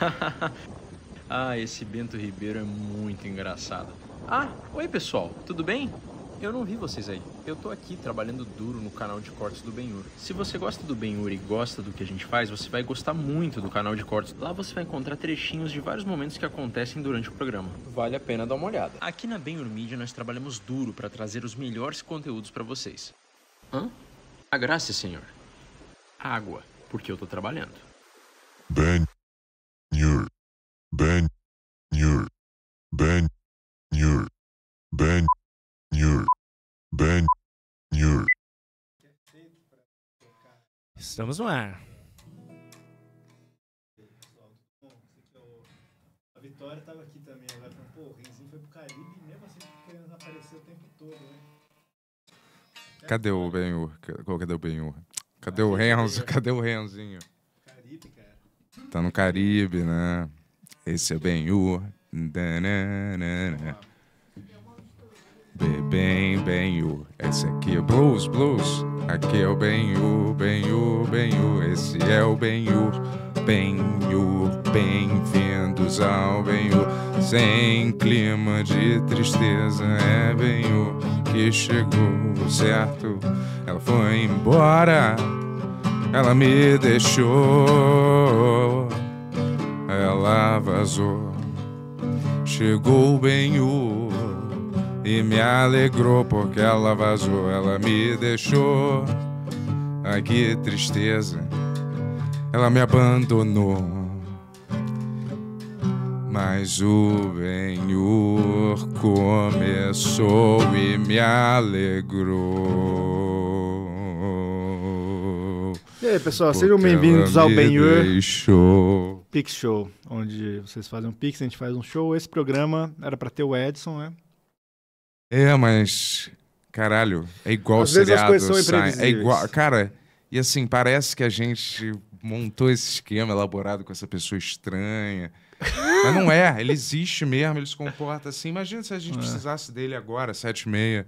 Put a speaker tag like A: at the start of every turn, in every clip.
A: ah, esse Bento Ribeiro é muito engraçado. Ah, oi pessoal, tudo bem? Eu não vi vocês aí. Eu tô aqui trabalhando duro no canal de cortes do Benhur. Se você gosta do Benhur e gosta do que a gente faz, você vai gostar muito do canal de cortes. Lá você vai encontrar trechinhos de vários momentos que acontecem durante o programa. Vale a pena dar uma olhada. Aqui na Benhur Media nós trabalhamos duro para trazer os melhores conteúdos para vocês. Hã? A graça, senhor. Água, porque eu tô trabalhando. Ben Ben Nur. Ben Nur. Ben Nur. Estamos no ar.
B: A Vitória estava aqui também agora pô, o Renzinho foi pro Caribe e mesmo assim querendo aparecer o tempo todo, né?
C: Cadê o Benhur? Cadê o Benhur? Cadê o Renzo? Cadê o Renzinho? Caribe, cara. Tá no Caribe, né? Esse é o Benhur. Bem, bem, o. Esse aqui é blues, blues. Aqui é o bem, o, bem, o, bem, o. Esse é o bem, o, bem, o. Bem-vindos ao bem, o. Sem clima de tristeza, é bem, o. Que chegou, certo? Ela foi embora, ela me deixou, ela vazou Chegou bem o e me alegrou porque ela vazou, ela me deixou. Ai que tristeza, ela me abandonou. Mas o Benhur começou e me alegrou. E aí, pessoal, sejam bem-vindos ao Benhur. Deixou.
B: Pix Show, onde vocês fazem um Pix, a gente faz um show. Esse programa era para ter o Edson, né?
C: É, mas. Caralho, é igual Às seriado. Vezes as coisas são É igual. Cara, e assim, parece que a gente montou esse esquema elaborado com essa pessoa estranha. Mas não é, ele existe mesmo, ele se comporta assim. Imagina se a gente é. precisasse dele agora, sete e meia.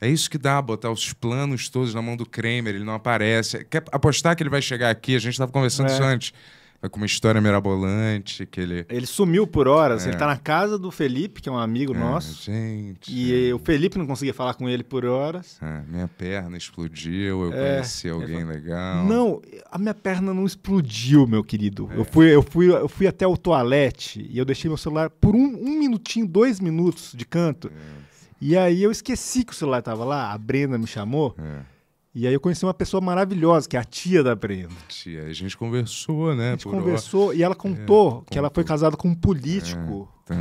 C: É isso que dá, botar os planos todos na mão do Kramer, ele não aparece. Quer apostar que ele vai chegar aqui? A gente estava conversando é. isso antes. É com uma história mirabolante, que ele...
B: Ele sumiu por horas, é. ele tá na casa do Felipe, que é um amigo é, nosso. Gente... E o Felipe não conseguia falar com ele por horas. É, minha perna explodiu, eu é, conheci alguém legal. Não, a minha perna não explodiu, meu querido. É. Eu, fui, eu, fui, eu fui até o toalete e eu deixei meu celular por um, um minutinho, dois minutos de canto. E aí eu esqueci que o celular tava lá, a Brenda me chamou... É. E aí eu conheci uma pessoa maravilhosa, que é a tia da Brenda. Tia, a gente conversou, né? A gente conversou hora. e ela é, contou, é, que ela foi casada com um político é.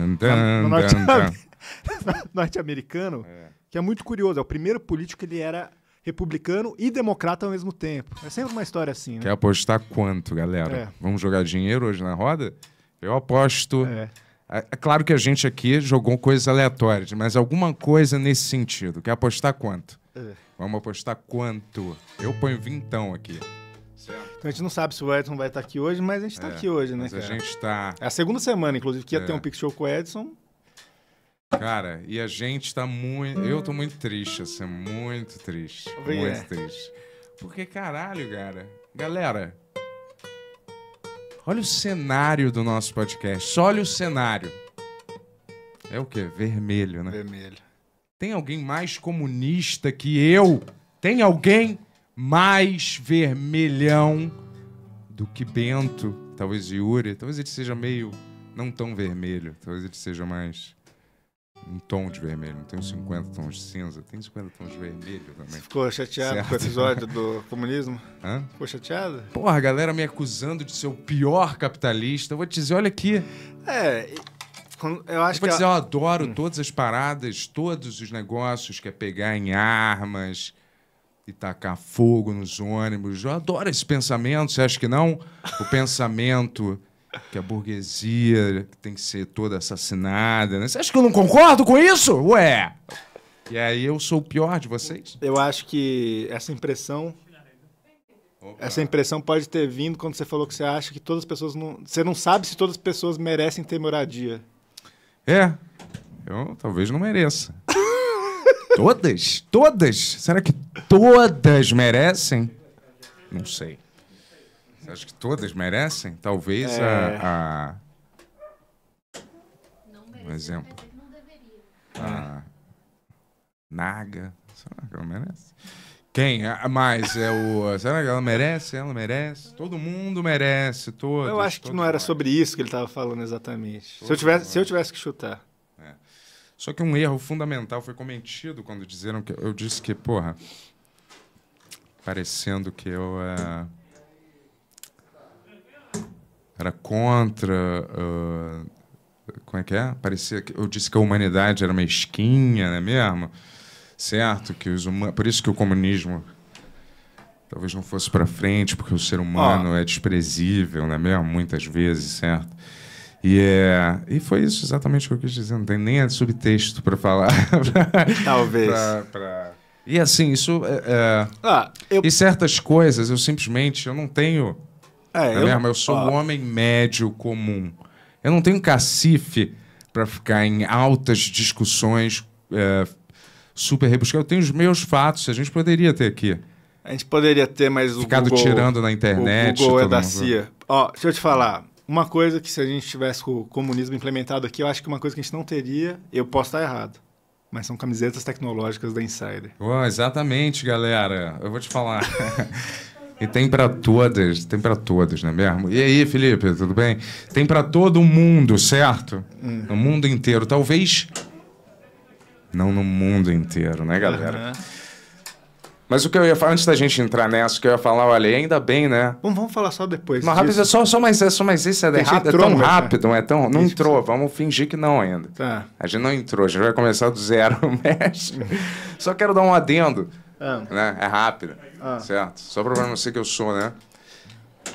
B: norte, americano é. que é muito curioso. É o primeiro político que ele era republicano e democrata ao mesmo tempo. É sempre uma história assim, né? Quer
C: apostar quanto, galera? É. Vamos jogar dinheiro hoje na roda? Eu aposto... É. é claro que a gente aqui jogou coisas aleatórias, mas alguma coisa nesse sentido. Quer apostar quanto? É. Vamos apostar quanto? Eu ponho vintão aqui.
B: Certo. Então a gente não sabe se o Edson vai estar aqui hoje, mas a gente está é, aqui hoje, né, mas cara? A gente
C: está. É a
B: segunda semana, inclusive, que ia é. ter um Pix Show com o Edson.
C: Cara, e a gente está muito. Eu estou muito triste, assim, muito triste. Obrigado. Muito é. triste. Porque, caralho, cara. Galera, olha o cenário do nosso podcast. Só olha o cenário. É o quê? Vermelho, né? Vermelho. Tem alguém mais comunista que eu? Tem alguém mais vermelhão do que Bento? Talvez Yuri. Talvez ele seja meio não tão vermelho. Talvez ele seja mais um tom de vermelho. Não tem 50 tons de cinza. Tem 50 tons de vermelho também. Você ficou chateado certo? com o episódio do comunismo? Hã?
B: Ficou chateado?
C: Porra, a galera me acusando de ser o pior capitalista. Eu vou te dizer, olha aqui. É eu acho eu que dizer, eu... eu adoro hum. todas as paradas, todos os negócios que é pegar em armas e tacar fogo nos ônibus. Eu adoro esse pensamento, você acha que não? O pensamento que a burguesia tem que ser toda assassinada. Né? Você acha que eu não concordo com isso?
B: Ué! E aí eu sou o pior de vocês? Eu acho que essa impressão. Opa. Essa impressão pode ter vindo quando você falou que você acha que todas as pessoas não. Você não sabe se todas as pessoas merecem ter moradia.
C: É. Eu talvez não mereça. todas? Todas? Será que todas merecem? Não sei. Você acha que todas merecem? Talvez é. a, a... Merece, Um exemplo. A Naga. Será que ela merece? Quem? Ah, ah, mas é o. Será que ela merece? Ela merece. Todo mundo merece. Todos, eu acho que
B: não era sobre isso que ele estava falando exatamente. se eu, tivesse, se eu tivesse que chutar. É.
C: Só que um erro fundamental foi cometido quando disseram que. Eu disse que, porra. Parecendo que eu. É, era contra. Uh, como é que é? Parecia que eu disse que a humanidade era mesquinha, não é mesmo? certo? Que os humanos, por isso que o comunismo talvez não fosse para frente, porque o ser humano é desprezível, não é mesmo? Muitas vezes, certo? E, é, e foi isso exatamente o que eu quis dizer, não tem nem subtexto para falar. Talvez. pra, pra... E assim, isso. É, ah, eu... E certas coisas eu simplesmente eu não tenho.
B: É, não é eu... eu sou ah. um
C: homem médio comum. Eu não tenho cacife para ficar em altas discussões é, super rebuscado. Eu tenho os meus fatos, a gente poderia ter aqui.
B: A gente poderia ter, mas o Ficado Google, tirando na internet. O Google é da CIA. Ó, deixa eu te falar. Uma coisa que se a gente tivesse o comunismo implementado aqui, eu acho que uma coisa que a gente não teria, eu posso estar errado. Mas são camisetas tecnológicas da Insider.
C: Oh, exatamente, galera. Eu vou te falar. E tem para todas, tem para todas, não é mesmo? E aí, Felipe, tudo bem? Tem para todo mundo, certo?
B: Hum. No mundo
C: inteiro. Talvez não no mundo inteiro, né, galera? Mas o que eu ia falar, antes da gente entrar nessa, o que eu ia falar, olha, ainda bem, né?
B: Bom, vamos falar só depois. Mas rápido, só, só mais só mais isso, é, errado, é tão né? rápido,
C: não é tão. Não entrou, vamos fingir que não ainda. Tá. A gente não entrou, a gente vai começar do zero, mestre. só quero dar um adendo. Ah. Né? É rápido. Ah. Certo? Só para não ser que eu sou, né?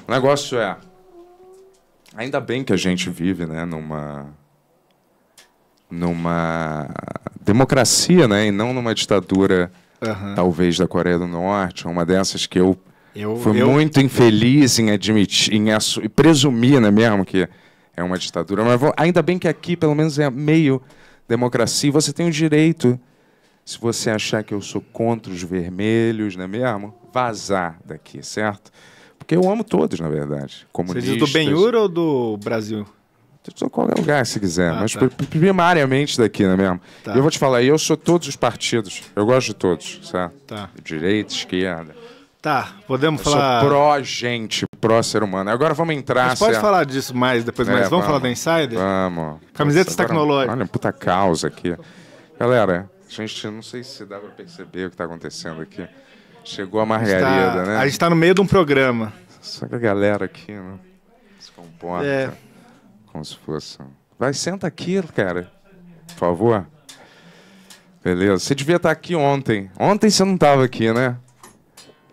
C: O negócio é. Ainda bem que a gente vive, né, numa numa democracia, né, e não numa ditadura, uhum. talvez da Coreia do Norte, uma dessas que eu,
B: eu fui eu... muito
C: infeliz em admitir, em presumir, né, mesmo que é uma ditadura. Mas ainda bem que aqui, pelo menos, é meio democracia. E você tem o direito, se você achar que eu sou contra os vermelhos, né, mesmo, vazar
B: daqui, certo?
C: Porque eu amo todos, na verdade. Comunistas. Você diz do Benhur
B: ou do Brasil?
C: de qualquer lugar, se quiser, ah, mas tá. primariamente daqui, né mesmo? Tá. Eu vou te falar, eu sou todos os partidos. Eu gosto de todos, certo? Tá. Direita, esquerda.
B: Tá, podemos eu falar. Sou
C: pró-gente, pró-ser humano. Agora vamos entrar. Mas pode
B: falar disso mais depois, mas vamos, é, vamos, falar da
C: Insider? Vamos. Camisetas Nossa, tecnológicas. Olha, puta causa aqui. Galera, a gente não sei se dá pra perceber o que tá acontecendo aqui. Chegou a Margarida, a tá, né? A gente
B: tá no meio de um programa. Só que a galera aqui, né? Se comporta.
C: É. Né? como se fosse. Vai, senta aqui, cara. Por favor. Beleza. Você devia estar aqui ontem. Ontem você não estava aqui, né?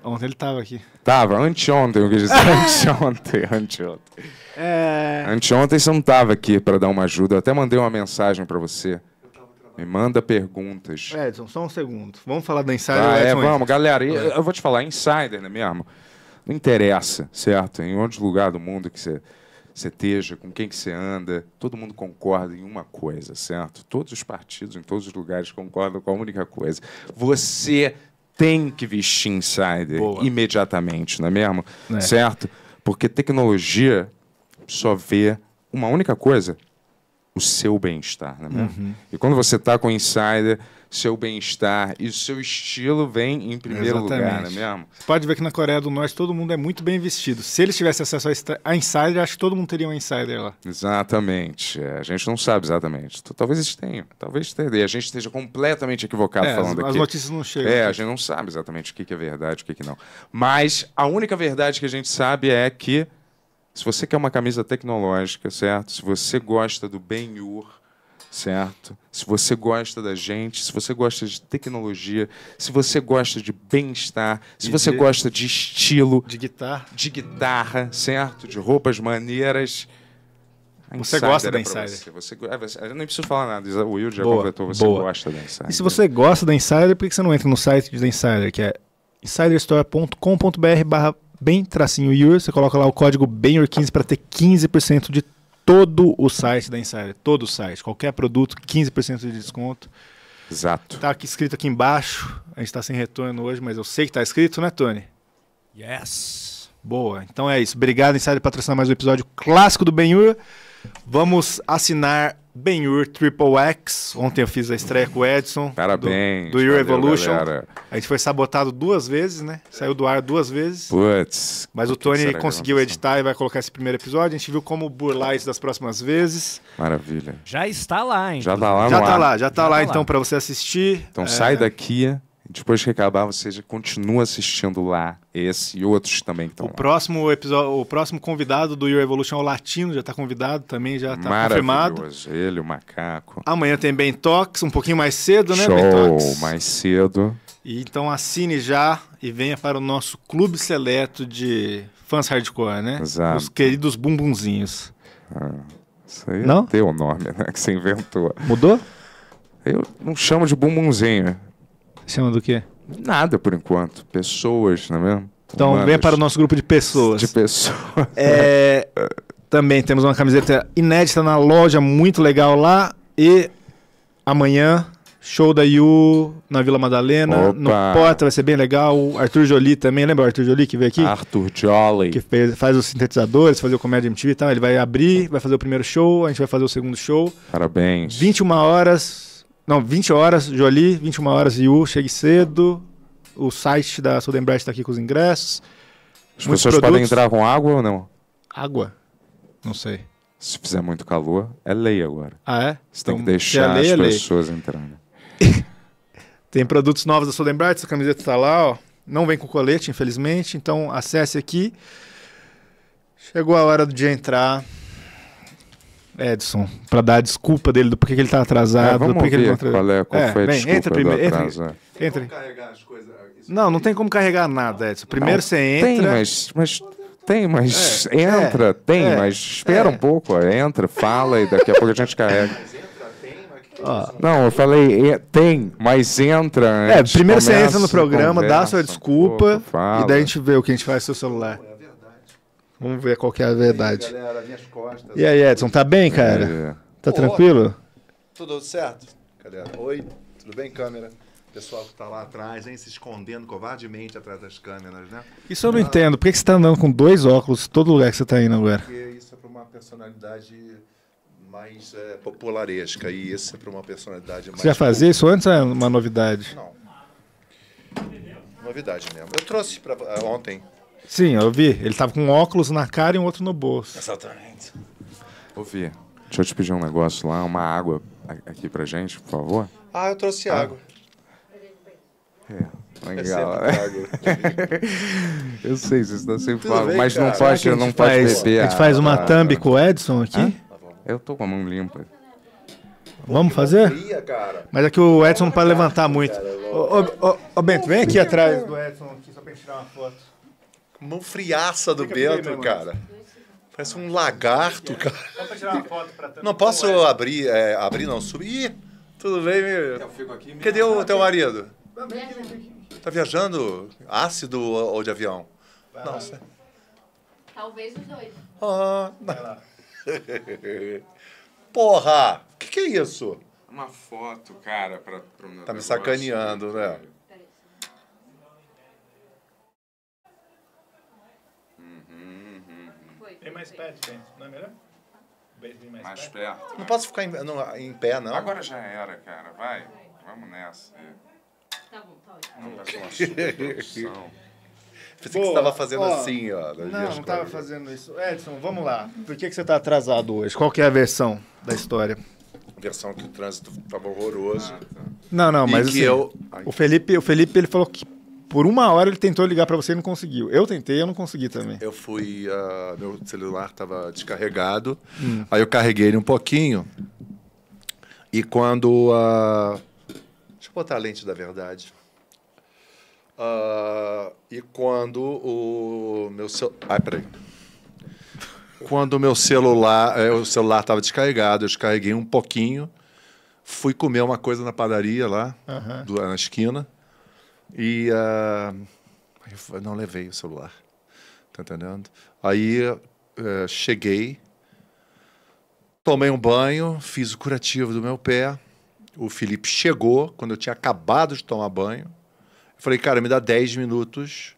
B: Ontem ele estava aqui.
C: Tava, anteontem, eu quis dizer. anteontem, anteontem.
B: É...
C: Anteontem você não estava aqui para dar uma ajuda. Eu até mandei uma mensagem para você. Me manda perguntas.
B: É, Edson, só um segundo. Vamos falar da Insider. Ah, é, vamos, galera. Eu, eu vou te falar, Insider, né
C: mesmo? Não interessa, certo? Em onde lugar do mundo que você você esteja, com quem que você anda, todo mundo concorda em uma coisa, certo? Todos os partidos, em todos os lugares, concordam com a única coisa. Você tem que vestir insider Boa. imediatamente, não é mesmo? É. Certo? Porque tecnologia só vê uma única coisa, o seu bem-estar, não é mesmo? Uhum. E quando você está com insider seu bem-estar e seu estilo vem em primeiro Exatamente. lugar, não é mesmo?
B: Você pode ver que na Coreia do Norte todo mundo é muito bem vestido. Se eles tivessem acesso a Insider, acho que todo mundo teria um Insider lá.
C: Exatamente. É, a gente não sabe exatamente. Talvez eles tenham, talvez tenha. E a gente esteja completamente equivocado é, falando as, aqui. As notícias não chegam. É, a gente não sabe exatamente o que é verdade, o que não. Mas a única verdade que a gente sabe é que se você quer uma camisa tecnológica, certo? Se você gosta do Ben-Hur, certo? Se você gosta da gente, se você gosta de tecnologia, se você gosta de bem-estar, se você de, gosta de estilo, de guitarra, de guitarra, certo? De roupas maneiras. Você gosta é da Insider. Você. Você, é, você, eu nem preciso falar nada, o Will já boa, completou, você boa. gosta da
B: Insider. E se você gosta da Insider, por que você não entra no site da Insider, que é insiderstore.com.br barra bem tracinho Yur, você coloca lá o código BENYUR15 para ter 15% de todo o site da Insider, todo o site, qualquer produto, 15% de desconto. Exato. Está aqui escrito aqui embaixo. A gente está sem retorno hoje, mas eu sei que está escrito, né, Tony? Yes. Boa. Então é isso. Obrigado, Insider, por patrocinar mais um episódio clássico do Benhur. Vamos assinar ben Triple X. Ontem eu fiz a estreia com o Edson.
C: Parabéns. Do, do Your Evolution. Galera.
B: A gente foi sabotado duas vezes, né? Saiu do ar duas vezes. Putz. Mas o Tony conseguiu editar e vai colocar esse primeiro episódio. A gente viu como burlar isso das próximas vezes. Maravilha. Já está lá, hein? Já tá lá, Já tá lá, já tá já lá, tá então, para você assistir. Então é... sai
C: daqui. Depois que acabar, você continua assistindo lá esse e outros também que estão o lá.
B: Próximo episódio, o próximo convidado do Your Evolution é o Latino, já está convidado também, já está confirmado.
C: ele, o macaco.
B: Amanhã tem Ben Tox, um pouquinho mais cedo, né, Show, Ben Tox?
C: mais cedo.
B: E então assine já e venha para o nosso clube seleto de fãs hardcore, né? Exato. Os
C: queridos bumbunzinhos. Ah, isso aí é Não? é teu nome, né, que você inventou. Mudou? Eu não chamo de bumbunzinho. Em cima do quê? Nada por enquanto. Pessoas, não é mesmo?
B: Então Humanos. vem para o nosso grupo de pessoas. De pessoas. É, também temos uma camiseta inédita na loja, muito legal lá. E amanhã, show da Yu na Vila Madalena, Opa. no Porta, vai ser bem legal. Arthur Jolie também, lembra o Arthur Jolie que veio aqui? Arthur Jolie. Que fez, faz os sintetizadores, fazer o comédia MTV e tal. Ele vai abrir, vai fazer o primeiro show, a gente vai fazer o segundo show.
C: Parabéns.
B: 21 horas, não, 20 horas, Jolie, 21 horas, Yu chegue cedo. O site da Southern está aqui com os ingressos. As Muitos pessoas produtos. podem entrar com água ou não? Água? Não sei.
C: Se fizer muito calor, é lei agora. Ah, é? Você então, tem que então, é deixar é lei, as é pessoas entrando.
B: tem produtos novos da Southern essa camiseta está lá, ó. Não vem com colete, infelizmente, então acesse aqui. Chegou a hora de entrar. Edson, para dar a desculpa dele do porquê que ele tá é, atrasado. É, vamos do ele atrasado. qual, é, qual é, foi a bem, entra primeiro, entra, é. entra. É não, não tem como carregar nada, Edson. Primeiro não, você entra... Tem,
C: mas... mas... Tem, mas é, entra, tem, mas espera um pouco, ó, entra, fala e daqui a pouco a gente carrega. Não, eu falei, é, tem, mas entra. É, primeiro começa, você entra no programa, conversa, dá a sua
B: desculpa um pouco, e daí a gente vê o que a gente faz no seu celular. Vamos ver qual que é a verdade.
D: galera, costas, e aí, Edson, tá bem,
B: cara? É. Tá tranquilo?
D: Tudo certo? Galera, oi, tudo bem, câmera? pessoal que está lá atrás, hein, se escondendo covardemente atrás das câmeras, né? Isso eu não ah, entendo.
B: Por que, você está andando com dois óculos todo lugar que você está indo agora?
D: Porque isso é para uma personalidade mais é, popularesca e isso é para uma personalidade mais... Você ia fazer pública. isso antes ou
B: é uma novidade?
D: Não. Novidade mesmo. Eu trouxe pra, é, ontem
B: Sim, eu vi. Ele tava com um óculos na cara e um outro no bolso.
D: Exatamente.
C: Ouvi. Deixa eu te pedir um negócio lá, uma água aqui pra gente, por favor. Ah, eu trouxe ah. água. É. Legal. Eu, eu sei, você está sempre falando mas cara. não pode, não faz, pode faz, beber. A gente faz uma thumb
B: com o Edson aqui?
C: Eu tô com a mão limpa.
B: Vamos fazer? Fria, mas é que o Edson não pode levantar muito. Ô, ô Bento, vem aqui atrás
D: do Edson aqui, só pra gente tirar uma foto. Mão friaça do Bento, cara. Né? Parece um lagarto, cara.
B: Dá pra tirar uma foto
D: pra Não posso abrir, é, abrir não, subir. Tudo bem, meu? Cadê o teu marido? Tá viajando ácido ou de avião? Nossa.
E: Talvez os dois.
D: Ah, Vai lá. Porra! O que, que é isso?
C: Uma foto, cara, pra,
D: Tá me sacaneando, né?
B: mais perto, gente. Não é melhor? Bem mais,
C: mais perto.
D: perto. Não posso ficar em, em pé, não? Agora já era, cara. Vai. Vamos
B: nessa. Tá bom, tá ótimo. Não tá
D: Pensei que
B: você estava fazendo ó, assim, ó. Não, não estava fazendo isso. Edson, vamos lá. Por que, que você está atrasado hoje? Qual que é a versão da história?
D: A versão que o trânsito estava horroroso. Ah, tá. Não, não, mas assim, eu... o
B: Felipe, o Felipe ele falou que por uma hora ele tentou ligar para você e não conseguiu.
D: Eu tentei, eu não consegui também. Eu fui, uh, meu celular estava descarregado, hum. aí eu carreguei ele um pouquinho. E quando uh, deixa eu botar a lente da verdade. Uh, e quando o meu celular, ai peraí, quando o meu celular, é, o celular estava descarregado, eu descarreguei um pouquinho, fui comer uma coisa na padaria lá, uhum. do, na esquina. E uh, eu não levei o celular, tá entendendo? Aí uh, cheguei, tomei um banho, fiz o curativo do meu pé. O Felipe chegou quando eu tinha acabado de tomar banho. Eu falei, cara, me dá 10 minutos.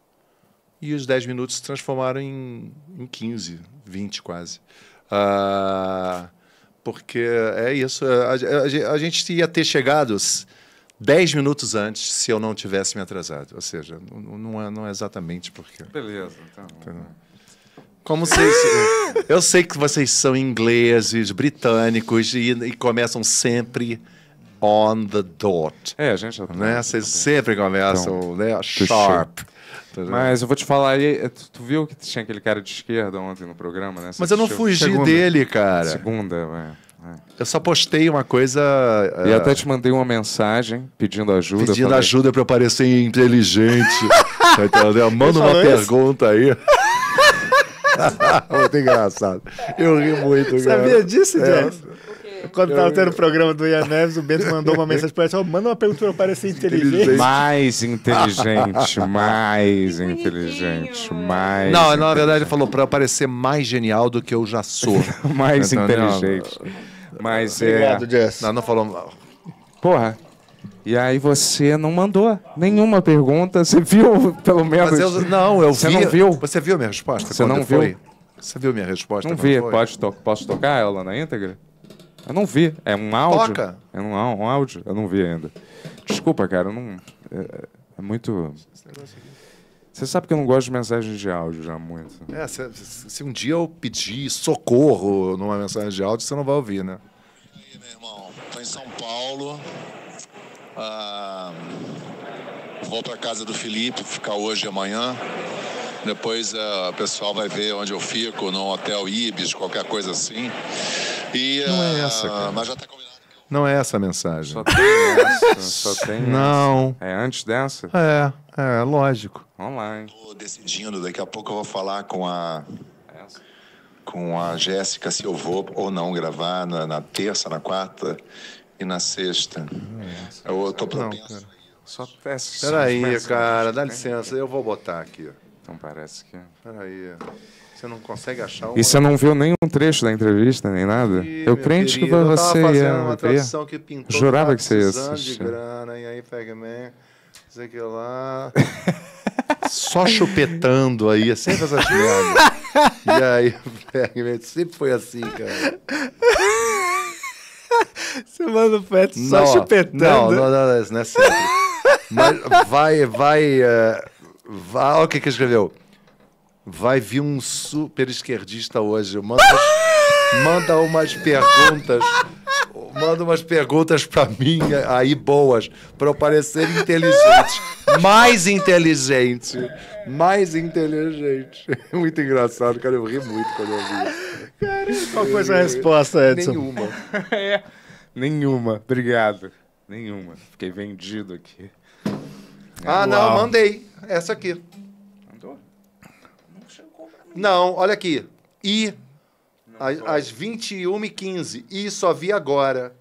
D: E os 10 minutos se transformaram em, em 15, 20 quase. Uh, porque é isso. A, a, a gente ia ter chegado 10 minutos antes se eu não tivesse me atrasado. Ou seja, não é, não é exatamente porque.
C: Beleza, então.
D: Como vocês. eu sei que vocês são ingleses, britânicos e, e começam sempre on the dot. É, a gente já né? tá né? Vocês sempre começam, então, né? Sharp. Tá Mas eu vou te falar
C: aí, é, tu, viu que tinha aquele cara de esquerda ontem no programa, né? Você Mas eu não fugi segunda,
D: dele, cara. Segunda, ué. Eu só postei uma coisa. E uh... até te mandei uma mensagem pedindo ajuda. Pedindo falei... ajuda para eu parecer inteligente. tá Manda uma isso? pergunta aí. muito engraçado. Eu ri muito. Sabia cara. disso, é.
B: Quando estava tendo o programa do Ian Neves, o Bento mandou uma mensagem para ele, oh, manda uma pergunta para eu parecer inteligente. Mais
C: inteligente, mais inteligente, mais... Não, na
D: verdade ele falou para eu parecer mais genial do que eu já sou. mais então, inteligente. Não, mas é, Obrigado, é. Jess. Não, não falou. Porra.
C: E aí você não mandou nenhuma pergunta. Você viu, pelo menos. Eu, não, eu você vi. Você não viu?
D: Você viu a minha resposta? Você não viu? Você viu minha resposta? Não vi. Pode to posso tocar
C: ela na íntegra? Eu não vi. É um áudio. Toca. É um, um áudio. Eu não vi ainda. Desculpa, cara. Eu não. É, é muito. Você sabe que eu não gosto de
D: mensagens de áudio já muito. É, se, se um dia eu pedir socorro numa mensagem de áudio, você não vai ouvir, né? Estou em São Paulo. Ah, vou para casa do Felipe, ficar hoje e amanhã. Depois ah, o pessoal vai ver onde eu fico, no hotel Ibis, qualquer coisa assim. E, Não é ah, essa, cara. Mas já tá combinado. Não é essa a mensagem. Só tem essa. Só tem Não. Essa. É antes dessa? É, é, lógico. Online. Estou decidindo, daqui a pouco eu vou falar com a com a Jéssica se eu vou ou não gravar na, na terça, na quarta e na sexta. eu é tô propenso. Só peço. Peraí, cara, dá licença, eu vou botar aqui. Então parece que. Peraí. Você não consegue achar uma... E você não viu
C: nenhum trecho da entrevista, nem
D: nada? Ih, eu crente querido, que você ia uma ver. Que pintou, Jurava que você ia assistir. De grana, e aí, Pegman, sei que lá. Só chupetando aí, é sempre essas merdas. e aí, velho, é, sempre foi assim, cara.
B: Você manda o pet só chupetando. Não, não,
D: não, não é sempre. Mas vai, vai, uh, vai. Olha o que que escreveu. Vai vir um super esquerdista hoje. Manda, manda umas perguntas manda umas perguntas para mim aí boas, para eu parecer inteligente. Mais inteligente. Mais inteligente. Muito engraçado, cara. Eu ri muito quando eu
F: vi.
C: qual
B: foi sua resposta, Edson? Nenhuma.
C: é. Nenhuma. Obrigado. Nenhuma. Fiquei
D: vendido aqui. Ah, Uau. não, mandei. Essa aqui. Mandou? Não chegou Não, olha aqui. I às, 21h15. E só vi agora.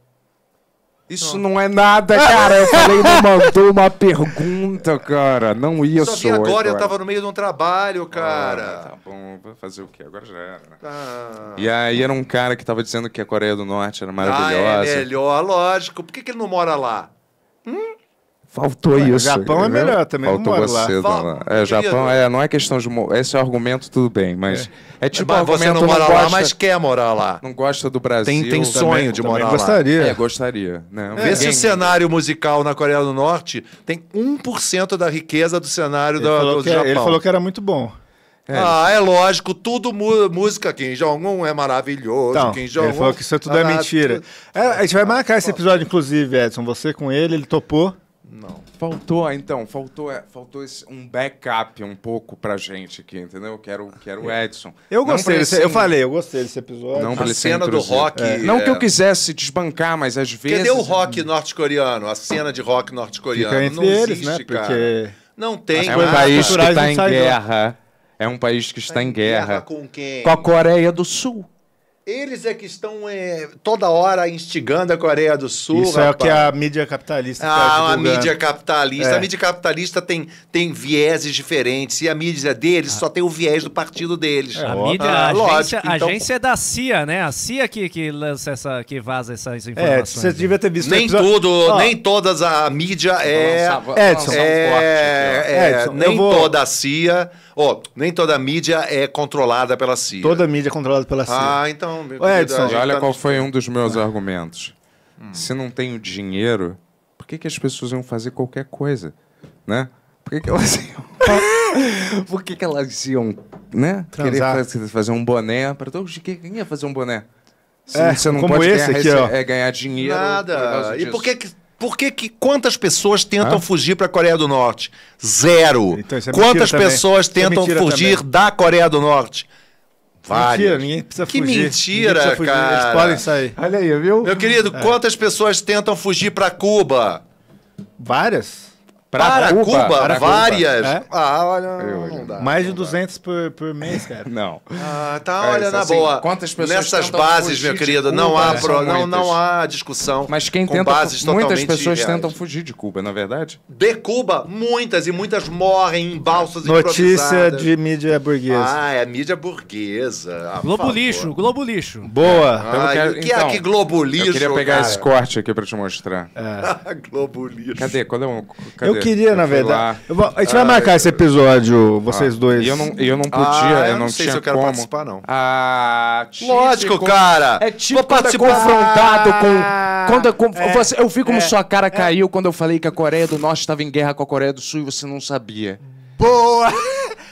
D: Isso não. é nada, cara. Eu falei, me mandou
C: uma pergunta, cara. Não ia Só vi agora, eu tava no
D: meio de um trabalho, cara. Ah, tá bom, vou fazer o quê? Agora já era, né? Ah. E aí
C: era um cara que tava dizendo que a Coreia do Norte era maravilhosa. Ah, é
D: melhor, lógico. Por que, que ele não mora lá?
C: Faltou Ué, isso. Japão é melhor também. Faltou você, lá. É, Japão é, não é questão de. Esse argumento, tudo bem, mas. É, é tipo. Mas você não mora não gosta, lá, mas
D: quer morar lá. Não gosta do Brasil. Tem, tem sonho também, de morar gostaria. lá. É, gostaria. Né? É. Vê se o cenário musical na Coreia do Norte tem 1% da riqueza do cenário ele do que, é- Japão. Ele falou que
B: era muito bom. É. Ah,
D: é lógico, tudo música. Kim Jong-un é maravilhoso. Então, Kim Jong -un, ele falou que isso tudo é ah, mentira.
B: É, a gente vai marcar esse episódio, inclusive, Edson. Você com ele, ele topou. Não. Faltou, ah, então, faltou,
C: é, faltou esse, um backup um pouco pra gente
D: aqui, entendeu? Eu quero, o, que o Edson. Eu
C: gostei, desse, eu falei, eu gostei desse episódio. Não a cena do rock. É. Não é. que eu é. quisesse desbancar, mas às vezes. Cadê o
D: rock norte-coreano? A cena de rock norte-coreano.
E: Não eles, existe, né? Porque... cara.
D: Não tem, É um nada.
C: país que está em guerra.
D: É um país que tá está, está em guerra. guerra. com quem? Com
E: a Coreia do Sul.
D: Eles é que estão é, toda hora instigando a Coreia do Sul. Isso rapaz. é o que a mídia capitalista Ah, a mídia capitalista. É. A mídia capitalista tem, tem vieses diferentes. E a mídia deles ah. só tem o viés do partido deles. É, a tá. mídia, ah, a agência, então- agência
A: é da CIA, né? A CIA que,
D: que lança essa. que vaza essas é, informações. É, você né? devia ter visto. Nem episódio... tudo, ah. nem todas a mídia é- é-, é. é, Edson. Edson. é, nem vou... toda a CIA. Ó, nem toda mídia é controlada pela CIA. Toda
B: mídia é controlada pela CIA. Ah,
D: então. Ô, Edson, olha tá qual
C: foi um dos meus ah. argumentos. Hum. Se não tenho dinheiro, por que, que as pessoas iam fazer qualquer coisa? Né? Por que, que elas iam. Por que, que, elas iam, né? Transar. Querer fazer, fazer um boné para todos. Quem ia fazer um boné?
D: Se, é, você não como pode esse ganhar, aqui, ó.
C: É ganhar dinheiro. Nada. Por e por
D: que, que por que, que quantas pessoas tentam ah? fugir para a Coreia do Norte? Zero. Então, é quantas pessoas é tentam é fugir também. da Coreia do Norte? Várias. Mentira, ninguém precisa que fugir. Que mentira, fugir. cara. Eles podem sair. Olha aí, viu? Meu querido, é. quantas pessoas tentam fugir para Cuba? Várias.
B: Para, Cuba, Cuba para várias. É? Ah, olha, não dá, mais de 200 por, por, mês, cara. não.
D: Ah, tá, é, olha, na assim, boa. Quantas pessoas Nessas bases, meu querido, Cuba, não, há pro, não, não há discussão. Mas quem tenta. Bases muitas pessoas tentam fugir de Cuba, na é verdade? De Cuba, muitas e muitas morrem em balsas Notícia de
C: mídia burguesa. Ah,
D: é mídia burguesa. Globo lixo, Globo lixo. Boa. Ah, então é. Ah, quero, que então, é que Globo lixo? Eu queria pegar cara. esse
C: corte aqui pra te mostrar.
D: É. Globo lixo.
C: Cadê? Qual é o. Cadê? queria, na verdade. a gente vai ah, marcar esse
B: episódio, ah. vocês dois. E eu não, eu não podia,
C: ah, eu, eu não, não sei tinha se eu quero como. participar, não. Ah, Lógico, cara! É tipo confrontado com. Quando, é com é, você, eu vi como é, sua cara é, caiu quando eu falei que a Coreia do Norte estava em guerra com a Coreia do Sul e você não sabia
B: boa!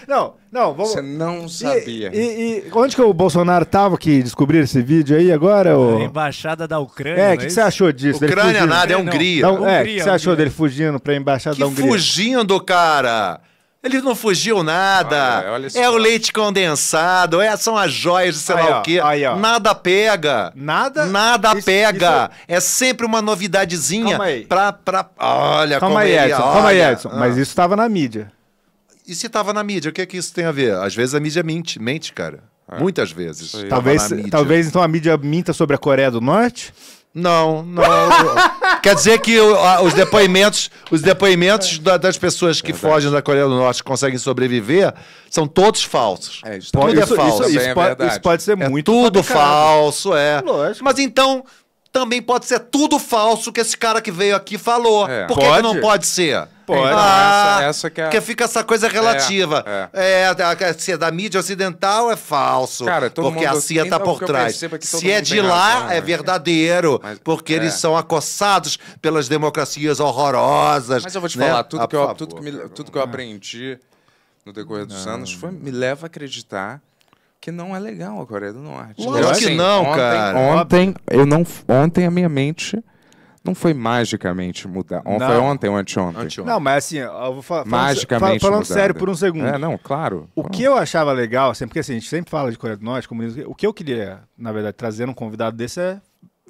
B: Não,
C: não,
A: vamos. Você não sabia. E,
B: e, e, onde que o Bolsonaro tava que descobriu esse vídeo aí agora?
D: Ô?
A: Embaixada da Ucrânia. É, o é é é, que, você achou disso? Ucrânia nada, é Hungria. Não, é, o que você achou dele
B: fugindo pra Embaixada
D: que da Hungria? Fugindo, cara! Ele não fugiu nada. Olha, olha é o leite condensado, é, são as joias de sei aí, lá ó, o quê. Aí, nada pega. Nada? Nada isso, pega. Isso... É sempre uma novidadezinha. Calma aí. Pra, pra... Olha, calma aí, Edson. Olha. Calma aí, Edson. Ah. Mas
B: isso estava na mídia.
D: E se tava na mídia, o que é que isso tem a ver? Às vezes a mídia mente, mente, cara. É. Muitas vezes. Talvez, talvez
B: então a mídia minta sobre a Coreia do Norte?
D: Não, não. Quer dizer que os depoimentos, os depoimentos é. das pessoas que fogem da Coreia do Norte conseguem sobreviver são todos falsos. É, isso tudo é isso, é falso. Isso, isso, pode, isso pode ser é muito. Tudo fabricado. falso, é. Lógico. Mas então, também pode ser tudo falso que esse cara que veio aqui falou. É. Por que, que, não pode ser? Pode. Ah, essa, essa que é... Porque fica essa coisa é, relativa. É, é. é da mídia ocidental é falso. Cara, todo porque mundo, a assim, CIA está é por trás. É se é de lá, razão, é né? verdadeiro. Mas, porque eles são acossados pelas democracias horrorosas. Mas eu vou te né? falar, tudo, ah, que eu, tudo, que
C: me, tudo que eu aprendi no decorrer dos não. anos foi, me leva a acreditar que não é legal a Coreia do Norte. Claro então, que assim, não, ontem, cara. Ontem, eu não, ontem a minha mente não foi magicamente mudar. Ontem, Foi ontem ou anteontem? anteontem? Não,
B: mas assim, eu vou falar. Magicamente. Falando, sério né? por um segundo. É, não, claro. O que eu achava legal, assim, porque assim, a gente sempre fala de Coreia do Norte, comunismo. O que eu queria, na verdade, trazer um convidado desse é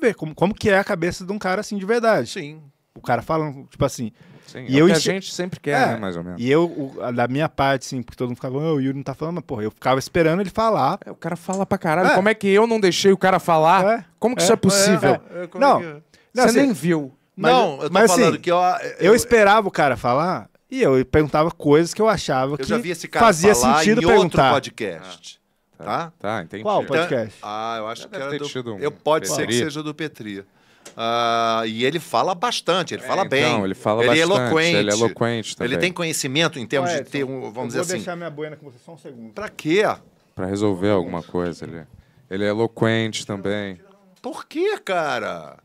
B: ver como, como que é a cabeça de um cara assim de verdade. Sim. O cara falando, tipo assim,
C: Sim, e é eu que a gente
B: sempre quer, né, é, né, mais ou menos. E eu, o, da minha parte, assim, porque todo mundo ficava, oh, o Yuri não tá falando, mas, porra, eu ficava esperando ele falar. É, o cara fala pra caralho. É. Como
C: é que eu não deixei o cara falar? É,
B: como que isso é, é possível? Não, não, Você assim, nem viu. Mas, não, eu tô mas, falando assim, que eu, eu... Eu esperava o cara falar e eu perguntava coisas que eu achava eu que fazia sentido em perguntar. outro
D: podcast. Ah, tá. tá? Tá, entendi. Qual podcast? Então, ah, eu acho que era do... Um eu, pode ser que seja do Petria. Uh, e ele fala bastante, ele é, fala então, bem. ele fala ele é bastante. É eloquente, ele é eloquente também. Ele tem conhecimento em termos de ter um, vamos dizer assim. Vou deixar minha boina com você só um segundo. Pra quê?
C: Pra resolver alguma coisa. Ele, ele é eloquente também.
D: Por quê, cara?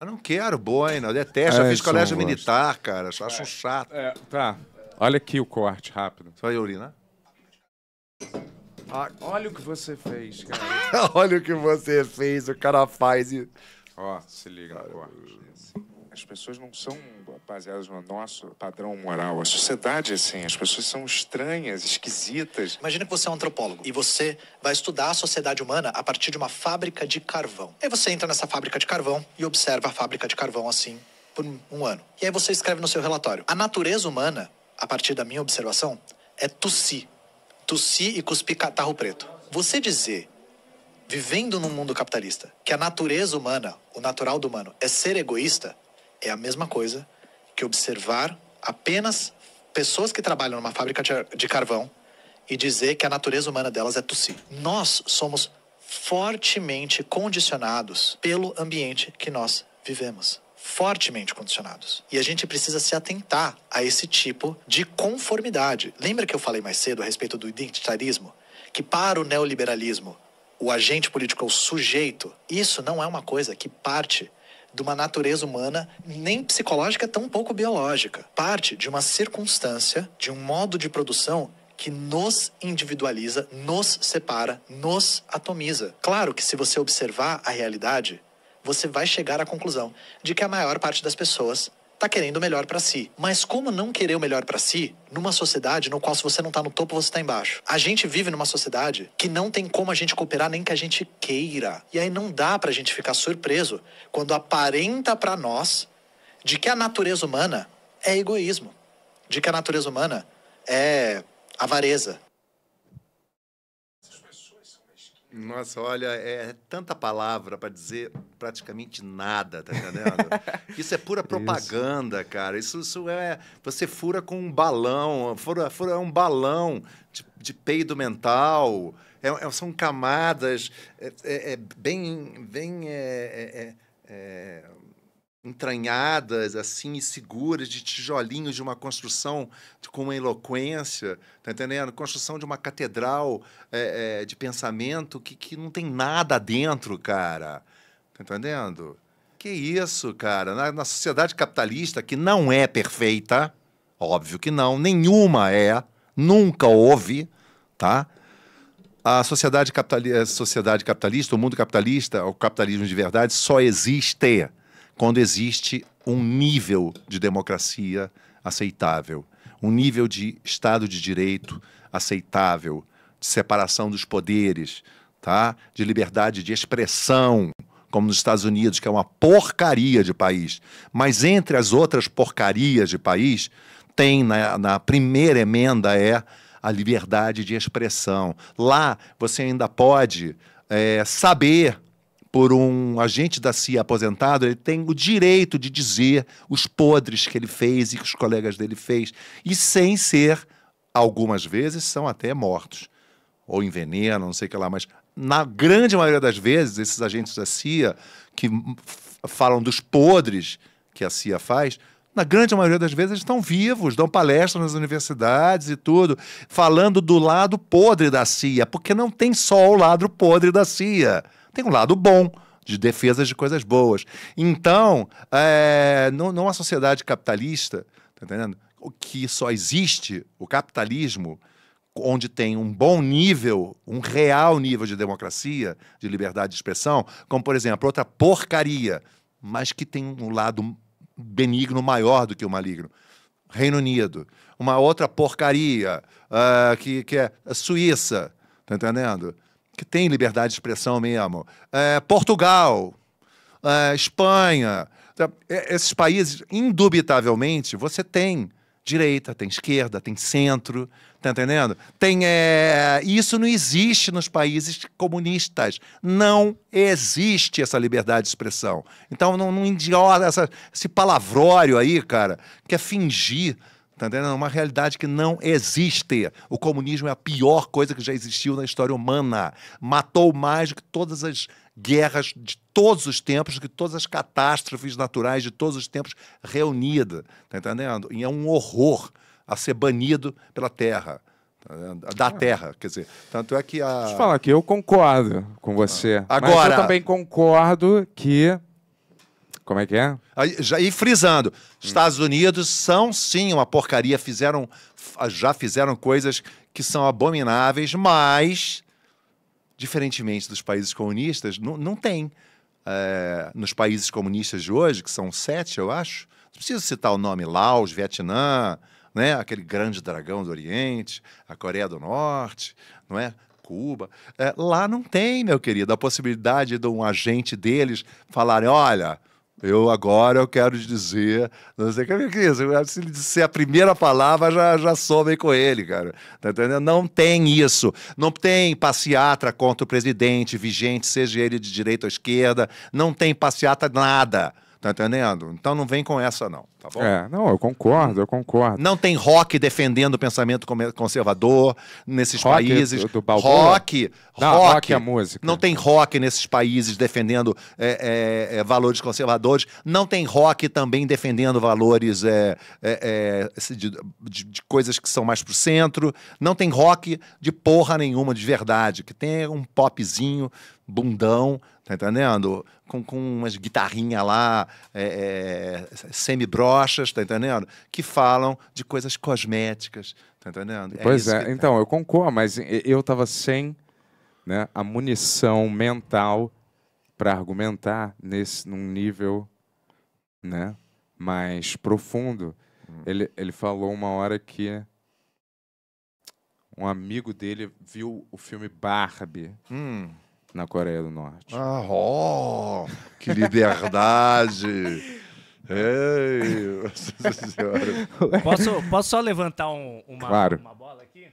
D: Eu não quero boina, eu detesto. É, eu fiz colégio militar, cara. Acho é. chato. É, tá.
C: Olha aqui o corte, rápido. Só vai urinar? Né? Ah, olha o que você fez, cara.
A: olha o que você
C: fez, o cara faz e. Ó, oh, se liga, cara, pô. As pessoas não são baseadas no nosso padrão moral. A sociedade, é assim, as pessoas são estranhas,
E: esquisitas. Imagina que você é um antropólogo e você vai estudar a sociedade humana a partir de uma fábrica de carvão. Aí você entra nessa fábrica de carvão e observa a fábrica de carvão assim por um ano. E aí você escreve no seu relatório: a natureza humana, a partir da minha observação, é tossir tossir e cuspir catarro preto. Você dizer, vivendo num mundo capitalista, que a natureza humana, o natural do humano, é ser egoísta, é a mesma coisa que observar apenas pessoas que trabalham numa fábrica de carvão e dizer que a natureza humana delas é tossir. Nós somos fortemente condicionados pelo ambiente que nós vivemos fortemente condicionados. E a gente precisa se atentar a esse tipo de conformidade. Lembra que eu falei mais cedo a respeito do identitarismo? Que para o neoliberalismo, o agente político é o sujeito. Isso não é uma coisa que parte de uma natureza humana, nem psicológica, tão pouco biológica. Parte de uma circunstância, de um modo de produção que nos individualiza, nos separa, nos atomiza. Claro que se você observar a realidade, você vai chegar à conclusão de que a maior parte das pessoas tá querendo o melhor para si. Mas como não querer o melhor para si numa sociedade no qual se você não tá no topo, você tá embaixo? A gente vive numa sociedade que não tem como a gente cooperar nem que a gente queira. E aí não dá pra gente ficar surpreso quando aparenta para nós de que a natureza humana é egoísmo, de que a natureza humana é avareza,
D: Nossa, olha, é tanta palavra para dizer praticamente nada, tá entendendo? isso é pura propaganda, isso. cara. Isso, isso é. Você fura com um balão, fura, fura um balão de, de peido mental. É, é, são camadas é, é, é bem. bem é, entranhadas, assim, e seguras, de tijolinhos de uma construção de, com uma eloquência, tá entendendo? Construção de uma catedral é, é, de pensamento que, que não tem nada dentro, cara. Tá entendendo? Que isso, cara? Na, na sociedade capitalista, que não é perfeita, óbvio que não, nenhuma é, nunca houve, tá? a sociedade, capitalista, sociedade capitalista, o mundo capitalista, o capitalismo de verdade, só existe quando existe um nível de democracia aceitável, um nível de Estado de Direito aceitável, de separação dos poderes, tá? de liberdade de expressão, como nos Estados Unidos, que é uma porcaria de país. Mas entre as outras porcarias de país, tem na, na primeira emenda é a liberdade de expressão. Lá você ainda pode é, saber por um agente da CIA aposentado, ele tem o direito de dizer os podres que ele fez e que os colegas dele fez, e sem ser, algumas vezes, são até mortos, ou envenenam, não sei o que lá, mas na grande maioria das vezes, esses agentes da CIA que falam dos podres que a CIA faz, na grande maioria das vezes, eles estão vivos, dão palestras nas universidades e tudo, falando do lado podre da CIA, porque não tem só o lado podre da CIA tem um lado bom de defesas de coisas boas. Então, é, não, a sociedade capitalista, tá entendendo? Que só existe o capitalismo onde tem um bom nível, um real nível de democracia, de liberdade de expressão, como, por exemplo, outra porcaria, mas que tem um lado benigno maior do que o maligno. Reino Unido. Uma outra porcaria, uh, que, que é a Suíça, tá entendendo? que tem liberdade de expressão mesmo, é, Portugal, é, Espanha, tá, é, esses países, indubitavelmente, você tem direita, tem esquerda, tem centro, tá entendendo? Tem é... isso não existe nos países comunistas, não existe essa liberdade de expressão. Então não, não idiota essa, esse palavrório aí, cara, que é fingir Tá entendendo? Uma realidade que não existe. O comunismo é a pior coisa que já existiu na história humana. Matou mais do que todas as guerras de todos os tempos, do que todas as catástrofes naturais de todos os tempos reunida. Tá entendendo? E é um horror a ser banido pela terra. Tá da ah. terra, quer dizer. Tanto é que a. Deixa eu
C: falar que eu concordo com você. Agora. Mas eu também
D: concordo
C: que como é que é?
D: Aí, já, e frisando, Estados Unidos são sim uma porcaria, fizeram, já fizeram coisas que são abomináveis, mas, diferentemente dos países comunistas, não tem. É, nos países comunistas de hoje, que são sete, eu acho, não preciso citar o nome Laos, Vietnã, né? aquele grande dragão do Oriente, a Coreia do Norte, não é? Cuba. É, lá não tem, meu querido, a possibilidade de um agente deles falar: olha, eu agora eu quero dizer, não sei o que se ele disser a primeira palavra, já, já com ele, cara. Tá entendendo? Não tem isso. Não tem passeatra contra o presidente vigente, seja ele de direita ou esquerda. Não tem passeata nada. Tá entendendo? Então não vem com essa, não, tá bom? É, não, eu concordo, eu concordo. Não tem rock defendendo o pensamento conservador nesses rock países. Do, do rock, não, rock. Rock é música. Não tem rock nesses países defendendo é, é, é valores conservadores. Não tem rock também defendendo valores é, é, é de, de, de, coisas que são mais pro centro. Não tem rock de porra nenhuma, de verdade. Que tem um popzinho, bundão, tá entendendo? Com, com umas guitarrinhas lá, é, é, semi-brochas, tá entendendo? Que falam de coisas cosméticas, tá entendendo? É pois é, é. então, eu
C: concordo, mas eu tava sem né, a munição mental para argumentar nesse, num nível né, mais profundo. Hum. Ele, ele falou uma hora que um amigo dele viu o filme Barbie. Hum na Coreia do Norte. Ah,
D: oh, que liberdade! Ei, nossa senhora. Posso, posso só levantar um, uma, claro.
A: uma bola aqui?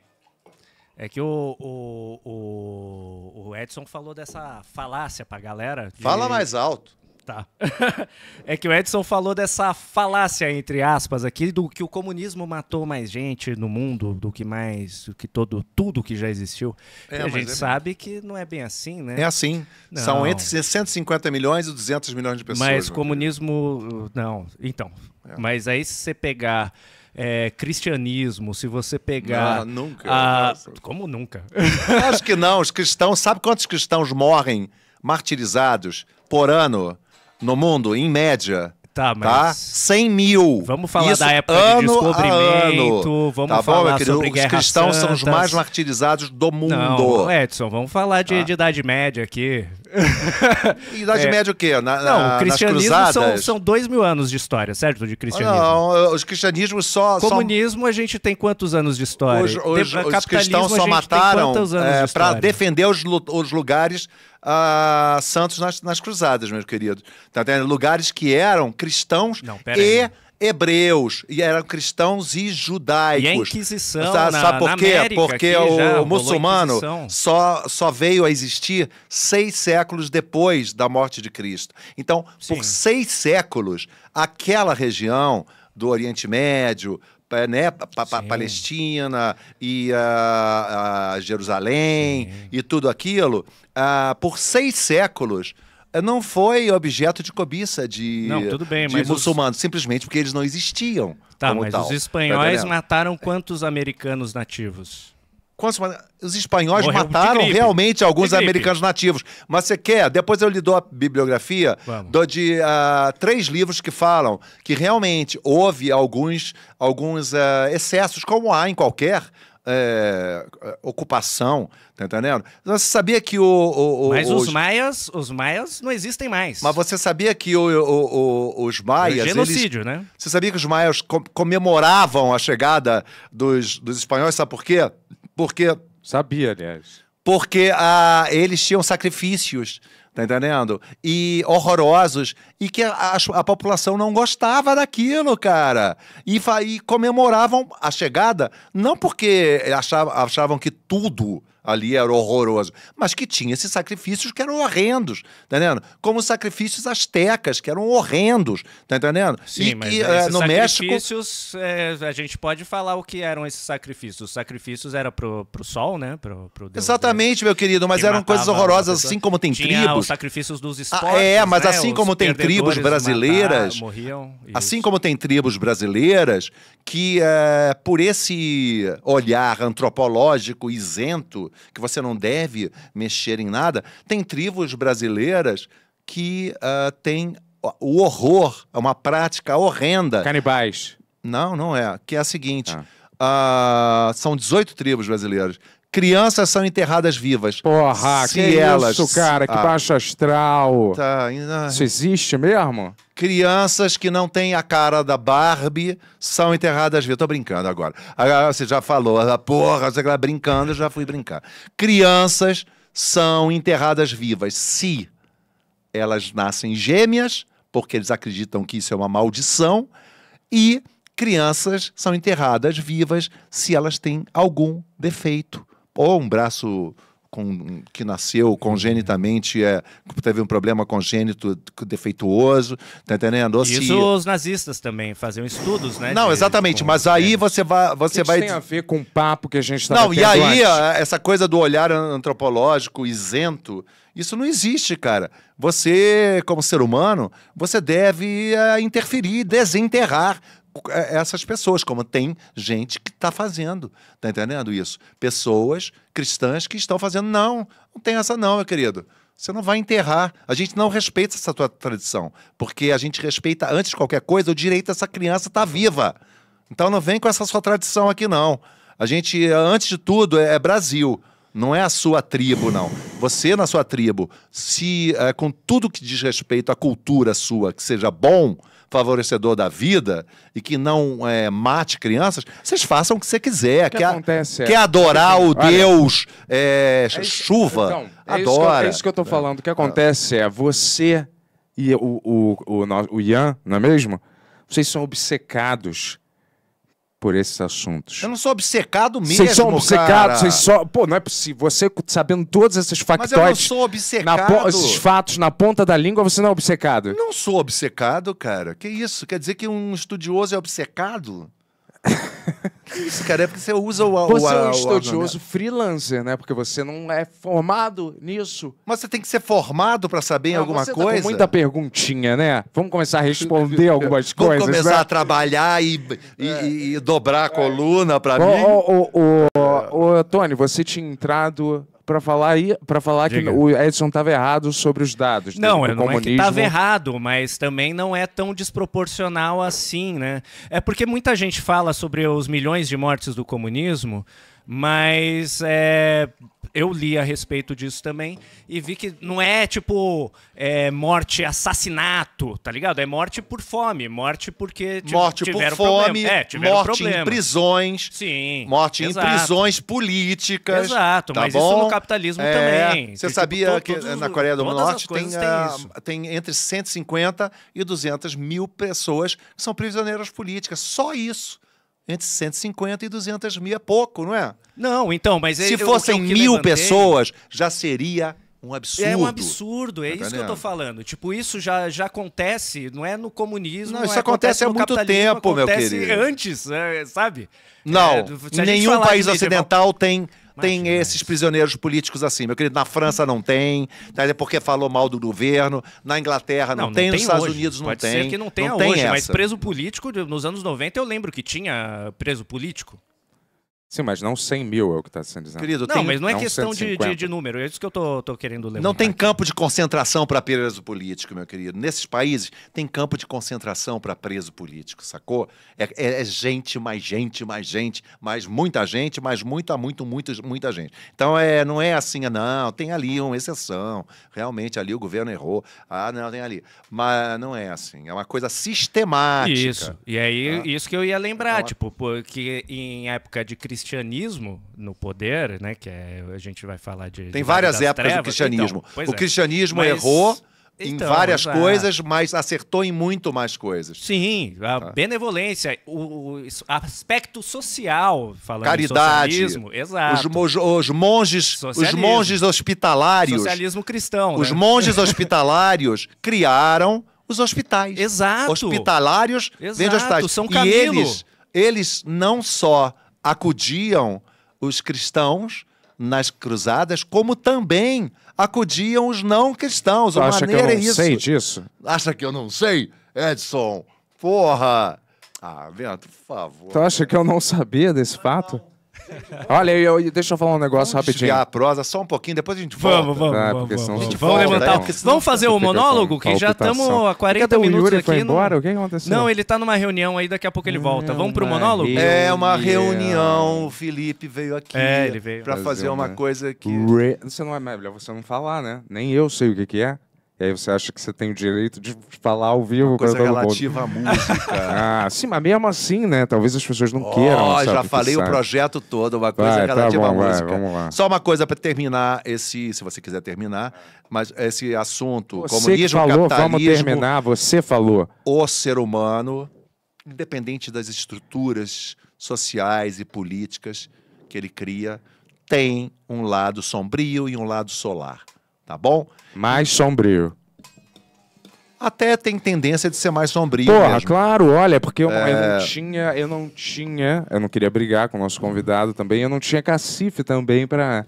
A: É que o, o, o, o, Edson falou dessa falácia pra
D: galera. De... Fala mais alto. Tá.
A: é que o Edson falou dessa falácia, entre aspas, aqui, do que o comunismo matou mais gente no mundo do que mais, do que todo, tudo que já existiu. É, a gente é... sabe
D: que não é bem assim, né? É assim. Não. São entre 150 milhões e 200 milhões de pessoas. Mas
A: comunismo, não. Então, é. mas aí se você pegar... É, cristianismo, se você pegar. Não, ah, nunca. A... Como nunca? Acho
D: que não. Os cristãos, sabe quantos cristãos morrem martirizados por ano no mundo, em média. Tá, tá? mas. Tá? 100 mil. Vamos falar Isso da época ano de descobrimento. Ano. Vamos tá falar bom, querido, sobre Os cristãos santas. são os mais martirizados do mundo. Não, Edson, vamos falar de, tá. de Idade Média aqui. Idade é. Média o quê? Na, não, na, o cristianismo são, são
A: dois mil anos de história, certo? De cristianismo.
D: Não, os cristianismos só... Comunismo só... a gente tem quantos anos de história? Os, os, os cristãos só mataram é, de para defender os, os lugares uh, santos nas, nas cruzadas, meus queridos. Tá Lugares que eram cristãos não, e... Aí hebreus, e eram cristãos e judaicos. E a Inquisição sabe, na, sabe por quê? América, Porque o muçulmano só, só veio a existir seis séculos depois da morte de Cristo. Então, Sim. por seis séculos, aquela região do Oriente Médio, né, pa, pa, Palestina e a ah, ah, Jerusalém Sim. e tudo aquilo, uh, por seis séculos não foi objeto de cobiça de, não, tudo bem, de mas muçulmanos, os... simplesmente porque eles não existiam. Tá, mas tal, os tá espanhóis tá
A: mataram quantos americanos nativos?
D: Quantos, os espanhóis Morreu mataram realmente alguns americanos nativos. Mas você quer? Depois eu lhe dou a bibliografia dou de uh, três livros que falam que realmente houve alguns, alguns uh, excessos, como há em qualquer é, é, ocupação, tá entendendo? Então, você sabia que o. o, o Mas os, os,
A: maias, os maias
D: não existem mais. Mas você sabia que o, os maias. É genocídio, eles... né? Você sabia que os maias comemoravam a chegada dos, dos espanhóis, sabe por quê? Porque. Sabia, aliás. Porque ah, eles tinham sacrifícios tá entendendo? E horrorosos, e que a, a, a população não gostava daquilo, cara. E, e comemoravam a chegada, não porque achavam que tudo ali era horroroso, mas que tinha esses sacrifícios que eram horrendos, tá entendendo? Como os sacrifícios astecas, que eram horrendos, tá entendendo? Sim, e mas que, é, no sacrifícios,
A: México... É, a gente pode falar o que eram esses sacrifícios. Os sacrifícios eram pro, pro
D: sol, né? Pro, pro Deus Exatamente, Deus. Né? meu querido, mas que eram coisas horrorosas, assim como tem tinha tribos. os sacrifícios dos ah, esportes, ah, É, mas né? assim os como tem tribos brasileiras... Matar, morriam, assim como tem tribos brasileiras que, é, por esse olhar antropológico isento que você não deve mexer em nada. Tem tribos brasileiras que uh, ah, têm o horror, é uma prática horrenda. Canibais. Não, não é. Que é a seguinte: ah. uh, são 18 tribos brasileiras crianças são enterradas vivas. Porra, Se que elas... isso, cara, que ah. baixa astral. Tá, Isso existe mesmo? Crianças que não têm a cara da Barbie são enterradas vivas. Tô brincando agora. Você já falou, a porra, você tá brincando, eu já fui brincar. Crianças são enterradas vivas. Se elas nascem gêmeas, porque eles acreditam que isso é uma maldição, e crianças são enterradas vivas se elas têm algum defeito ou um braço com, que nasceu congenitamente, é, teve um problema congênito defeituoso, tá entendendo? Isso se... os
A: nazistas também faziam
D: estudos, né? Não, de, exatamente, com... mas aí você vai... Você que vai... tem a ver com o papo que a gente tá Não, e aí antes? essa coisa do olhar antropológico isento, isso não existe, cara. Você, como ser humano, você deve uh, interferir, desenterrar, é, essas pessoas, como tem gente que está fazendo, tá entendendo isso? Pessoas cristãs que estão fazendo, não, não tem essa não, meu querido. Você não vai enterrar. A gente não respeita essa tua tradição, porque a gente respeita antes de qualquer coisa o direito dessa criança estar tá viva. Então não vem com essa sua tradição aqui não. A gente antes de tudo é, é, Brasil. Não é a sua tribo, não. Você, na sua tribo, se é, com tudo que diz respeito à cultura sua, que seja bom, favorecedor da vida e que não é, mate crianças, vocês façam o que você quiser. Que quer, acontece, é. quer adorar o Olha, Deus é, é chuva, então, é adora. é isso que
C: eu estou falando. O que
D: acontece é
C: você e o, o, o, o Ian, não é mesmo? Vocês são obcecados por esses assuntos.
D: Eu não sou obcecado mesmo, Vocês são obcecados, vocês só...
C: Pô, não é possível. Você sabendo todos esses factóides... Mas eu não sou
D: obcecado. Po... Esses fatos na ponta da língua, você não é obcecado? Não sou obcecado, cara. Que isso? Quer dizer que um estudioso é obcecado? Isso, cara, é porque você usa o Você o, é um estudioso né? freelancer, né? Porque você não é formado nisso. Mas você tem que ser formado para saber em alguma você tá com coisa? muita perguntinha, né? Vamos começar a responder algumas coisas. Vamos né? começar né? a trabalhar e, e, é. e, e dobrar a coluna para mim. Ô,
C: ô, ô, ô, Tony, você tinha entrado para falar para falar Diga. que o Edson estava errado sobre os dados. Não, do, não comunismo. é que estava
A: errado, mas também não é tão desproporcional assim, né? É porque muita gente fala sobre os milhões de mortes do comunismo. Mas é, eu li a respeito disso também e vi que não é tipo é, morte assassinato, tá ligado? É morte por fome, morte porque morte por fome, é, morte problema. em
D: prisões, sim, morte exato. em prisões políticas, exato. Tá mas bom? isso no capitalismo é, também. Você tipo, sabia tipo, que na Coreia do Norte tem, tem, tem, entre 150 e 200 mil pessoas que são prisioneiras políticas, só isso entre 150 e 200 mil é pouco, não é? Não, então, mas... É se eu, fossem eu, mil levantei... pessoas, já seria um absurdo. É um absurdo, é tá isso entendendo? que eu tô
A: falando. Tipo, isso já, já acontece, não é no comunismo. Não, isso é, acontece, acontece há muito tempo, meu querido. Acontece antes, é, sabe? Não, é, nenhum país ocidental
D: medieval... tem tem né? esses prisioneiros políticos assim, meu querido. Na França não tem, é porque falou mal do governo. Na Inglaterra não, não tem, nos tem Estados hoje. Unidos não Pode tem. Pode ser que não tenha não hoje, tem mas
A: preso político, nos anos 90 eu lembro que tinha preso político.
C: Sim, mas não 100 mil é o que está sendo dizendo.
D: Querido, não, tem... mas não é não questão de, de, de,
A: número, é isso que eu tô, tô querendo lembrar. Não tem
D: aqui. campo de concentração para preso político, meu querido. Nesses países tem campo de concentração para preso político, sacou? É, é, é, gente, mais gente, mais gente, mais muita gente, mais muita, muito, muito, muita gente. Então é, não é assim, ah, não, tem ali uma exceção. Realmente ali o governo errou. Ah, não, tem ali. Mas não é assim, é uma coisa sistemática. Isso,
A: e aí é tá? isso que eu ia lembrar, então, tipo, porque em época de crise cristianismo no poder, né? Que é, a gente vai falar de.
D: Tem de várias épocas trevas. do cristianismo. Então, o é. cristianismo é. errou. em então, várias mas, ah, coisas, mas acertou em muito mais coisas. Sim, a tá. benevolência,
A: o, o, aspecto social, falando Caridade, socialismo, exato. Os,
D: os monges, socialismo. os monges hospitalários. Socialismo
A: cristão. Os né? monges
D: hospitalários criaram os hospitais. Exato. Hospitalários exato. dentro de hospitais. São E eles, eles não só acudiam os cristãos nas cruzadas, como também acudiam os não cristãos. A Acha maneira que eu é não é sei disso? Acha que eu não sei, Edson? Porra! Ah, Vento, por favor. Tu acha
C: que eu não sabia desse fato? Olha, eu, deixa eu falar
D: um negócio vamos rapidinho. a prosa só um pouquinho, depois a gente vamos, volta. Vamos, ah, vamos, vamos. Gente vamos levantar. Daí, vamos fazer o um monólogo, que já estamos há
A: 40 minutos o aqui. Foi embora? O que aconteceu? Não, ele está numa reunião aí, daqui a pouco ele é, volta. Vamos para o monólogo? É uma reunião, o Felipe veio aqui é, ele veio.
C: fazer, uma, uma coisa que... Re... Você não é melhor você não falar, né? Nem eu sei o que que é. E aí você acha que você tem o direito de falar ao vivo Uma coisa relativa
D: à música.
C: ah, sim, mas mesmo assim, né? Talvez as pessoas não oh, queiram. Ó, já falei o projeto
D: todo, uma coisa vai, tá relativa tá bom, à música. vamos lá. Só uma coisa para terminar esse, se você quiser terminar, mas esse assunto, você comunismo, que falou, Vamos terminar,
C: você falou.
D: O ser humano, independente das estruturas sociais e políticas que ele cria, tem um lado sombrio e um lado solar tá bom?
C: Mais sombrio.
D: Até tem tendência de ser mais sombrio. Porra, mesmo. claro, olha, porque eu, é... eu, não
C: é. tinha, eu não tinha, eu não queria brigar com o nosso convidado também, eu não tinha cacife também para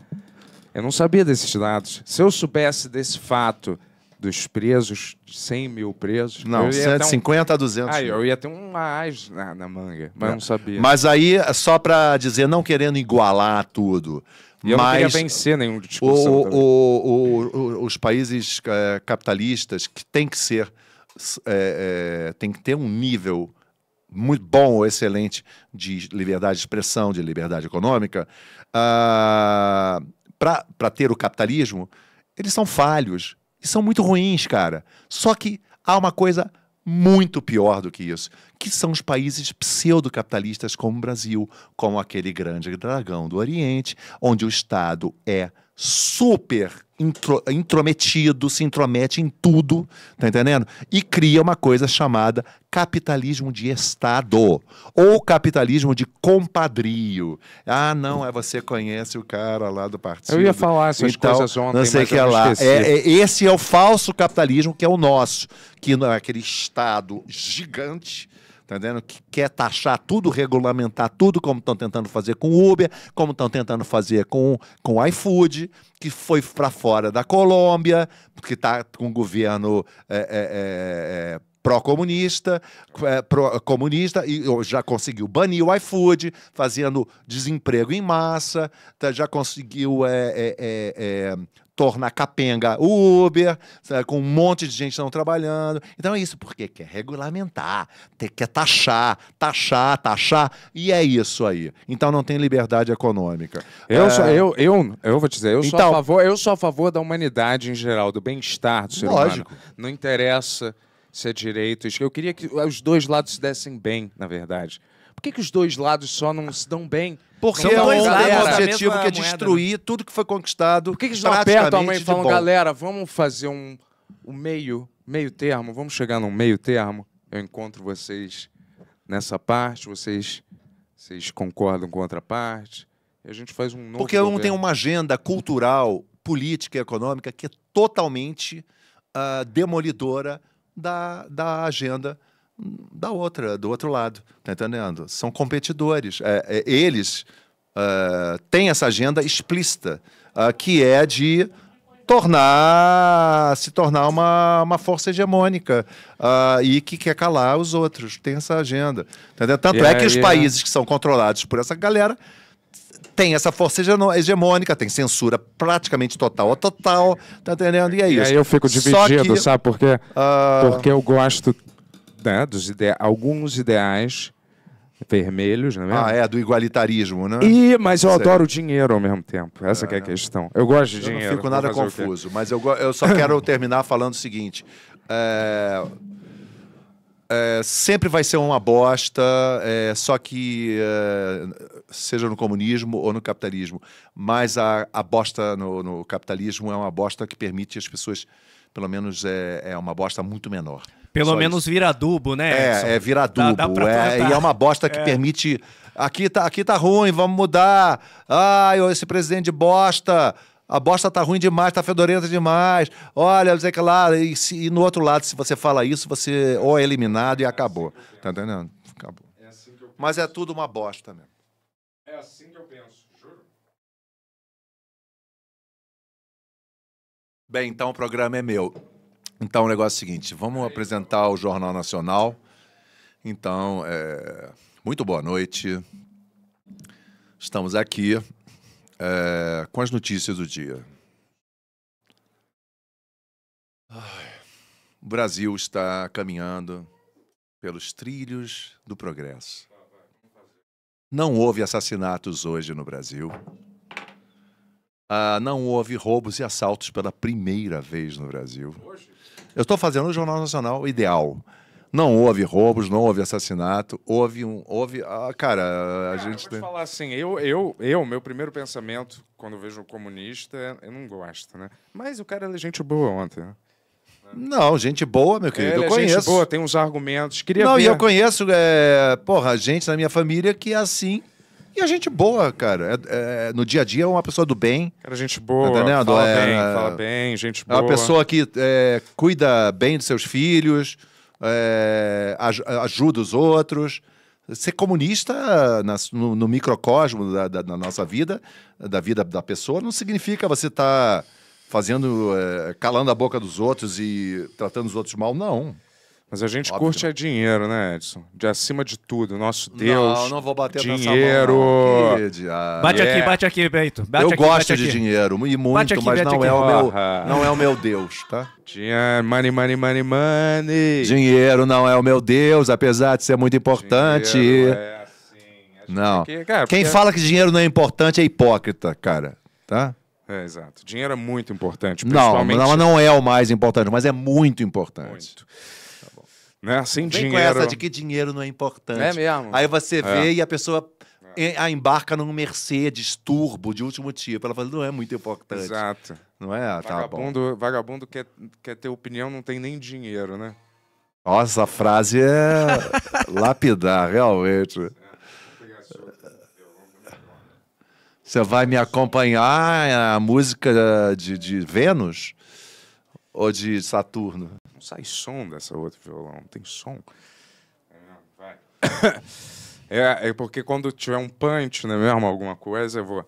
C: eu não sabia desses dados. Se eu soubesse desse fato dos
D: presos, 100 mil presos.
C: Não, 150 um... a 200. Aí, eu ia ter um mais na,
D: na manga, mas é. não sabia. Mas aí, só para dizer, não querendo igualar tudo,
C: e eu Mas não queria vencer
D: nenhum discussão. O, o, o, os países é, capitalistas que tem que ser, é, é, tem que ter um nível muito bom ou excelente de liberdade de expressão, de liberdade econômica, uh, ah, para ter o capitalismo, eles são falhos e são muito ruins, cara. Só que há uma coisa muito pior do que isso, que são os países pseudo-capitalistas como o Brasil, como aquele grande dragão do Oriente, onde o Estado é super intro, intrometido, se intromete em tudo, tá entendendo? E cria uma coisa chamada capitalismo de Estado ou capitalismo de compadrio. Ah, não, é você conhece o cara lá do partido. Eu ia falar essas então, coisas ontem, não sei mas que é lá. É, é, esse é o falso capitalismo que é o nosso, que não é aquele Estado gigante tá entendendo? que quer taxar tudo, regulamentar tudo, como estão tentando fazer com o Uber, como estão tentando fazer com, com o iFood, que foi para fora da Colômbia, porque está com o governo é, é, é, é pró-comunista, é, pró-comunista e já conseguiu banir o iFood, fazendo desemprego em massa, tá, já conseguiu é é, é, é, tornar capenga o Uber, tá, com um monte de gente não trabalhando. Então é isso, porque quer regulamentar, quer taxar, taxar, taxar, e é isso aí. Então não tem liberdade econômica. Eu, é... sou, eu, eu, eu vou te dizer, eu, então, sou a então
C: favor, eu sou a favor da humanidade em geral, do bem-estar do ser lógico. humano. Não interessa se é direito. Eu queria que os dois lados se dessem bem, na verdade. Por que, que os dois lados só não se dão bem? Porque é um objetivo que é destruir moeda, né? tudo que foi conquistado. Por que, que eles não apertam a mãe e falam, galera, vamos fazer um, um meio, meio termo, vamos chegar num meio termo? Eu encontro vocês nessa
D: parte, vocês,
C: vocês concordam com
D: outra parte.
C: E a gente faz um novo. Porque um tem
D: uma agenda cultural, política e econômica que é totalmente uh, demolidora da, da agenda da outra, do outro lado, tá entendendo? São competidores. É, é, eles uh, têm essa agenda explícita, uh, que é de tornar se tornar uma, uma força hegemônica uh, e que quer calar os outros. Tem essa agenda. Tá Entendeu? Tanto yeah, é que os países que são controlados por essa galera tem essa força hegemônica, tem censura praticamente total ou total, tá entendendo? E é isso. E aí eu fico dividido, que, sabe por quê? Uh... Porque
C: eu gosto né, dos alguns ideais
D: vermelhos, não é mesmo? Ah, é, do igualitarismo, né? E, mas eu Sei. adoro
C: dinheiro ao mesmo
D: tempo. Essa é, é a é. questão. Eu gosto de eu dinheiro. Não fico nada confuso, mas eu, eu só quero terminar falando o seguinte. É, é, sempre vai ser uma bosta, é, só que é, seja no comunismo ou no capitalismo. Mas a, a bosta no, no, capitalismo é uma bosta que permite as pessoas, pelo menos é, é uma bosta muito menor. Pelo só menos isso. vira adubo, né? É, é vira adubo. É. e é uma bosta que é. permite. Aqui tá, aqui tá ruim, vamos mudar. Ai, ah, esse presidente bosta a bosta tá ruim demais, tá fedorenta demais, olha, não sei que lá. E, se, e, no outro lado, se você fala isso, você ou é eliminado e acabou. Tá entendendo? Acabou. É assim Mas é tudo uma bosta mesmo. É assim que eu penso, juro. Bem, então o programa é meu. Então o negócio é o seguinte: vamos Aí, apresentar tá o Jornal Nacional. Então, é... muito boa noite. Estamos aqui é, com as notícias do dia. O Brasil está caminhando pelos trilhos do progresso. Não houve assassinatos hoje no Brasil. Ah, não houve roubos e assaltos pela primeira vez no Brasil. Eu estou fazendo o Jornal Nacional Ideal. Não houve roubos, não houve assassinato, houve um. Houve. Ah, cara, a cara, gente. Eu
C: falar assim, eu, eu, eu, meu primeiro pensamento quando vejo um comunista, eu não gosto, né?
D: Mas o cara era é gente boa ontem, né? Não, gente boa, meu querido. Ele eu é conheço. Gente boa,
C: tem uns argumentos. Queria Não, ver. e eu
D: conheço, é, porra, gente na minha família que é assim. E a gente boa, cara. É, é, no dia a dia é uma pessoa do bem. Cara, gente boa. Tá entendendo? Fala é, bem, fala bem, gente boa. É uma pessoa que é, cuida bem dos seus filhos é, ajuda os outros. Ser comunista na, no, no, microcosmo da, da, da, nossa vida, da vida da pessoa, não significa você estar tá fazendo, é, calando a boca dos outros e tratando os outros mal, não. Mas a gente Óbvio. curte
C: é dinheiro, né, Edson? De acima de tudo, nosso Deus. Não, não vou bater dinheiro. Mão, ah, bate yeah. É. aqui,
D: bate aqui, Beito. Bate eu aqui,
C: gosto de aqui. dinheiro, e muito, aqui, mas não é, o meu, não é o meu Deus, tá? Dinheiro, money,
D: money, money, money. Dinheiro não é o meu Deus, apesar de ser muito importante. é assim. Não. que, cara, Quem fala que dinheiro não é importante é hipócrita, cara, tá?
C: É, exato. Dinheiro é muito importante, principalmente... Não, não,
D: não é o mais importante, mas é muito importante. Muito né? Sem Vem dinheiro. com essa de que dinheiro não é importante. É mesmo. Aí você é. vê é. e a pessoa é, a embarca num Mercedes turbo de último tipo. Ela fala, não é muito importante. Exato. Não é? Ah, tá vagabundo,
C: tá vagabundo quer, quer ter opinião, não tem nem dinheiro, né?
D: Nossa, a frase é lapidar, realmente. É, né? Você vai me acompanhar a música de, de Vênus ou de Saturno? sai som dessa outra violão, não tem som.
C: É, é porque quando tiver um punch, né mesmo? Alguma coisa, eu vou.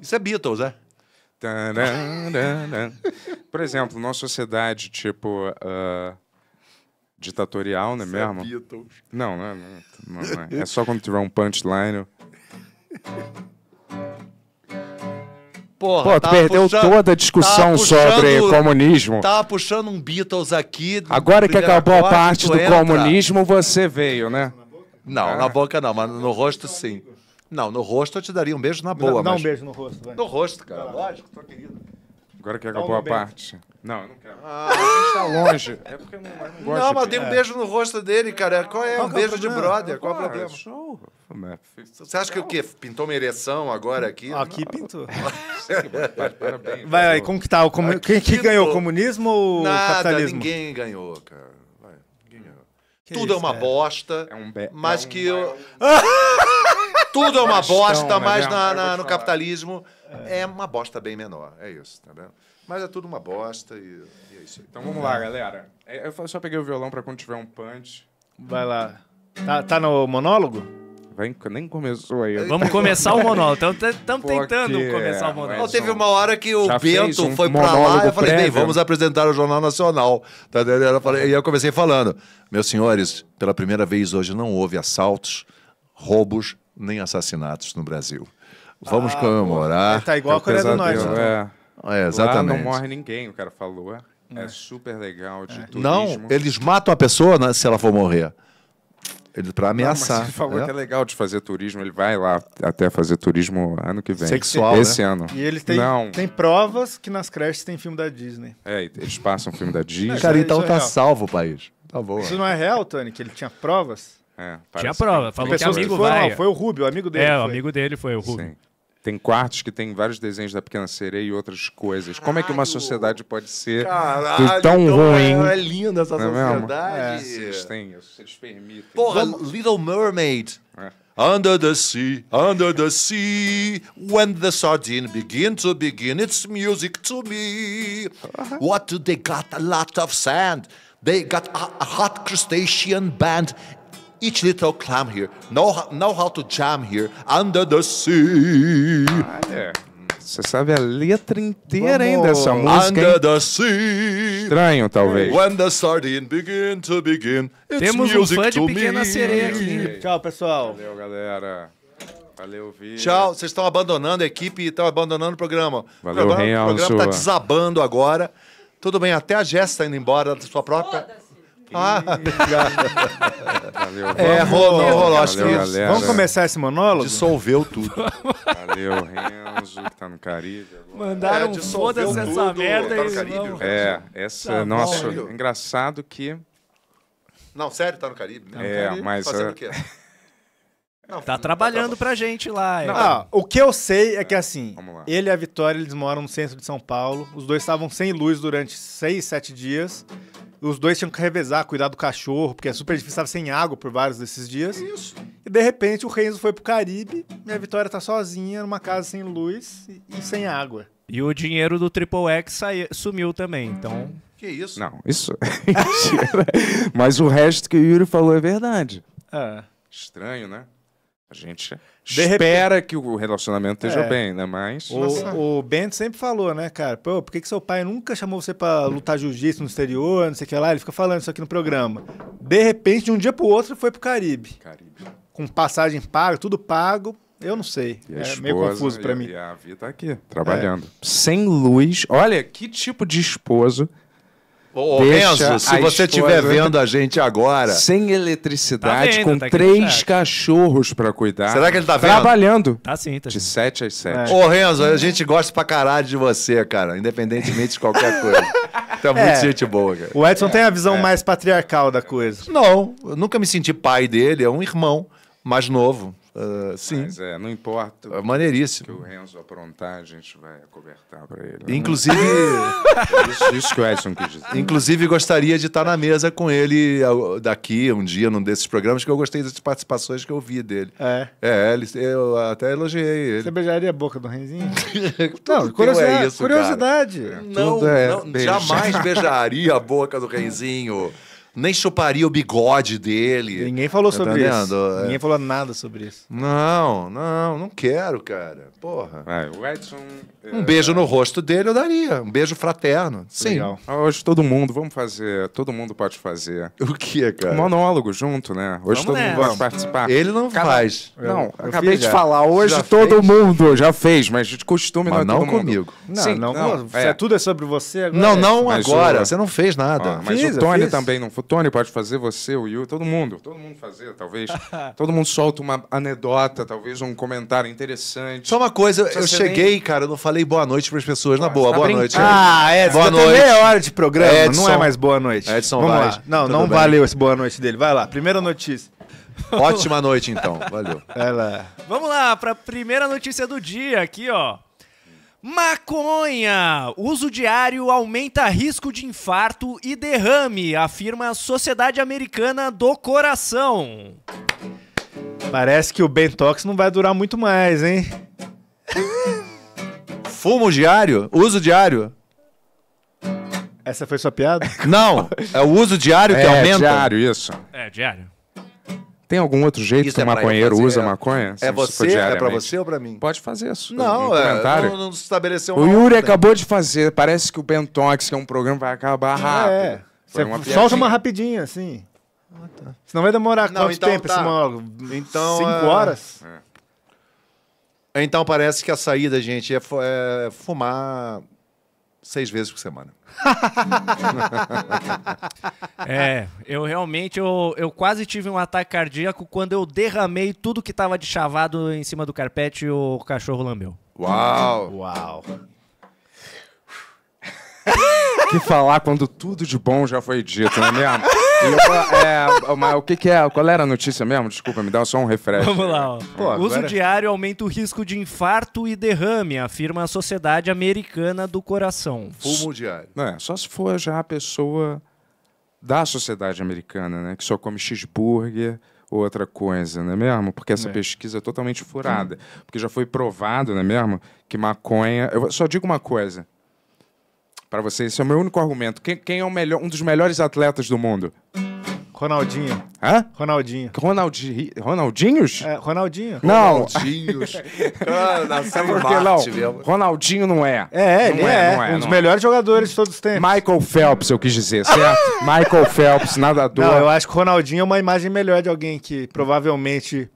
C: Isso é Beatles, é? Por exemplo, numa sociedade tipo uh, ditatorial, né mesmo? É Beatles. Não, não, é, não, é, não, não é. é só quando tiver um punchline. Eu...
D: Porra, Pô, tu perdeu puxando, toda a discussão puxando, sobre comunismo. Tá puxando um Beatles aqui. Agora que acabou a parte do entra. comunismo,
C: você veio, né?
D: Não, é. na boca não, mas no rosto sim. Não, no rosto eu te daria um beijo na boa. Não mas... um beijo no rosto, vai. No
B: rosto, cara.
D: Tá lógico, tua querida.
B: Agora que acabou um a beijo. parte. Não, eu não quero.
D: Ah, tá longe. É porque eu não, não gosto. Não, mas de... tem um beijo no rosto dele, cara. Qual é? Qual um é beijo de brother. Qual é o problema? Show. É? Você acha que o quê? Pintou uma ereção agora aqui? Aqui pintou. Parabéns. Vai, vai, como que tá? O Quem que ganhou? O comunismo ou Nada, capitalismo? ninguém ganhou, cara. Vai,
B: ninguém hum. ganhou. Que
D: Tudo isso, é uma bosta, é um be... mas é um... que eu... Tudo é uma bosta, mas é na, na, no capitalismo é. é uma bosta bem menor. É isso, tá vendo? Mas é tudo uma bosta e, e é isso aí. Então vamos lá, galera.
C: Eu só peguei o violão para quando tiver um punch.
D: Vai
B: lá. Tá, tá no monólogo? Vem, nem começou aí. Vamos começar o monólogo. Estamos
D: tentando começar o monólogo. É, teve uma hora que o Já Bento um foi para lá eu falei, bem, vamos apresentar o Jornal Nacional. Tá e eu comecei falando, meus senhores, pela primeira vez hoje não houve assaltos, roubos, nem assassinatos no Brasil. Vamos ah, comemorar. está igual é a Coreia do Norte. É. é. exatamente. Lá não morre
C: ninguém, o cara falou. É, é, é super legal de é.
D: Não, eles matam a pessoa né, se ela for morrer. Ele para ameaçar.
B: Não, ele falou é? que é
C: legal de fazer turismo, ele vai lá
D: até fazer turismo ano que vem.
C: Sexual, Esse né? ano. E ele tem, não. tem
B: provas que nas creches tem filme da Disney.
C: É, eles passam filme da Disney. Cara, então é tá é salvo o país.
B: Tá boa. Isso não é real, Tony, que ele tinha provas? É, tinha prova, falou que, que amigo que vai. Não, foi o Rubio, o amigo é, dele. É, foi. o amigo dele
C: foi o Rubio. Sim. Tem quartos que tem vários desenhos da Pequena Sereia e outras coisas. Caralho. Como é que uma sociedade pode ser Caralho, tão então é, ruim? É, é linda essa não é sociedade. É, é. têm isso, vocês permitem. Porra,
D: Little Mermaid. É. Under the sea, under the sea, when the sardine begin to begin its music to me. What do they got? A lot of sand. They got a, a hot crustacean band each little clam here know, know how to jam here under the sea. Olha, você sabe a letra inteira Vamos. hein, dessa música. Under hein? the sea.
C: Estranho, talvez.
D: When the sardine begin to begin, it's Temos music um fã de to Pequena Sereia aqui. Tchau, pessoal. Valeu, galera. Valeu, Vini. Tchau. Vocês estão abandonando a equipe e estão abandonando o programa. Valeu, o programa está desabando agora. Tudo bem, até a Jéssica tá indo embora da sua própria... Ah.
F: valeu, é,
B: rolou, rolou. Acho que vamos começar esse monólogo? Dissolveu tudo. valeu,
C: Renzo, que tá no Caribe.
D: Agora. Mandaram é, foda-se essa merda tá no não. Né? É, tá essa. Tá nossa,
C: engraçado que.
D: Não, sério, tá no Caribe? é, Caribe. mas. Fazendo uh... o quê? Não, tá trabalhando tá pra gente lá. É. Não, ah,
B: o que eu sei é que assim, ele e a Vitória, eles moram no centro de São Paulo. Os dois estavam sem luz durante seis, sete dias. Os dois tinham que revezar, cuidar do cachorro, porque é super difícil, estava sem água por vários desses dias. Isso. E de repente o Renzo foi pro Caribe e a Vitória tá sozinha numa casa sem luz e, e sem água. E
A: o dinheiro do Triple X sumiu também, então. Que isso? Não, isso.
C: É Mas o resto que o Yuri falou é verdade. É. Estranho, né? A gente de espera repente... que o relacionamento esteja é. bem, né? Mas. O,
B: o Bento sempre falou, né, cara? Pô, por que, que seu pai nunca chamou você para lutar jiu-jitsu no exterior, não sei o que lá? Ele fica falando isso aqui no programa. De repente, de um dia pro outro, foi pro Caribe. Caribe. Com passagem paga, tudo pago. Eu não sei. é meio confuso para mim. E a
D: Vi tá aqui,
C: trabalhando. É. Sem luz. Olha que tipo de esposo
D: Ô, se você estiver vendo a gente agora. Sem eletricidade, tá com tá
C: três cachorros para cuidar. Será que ele tá vendo? Trabalhando. Tá sim, tá De sim. 7 às 7. É. Ô,
D: Renzo, a gente gosta pra caralho de você, cara, independentemente de qualquer coisa. Tá é. muito é. gente boa, cara. O Edson é, tem a visão é. mais patriarcal da coisa. Não, eu nunca me senti pai dele, é um irmão mais novo. Uh, sim. Mas é, não importa. É maneiríssimo. Que o Renzo
C: aprontar, a gente vai cobertar para ele. Né? Inclusive. É
D: isso, é isso, que o Edson quis dizer. Inclusive, gostaria de estar na mesa com ele daqui, um dia, num desses programas, que eu gostei das participações que eu vi dele. É. É, ele, eu até elogiei ele. Você
B: beijaria a boca do Renzinho?
D: não, é curiosidade. É isso, curiosidade. Não, é não jamais beijaria a boca do Renzinho. nem chuparia o bigode dele. Ninguém falou tá sobre entendendo? isso. É. Ninguém falou nada sobre isso. Não, não, não quero, cara. Porra. É, o Edson. Um é... beijo no rosto dele eu daria. Um beijo fraterno. Sim. Legal. Ah, hoje todo
C: mundo, vamos fazer. Todo mundo pode fazer. O que, cara? Um monólogo junto, né? Hoje vamos todo nessa. mundo vai participar. Ele não Cada... faz. Não, eu acabei de é. já. falar. Hoje já todo fez? mundo já fez, mas de costume mas não, é não comigo. Mundo. Não, Sim, não. não é. é. Tudo é sobre você agora. Não, não agora. Você não fez nada. Ó, ah, mas fiz, o Tony também não foi o Tony pode fazer, você, o Yu, todo mundo, todo mundo fazer, talvez. todo mundo solta uma anedota, talvez um comentário interessante. Só uma coisa, eu cheguei,
D: nem... cara, eu não falei boa noite para as pessoas, Pô, na boa, tá boa brin... noite. Ah, é, boa noite. Tem meia hora de programa, Edson, não é mais boa noite. Edson Vamos lá. Não, Tudo não bem? valeu esse boa noite dele. Vai lá, primeira notícia.
A: Ótima noite
D: então, valeu. Vai lá.
A: Vamos lá para a primeira notícia do dia aqui, ó. Maconha! Uso diário aumenta risco de infarto e derrame, afirma a Sociedade Americana do Coração.
B: Parece que o Bentox não vai durar muito mais, hein?
D: Fumo diário? Uso diário?
B: Essa foi sua piada?
D: Não, é o uso diário que é, aumenta. É, diário, isso. É, diário. Tem
C: algum outro jeito isso que é o é maconheiro usa maconha? É você? É para você ou para mim? Pode fazer isso.
D: Não, um é, não, não estabeleceu O Yuri acabou
C: de fazer. Parece que o Bentox, que é um programa, vai acabar é.
B: rápido. É. uma solta uma rapidinha, assim. Senão vai demorar não, quanto então, tempo tá. esse monólogo? Então, Cinco é- horas?
D: Então parece que a saída, gente, é fumar seis vezes por semana. é,
A: eu realmente eu, eu quase tive um ataque cardíaco quando eu derramei tudo que estava de chavado em cima do carpete e o cachorro lambeu. Uau!
C: Uau! que falar quando tudo de bom já foi dito, não é mesmo? é, mas o que, que é? Qual era a notícia mesmo? Desculpa, me dá só um refresh. Vamos
A: lá. Ó. Pô, agora... Uso diário aumenta o risco de infarto e derrame, afirma a Sociedade Americana do Coração. Fumo diário. É, só se for já a
C: pessoa da sociedade americana, né? Que só come cheeseburger ou outra coisa, não é mesmo? Porque essa é. pesquisa é totalmente furada. Porque já foi provado, não é mesmo? Que maconha. Eu só digo uma coisa: para você. Esse é o meu único argumento. Quem, quem é melhor, um dos melhores atletas do mundo?
B: Ronaldinho.
C: Hã? Ronaldinho. Ronaldinho Ronaldinhos?
B: É, Ronaldinho. Não. Ronaldinhos. Ah, Porque não. Ronaldinho não é. é. É, não ele é, é. Não é, Um dos é.
C: melhores jogadores de todos os tempos. Michael Phelps, eu quis dizer, certo? Michael Phelps, nadador. Não, eu
B: acho que Ronaldinho é uma imagem melhor de alguém que provavelmente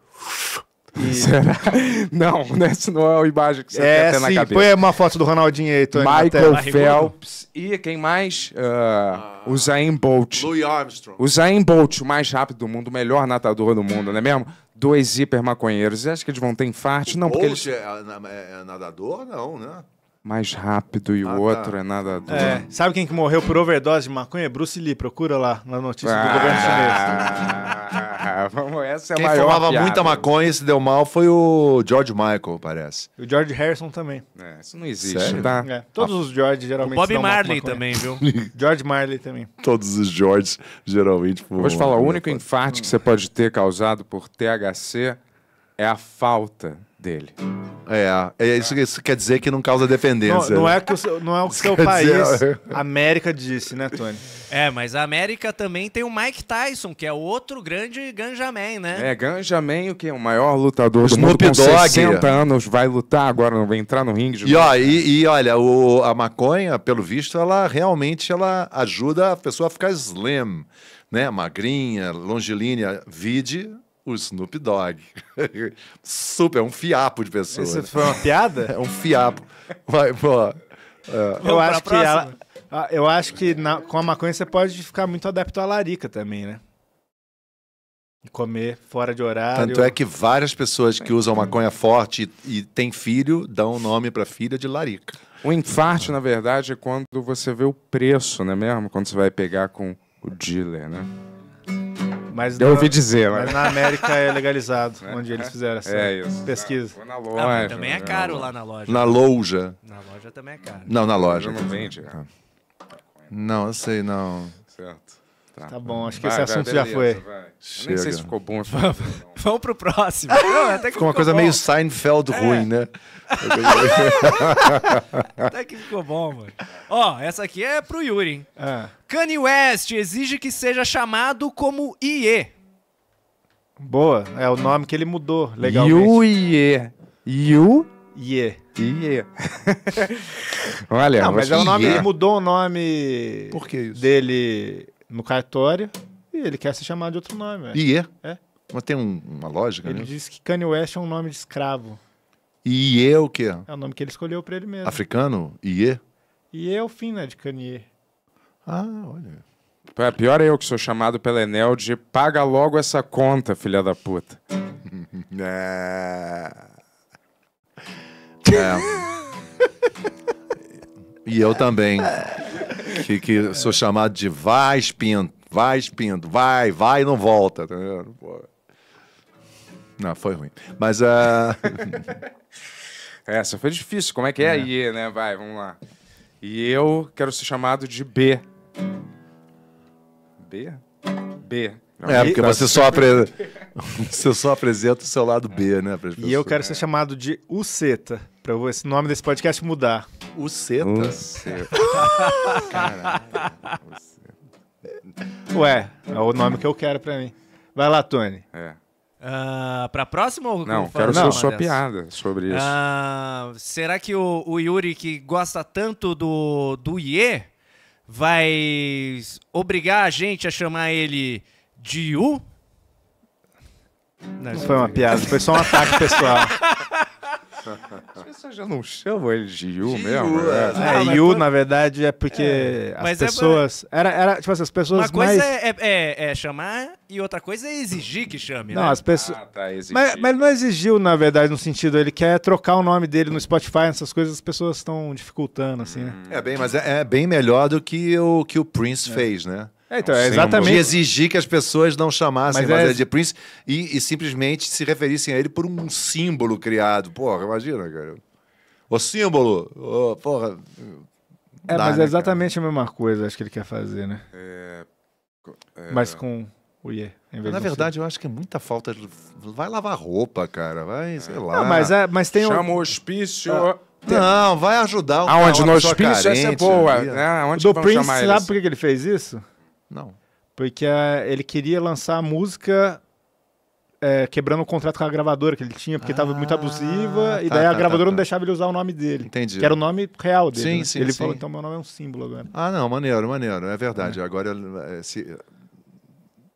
B: e... Será? Não, né, Isso não é a imagem que você é, quer ter sim, na cabeça. Põe uma foto do Ronaldinho aí, Tony. Michael Phelps
C: e quem mais? Uh, o Zayn Bolt. Louis Armstrong. O Zayn Bolt, o mais rápido do mundo, o melhor natador do mundo, não é mesmo? Dois hiper maconheiros. Você acha que eles vão ter infarto? O não, Bolt porque
D: eles... É, é, é nadador? Não, né?
C: mais rápido e o ah, tá. outro tá. é nada do... É.
D: Sabe quem que morreu por overdose de
B: maconha? Bruce Lee, procura lá na notícia ah, do governo chinês. Ah, vamos, essa é quem a maior fumava piada. muita
D: maconha e se deu mal foi o George Michael, parece. E o George Harrison também.
B: É, isso não existe, Sério? tá? É, todos os George geralmente maconha. Bob Marley também, viu? George Marley
D: também. Todos os George geralmente fumam. Vou te falar, o único
C: infarte que você pode ter causado por THC é a falta
D: dele. É, é isso, isso quer dizer que não causa dependência. Não, não né?
B: é, que o, não é o seu país, dizer...
D: América, disse, né, Tony?
A: É, mas a América também tem o Mike Tyson, que é o outro grande Ganjamin, né? É,
C: Ganjamin, o que é o maior lutador o do Snoop mundo com Dogg. 60 anos, vai lutar agora, vai entrar no ringue.
D: E, ó, e, e, olha, o, a maconha, pelo visto, ela realmente ela ajuda a pessoa a ficar slim, né? Magrinha, longilínea, vide o Snoop Dogg. Super, é um fiapo de pessoas. Isso né? foi uma piada? É um fiapo. Vai, pô. É. Eu, acho que ela,
B: ah, eu acho que na, com a maconha você pode ficar muito adepto à larica também, né? Comer fora de horário. Tanto é que
D: várias pessoas que usam maconha forte e, e têm filho dão o nome para filha de larica. O infarte, na verdade, é quando você vê o preço, né mesmo? Quando você
C: vai pegar com o dealer, né?
B: Mas Eu ouvi dizer, mas. na América é legalizado, é, onde eles é. fizeram essa é isso. pesquisa. Na, na loja, ah, também é caro na lá na loja. Na
D: loja. Na loja também é caro. Não, na loja. Não vende. É. Não, eu sei, não. Certo. Tá, tá bom, acho que vai, esse assunto vai, já foi. Vai. Chega. nem sei se ficou bom.
C: Vamos
A: pro próximo. Não, até que ficou uma coisa bom. meio Seinfeld é. ruim, né? até que ficou bom, mano. Ó, essa aqui é pro Yuri, hein? Ah. Kanye West exige que seja chamado como IE.
B: Boa, é o nome que ele mudou, legalmente. Yu Yu... Ye. Ye. Olha, Não, mas é o nome, ele mudou o nome Por que isso?
D: dele no cartório
B: e ele quer se chamar de outro nome. Velho. é? É.
D: Mas tem um, uma lógica, ele né? Ele diz
B: que Kanye West é um nome de escravo.
D: E é o quê?
B: É o nome que ele escolheu para ele mesmo.
D: Africano? Iê?
B: Iê é? é o fim, né, de Kanye. Ah,
C: olha. pior é eu que sou chamado pela Enel de paga logo essa conta, filha da puta.
D: é... é. E eu também. que, que sou chamado de vai, Pinto, vai, Pinto, vai, vai e não volta. Tá não, foi ruim. Mas a. Uh... É, essa foi difícil.
C: Como é que é, é aí, né? Vai, vamos lá. E eu quero ser chamado de B.
B: B? B. Não, é, porque você só, apre...
D: você só apresenta o seu lado B, né? E eu quero ser
B: chamado de Uceta. Pra o nome desse podcast mudar. O Seta? O Seta. Ué, é o nome que eu quero pra mim. Vai lá, Tony. É. Uh, pra próxima ou Não, quero ser sua piada sobre isso.
A: Uh, será que o, o, Yuri, que gosta tanto do, do Iê, vai obrigar a gente a chamar ele de U?
B: Não, não foi uma piada, foi só um ataque pessoal.
C: As pessoas já não chamam ele de Yu mesmo. É, né? é Yu,
B: na verdade, é porque é, as é pessoas. Era, era, tipo assim, as pessoas. Uma coisa mais...
A: É, é, é, chamar e outra coisa é exigir que chame. Não, né? as pessoas. Ah, tá,
D: mas,
B: mas não exigiu, na verdade, no sentido, ele quer trocar o nome dele no Spotify, essas coisas, as pessoas estão dificultando, assim, né? Hum. É bem,
D: mas é, bem melhor do que o que o Prince fez, né? É, então, é exatamente. De exigir que as pessoas não chamassem mas é... de Prince e, e, simplesmente se referissem a ele por um símbolo criado. Porra, imagina, cara. O símbolo, oh, porra. É, Dá, mas né, é exatamente
B: cara? a mesma coisa, acho que ele quer fazer, né?
D: É... É... Mas com o IE. Yeah, Na verdade, eu acho que é muita falta de. Vai lavar roupa, cara. Vai, é. sei lá. Não, mas, é, mas tem Chama o hospício. Ah. Não, vai ajudar um Aonde? No hospício essa é boa. Né? Onde do Prince, sabe por que ele fez isso? Não.
B: Porque uh, ele queria lançar a música é, quebrando o contrato com a gravadora que ele tinha, porque estava muito ah, abusiva, tá, e daí a tá, tá, gravadora tá, não deixava ele usar o nome dele.
D: Entendi. Que era o nome real dele. Sim, né? sim, ele sim. falou,
B: então meu nome é um símbolo agora.
D: Ah, não, maneiro, maneiro. É verdade. É. Agora eh, se...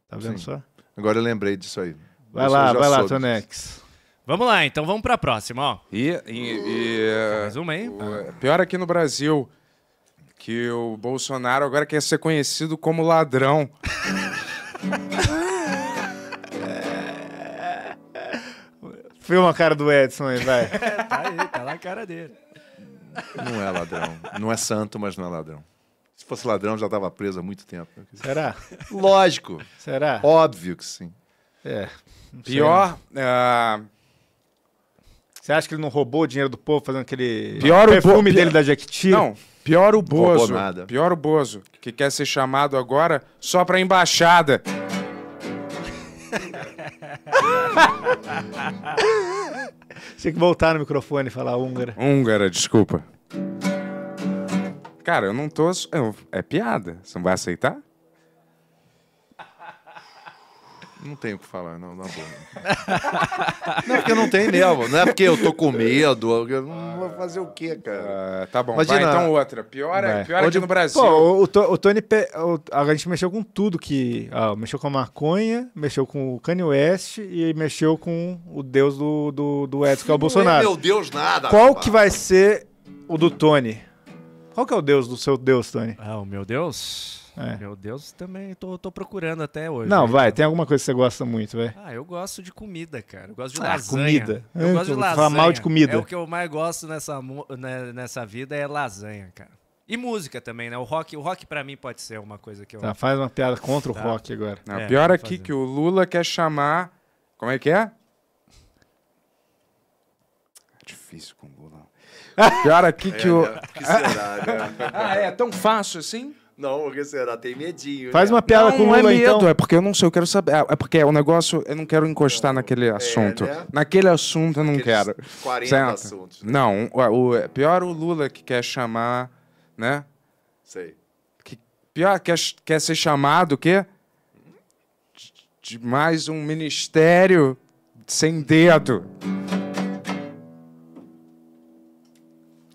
D: Tá vendo sim. só? Agora eu lembrei disso aí. Vai eu lá, vai lá,
A: Tonex. Vamos lá, então vamos para a próxima, ó. E, e, e mais uma aí.
C: pior aqui é no Brasil, que o Bolsonaro agora quer ser conhecido
B: como ladrão. Filma a cara do Edson aí, vai. É,
A: tá aí, tá lá a cara dele.
D: Não é ladrão. Não é santo, mas não é ladrão. Se fosse ladrão, já estava preso há muito tempo. Será? Lógico. Será? Óbvio que sim. É. Pior.
B: É, Você acha que ele não roubou o dinheiro do povo fazendo aquele
E: pior perfume o po... dele
C: pior... da Jequiti? Não, Pior o Bozo. Pior o Bozo, que quer ser chamado agora só pra embaixada.
B: Tinha que voltar no microfone e falar húngara.
C: Húngara, desculpa.
B: Cara, eu não tô.
C: é piada. Você não vai aceitar?
D: Não tenho o que falar, não, na boa. não, é porque não tem mesmo. Não é porque eu tô com medo. Eu não
C: ah. vou fazer o quê, cara? Ah, tá bom, Imagina... Vai, então outra. Pior, é, pior é Onde... aqui no Brasil. Pô, o,
B: o, o Tony... Pe... O, a gente mexeu com tudo que... mexeu com a maconha, mexeu com o Kanye West e mexeu com o deus do, do, do Edson, que é o é Bolsonaro. Meu Deus, nada. Qual que vai ser o do Tony? Qual que é o deus do seu deus, Tony? Ah, o meu deus... É. Meu Deus, também
A: tô, tô procurando até hoje. Não, vai,
B: tem alguma coisa que você gosta muito, velho
A: Ah, eu gosto de comida, cara. Eu gosto de ah, lasanha. comida. Eu, gosto de lasanha. Então, falar mal de comida. É o que eu mais gosto nessa, né, nessa vida é lasanha, cara. E música também, né? O rock, o rock para mim pode ser uma coisa que eu. Tá, faz uma piada
C: contra tá. o rock agora. Não, é, pior aqui fazer. que o Lula quer chamar. Como é que é? Difícil com o Lula. Pior aqui é, que o. Que será, cara?
D: Né? ah, é tão fácil assim? Não, porque será? Assim, Tem medinho. Faz né? uma piada não, com o é Lula, é medo, então. É
C: porque eu não sei, eu quero saber. Ah, é porque é um negócio, eu não quero encostar não, naquele é, assunto. É, né? Naquele assunto eu não Aqueles quero. 40 assuntos. Né? Não, o, o, é pior o Lula que quer chamar, né? Sei. Que, pior, quer, quer ser chamado o quê? De mais um ministério
B: sem dedo.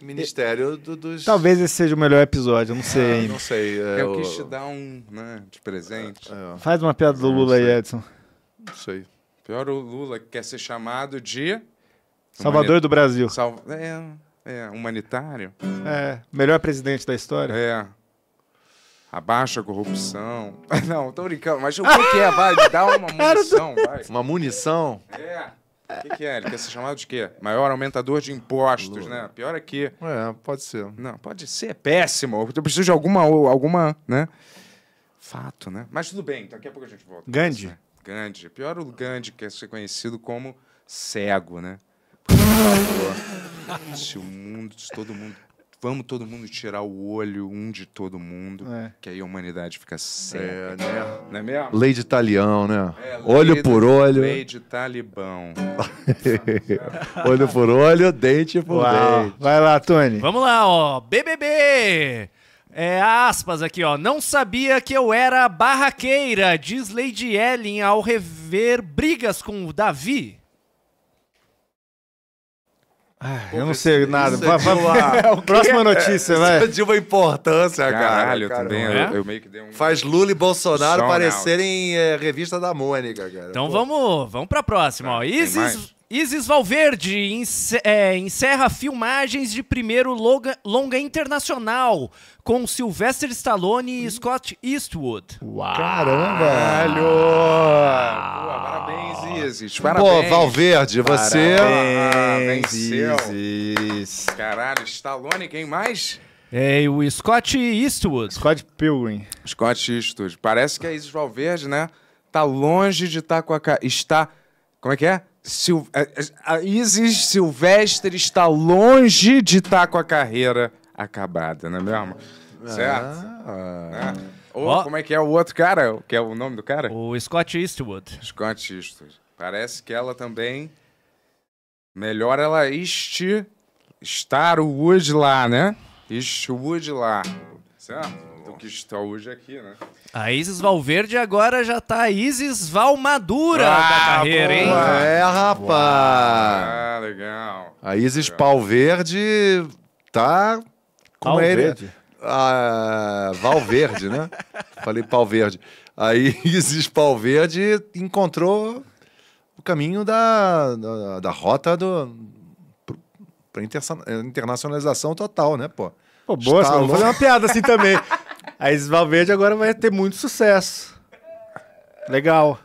D: ministério do, dos. Talvez
B: esse seja o melhor episódio, não sei. Ah, não sei. É eu é o... quis te
D: dar
C: um, né, de presente. É, é. Faz uma piada do Lula aí, Edson. Não sei. Pior o Lula que quer ser chamado de. Salvador do
B: Brasil. Sal...
C: É, é, humanitário. É, melhor presidente da história. É. Abaixa a corrupção. Não, tô brincando, mas o que, que é? Vai, dá uma munição, vai. Uma munição? É. O que, que, é? Ele quer ser chamado de quê? Maior aumentador de impostos, né? Lula. né? Pior é que. É, pode ser. Não, pode ser. É péssimo. Eu preciso de alguma, alguma, né? Fato, né? Mas tudo bem, daqui a pouco a gente volta. Gandhi. Isso, né? Gandhi. Pior o Gandhi, que é ser conhecido como cego, né? se o mundo, se todo mundo Vamos todo mundo tirar o olho um de todo mundo, é. que aí a humanidade fica
D: é. séria, né? Não é mesmo? Lei de talião, né? É, olho por de, olho. Lei de talibão. olho por olho, dente por Uau. dente. Vai lá, Tony.
A: Vamos lá, ó. BBB! É, aspas aqui, ó. Não sabia que eu era barraqueira, diz Lady Ellen ao rever brigas com o
D: Davi.
B: Ah, eu não sei nada. É vai, vai
D: lá. É próxima é, notícia, vai. Isso é de uma importância, Caralho, cara. também. Eu, né? eu, meio
A: que dei um... Faz Lula e Bolsonaro parecerem
D: é, revista da Mônica, cara.
A: Então vamos, vamos pra próxima. Tá, Isis Isis Valverde é, encerra filmagens de primeiro longa, longa internacional com Sylvester Stallone e Scott Eastwood. Uau. Caramba! Uau. parabéns, Isis. Parabéns. Pô, Valverde, você. Parabéns, ah,
B: Isis. Caralho,
C: Stallone, quem mais?
A: É o Scott Eastwood. Scott Pilgrim. Scott
C: Eastwood. Parece que a Isis Valverde, né? Tá longe de estar tá com a. Está. Como é que é? Sil... É, é, a Isis Silvestre está longe de estar tá com a carreira acabada, não é mesmo? Ah. Certo? Ah. É. Ou, oh. como é que é o outro cara? Que é o nome do cara? O Scott Eastwood. Scott Eastwood. Parece que ela também. Melhor ela este. Estar o
A: Wood lá, né? wood lá.
C: Certo? do que está hoje aqui, né?
D: A Isis
A: Valverde agora já tá a Isis Valmadura ah, da carreira, boa. hein? É, rapaz!
D: Ah, legal. A Isis legal. Palverde tá com Palverde. ele. Ah, Valverde, né? Falei Palverde. A Isis Verde encontrou o caminho da, da, da rota do, para internacionalização total, né, pô?
B: Pô, boa, Stallone... vou fazer uma
D: piada assim também. A Isval Verde agora vai ter muito sucesso. Legal.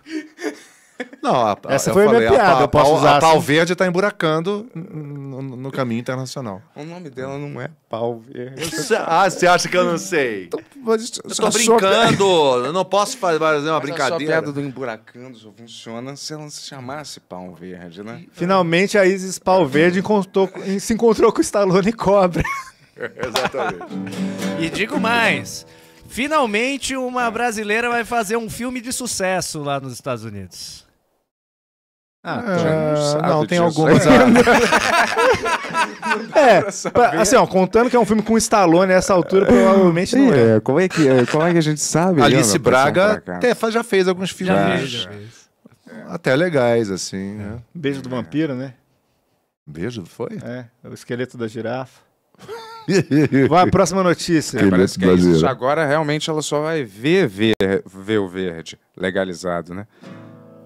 D: Não, a, essa foi falei, a minha piada. A, a, eu posso usar a, Pau assim. Verde está emburacando no, no, caminho internacional. O nome dela não é Pau Verde. ah, você acha que eu não sei? Tô,
C: mas, eu brincando.
D: Eu não posso fazer uma mas brincadeira. A piada do emburacando
C: só funciona
D: se ela se chamasse
A: Pau Verde, né?
B: Finalmente a Isis Pau Verde encontrou, se encontrou com o Stallone Cobra.
A: Exatamente. E digo mais. Finalmente uma é. brasileira vai fazer um filme de sucesso lá nos Estados Unidos.
B: Ah, é, não, tem algumas. é, assim, ó, contando que é um filme com Stallone nessa altura, provavelmente não é. é. Como é que, é, como é que a gente sabe? Alice Braga
D: até já fez alguns filmes. Já fez, já fez. Até legais, assim.
B: Né? Beijo do vampiro, né? Beijo, foi? É, o esqueleto da girafa. Vai, próxima notícia. É, parece que é isso. Agora realmente ela só vai ver,
C: ver, ver o verde legalizado, né?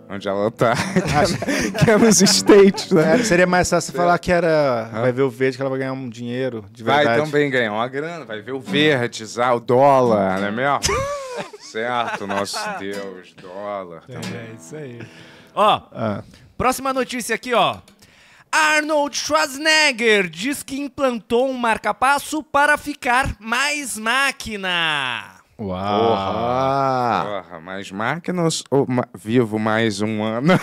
C: Onde ela tá.
B: que é nos States, né? É, seria mais fácil é. falar que era. Vai ver o verde que ela vai ganhar um dinheiro de verdade. Vai
C: também ganhar uma grana, vai ver o verde, ah, o dólar, né mesmo? certo, nosso Deus, dólar. É, também. É, isso
A: aí.
B: Ó, ah.
A: próxima notícia aqui, ó. Arnold Schwarzenegger diz que implantou um marca-passo para ficar mais máquina. Uau!
C: Porra. Porra, mais máquinas ou ma vivo mais um ano?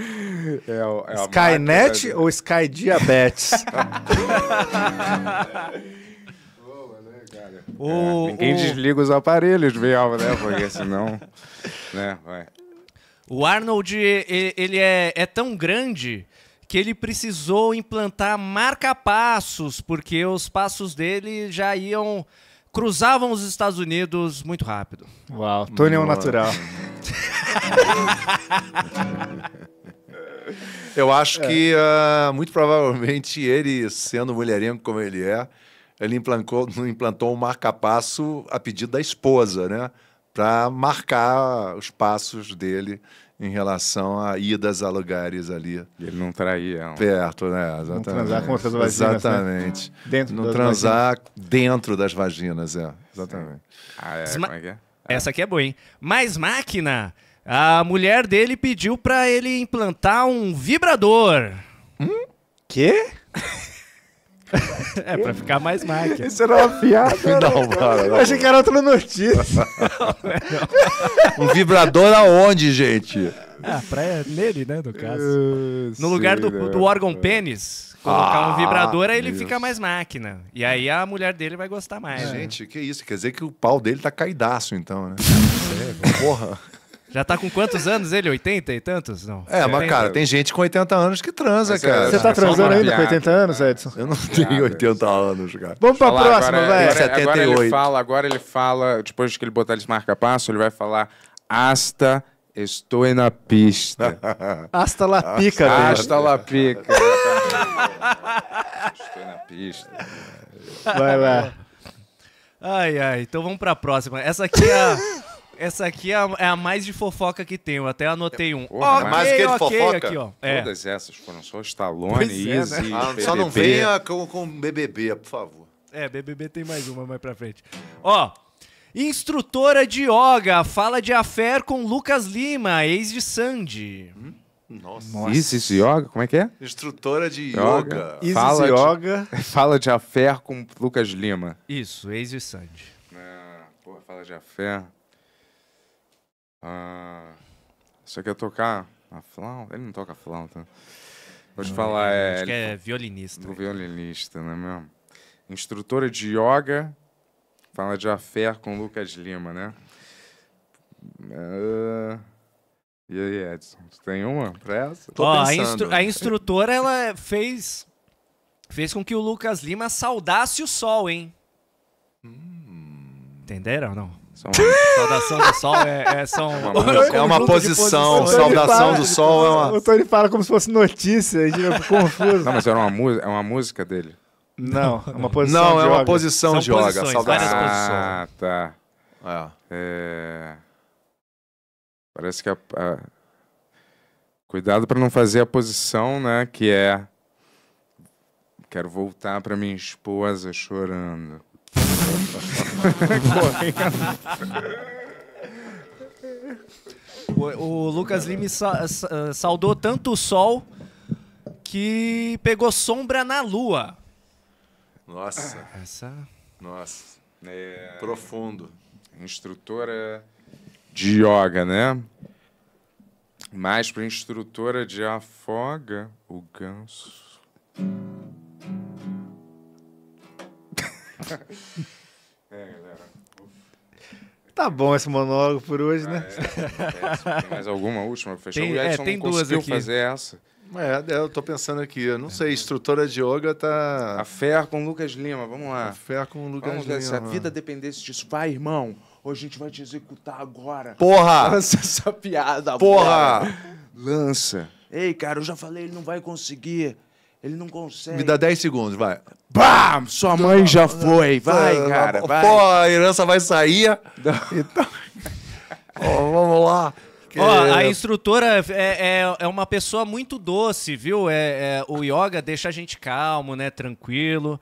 C: é, é Skynet máquina... ou Sky Diabetes?
F: Boa, né, é,
C: Ninguém o... desliga os aparelhos viu? né? Porque senão.
A: né, vai. O Arnold, ele é, é tão grande que ele precisou implantar marca-passos, porque os passos dele já iam. cruzavam os Estados Unidos muito rápido. Uau, Tony é um natural.
D: Eu acho é. que uh, muito provavelmente ele, sendo mulherengo como ele é, ele implantou, implantou um marca-passo a pedido da esposa, né? para marcar os passos dele em relação a idas a lugares ali. Ele não traía. Não. Perto, né? Exatamente. Não transar com outras vaginas. Né? Exatamente. Né? Dentro não transar vaginas. dentro das vaginas, é. Exatamente. Ah, é. Como
A: é que é? Ah. Essa aqui é boa, hein? Mas máquina, a mulher dele pediu para ele implantar um vibrador. Hum?
B: Quê?
A: é, pra ficar mais máquina. Isso era uma piada.
D: Não, né, Eu achei
B: que era outra notícia.
D: um vibrador aonde, gente?
A: Ah, pra nele, né, no caso. no lugar do, né? do órgão pênis,
D: colocar ah, um vibrador, aí ele isso. fica
A: mais máquina.
D: E aí a mulher dele vai gostar mais. É. Gente, né? que isso? Quer dizer que o pau dele tá caidaço, então, né? é, porra. Já tá
A: com quantos anos ele? 80 e tantos? Não. É, mas cara,
D: tem gente com 80 anos que transa, é, cara. Você tá transando ainda com 80 anos, Edson? Eu não tenho 80 ah, anos, cara. Vamos pra falar, próxima, agora, velho. Agora, 78.
C: Agora ele fala, agora ele fala, depois que ele botar esse marca-passo, ele vai falar hasta estou na pista. hasta la pica, velho. Hasta né? la pica. estou na pista.
B: Vai lá.
A: Ai, ai. Então vamos pra próxima. Essa aqui é a... Essa aqui é a, é a, mais de fofoca que tem. Eu até anotei um. Porra, okay, mais que de fofoca? Aqui, ó. É. Todas
C: essas foram só Stallone, pois
A: Easy, é, né? ah, Só não venha
D: com, com BBB, por favor.
A: É, BBB tem mais uma mais pra frente. Ó, instrutora de yoga fala de affair com Lucas Lima, ex de Sandy. Hum? Nossa. Isis
C: Yoga, como é que é?
A: Instrutora de
C: yoga. yoga. Isis fala Yoga. De, fala de afé com Lucas Lima.
A: Isso, ex de
C: Sandy. Ah, porra, fala de afé ah, você quer tocar a flauta? Ele não toca flauta. Vou te falar, é. Acho que é violinista. O violinista, não é mesmo? Instrutora de yoga, fala de afé com Lucas Lima, né? Uh... E aí, Edson, tu tem uma pra essa? Tô oh, a, instru a
A: instrutora, ela fez, fez com que o Lucas Lima saudasse o sol, hein? Hum. Entenderam ou não? Saudação do sol é, é, uma é, é uma posição. Saudação do sol é uma.
B: O Tony fala como se fosse notícia, a gente fica confuso.
C: Não, mas era uma, é uma música dele?
B: Não, é uma
C: posição. Não, é uma posição de yoga. saudação. Ah, tá. É. É... Parece que a... a... Cuidado para não fazer a posição, né? Que é. Quero voltar para minha esposa chorando
A: o, o, Lucas Lima sa, sa, saudou tanto o sol que pegou sombra na lua. Nossa. Essa. Nossa.
C: É... Profundo. Instrutora
A: de yoga, né?
C: Mas para instrutora de afoga o ganso é,
D: galera.
B: Tá bom esse monólogo por hoje, né? ah, né? É, tá tem mais alguma
D: última fechou Tem, o é, Edson é, tem não duas conseguiu aqui. fazer essa. É, eu tô pensando aqui, eu não sei, instrutora de yoga tá... A fé com o Lucas Lima, vamos lá. A fé com o Lucas vamos Lima. Se a vida
C: dependesse disso, vai, irmão, ou a gente vai te executar agora. Porra! Lança essa piada, Porra! Porra! Lança. Ei, cara, eu já falei, ele não vai conseguir. Ele não
D: consegue. Me dá 10 segundos, vai. Bam! Sua mãe já foi. Vai, cara. Vai. Pô, a herança vai sair. Então. oh, vamos lá. Ó, a é-
A: instrutora é, é, é, uma pessoa muito doce, viu? É, é, o yoga deixa a gente calmo, né? Tranquilo.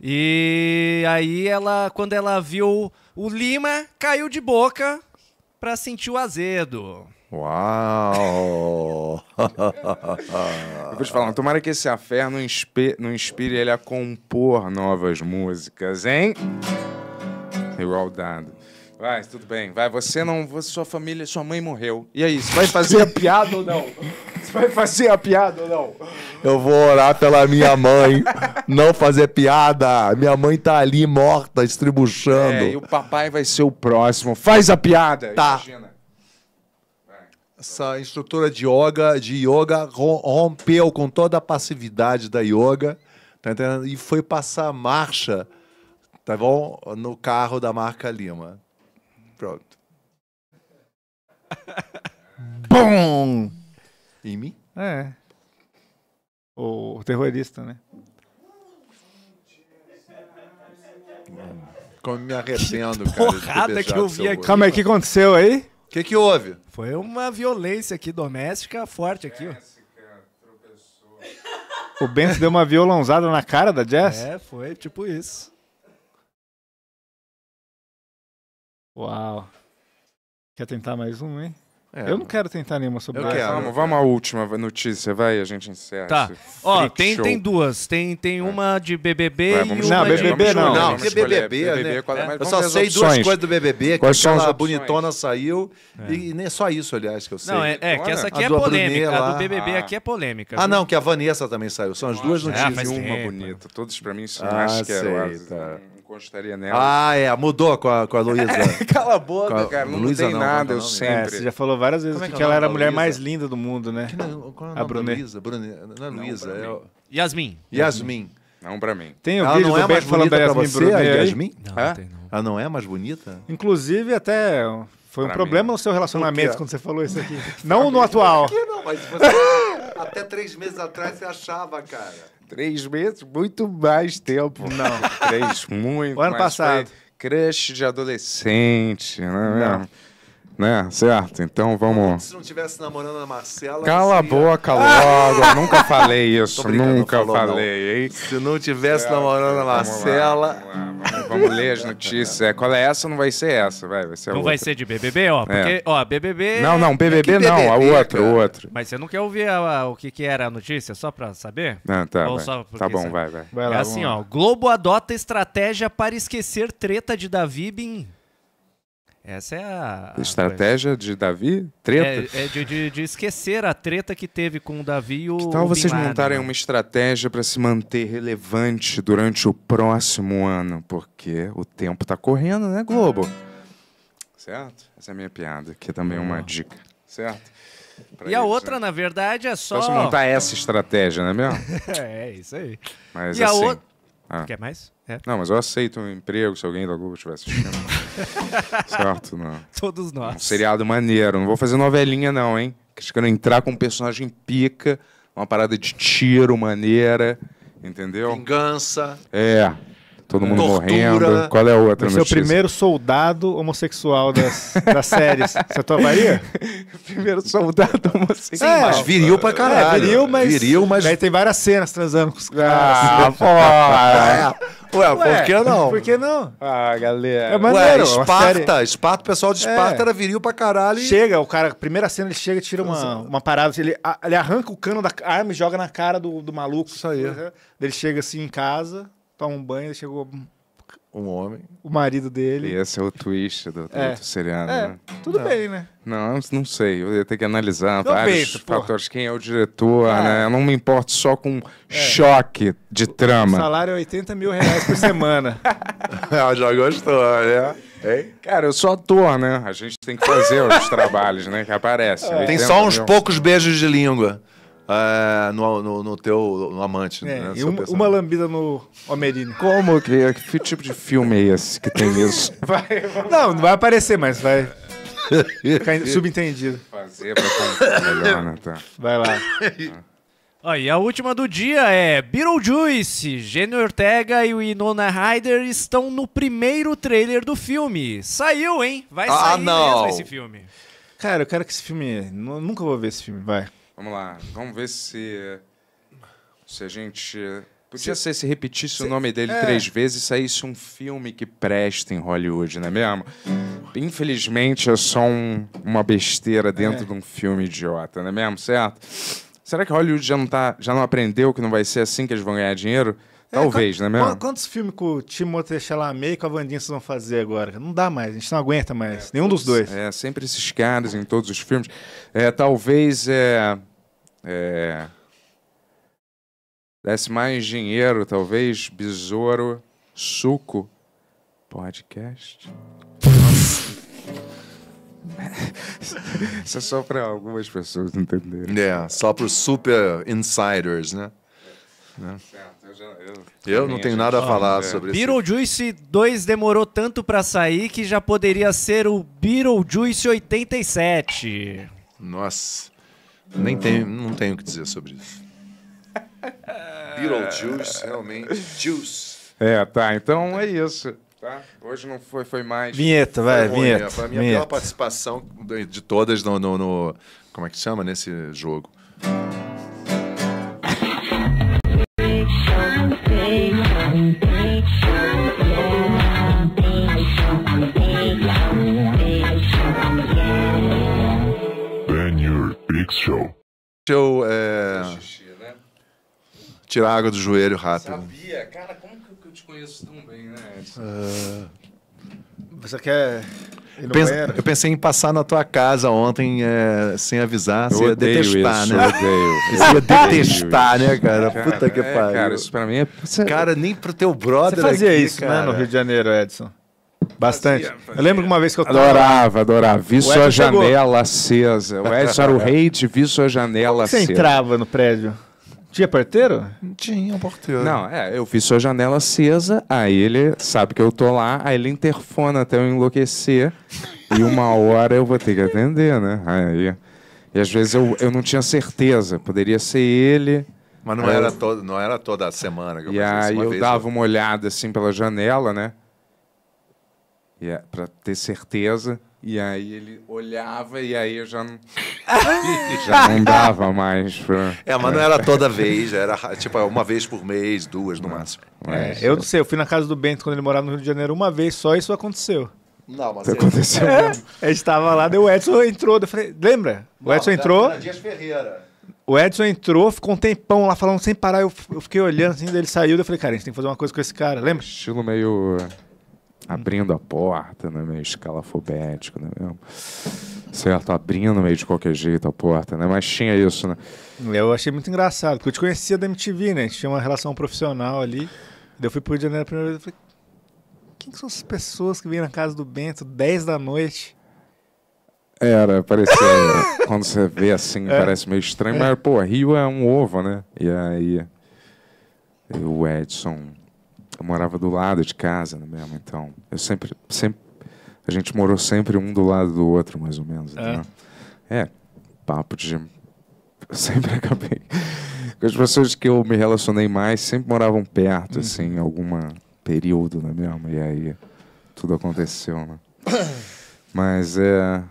A: E aí ela, quando ela viu o Lima, caiu de boca pra sentir o azedo.
C: Uau! eu vou te falar, tomara que esse afé não, inspire, não inspire ele a compor novas músicas, hein? Igual dado. Vai, tudo bem. Vai, você não. Sua família, sua mãe morreu. E aí, você vai fazer a piada ou não? Você vai fazer a piada ou não?
D: Eu vou orar pela minha mãe. não fazer piada. Minha mãe tá ali morta, estribuchando. É, e o papai vai ser o próximo. Faz a piada. Tá. Imagina essa instrutora de yoga, de yoga rompeu com toda a passividade da yoga, tá entendendo? E foi passar marcha, tá bom? No carro da marca Lima. Pronto. Bom! Em mim? É. O
B: terrorista, né?
D: Como me arrependo, que cara. Porrada que eu vi aqui. Calma aí, o que
B: aconteceu aí? O
D: que, que houve? Foi uma
A: violência aqui doméstica forte aqui, ó.
B: O Benz deu uma violãozada na cara da Jess? É, foi tipo isso. Uau. Quer tentar mais um, hein? É, eu não quero tentar nenhuma sobre eu quero. Vamos, vamos
C: à última notícia, vai, a gente encerra. Tá. Ó, tem, tem
D: duas. Tem, tem uma de BBB vai, e uma Não, BBB de... não. Não, porque BBB, BBB é. Eu só sei opções. duas coisas do BBB, que aquela bonitona saiu, é. e nem só isso, aliás, que eu sei. Não, é, é que essa aqui a é polêmica. Lá. A do BBB ah. aqui é polêmica. Ah, não, que a Vanessa também saiu. São as duas notícias. Ah, uma bonita. Todos pra mim são as que
C: constaria nela.
D: Ah, é, mudou com a, com a Luísa. É, cala a boca, a... cara, não Luiza tem não, nada, não, é eu sempre. É, você já falou várias vezes é que, que, é ela era a mulher mais linda do mundo, né? a Brunet. não é Luísa, é... Yasmin. Yasmin. Não pra mim. Tem o ela vídeo não é Beto falando da Yasmin você, Brunet. Yasmin? Não, não tem não. Ela não é mais bonita?
B: Inclusive, até foi pra um problema mim. no seu relacionamento quando você falou isso aqui. não no atual. Por que não? Mas você...
D: até três meses atrás você achava, cara.
C: Três meses? Muito mais tempo. Não. Três, muito o ano mais passado. crush de adolescente, é Não. Né? Certo? Então vamos. Se
D: não tivesse namorando a Marcela. Cala a boca ah! logo, nunca falei isso, nunca falou, falei. Não. Se não tivesse certo. namorando a Marcela. Vamos, lá, vamos,
C: lá. Vamos, vamos, ler as notícias. É, qual é essa? Não vai ser essa, vai, vai ser Não outra. vai ser de BBB, ó. Porque, é.
A: ó, BBB. Não, não, BBB, é BBB não, BBB, a outra, cara. outro. Mas você não quer ouvir a, a, o que, que era a notícia, só pra saber? Não, ah, tá. Ou Só tá bom, vai, vai. vai é lá, é assim, ó. Globo adota estratégia para esquecer treta de Davi Bin. Essa é a. Estratégia
C: a de Davi? Treta?
A: É, é de, de, de, esquecer a treta que teve com o Davi e o. Que tal vocês montarem né? uma
C: estratégia para se manter relevante durante o próximo ano? Porque o tempo está correndo, né, Globo? Certo? Essa é a minha piada, que é também é uma hum. dica.
A: Certo? Pra e isso, a outra, na verdade, é só. Posso montar
C: essa estratégia, não é mesmo?
A: é, isso aí. Mas e assim. A o... Ah. Quer mais?
C: É. Não, mas eu aceito um emprego se alguém da Globo estiver assistindo. certo? Não. Todos nós. Um seriado maneiro. Não vou fazer novelinha, não, hein? Querendo entrar com um personagem pica, uma parada de tiro maneira, entendeu?
B: Vingança.
C: É todo mundo Tortura. morrendo. Qual é a outra Você é o primeiro
B: soldado homossexual das, das séries. Você toparia? primeiro soldado homossexual. Sim, é, mas viril pra é, caralho. É, viril, mas... Viril, mas... Aí tem várias cenas transando com os ah, caras. Ah, Ué, Ué, por que não? Por que não? Ah, galera.
C: É maneiro, Ué, é Esparta, série... Esparta, o pessoal de Esparta é. era
B: viril pra caralho. E... Chega, o cara, primeira cena, ele chega e tira uma, uma parada, ele, ele arranca o cano da arma e joga na cara do, do maluco. Isso aí. Uhum. Ele chega assim em casa, toma um banho, chegou um homem. O marido dele. E
C: esse é o twist do, é. do é. seriado, é. né? Tudo não. bem, né? Não, não sei. Eu ia ter que analisar não vários peito, fatores. Quem é o diretor, ah. né? Eu não me importo só com é. choque de trama. O salário
B: é 80 mil reais por semana.
C: já gostou, né? Hein? Cara, eu sou ator, né? A gente tem que fazer os trabalhos, né? Que aparecem. É. Tem só uns mil.
D: poucos beijos de língua é, no, no, no, teu no amante. É, né, um,
C: uma lambida no Homerino. Como? Que, que tipo de filme é esse que tem
B: isso? Vai, não, não vai aparecer, mas vai. Ficar subentendido. Fazer
A: pra melhor, né? Tá. Vai lá. Ah, e a última
B: do dia é
A: Beetlejuice, Gênio Ortega e o Inona Ryder estão no primeiro trailer
B: do filme. Saiu, hein? Vai ah, sair ah, não. mesmo esse filme. Cara, eu quero que esse filme... Nunca vou ver esse filme, vai.
C: Vamos lá, vamos ver se se a gente podia se, ser se repetisse se, o nome dele é. três vezes e saísse um filme que presta em Hollywood, não é mesmo? Infelizmente é só um, uma besteira dentro é. de um filme idiota, não é mesmo, certo? Será que Hollywood já não, tá, já não aprendeu que não vai ser assim que eles vão ganhar dinheiro? É, talvez, é, quant, né mesmo?
B: Quantos filmes com o Timothée Chalamet e com a Vandinha vão fazer agora? Não dá mais, a gente não aguenta mais. É,
C: Nenhum dos dois. É, sempre esses caras em todos os filmes. É, talvez é, é... mais dinheiro, talvez. Besouro, suco, podcast. Isso é só para
D: algumas pessoas entenderem. É, só para os super insiders, né? né? eu, não tenho nada a falar sobre isso. Beetlejuice 2 demorou tanto
A: para sair que já poderia ser o Beetlejuice 87. Nossa. Nem tenho, não tenho o que dizer sobre isso.
C: Beetlejuice, realmente. Juice. É, tá. Então é isso. Tá? Hoje não foi, foi mais. Vinheta, vai, foi vinheta. Foi a minha pior participação
D: de todas no, no, no. Como é que chama nesse jogo? Show. Deixa eu. É... Tirar água do joelho rápido.
B: Sabia, cara, como que eu te conheço tão bem, né? Uh... Você quer. eu
D: pensei em passar na tua casa ontem é, sem avisar. Eu você ia detestar, isso, né? Odeio. Você ia detestar, né, cara? cara Puta que é, pariu. Cara, isso pra mim é. Cara, nem pro teu brother. Você fazia aqui, isso, cara. né, no Rio de Janeiro, Edson?
B: Bastante. Fazia, fazia. Eu lembro que uma vez que eu tava... Adorava, adorava. Vi sua chegou. janela
C: acesa. O Edson era o rei de vi sua janela acesa. Você entrava
B: no prédio? Tinha porteiro? Tinha um porteiro. Não, é, eu
C: vi sua janela acesa, aí ele sabe que eu tô lá, aí ele interfona até eu enlouquecer. e uma hora eu vou ter que atender, né? Aí. E às vezes eu, eu não tinha certeza. Poderia ser ele. Mas não, era, eu...
D: todo, não era toda semana que eu E aí eu dava eu...
C: uma olhada assim pela janela, né? É, para ter certeza. E aí ele olhava e aí eu já não, ah! já não dava mais. Pra... É, mas não era toda vez,
D: era tipo é uma vez por mês, duas no máximo. Mas... É,
B: é eu não sei, eu fui na casa do Bento quando ele morava no Rio de Janeiro uma vez só isso aconteceu. Não, mas. aconteceu é, mesmo. A gente tava lá, daí o Edson entrou. Eu falei, lembra?
D: O Edson entrou. Dias Ferreira.
B: O Edson entrou, ficou um tempão lá falando sem parar. Eu, eu fiquei olhando assim, daí ele saiu. Daí eu falei, cara, a gente tem que fazer uma coisa com esse cara, lembra? Estilo meio abrindo a
C: porta, né, meio escalafobético, né, mesmo? certo, abrindo meio de qualquer jeito a
B: porta, né, mas tinha isso, né. Eu achei muito engraçado, porque eu te conhecia da MTV, né, a gente tinha uma relação profissional ali, daí eu fui pro Rio de Janeiro a primeira vez, eu falei, quem são essas pessoas que vêm na casa do Bento 10 da noite?
C: Era, parecia. quando você vê assim, é. parece meio estranho, é. mas, pô, Rio é um ovo, né? E aí. O Edson eu morava do lado de casa né, mesmo, então eu sempre, sempre a gente morou sempre um do lado do outro, mais ou menos. É, né? é papo de. Eu sempre acabei. As pessoas que eu me relacionei mais sempre moravam perto, hum. assim, algum período, né mesmo? E aí tudo aconteceu, né? Mas é.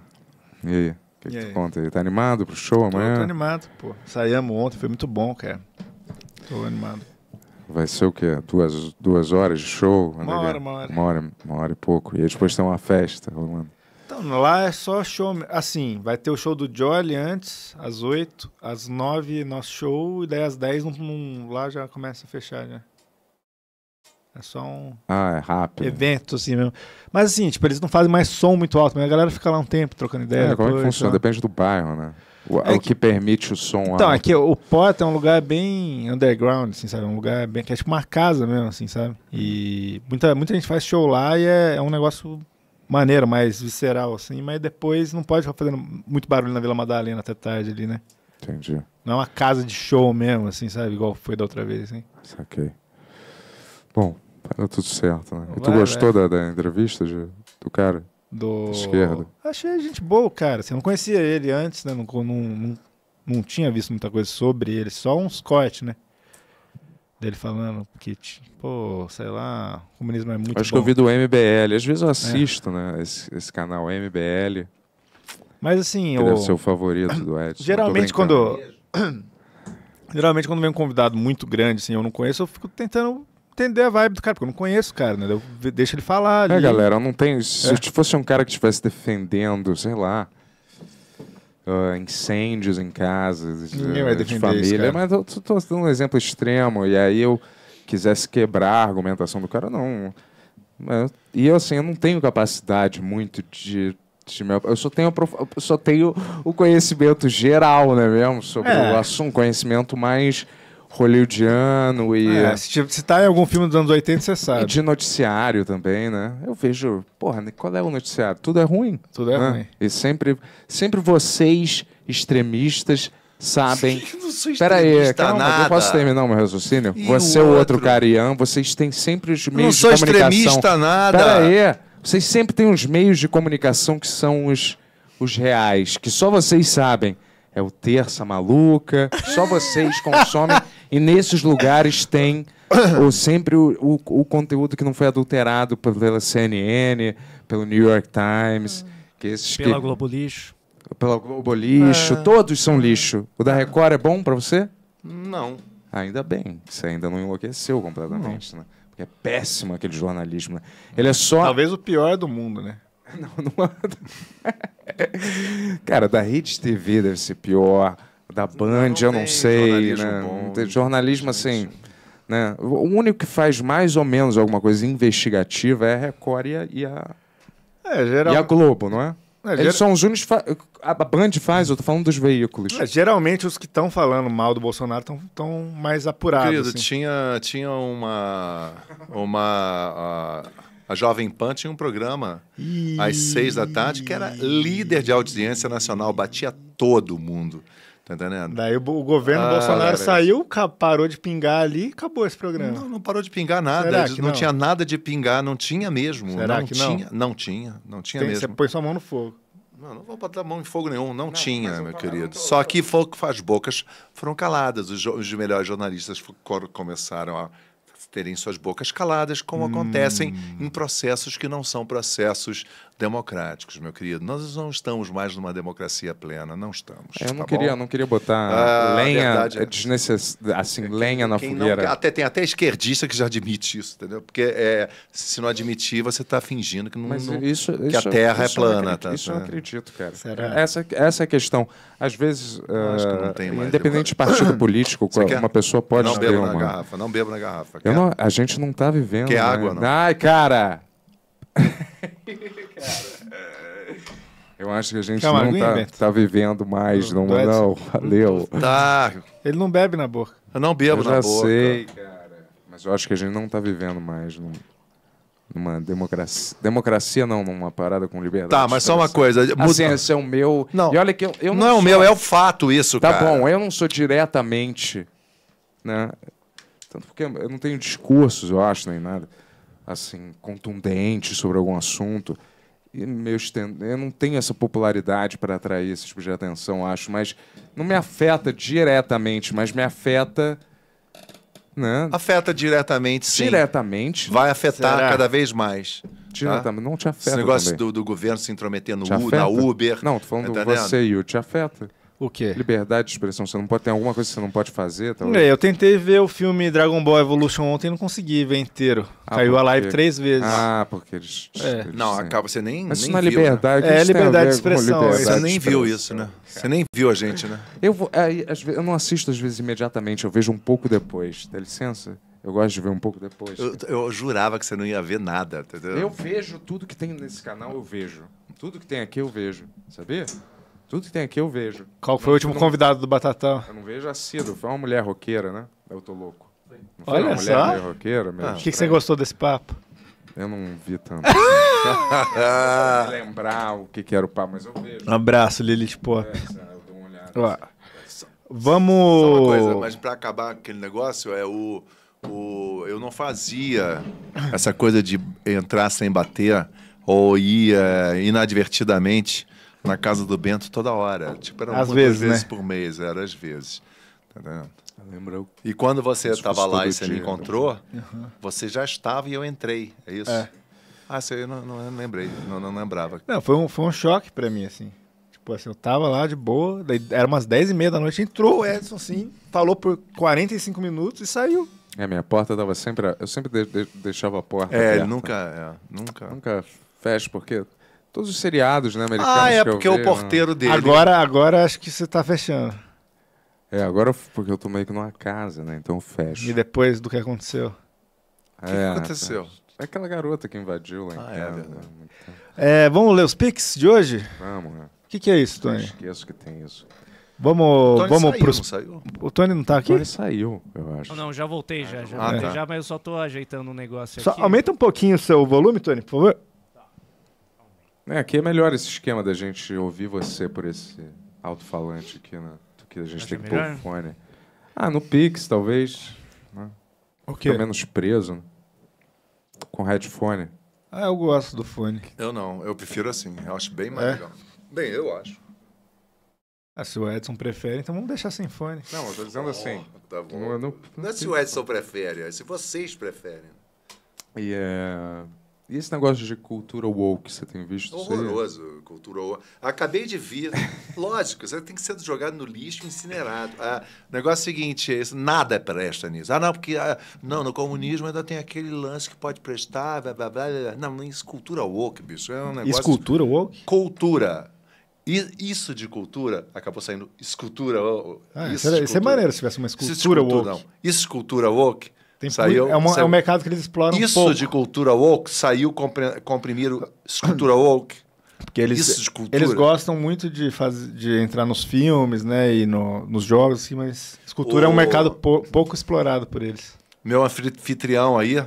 C: E aí? O que, que tu conta aí? Tá
B: animado pro show amanhã? Tô, tô animado, pô. Saímos ontem, foi muito bom, cara. Tô animado
C: vai ser o quê? Duas, duas horas de show? Uma hora, uma hora, uma hora. Uma hora, e pouco. E depois tem uma festa rolando.
B: Então, lá é só show. Assim, vai ter o show do Jolly antes, às 8, às 9, nosso show, e daí às 10 um, lá já começa a fechar né É só um. Ah, é rápido. Evento, assim mesmo. Mas assim, tipo, eles não fazem mais som muito alto, mas a galera fica lá um tempo trocando ideia. É, como é que funciona? Então.
C: Depende do bairro, né? O, é o que, que, permite o som. Então, aqui
B: é o Pot é um lugar bem underground, assim, sabe? Um lugar bem. que é tipo uma casa mesmo, assim, sabe? E muita, muita gente faz show lá e é, é um negócio maneiro, mais visceral, assim, mas depois não pode ficar fazendo muito barulho na Vila Madalena até tarde ali, né? Entendi. Não é uma casa de show mesmo, assim, sabe? Igual foi da outra vez, hein
C: Saquei. Bom, deu tá tudo certo, né? Vai, e tu gostou da, da, entrevista de, do cara?
B: Do... Esquerda. Achei gente boa, cara. Você assim, não conhecia ele antes, né? Não, não, não, não, tinha visto muita coisa sobre ele, só uns cortes, né? Dele falando que, pô, sei lá, o comunismo é muito Acho bom. que eu vi do
C: MBL. Às vezes eu assisto, é. né? Esse, esse, canal MBL.
B: Mas assim. o... seu favorito do Edson. Geralmente quando. Geralmente quando vem um convidado muito grande, assim, eu não conheço, eu fico tentando entender a vibe do cara, porque eu não conheço o cara, né? Eu, deixa ele falar. É, eu galera, não
C: tem. Se é. fosse um cara que estivesse defendendo, sei lá. Uh, incêndios em casas, uh, de família. Mas eu tô, tô, dando um exemplo extremo, e aí eu quisesse quebrar a argumentação do cara, não. Mas, e eu, assim, eu não tenho capacidade muito de eu só tenho, eu só tenho o conhecimento geral, né mesmo? Sobre é. o assunto, conhecimento mais hollywoodiano e. É, eh, se, se tá em algum filme dos anos 80, você sabe. E de noticiário também, né? Eu vejo, porra, né, qual é o noticiário? Tudo é ruim. Tudo é né? ruim. E sempre, sempre vocês, extremistas, sabem.
E: Peraí, aí, eu posso terminar
C: meu raciocínio? E você, o é outro, carião? vocês têm sempre os meios de comunicação. Não sou extremista nada. Peraí, vocês sempre têm os meios de comunicação que são os, os reais, que só vocês sabem é o Terça Maluca, só vocês consomem. e nesses lugares tem ou sempre o, o, o, conteúdo que não foi adulterado pela CNN, pelo New York Times. Que esses pela que...
A: Globo Lixo.
C: Pela Globo Lixo. É... Todos são lixo. O da Record é bom para você? Não. Ainda bem. Você ainda não enlouqueceu completamente, não. né? Porque é péssimo aquele jornalismo. Né? Ele é só... Talvez
B: o pior do mundo, né? Não, não anda.
C: Cara, da Rede TV deve ser pior. Da Band, não, não eu não sei. Jornalismo, né? bom, jornalismo assim. Né? O único que faz mais ou menos alguma coisa investigativa é a Record e a, e a,
B: é, geral... e a Globo, não é? é Eles geral... são os únicos. Fa... A Band faz, eu tô falando dos veículos. É, geralmente os que estão falando mal do Bolsonaro estão mais apurados. Querido, assim.
D: tinha, tinha uma. Uma. Uh a Jovem Pan tinha um programa Ih... às seis da tarde que era líder de audiência nacional, batia todo mundo. Tá entendendo? Daí o, governo ah, Bolsonaro
B: saiu, parou de pingar ali e acabou
D: esse programa. Não, não parou de pingar nada. Não, não, tinha nada de pingar, não tinha mesmo. Será não que tinha, não? Não tinha, não tinha Tem, mesmo. Você põe sua mão no fogo. Não, não vou botar a mão em fogo nenhum, não, não tinha, meu querido. Tô... Só que as bocas foram caladas, os, os melhores jornalistas começaram a terem suas bocas caladas, como hum. acontecem em hum. processos que não são processos democráticos, meu querido. Nós não estamos mais numa democracia plena, não estamos. Eu não tá queria, não queria botar ah, lenha verdade, é.
C: desnecess... assim, é, lenha na fogueira. Não,
D: até tem até esquerdista que já admite isso, entendeu? Porque é, se não admitir, você está fingindo que não, isso, não, que a Terra é plana, tá? Isso eu não acredito, cara. Será?
C: Essa essa é a questão. Às vezes, uh, independente de partido político, você uma pessoa pode não ter uma. Não bebo na garrafa, não bebo na garrafa. Não, a gente não está vivendo. Quer né? água? Não. Ai, cara. É, eu acho que a gente Calma, não tá, tá, vivendo mais, não, não, não, é é valeu.
D: Tá.
B: Ele não bebe na boca. Eu não bebo eu na já boca.
C: sei, cara. Mas eu acho que a gente não tá vivendo mais num, numa democracia... Democracia não, numa parada com liberdade. Tá, mas só uma coisa. Assim, muda... Assim, esse é o meu... Não. E olha que eu, eu não, não é o meu, é o fato isso, tá cara. Tá bom, eu não sou diretamente... Né? Tanto porque eu não tenho discursos, eu acho, nem nada, assim, contundente sobre algum assunto e meu Eu não tenho essa popularidade para atrair esse tipo de atenção, acho, mas não me afeta diretamente, mas me afeta. Né?
D: Afeta diretamente, sim. Diretamente. Vai afetar Será? cada vez mais. Tá? Diretamente. Tá? Não te afeta. Esse negócio do, do, governo se intrometer no, na Uber. Não, tô falando tá você e eu. Te afeta.
C: O quê? Liberdade de expressão. Você não pode ter alguma coisa que você não pode fazer? Talvez.
D: É, eu tentei ver o filme Dragon Ball
B: Evolution ontem e não consegui ver inteiro. Ah, Caiu a live três vezes. Ah, porque eles. É. eles não,
D: acaba, você nem. Mas nem isso é na né? liberdade. É liberdade de expressão. Liberdade você nem expressão. viu isso, né? É. Você nem viu a gente, né?
C: Eu, vou, é, às vezes, eu não assisto às vezes imediatamente, eu vejo um pouco depois. Dá licença? Eu gosto de ver um pouco depois. Eu,
D: eu jurava que você não ia ver nada, entendeu? Eu vejo tudo que tem
C: nesse canal, eu
D: vejo. Tudo que tem aqui, eu vejo. Sabia? Tudo que tem aqui eu vejo. Qual
B: foi não, o último não... convidado do Batatão?
C: Eu não vejo assíduo. Foi uma mulher roqueira, né? Eu tô louco. Não foi Olha uma só. mulher roqueira mesmo. Ah. O que, você gostou desse papo? Eu não vi tanto. não
D: lembrar o que, que
B: era o papo, mas eu vejo. Um abraço, Lilith Pop. Essa, é, eu dou uma
D: olhada. Vamos. Só uma coisa, mas pra acabar aquele negócio, é o. O, eu não fazia essa coisa de entrar sem bater ou ir é, inadvertidamente na casa do Bento toda hora. Tipo, era às vezes, vezes né? por mês, era às vezes. Tá E quando você estava lá e você dia, me encontrou, uhum. você já estava e eu entrei, é isso? É. Ah, você não, não lembrei, não, não, lembrava.
B: Não, foi um, foi um choque para mim, assim. Tipo assim, eu tava lá de boa, daí era umas 10 e meia da noite, entrou o Edson, assim, falou por 45 minutos e saiu. É, minha
C: porta tava sempre. Eu sempre de, de, deixava a porta. É, aberta. nunca. É, nunca. Nunca fecho, porque Todos os seriados, né, americanos. Ah, é porque é o né? porteiro dele. Agora, agora acho que você está fechando. É, agora porque eu tô meio que numa casa, né? Então eu fecho. E
B: depois do que aconteceu? O que, é, que aconteceu?
C: É aquela garota que invadiu lá em ah, é casa.
B: É, é, vamos ler os pics de hoje? Vamos, né? O que, que é isso, Tony? Eu
C: esqueço que tem
B: isso. Vamos, Tony vamos saiu, pros... saiu? O Tony não tá aqui? O Tony saiu, eu acho. Não, não já voltei ah, já, já, ah, voltei tá. já,
A: mas eu só tô ajeitando um negócio só aqui. Aumenta
B: um pouquinho o seu volume, Tony, por favor.
C: É, aqui é melhor esse esquema da gente ouvir você por esse alto-falante aqui, né? Do que a gente Acho tem é que pôr o fone. Ah, no Pix, talvez. Né? O quê? Fica menos preso. Né? Com headphone.
D: Ah, eu gosto do fone. Eu não, eu prefiro assim. Eu acho bem mais é? legal. Bem, eu acho.
B: Ah, se o Edson prefere, então vamos deixar sem fone.
D: Não, eu tô dizendo oh, assim. Tá bom. Não, tá não, não, não é se o Edson prefere, é se vocês preferem.
C: E yeah. é. E esse negócio de cultura woke,
D: você tem visto Horroroso, cultura woke. Acabei de vir. Lógico, você tem que ser jogado no lixo, incinerado. Ah, negócio é o seguinte, nada presta nisso. Ah, não, porque ah, não, no comunismo ainda tem aquele lance que pode prestar, blá, blá, blá. Não, isso cultura woke, bicho. É um negócio... Escultura woke? Cultura. Isso de cultura acabou saindo escultura. Ah, isso, isso é maneiro
B: se tivesse uma escultura, escultura woke. Não.
D: Escultura woke tem saiu, é, uma, saiu. é, um mercado
B: que eles exploram Isso pouco. de
D: cultura woke saiu comprimir cultura woke. Porque eles, Isso de cultura. eles
B: gostam muito de, faz, de entrar nos filmes, né? E no, nos jogos, assim, mas escultura o... é um mercado pou, pouco explorado
D: por eles. Meu anfitrião aí,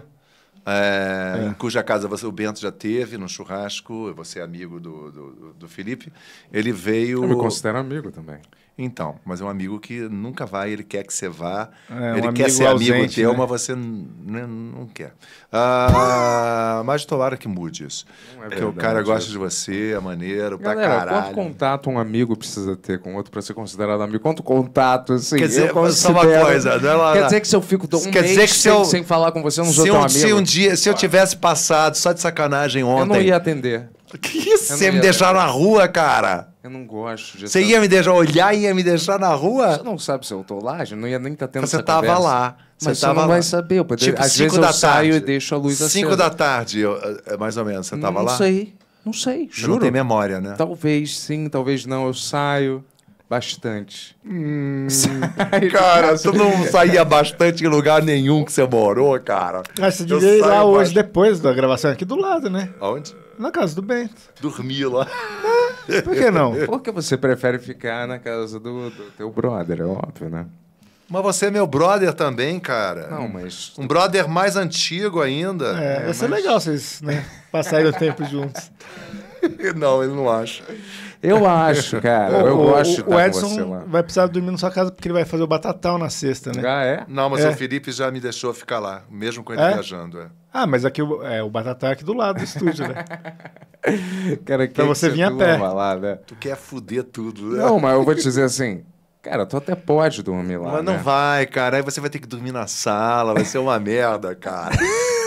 D: é, é. em cuja casa você, o Bento já teve no churrasco, você é amigo do, do, do, Felipe. Ele veio. Eu me considero amigo também. Então, mas é um amigo que nunca vai, ele quer que você vá, é, ele um quer ser ausente, amigo teu, né? mas você né, não quer. Ah, mas tomara que mude isso. Não é porque o cara é. gosta de você, é maneiro pra Galera, caralho. Quanto contato um amigo precisa ter com outro para ser considerado amigo? Quanto contato, assim? Quer dizer, eu considero... só uma coisa. Não, né, Quer dizer que
C: se eu fico um quer mês dizer que se eu... sem
D: falar com você, eu não sou se um, amigo? Se um dia, se eu tivesse passado só de sacanagem ontem. Eu não ia atender.
F: Que
C: isso? Você ia me deixar
D: na rua, cara. Eu não gosto disso. Você ia me deixar olhar e ia
C: me deixar na rua? Você não sabe se eu tô lá, não ia nem estar tá tendo Você tava conversa. lá. Você Mas tava você não lá. vai saber. Eu poderia Tipo, Às vezes eu tarde. saio e deixo a luz cinco acesa. 5 da
D: tarde, eh, mais ou menos. Você tava não lá? Não sei.
C: Não sei, juro. Você não tem memória, né? Talvez sim, talvez não. Eu saio. Bastante.
D: Hum, cara, tu não saía bastante em lugar nenhum que você morou, cara. Ah, você
B: devia ir lá hoje, depois da gravação, é aqui do lado, né? onde Na casa
D: do Bento. Dormir lá. Ah, por que não? Porque
C: você prefere
D: ficar na casa do, do teu
C: brother, é óbvio, né?
D: Mas você é meu brother também, cara. Não, mas. Um brother mais antigo ainda. É, é ser mas... legal
B: vocês né, passarem o tempo juntos.
D: Não, ele não acha. Eu acho, cara. O, eu o, gosto O Edson
B: vai precisar dormir na sua casa porque ele vai fazer o batatal na sexta, né? Ah, é? Não, mas é. o
D: Felipe já me deixou ficar lá, mesmo com ele é? viajando. É.
B: Ah, mas aqui é, o batatal é aqui do lado do estúdio, né? cara, que você que a pé.
D: Lá, né? Tu quer fuder tudo, né? Não, mas eu vou te dizer assim, Cara, tu até
C: pode dormir lá. Mas não né?
D: vai, cara. Aí você vai ter que dormir na sala, vai ser uma merda, cara.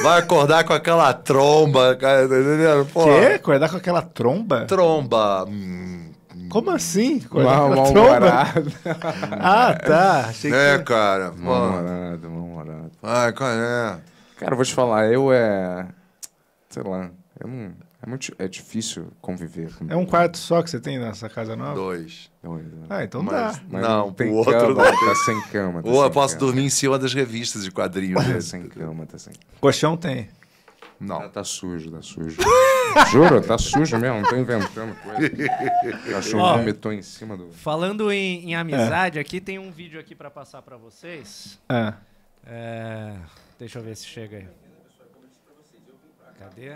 D: Vai acordar com aquela tromba, cara, tá entendendo? Pô. Quê?
B: Acordar com aquela tromba?
D: Tromba. Hum, hum. Como assim? Mal, mal morado. ah, tá. Achei é, que... cara. Mal morado, mal morado. Ah,
C: cara, é. Cara, eu vou te falar, eu é. Sei lá, eu não. É muito é
D: difícil conviver. Com...
B: É um quarto só que você tem nessa casa nova? Dois. Dois. É é ah, então mas,
D: dá. Mas não, não tem o outro cama, não. Tá sem cama. Tá Ou eu posso cama. dormir em cima das revistas de quadrinhos. tá
C: sem cama, tá sem
B: Colchão tem.
C: Não. Tá, tá, sujo, tá sujo. Juro, tá sujo mesmo, não tô inventando coisa. Cachorro vomitou em cima
A: do. Falando em, em amizade, é. aqui tem um vídeo aqui para passar para vocês. É. é. Deixa eu ver se chega aí. Cadê?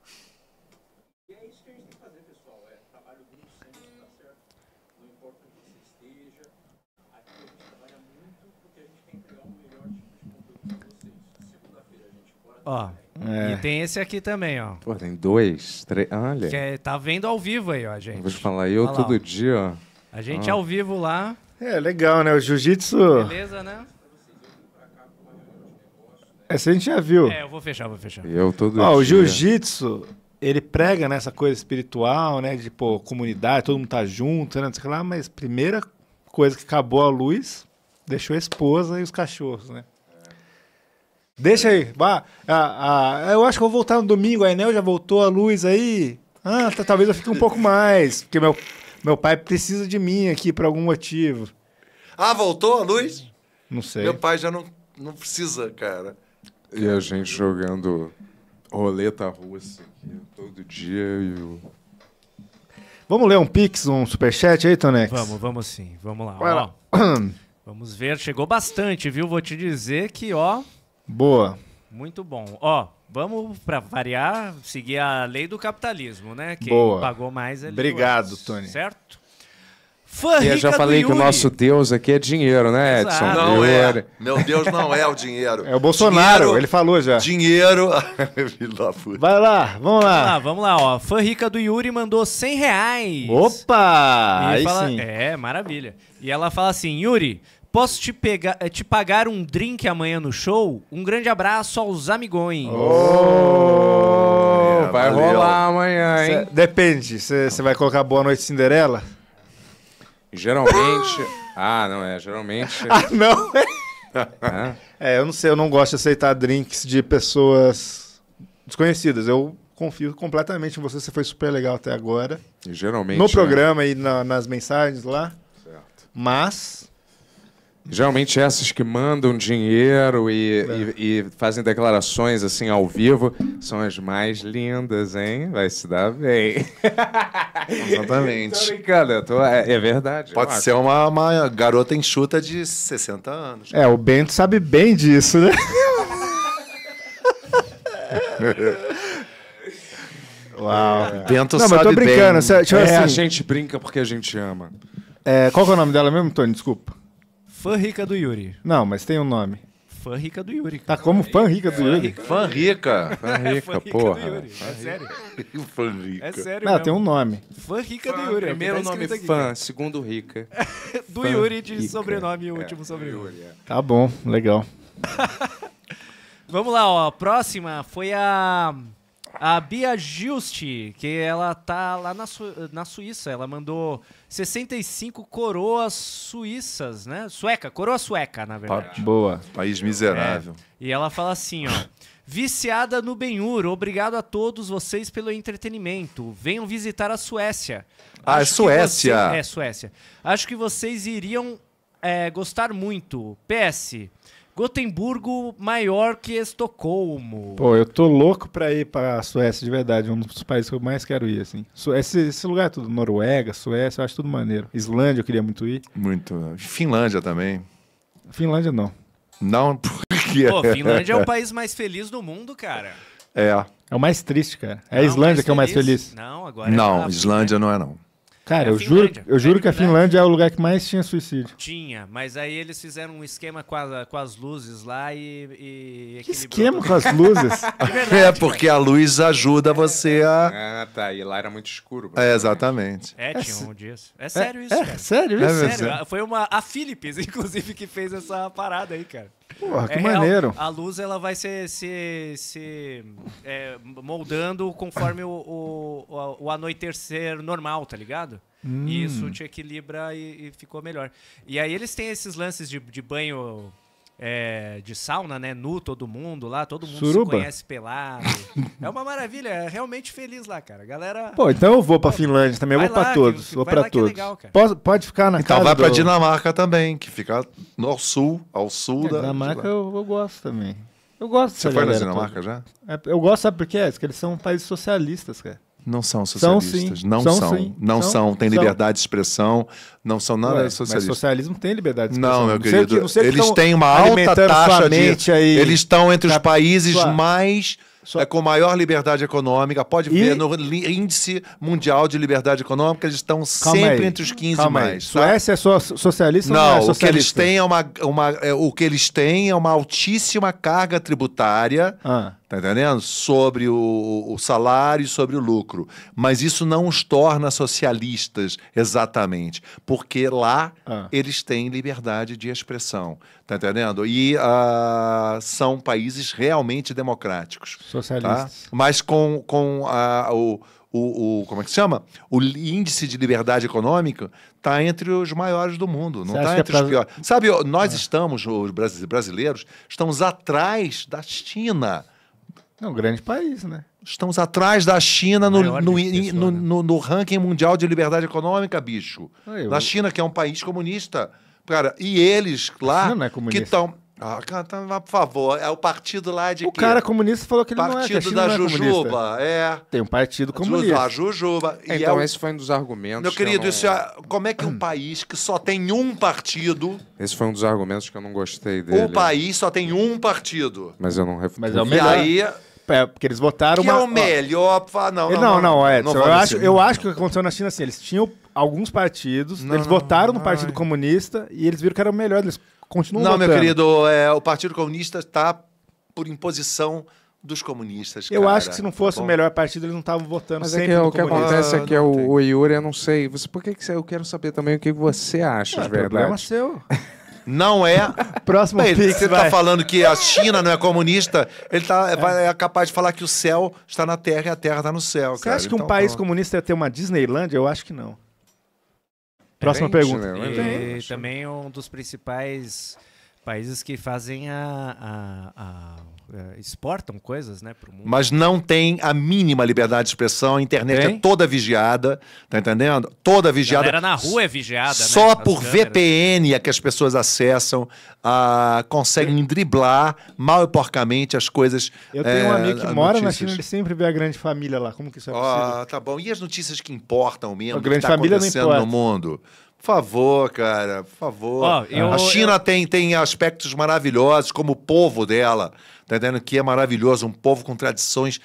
A: Ó. É. E tem esse aqui também, ó. Pô,
C: tem dois, três. Olha. Que
A: é, tá vendo ao vivo aí, ó, gente. Vou
B: te falar, eu Olha todo lá, dia, ó. A gente ó.
A: ao vivo lá.
B: É, legal, né? O jiu-jitsu. Beleza, né? Essa a gente já viu. É,
A: eu vou fechar, vou fechar.
C: Eu todo ó, dia. o
B: jiu-jitsu, ele prega nessa né, coisa espiritual, né? De, pô, comunidade, todo mundo tá junto, né? Não sei lá, mas primeira coisa que acabou a luz, deixou a esposa e os cachorros, né? Deixa aí. Ah, ah, eu acho que vou voltar no domingo. A Enel já voltou a luz aí. Ah, tá, talvez eu fique um pouco mais. Porque meu, meu pai precisa de mim aqui por algum motivo.
D: Ah, voltou a luz? Não sei. Meu pai já não, não precisa, cara.
C: E a gente jogando roleta russa aqui todo dia e o.
B: Vamos ler um Pix, um superchat aí, Tonex? Vamos, vamos sim. Vamos lá. lá.
A: vamos ver. Chegou bastante, viu? Vou te dizer que, ó. Boa. Muito bom. Ó, vamos para variar, seguir a lei do capitalismo, né? Quem Boa. pagou mais Obrigado, Tony.
D: Certo? Fã e eu já falei que o nosso
C: Deus aqui é dinheiro, né, Edson?
D: Exato. Não é. Meu Deus não é o dinheiro.
A: É o Bolsonaro, dinheiro,
B: ele falou já. Dinheiro. Vai lá, vamos lá. Vamos ah,
A: lá, vamos lá, ó. Fã rica do Yuri mandou 100 reais. Opa! E aí fala... sim. É, maravilha. E ela fala assim, Yuri, Posso te, pegar, eh, te pagar um drink amanhã no show? Um grande abraço aos amigões. Oh,
B: é, vai valeu. rolar amanhã, hein? Cê, depende. Você vai colocar Boa Noite Cinderela?
C: Geralmente. ah, não é. Geralmente. Ah, não
B: é? é, eu não sei. Eu não gosto de aceitar drinks de pessoas desconhecidas. Eu confio completamente em você. Você foi super legal até agora. E geralmente. No né? programa e na, nas mensagens lá. Certo. Mas Geralmente
C: essas que mandam dinheiro e, é. e, e, fazem declarações assim ao vivo são as mais lindas, hein? Vai se dar bem. Exatamente.
D: tô brincando, eu tô, é, é verdade. Pode ser uma, uma, garota enxuta de 60 anos.
B: É, o Bento sabe bem disso, né?
D: Uau.
B: Bento Não, sabe mas tô brincando. Bem. Você, tipo, é, assim, a gente
C: brinca porque a gente ama.
B: É, qual é o nome dela mesmo, Tony? Desculpa. Fã rica do Yuri. Não, mas tem um nome.
A: Fã rica do Yuri. Tá como fã rica do é, Yuri? É. Fã rica. Fã rica, porra. É sério. Fã rica. É sério Não, mesmo. tem um nome. Fã rica do Yuri. Primeiro é tá nome aqui, fã, segundo rica. do fã Yuri de rica. sobrenome e último sobrenome.
B: Tá bom, legal.
A: Vamos lá, ó. A próxima foi a a Bia Giusti, que ela tá lá na, Su na Suíça, ela mandou 65 coroas suíças, né? Sueca, coroa sueca, na verdade.
D: Pa boa, país miserável.
A: É. E ela fala assim, ó. Viciada no Benhur, obrigado a todos vocês pelo entretenimento. Venham visitar a Suécia. Ah, é Acho é Suécia! Você... É, Suécia. Acho que vocês iriam é, gostar muito. PS, Gotemburgo maior que Estocolmo.
B: Pô, eu tô louco pra ir pra Suécia de verdade, um dos países que eu mais quero ir, assim. Suécia, esse lugar é tudo, Noruega, Suécia, eu acho tudo maneiro. Islândia eu queria muito ir. Muito. Né? Finlândia também. Finlândia não. Não, porque... Pô, é? Finlândia é o
A: país mais feliz do mundo, cara.
B: É. É o mais triste, cara. É não, a Islândia que é o mais feliz. Não, agora é Não, é Islândia não é não. Cara, é eu juro, eu juro é que a Finlândia é o lugar que mais tinha suicídio.
A: Tinha, mas aí eles fizeram um esquema com, a, com as luzes lá e. e que esquema com as luzes? É verdade,
D: é, porque cara. Tipo, a luz ajuda você a.
A: Ah, tá. E lá era muito escuro.
D: É, exatamente. É, é tinha um
A: disso. É, é sério isso. É, sério isso. É, sério. Foi uma, a Philips, inclusive, que fez essa parada aí, cara. Porra, que é maneiro. A luz ela vai se, se, se é, moldando conforme o, o, o, anoitecer normal, tá ligado? Hum. E isso te equilibra e, e, ficou melhor. E aí eles têm esses lances de, de banho é, de sauna, né? Nu todo mundo lá, todo mundo Suruba. se conhece pelado. é uma maravilha, é realmente feliz lá, cara. Galera.
B: Pô, então eu vou pra Finlândia também, eu vou pra todos. vou pra é todos. pode, ficar na então casa. Então vai do... pra
D: Dinamarca também, que fica no sul, ao sul é, da. Dinamarca eu, eu gosto também.
B: Eu gosto Você foi na Dinamarca toda. já? É, eu gosto, sabe por quê? Porque é, eles são países socialistas, cara.
D: Não são socialistas. São, não são. Não são. são. são. Tem liberdade de expressão. Não são nada socialistas. Mas socialismo tem liberdade de expressão. Não, meu querido. Não que, não eles têm uma alta taxa de. Aí, eles estão entre os países sua... mais. Só... É, com maior liberdade econômica. Pode e... ver no índice mundial de liberdade econômica, eles estão Calma sempre aí. entre os 15 Calma mais. Tá?
B: Suécia é só socialista não, ou não é socialista? O que eles têm
D: é uma, uma é, o que eles têm é uma altíssima carga tributária. Ah Está entendendo? Sobre o, o salário e sobre o lucro. Mas isso não os torna socialistas exatamente, porque lá ah. eles têm liberdade de expressão. Tá entendendo? E uh, são países realmente democráticos. Tá? Socialistas. Tá? Mas com, com uh, o, o, o, como é que se chama? O índice de liberdade econômica está entre os maiores do mundo, não está entre é pra... os piores. Sabe, nós é. estamos, os brasileiros, estamos atrás da China. É um grande país, né? Estamos atrás da China no, no, no, né? no, no, ranking mundial de liberdade econômica, bicho. Aí, ah, eu... Da China, que é um país comunista. Cara, e eles lá não é comunista. que estão. Ah, tá, por favor, é o partido lá de. O cara comunista
B: falou que ele partido não é Partido
D: da não é Jujuba, é.
C: Tem um partido comunista. A
D: Jujuba. É então, é o... esse
C: foi um dos argumentos.
D: Meu querido, que não... isso é... como é que um país que só tem um partido. Esse foi um dos argumentos que eu não gostei dele. O país só tem um partido.
C: Mas eu não refuto Mas é o melhor. E aí é, porque eles
D: botaram que é uma. é o melhor. Ó, não, não, não, não, é, Edson. eu, acho, eu acho que o que aconteceu na China assim, eles tinham alguns partidos, eles votaram no Partido
B: Comunista e eles viram que era o melhor, eles continuam não, Não, meu
D: querido, é, o Partido Comunista está por imposição dos comunistas. Eu cara, acho que se não fosse tá o
B: melhor partido, eles não estavam votando Mas é sempre é que, o que acontece ah, é
C: o, o, Yuri, eu não sei. Você, por que, que você, eu quero saber também o que você acha, de ah, verdade? É problema
D: seu. não é. Próximo Bem, Pix, Você tá vai. tá falando que a China não é comunista, ele tá, é. Vai, é capaz de falar que o céu está na terra e a terra está no céu. Você cara. acha que então, um país pronto. Tá
B: comunista ia ter uma Disneylandia? Eu acho que não.
D: Próxima pergunta. Né? E também um dos principais
A: países que fazem a, a, a eh, exportam coisas né, para o
D: mundo. Mas não tem a mínima liberdade de expressão, a internet tem? é toda vigiada, tá entendendo? Toda vigiada. Era na rua é vigiada. Só né? por câmeras. VPN é que as pessoas acessam, a, ah, conseguem Sim. driblar mal e porcamente as coisas. Eu tenho é, um eh, amigo que mora notícias. na
B: China, ele sempre vê a grande família lá. Como que isso é ah, possível?
D: Ah, tá bom. E as notícias que importam mesmo, a grande que tá família acontecendo não importa. no mundo? Por favor, cara, por favor. eu, a China eu... tem, tem aspectos maravilhosos, como o povo dela, tá entendendo? Que é maravilhoso, um povo com tradições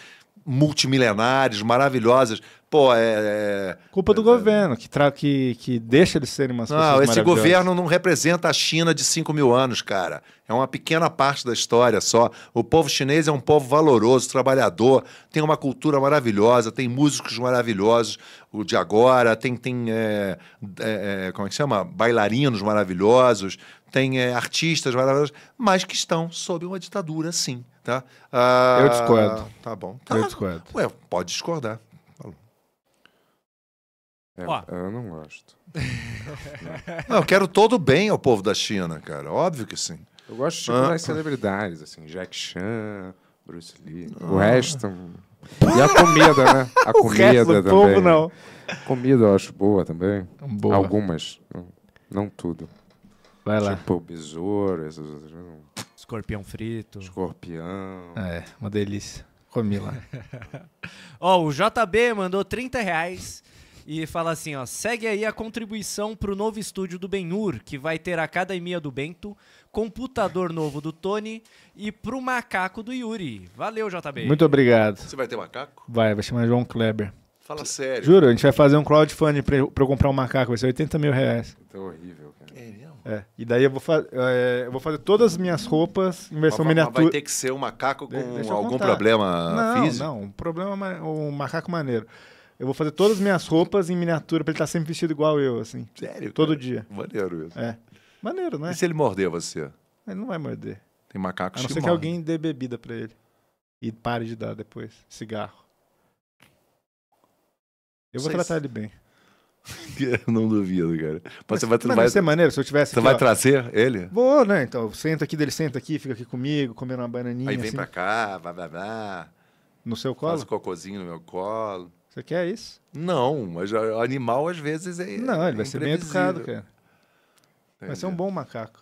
D: multimilenares, maravilhosas. Pô, é, é. Culpa do é, governo, que, tra... que, que deixa eles serem umas pessoas. Não, esse governo não representa a China de 5 mil anos, cara. É uma pequena parte da história só. O povo chinês é um povo valoroso, trabalhador, tem uma cultura maravilhosa, tem músicos maravilhosos, o de agora, tem, tem é, é, é como é que chama? Bailarinos maravilhosos, tem é, artistas maravilhosos, mas que estão sob uma ditadura, sim. Tá? Ah, eu discordo. Tá bom. Tá. Eu discordo. Ué, pode discordar. É, Ó, eu não gosto. não, eu quero todo bem ao povo da China, cara. Óbvio que sim. Eu gosto tipo, ah. das celebridades, assim, Jack Chan, Bruce Lee. Ah. O resto.
C: E a comida, né? A comida também. Povo, não. Comida eu acho boa também. Boa. Algumas. Não, não tudo. Vai lá. Tipo besouro,
B: essas outras. Escorpião frito. Escorpião. É, uma delícia. Comi lá.
A: Ó, oh, o JB mandou 30 reais. E fala assim, ó, segue aí a contribuição pro novo estúdio do Benhur, que vai ter a academia do Bento, computador novo do Tony e pro macaco do Yuri. Valeu, JB. Muito obrigado. Você vai ter macaco?
B: Vai, vai chamar João Kleber. Fala sério. Juro, a gente vai fazer um crowdfunding pra, pra eu comprar um macaco, vai ser 80 mil reais. Tá horrível, cara. É mesmo? É. E daí eu vou, é, eu vou fazer todas as minhas roupas em versão mas, miniatura. Mas vai ter que
D: ser um macaco com algum contar. problema não, físico?
B: Não, um problema, um macaco maneiro. Eu vou fazer todas as minhas roupas em miniatura pra ele estar tá sempre vestido igual eu, assim. Sério? Todo cara? dia.
D: Maneiro isso. É.
B: Maneiro, né? E se
D: ele morder você?
B: Ele não vai morder.
D: Tem macacos que A não ser que, que alguém
B: dê bebida pra ele. E pare de dar depois. Cigarro. Eu vou Sei tratar se... ele bem.
D: Eu não duvido, cara. Mas, mas você vai, mas vai ser maneiro se eu tivesse. Você aqui, vai ó, trazer ele?
B: Vou, né? Então, senta aqui dele, senta aqui, fica aqui comigo, comendo uma bananinha. Aí vem assim. pra
D: cá, blá blá blá. No seu colo? Faz um cocôzinho no meu colo. Você quer isso? Não, mas animal às vezes é. Não, ele vai ser bem educado, cara.
B: Vai ser um bom macaco.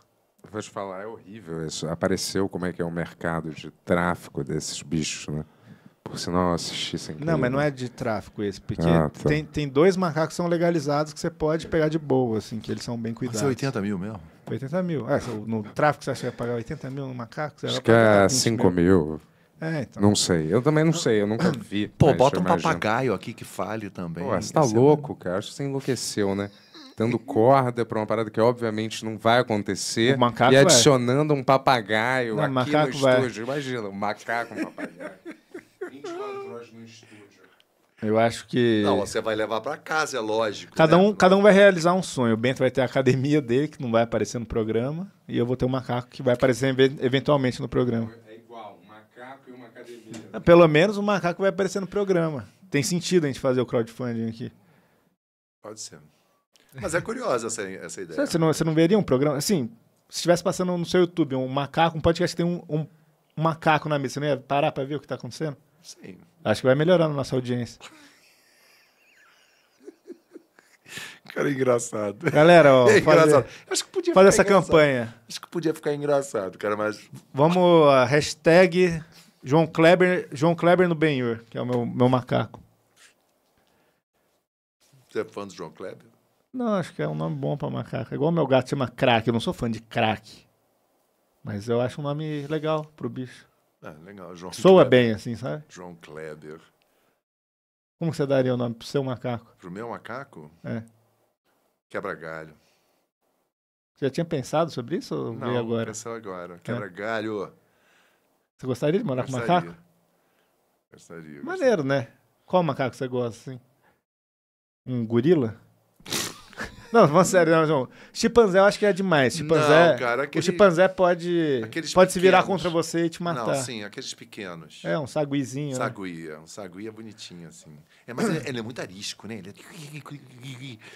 D: Vou te falar,
C: é horrível isso. Apareceu como é que é o mercado de tráfico desses bichos, né? Por sinal, eu assisti sem Não, mas não né? é
B: de tráfico esse, porque ah, tá. tem, tem dois macacos que são legalizados que você pode pegar de boa, assim, que eles são bem cuidados. Mas é 80 mil mesmo? 80 mil. Ah, no tráfico você acha que vai pagar 80 mil no macaco? Acho que é 5 mil.
C: mil. É, então. Não sei. Eu também não sei, eu nunca vi. Pô, mas, né, bota um imagino. papagaio aqui que fale também. Pô, você tá é louco, é... cara. Acho que você enlouqueceu, né? Dando corda para uma parada que obviamente não vai acontecer. e adicionando um papagaio não, aqui no estúdio.
D: Vai. Imagina, um macaco, um papagaio. 24 horas no estúdio.
B: Eu acho que. Não, você
D: vai levar para casa, é lógico. Cada, né?
B: um, cada um vai realizar um sonho. O Bento vai ter a academia dele, que não vai aparecer no programa, e eu vou ter o um macaco que vai aparecer eventualmente no programa academia. Pelo menos o macaco vai aparecer no programa. Tem sentido a gente fazer o crowdfunding aqui.
D: Pode ser. Mas é curiosa essa, essa ideia. Você não, você
B: não veria um programa? Assim, se estivesse passando no seu YouTube um macaco, um podcast que tem um, um, um macaco na mesa, você não ia parar para ver o que está acontecendo? Sim. Acho que vai melhorar a nossa audiência.
D: Cara, é engraçado. Galera, ó. É engraçado. Fazer, Acho que podia fazer essa engraçado. campanha. Acho que podia ficar engraçado, cara, mas.
B: Vamos, a hashtag João Kleber, João Kleber no Benhur, que é o meu, meu macaco.
D: Você é fã do João Kleber?
B: Não, acho que é um nome bom pra macaco. É igual meu gato chama crack. Eu não sou fã de crack. Mas eu acho um nome legal pro bicho.
D: Ah, legal. João Soa Kleber. bem, assim, sabe? João Kleber.
B: Como você daria o nome pro seu macaco?
D: Pro meu macaco? É. Quebra-galho.
B: Você já tinha pensado sobre isso ou não, agora?
D: Não, agora. É. Quebra-galho.
B: Você gostaria de morar gostaria. com macaco?
D: Gostaria. Maneiro,
B: né? Qual macaco você gosta, assim? Um gorila? Não, vamos sério, não, João. Chimpanzé eu acho que é demais. Chimpanzé, não, cara, aquele, o chimpanzé pode, pode se virar contra você e te matar. Não, sim, aqueles
D: pequenos. É, um saguizinho. Né? Saguia, né? um saguia bonitinho, assim. É, mas ele, é, ele, é muito arisco, né? Ele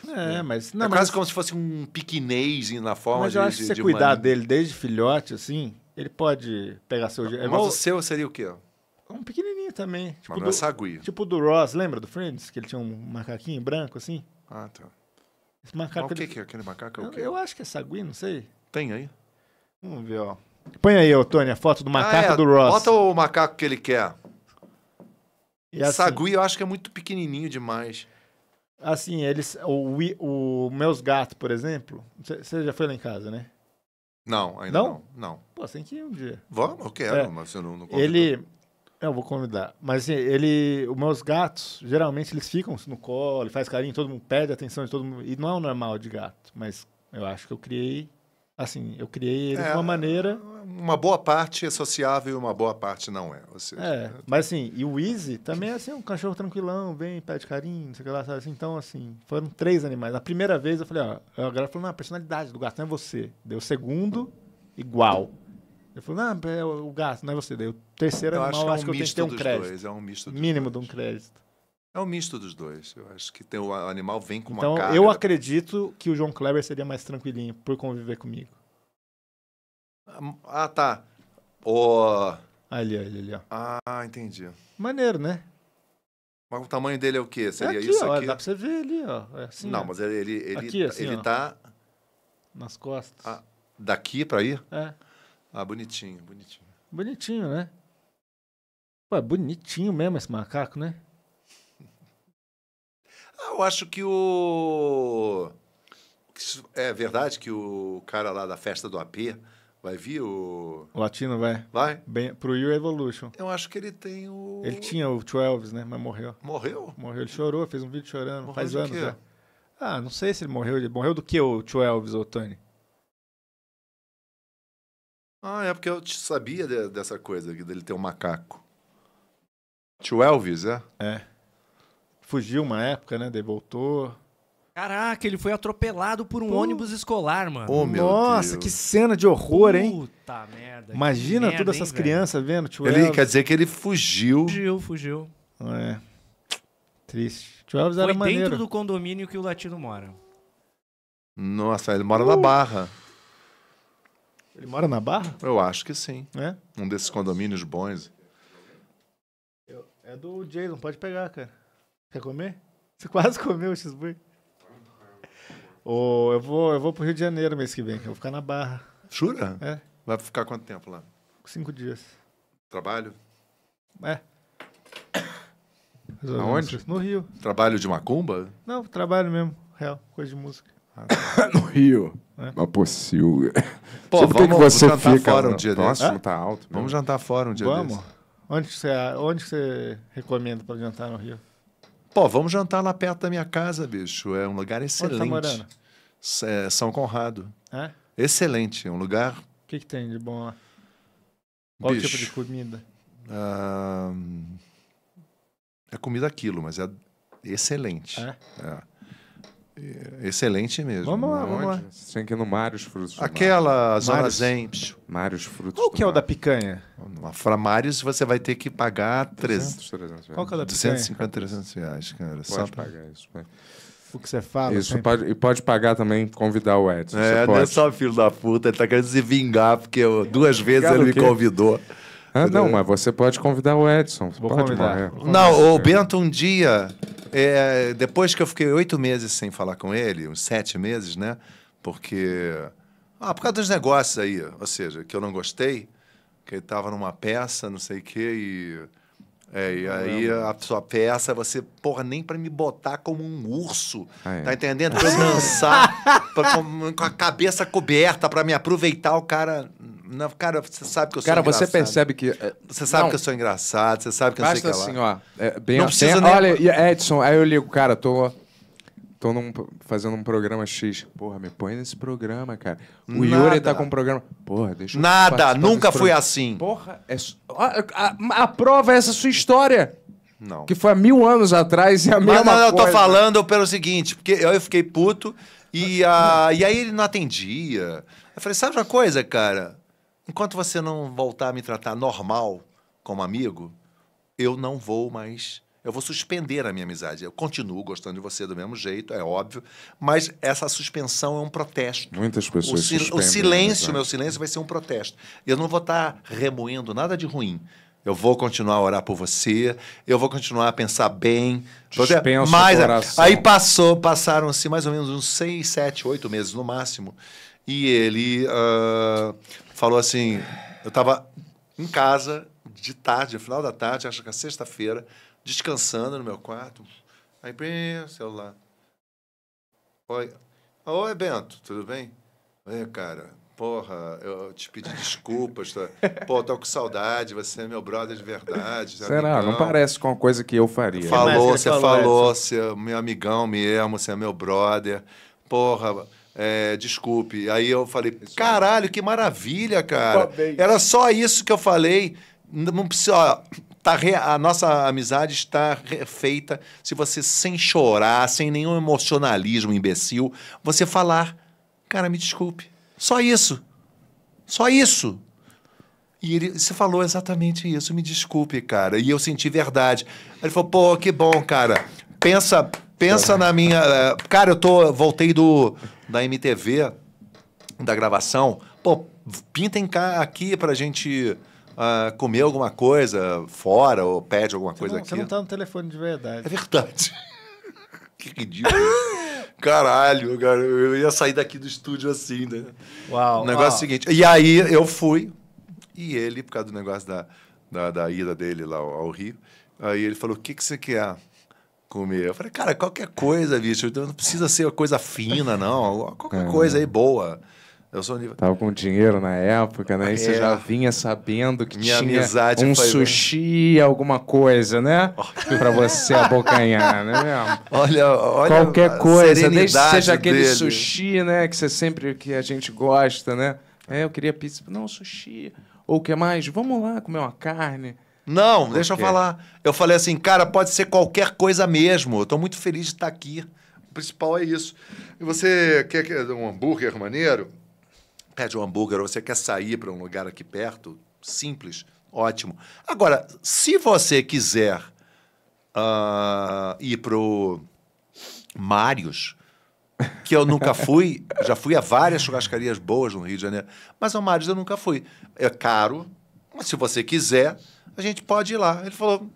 D: é... é, é. mas... Não, é mas... quase como se fosse um piquinês na forma de Mas eu acho de, que você de cuidar dele desde filhote,
B: assim, ele pode pegar seu... Mas é igual... o seu seria o quê? Um pequenininho também. Tipo Mas não é do, é Tipo do Ross, lembra do Friends? Que ele tinha um macaquinho branco assim? Ah, tá. Esse macaco... Mas o que, ele... que é aquele macaco? É eu, eu, acho que é sagui, não sei. Tem aí. Vamos ver, ó. Põe aí, ô, Tony, a foto do ah, macaco ah, é. do Ross. Bota o macaco que ele quer.
D: E assim, sagui eu acho que é muito pequenininho demais. Assim, eles... O,
B: o, o Meus Gatos, por exemplo... Você já foi lá em casa, né?
D: Não, ainda não. Não. não. Pô, tem que ir um dia. Vamos, eu quero, É. mas você não, não Ele.
B: É, eu vou convidar. Mas assim, ele. Os meus gatos, geralmente, eles ficam no colo, ele faz carinho, todo mundo pede atenção de todo mundo. E não é o normal de gato, mas eu acho que eu criei assim, eu criei ele é, de uma
D: maneira. Uma boa parte é sociável e uma boa parte não é. Ou seja, é, é
B: mas assim, e o Easy também é assim, um cachorro tranquilão, vem, pede carinho, não sei o que lá, sabe? Assim, então, assim, foram três animais. Na primeira vez eu falei, ó, a galera falou, não, a personalidade do gato não é você. Deu o segundo, igual. Ele falou, não, é o gato, não é você. Deu o terceiro eu animal, acho que, é um acho que eu tenho que ter um crédito. Dois, é um misto Mínimo dois. de um crédito.
D: É um misto dos dois. Eu acho que tem, o animal vem com uma então, Então, eu
B: acredito que o João Kleber seria mais tranquilinho por conviver comigo.
D: Ah, tá. O... Ali, ali, ali. Ó. Ah, entendi.
B: Maneiro, né?
D: Mas o tamanho dele é o quê? É seria é aqui, isso ó, aqui? Dá pra você ver ali, ó. É assim, Não, ó. mas ele, ele, ele, aqui, assim, ele tá...
B: Nas costas.
D: Ah, daqui pra ir? É. Ah, bonitinho, bonitinho.
B: Bonitinho, né? Pô, é bonitinho mesmo esse macaco, né?
D: Ah, eu acho que o. É verdade que o cara lá da festa do AP vai vir o.
B: o Latino vai. Vai? Bem, pro Year Evolution. Eu acho que ele tem o. Ele tinha o 12, né? Mas morreu. Morreu? Morreu. Ele chorou, fez um vídeo chorando. Morreu faz anos já. Ah, não sei se ele morreu. Ele morreu do que o 12, o Tony?
D: Ah, é porque eu sabia de, dessa coisa dele ter um macaco. Elvis, é?
B: É. Fugiu uma época, né? Daí voltou.
D: Caraca,
A: ele foi atropelado por um ônibus escolar, mano. Oh, meu
B: Nossa, Deus. que cena de horror, hein?
A: Puta
D: merda. Imagina todas essas crianças vendo. Tio ele quer dizer que ele fugiu. Fugiu,
B: fugiu. É. Triste. Tio Elvis foi era maneiro. dentro do
A: condomínio que o latino mora.
D: Nossa, ele mora uh. na Barra. Ele mora na Barra? Eu acho que sim. É? Um desses condomínios bons.
B: Eu, é do Jason, pode pegar, cara. Quer comer? Você quase comeu o cheeseburger. Oh, eu, vou, eu vou pro Rio de Janeiro mês que vem, eu vou ficar na Barra. Jura? É.
D: Vai ficar quanto tempo lá? Cinco dias. Trabalho? É. Aonde? No Rio. Trabalho de macumba?
B: Não, trabalho mesmo, real, coisa de música. Ah, tá. no Rio.
C: É. Mas possível. Pô, Sempre vamos, que você jantar
D: fica fora um dia desse. tá alto. Mesmo. Vamos jantar fora um dia vamos. desse.
B: Vamos. Onde você, onde você recomenda para jantar no Rio?
D: Pô, vamos jantar lá perto da minha casa, bicho. É um lugar excelente. Onde tá morando? É, São Conrado. É? Excelente, é um lugar. O
B: que, que tem de bom lá? Qual tipo bicho, tipo de comida?
D: Ah, é comida aquilo, mas é excelente. É? é. É, é excelente mesmo. Vamos lá, vamos lá. Você tem que ir no Mários Frutos. Aquela Mários, Zona Zen. Mários Frutos. Qual que é o da picanha? Para Mários você vai ter que pagar 300, 300 reais. Qual que é o da picanha? 250, 300 reais, cara. Pode Só pra... pagar isso.
B: O que você fala. Isso,
C: pode, e pode pagar também, convidar o Edson. É, não é
D: só filho da puta, ele tá querendo se vingar, porque eu, duas vezes ele me convidou. Ah, não, mas você pode convidar o Edson. Vou pode convidar. Morrer. Não, o Bento um dia é, depois que eu fiquei oito meses sem falar com ele, uns sete meses, né? Porque. Ah, por causa dos negócios aí, ou seja, que eu não gostei, que ele tava numa peça, não sei o quê, e. É, e aí a sua peça, você, porra, nem para me botar como um urso, ah, é. tá entendendo? Pra eu dançar, pra, com, com, a cabeça coberta, para me aproveitar, o cara, não, cara, você sabe que eu sou cara, engraçado. Cara, você percebe que. É, você sabe não, que eu sou engraçado, você sabe que eu não sei que assim, lá. ó. É, bem não assim, precisa nem...
C: Olha, Edson, aí eu ligo, cara, tô. Tô num, fazendo um programa X. Porra, me põe nesse programa, cara. O Nada. Yuri tá com um programa. Porra, deixa eu Nada, nunca foi programa. assim. Porra, é... a, a, a prova é essa sua história. Não. Que foi há mil anos atrás e a mesma Mas não, eu tô falando
D: pelo seguinte, porque eu fiquei puto e, a, e aí ele não atendia. Eu falei, sabe uma coisa, cara? enquanto você não voltar a me tratar normal como amigo, eu não vou mais. Eu vou suspender a minha amizade. Eu continuo gostando de você do mesmo jeito, é óbvio, mas essa suspensão é um protesto. Muitas pessoas. O, si o silêncio, meu silêncio, vai ser um protesto. Eu não vou estar tá remoendo nada de ruim. Eu vou continuar a orar por você, eu vou continuar a pensar bem. Dispenso mas, é, Aí passou, passaram-se mais ou menos uns seis, sete, oito meses no máximo. E ele uh, falou assim: eu estava em casa de tarde, no final da tarde, acho que é sexta-feira, descansando no meu quarto. Aí, bem, celular. Oi. Oi, Bento, tudo bem? Oi, cara. Porra, eu te pedi desculpas. Tá? Pô, tô com saudade, você é meu brother de verdade. Será? Amigão. Não parece
C: com a coisa que eu faria. Falou, é você falou, falou
D: você é meu amigão mesmo, você é meu brother. Porra, é, desculpe. Aí eu falei, caralho, que maravilha, cara. Era só isso que eu falei. Não precisa. Ó, tá re... A nossa amizade está feita se você, sem chorar, sem nenhum emocionalismo imbecil, você falar, cara, me desculpe. Só isso. Só isso. E ele, você falou exatamente isso, me desculpe, cara. E eu senti verdade. Ele falou, pô, que bom, cara. Pensa, pensa na minha. Eh, cara, eu tô. Voltei do da MTV, da gravação, pô, pintem cá aqui pra gente uh, comer alguma coisa fora ou pede alguma você coisa não, aqui. Você não
B: tá no telefone de verdade. É
D: verdade. que ridículo. Caralho, cara, eu ia sair daqui do estúdio assim, né? Uau. O negócio uau. é o seguinte. E aí eu fui, e ele, por causa do negócio da, da, da ida dele lá ao Rio, aí ele falou: o que, que você quer? comer. Eu falei, cara, qualquer coisa, bicho, não precisa ser coisa fina, não. Qualquer é. coisa aí boa. Eu sou nível.
C: Tava com dinheiro na época, né? E você é. já vinha sabendo que Minha tinha amizade um sushi, bem. alguma coisa, né? para você abocanhar, né
D: mesmo? Olha, olha qualquer coisa, nem que seja
C: aquele dele. sushi, né, que você sempre que a gente gosta, né? É, eu queria pizza, não, sushi. Ou o que mais? Vamos lá comer uma carne. Não, Por deixa quê? eu falar.
D: Eu falei assim, cara, pode ser qualquer coisa mesmo. Eu tô muito feliz de estar tá aqui. O principal é isso. E você quer um hambúrguer maneiro? Pede um hambúrguer, ou você quer sair para um lugar aqui perto, simples, ótimo. Agora, se você quiser uh, ir pro Mários, que eu nunca fui, já fui a várias churrascarias boas no Rio de Janeiro, mas ao Mários eu nunca fui. É caro, mas se você quiser, a gente pode ir lá. Ele falou,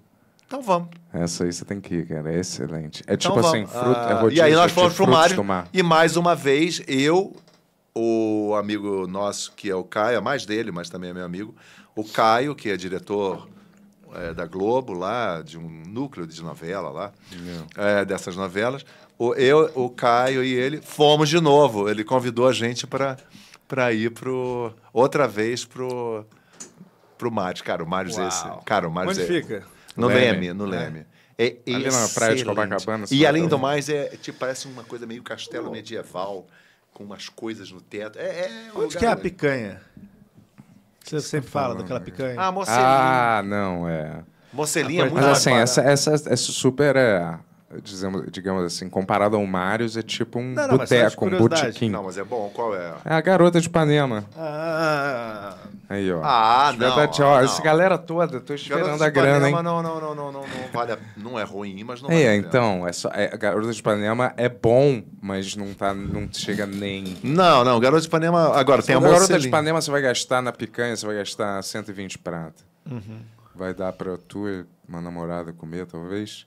D: então vamos.
C: Essa aí você tem que ir, cara. É excelente. É então tipo vamos. assim, fruta, ah, é rodízio, E aí nós é fomos tipo pro Mário.
D: E mais uma vez, eu, o amigo nosso, que é o Caio, é mais dele, mas também é meu amigo, o Caio, que é diretor é, da Globo lá, de um núcleo de novela lá, é, dessas novelas, o, eu, o Caio e ele fomos de novo. Ele convidou a gente para ir pro, outra vez pro pro Mário. Cara, o Mário é esse. Cara, o Mário Onde fica? No Leme, Leme no é. Leme. É. É Ali na praia de Copacabana. E além do mais, é, tipo, parece uma coisa meio castelo oh. medieval, com umas coisas no teto. É, é um Onde que é a
B: picanha? Você sempre fala daquela é. picanha? Ah, Mocelinha. Ah,
C: não, é. Mocelinha é muito Mas assim, essa, essa, essa super é, dizemos, digamos assim, comparado ao Marius, é tipo um não, não, boteco, um botequim. Não, mas é bom, qual é? É a garota de Ipanema.
B: Ah.
C: Aí, ó. Ah, não, verdade, tá, ó, não. Essa galera toda, tô esperando a grana, hein? Não,
D: não, não, não, não, não, vale a... não é ruim, mas não é. Vale
C: então, é só, é, Garota de Ipanema é bom, mas não tá, não chega nem. Não, não, Garota de Ipanema, agora tem a Garota de Ipanema você vai gastar na picanha, você vai gastar 120 prata. Uhum. Vai dar para tu e uma namorada comer, talvez.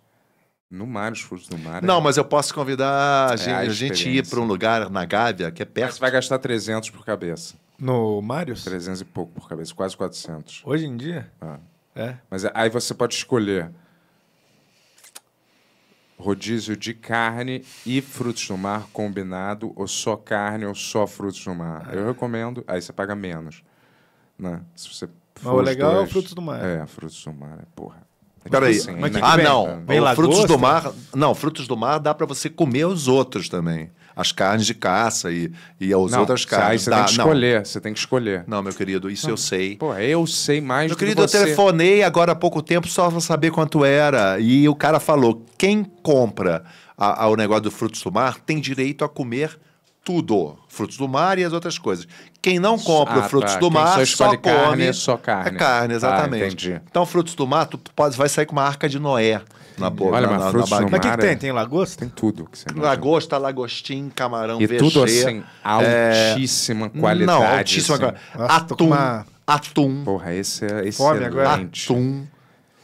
C: No mar, os frutos do mar. Não, é... mas
D: eu posso convidar a gente, é a, a gente ir para um
C: lugar na Gávea, que é perto. você vai gastar 300 por cabeça. No Mário. 300 e pouco por cabeça, quase 400. Hoje em dia? Ah. É. Mas aí você pode escolher rodízio de carne e frutos do mar combinado, ou só carne ou só frutos do mar. Ah. Eu recomendo, aí você paga menos.
D: Né? Se você Mas o legal é dois, é frutos do mar. É, frutos do mar, é porra. Peraí. Assim, né? Ah, não. Bem frutos do mar. Não, frutos do mar dá para você comer os outros também. As carnes de caça e, e as não, outras carnes. Você dá, tem que escolher, não. você tem que escolher. Não, meu querido, isso não. eu sei. Pô, eu sei mais meu do querido, que você. Meu querido, eu telefonei agora há pouco tempo só para saber quanto era. E o cara falou: quem compra a, a, o negócio do frutos do mar tem direito a comer tudo. Frutos do mar e as outras coisas. Quem não compra ah, frutos tá. do mar só, só come carne, é só carne. É carne, ah, exatamente. Ah, então, frutos do mar, tu pode, vai sair com uma arca de Noé na boca. Olha, na, mas na, frutos na do mar. Mas o que, que, tem? É... Tem lagosta? Tem tudo. Lagosta, lagostim, camarão, E VG, tudo assim, altíssima
C: é... qualidade. Não, altíssima assim. qualidade. Atum. Atum. Porra, esse é esse Fome agora. Atum.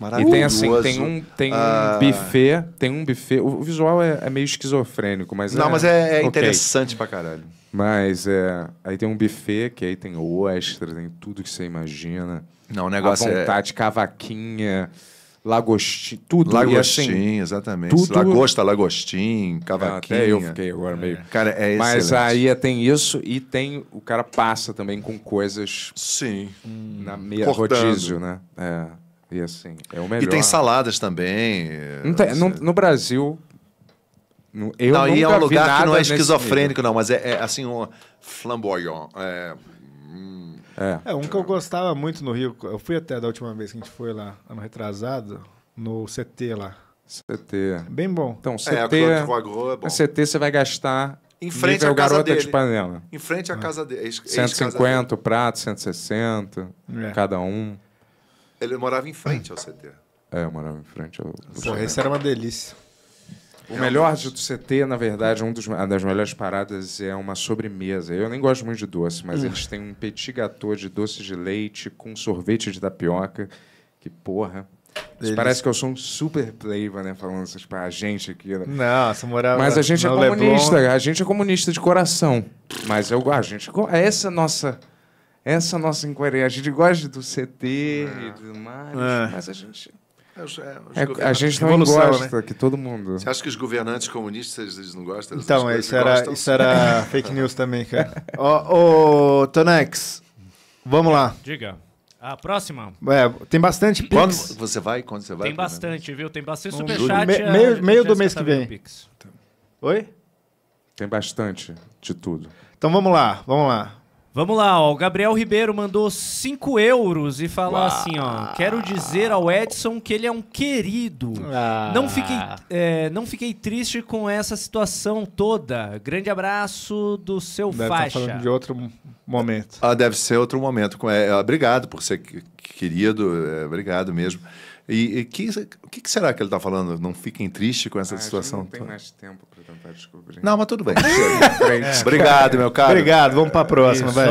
C: Maravilhoso. E tem assim, tem um, tem um ah. buffet, tem um buffet. O visual é, é meio esquizofrênico, mas Não, é, mas é, é okay. interessante pra caralho. Mas é, aí tem um buffet que aí tem ostra, tem tudo que você imagina. Não, o negócio A é vontade, é... cavaquinha, lagostim, tudo. Assim, lagostim, assim, exatamente. Tudo... Lagosta,
D: lagostim, cavaquinha. até eu fiquei agora meio... É. Cara, é Mas excelente.
C: aí é, tem isso e tem... O cara passa também com coisas... Sim. Na hum. meia rodízio, né? É. E assim, é o melhor. E tem saladas também. Eh, tem, no, no, Brasil. Eu não, e é um lugar que não é esquizofrênico, não,
D: mas é, é, assim, um flamboyant. É, hum.
C: é.
B: é, um que eu gostava muito no Rio. Eu fui até da última vez que a gente foi lá, ano retrasado, no CT lá.
C: CT. Bem bom.
B: Então, CT. É, é bom. É
C: CT você vai gastar em frente à casa dele. De panela.
D: Em frente à é. casa dele. 150 casa
C: dele. prato, 160 é. cada um.
D: Ele morava em frente ao CT.
C: É, eu morava em frente ao. Porra, isso era uma delícia. O melhor do CT, na verdade, um dos, uma das melhores paradas é uma sobremesa. Eu nem gosto muito de doce, mas hum. eles têm um petit gâteau de doce de leite com sorvete de tapioca. Que porra. Eles... Parece que eu sou um super pleiva, né? Falando essas para a gente aqui. Né? Não, você morava Mas a gente é comunista, Leblon. a gente é comunista de coração.
F: Mas eu, a gente.
C: Essa nossa essa nossa incoerência. A gente gosta do CT e é. do Mário, é. mas a gente. é, é, é, a
D: gente não né? gosta, né? que todo mundo. Você acha que os governantes comunistas eles não gostam? Então, isso era, gostam? isso era fake news também, cara.
B: Ô, oh, oh, Tonex, vamos lá.
A: Diga. A próxima?
B: É, tem bastante Pix. Quando você vai? Quando você vai? Tem
A: bastante, viu? Tem bastante um, superchat. Me, meio meio do mês que vem.
B: Pix. Oi? Tem
A: bastante de tudo. Então vamos lá, vamos lá. Vamos lá, ó. O Gabriel Ribeiro mandou 5 euros e falou Uau. assim, ó. Quero dizer ao Edson que ele é um querido. Ah. Não, fiquei, é, não fiquei triste com essa situação toda. Grande abraço do seu deve tá faixa. Tá falando de
B: outro
D: momento. Ah, deve ser outro momento. É, obrigado por ser querido. É, obrigado mesmo. E, e que, o que, será que ele está falando? Não fiquem tristes com essa ah, situação? Não tem
A: mais tempo para tentar descobrir. Não, mas tudo bem. é.
D: Obrigado, meu caro. Obrigado, vamos para a próxima. Isso, vai.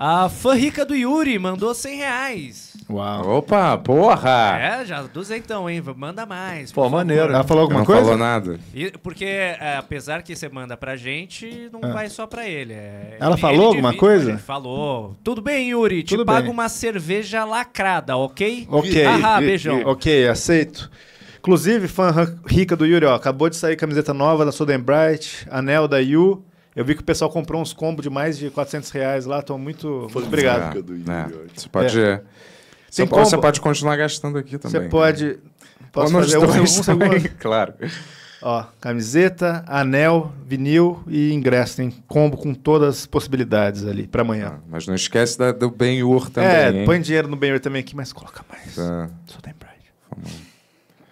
A: A fã rica do Yuri mandou 100 reais.
B: Uau. Opa, porra! É,
A: já duzentão, hein? Manda mais. Pô,
B: maneiro. Ela falou alguma não coisa? Não falou nada.
A: E, porque, é, apesar que você manda pra gente, não é. vai só pra ele. É, Ela ele, falou ele alguma divide, coisa? Falou. Tudo bem, Yuri. Tudo Te bem. pago uma cerveja lacrada, ok? Ok. Ahá, beijão.
B: Ok, aceito. Inclusive, fã rica do Yuri, ó, acabou de sair camiseta nova da Sudden Bright, anel da Yu. Eu vi que o pessoal comprou uns combos de mais de 400 reais lá, estou muito, muito obrigado. É,
C: é. Você pode... É. é você, você pode continuar gastando
B: aqui também. Você né? pode... Né? Posso Ou fazer um, segundo? Claro. Ó, camiseta, anel, vinil e ingresso. Tem combo com todas as possibilidades ali para amanhã. Ah,
C: mas não esquece da, do Ben-Hur é, também.
B: É, hein? põe dinheiro no Ben-Hur também aqui, mas coloca mais. Tá. Só tem Pride.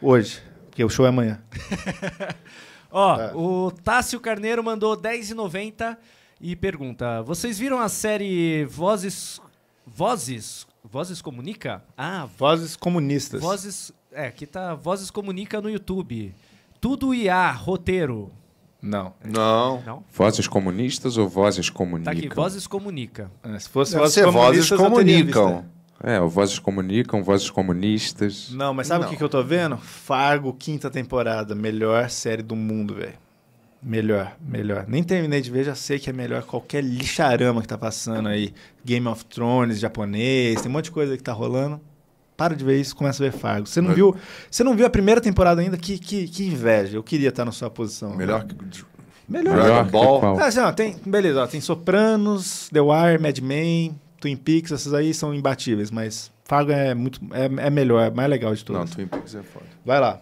B: Hoje, porque o show é amanhã.
A: Ó, é. o Tássio Carneiro mandou 10,90 e pergunta: Vocês viram a série Vozes. Vozes? Vozes Comunica? Ah, Vozes Comunistas. Vozes. É, aqui tá Vozes Comunica no YouTube. Tudo IA, roteiro. Não.
D: Não.
C: Vozes comunistas ou vozes comunicam? Tá aqui, vozes
B: comunica. É, se fosse
A: Deve
D: vozes comunistas,
C: vozes é, Vozes Comunicam, Vozes Comunistas.
B: Não, mas sabe o que, que eu tô vendo? Fargo, quinta temporada. Melhor série do mundo, velho. Melhor, melhor. Nem terminei de ver, já sei que é melhor qualquer lixarama que tá passando aí. Game of Thrones, japonês, tem um monte de coisa que tá rolando. Para de ver isso, começa a ver Fargo. Você não viu, você não viu a primeira temporada ainda? Que, que, que inveja. Eu queria estar na sua posição. Melhor né? que Melhor. Melhor que Ball. Ah, assim, ó, tem, beleza, ó, tem Sopranos, The Wire, Mad Men, Twin Peaks, essas aí são imbatíveis, mas Fargo é muito é, é melhor, é mais legal de todas. Não, Twin Peaks é foda. Vai lá.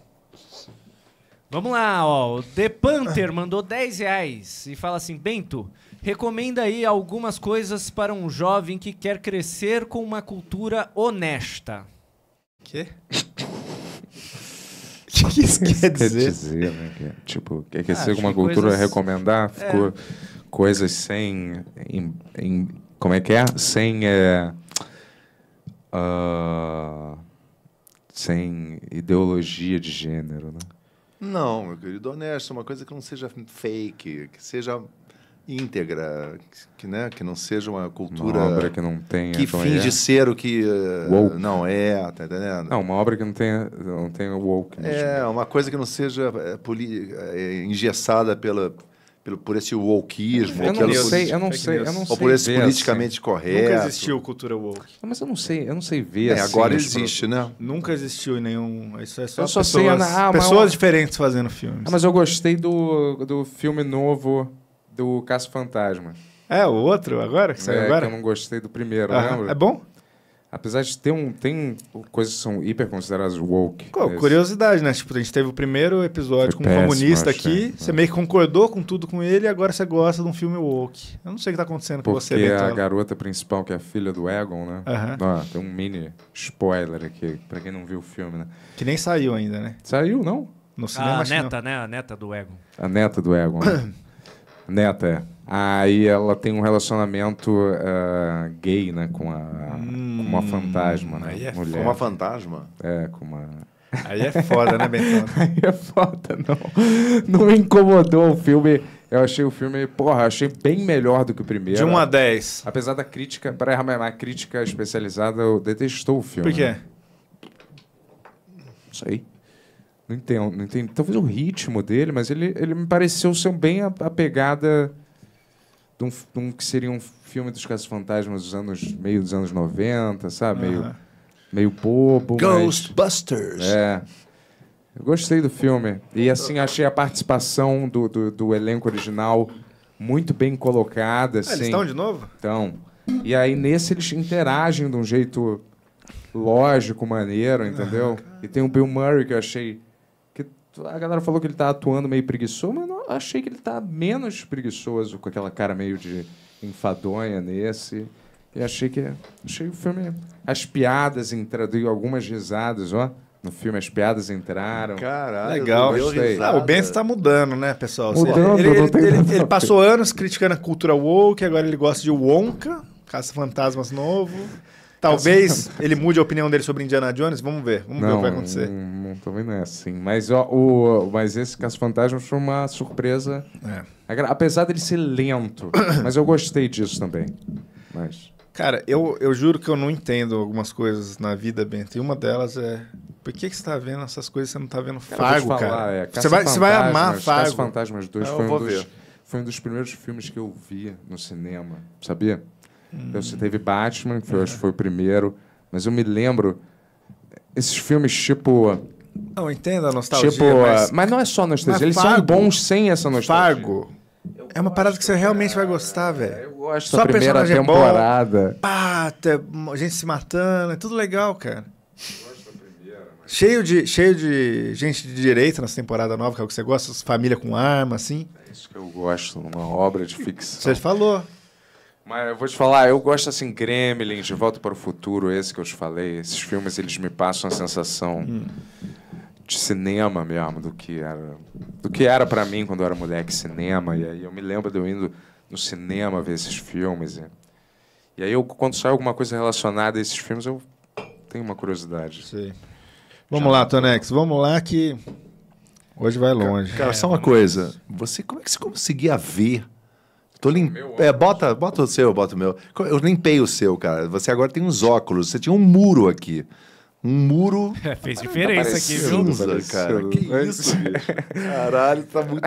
A: Vamos lá, ó. O The Panther mandou 10 reais e fala assim: Bento, recomenda aí algumas coisas para um jovem que quer crescer com uma cultura honesta. Quê?
C: O que isso quer dizer? dizer né? que, tipo, quer ah, crescer ah, com uma cultura, coisas... recomendar, ficou é. coisas sem. Em, em, como é que é? Sem. É, uh, sem ideologia de gênero, né?
D: Não, meu querido, honesto, uma coisa que não seja fake, que seja íntegra, que, né, que não seja uma cultura uma obra que não tenha que é finge é. ser o que eh, woke. não é, tá entendendo? Não, uma obra que não tenha não tenha woke. É, uma coisa que não seja é, engessada pela pelo, por esse wokeismo. Eu não sei, eu não sei, eu não sei. Ou por esse politicamente assim. correto. Nunca
B: existiu cultura woke. Não, mas eu não sei, eu não sei ver é, assim. Agora existe, né? Nunca existiu em nenhum. Isso é só, eu só pessoas, sei, ah, pessoas diferentes fazendo filmes. Ah,
C: mas eu gostei do, do filme novo do
B: Caso Fantasma. É, o outro agora? Que saiu é, agora? Que eu não gostei do primeiro, ah, lembra? É bom?
C: Apesar de ter um. Tem coisas que são hiper consideradas woke. Curiosidade,
B: né? Tipo, a gente teve o primeiro episódio Foi com um comunista aqui. É. Você meio que concordou com tudo com ele e agora você gosta de um filme woke. Eu não sei o que está acontecendo Porque com você, Porque a
C: garota principal, que é a filha do Egon, né? Ah, tem um mini spoiler aqui, para quem não viu o filme, né?
B: Que nem saiu ainda, né?
C: Saiu,
A: não?
B: No cinema. A neta, né? A neta do Egon.
C: A neta do Egon. Né? neta, é. Aí ela tem um relacionamento uh, gay, né? Com, a, hum, com uma hum, fantasma, né? É mulher. Com uma fantasma? É, com uma.
F: Aí é foda, né, Bertão? aí é foda,
C: não. Não me incomodou o filme. Eu achei o filme, porra, achei bem melhor do que o primeiro. De 1 a 10. Apesar da crítica, para a crítica especializada, eu detestou o filme. Por quê? Não sei. Não entendo, não entendo. Talvez o ritmo dele, mas ele, ele me pareceu ser bem a, a pegada de um, de um, que seria um filme dos Casos Fantasmas dos anos meio dos anos 90, sabe? Meio, meio bobo. Ghostbusters! Mas, é. Eu gostei do filme. E assim, achei a participação do, do, do elenco original muito bem colocada. Ah, assim. eles estão de novo? Então. E aí, nesse, eles interagem de um jeito lógico, maneiro, ah, entendeu? e tem o Bill Murray que eu achei a galera falou que ele tá atuando meio preguiçoso, mas eu achei que ele tá menos preguiçoso com aquela cara meio de enfadonha nesse. E achei que achei o filme as piadas entraram, algumas risadas, ó. No filme as piadas entraram.
B: Caralho, legal. Ah, o Benz está mudando, né, pessoal? Assim, mudando, ele, ele, ele, ele, passou anos criticando a cultura woke, agora ele gosta de Wonka, Caça Fantasmas novo. Talvez assim, ele mude a opinião dele sobre Indiana Jones, vamos ver, vamos não, ver o que vai acontecer.
C: Não, não também não é assim. Mas, ó, o, mas esse Caso Fantasma foi uma surpresa. É. Apesar dele ser
B: lento,
C: mas eu gostei disso também. Mas...
B: Cara, eu, eu juro que eu não entendo algumas coisas na vida, Bento. E uma delas é. Por que, que você tá vendo essas coisas e você não está vendo Fargo, cara? cara? É, você, vai, você vai amar Fargo. Caça Fantasmas 2 foi, um foi um dos primeiros
C: filmes que eu vi no cinema, sabia? Então, você teve Batman, que eu acho que foi o primeiro. Mas eu me lembro. Esses filmes tipo.
B: Não, entenda a nostalgia. Tipo, mas... Ah, mas não é só nostalgia. Mas é eles Fargo, são bons
C: sem essa nostalgia. Fargo.
B: é uma parada que você realmente vai gostar, velho. Eu gosto Só da primeira é temporada. Bom, pá, gente se matando, é tudo legal, cara. Eu gosto da primeira, mas... Cheio de, cheio de gente de direita nessa temporada nova, que é o que você gosta, família com arma, assim. É isso que eu gosto, uma obra de ficção. Você falou.
C: Mas eu vou te falar, eu gosto assim, Gremlin, De Volta para o Futuro, esse que eu te falei. Esses filmes, eles me passam a sensação hum. de cinema mesmo, do que era do que era para mim quando eu era moleque, cinema. E aí eu me lembro de eu indo no cinema ver esses filmes. E, e aí, eu, quando sai alguma coisa relacionada a esses filmes, eu tenho uma curiosidade. Sim.
B: Vamos Já. lá, Tonex, vamos lá que
D: hoje vai longe. Cara, só uma é, coisa. Você, como é que você conseguia ver Tô É, bota, bota o seu, bota o meu. Eu limpei o seu, cara. Você agora tem uns óculos. Você tinha um muro aqui. Um muro. É, fez diferença tá aqui, viu? Cinza, cara. Que isso, bicho. Caralho, tá muito.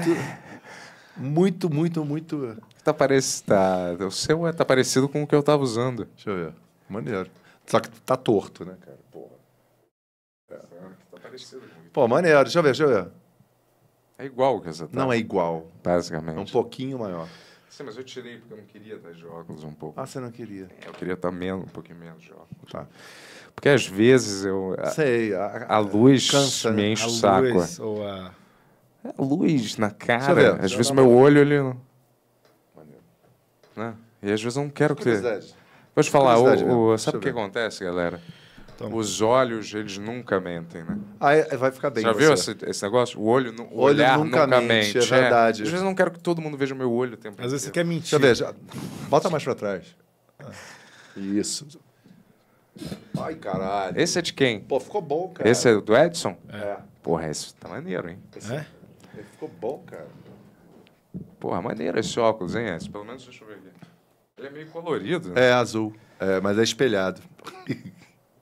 D: Muito, muito, muito.
C: Tá parecido. Tá... O seu é, tá parecido com o que eu tava usando. Deixa eu ver. Maneiro.
D: Só que tá torto, né, cara?
C: Porra. É. Tá parecido
D: Pô, maneiro. Deixa eu ver, deixa eu ver.
C: É igual que essa tá. Não é
D: igual. Basicamente. É um pouquinho maior.
C: Sim, mas eu tirei porque eu não queria estar de óculos um pouco. Ah, você não
D: queria? É, eu
C: queria estar menos, um pouquinho menos de óculos. Tá. Porque às vezes eu. A, Sei, a, a luz cansa, né? me enche o saco. Luz, ou a... É luz na cara. Às vezes meu olho, ele.
F: Maneiro. Né?
C: E às vezes eu não quero que. Vou te falar, o, o, sabe o que acontece, galera? Então... Os olhos, eles nunca mentem, né? Aí vai ficar bem. Já viu esse, esse, negócio? O olho, o, olho nunca, nunca mente, mente. É, é. verdade. É. Às vezes eu não quero que todo mundo veja o meu olho o tempo Às vezes você
D: quer mentir. Deixa eu ver, já... bota mais para trás. Ah. Isso. Ai, caralho. Esse é de quem? Pô, ficou bom, cara. Esse é
C: do Edson? É. é. Porra, esse tá
D: maneiro, hein? Esse... É? Ele ficou bom, cara. Porra, maneiro esse óculos, hein,
C: Pelo menos deixa eu ver aqui. Ele é meio colorido. Né? É,
D: azul. É, mas é espelhado.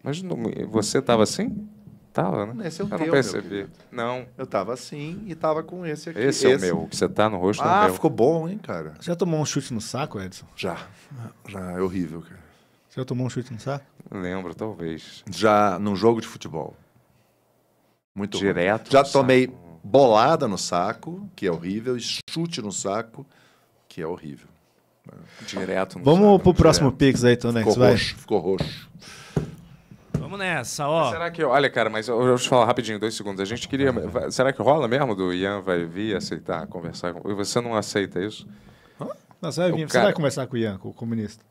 D: Mas não, você estava assim? Tava, né? Esse é o eu teu, não percebi. Não. Eu tava assim e tava com esse aqui. Esse, esse. é o meu. que você tá no rosto é ah, é Ah, ficou bom, hein, cara? Você já
B: tomou um chute no saco, Edson? Já. Já, é horrível, cara. Você já tomou um chute no saco?
D: Lembro, talvez. Já, num jogo de futebol. Muito Direto. Já tomei saco. bolada no saco, que é horrível, e chute no saco, que é horrível. Direto no Vamos saco. pro próximo Direto.
B: Pix aí, Tonex, vai. Roxo,
D: ficou roxo.
C: Vamos nessa, ó. Mas será que. Olha, cara, mas eu, eu te falar rapidinho, dois segundos. A gente queria. Será que rola mesmo do Ian vai vir aceitar, conversar com. Você não aceita isso?
B: Mas você vai, vir, você cara... vai conversar com o Ian, com o comunista.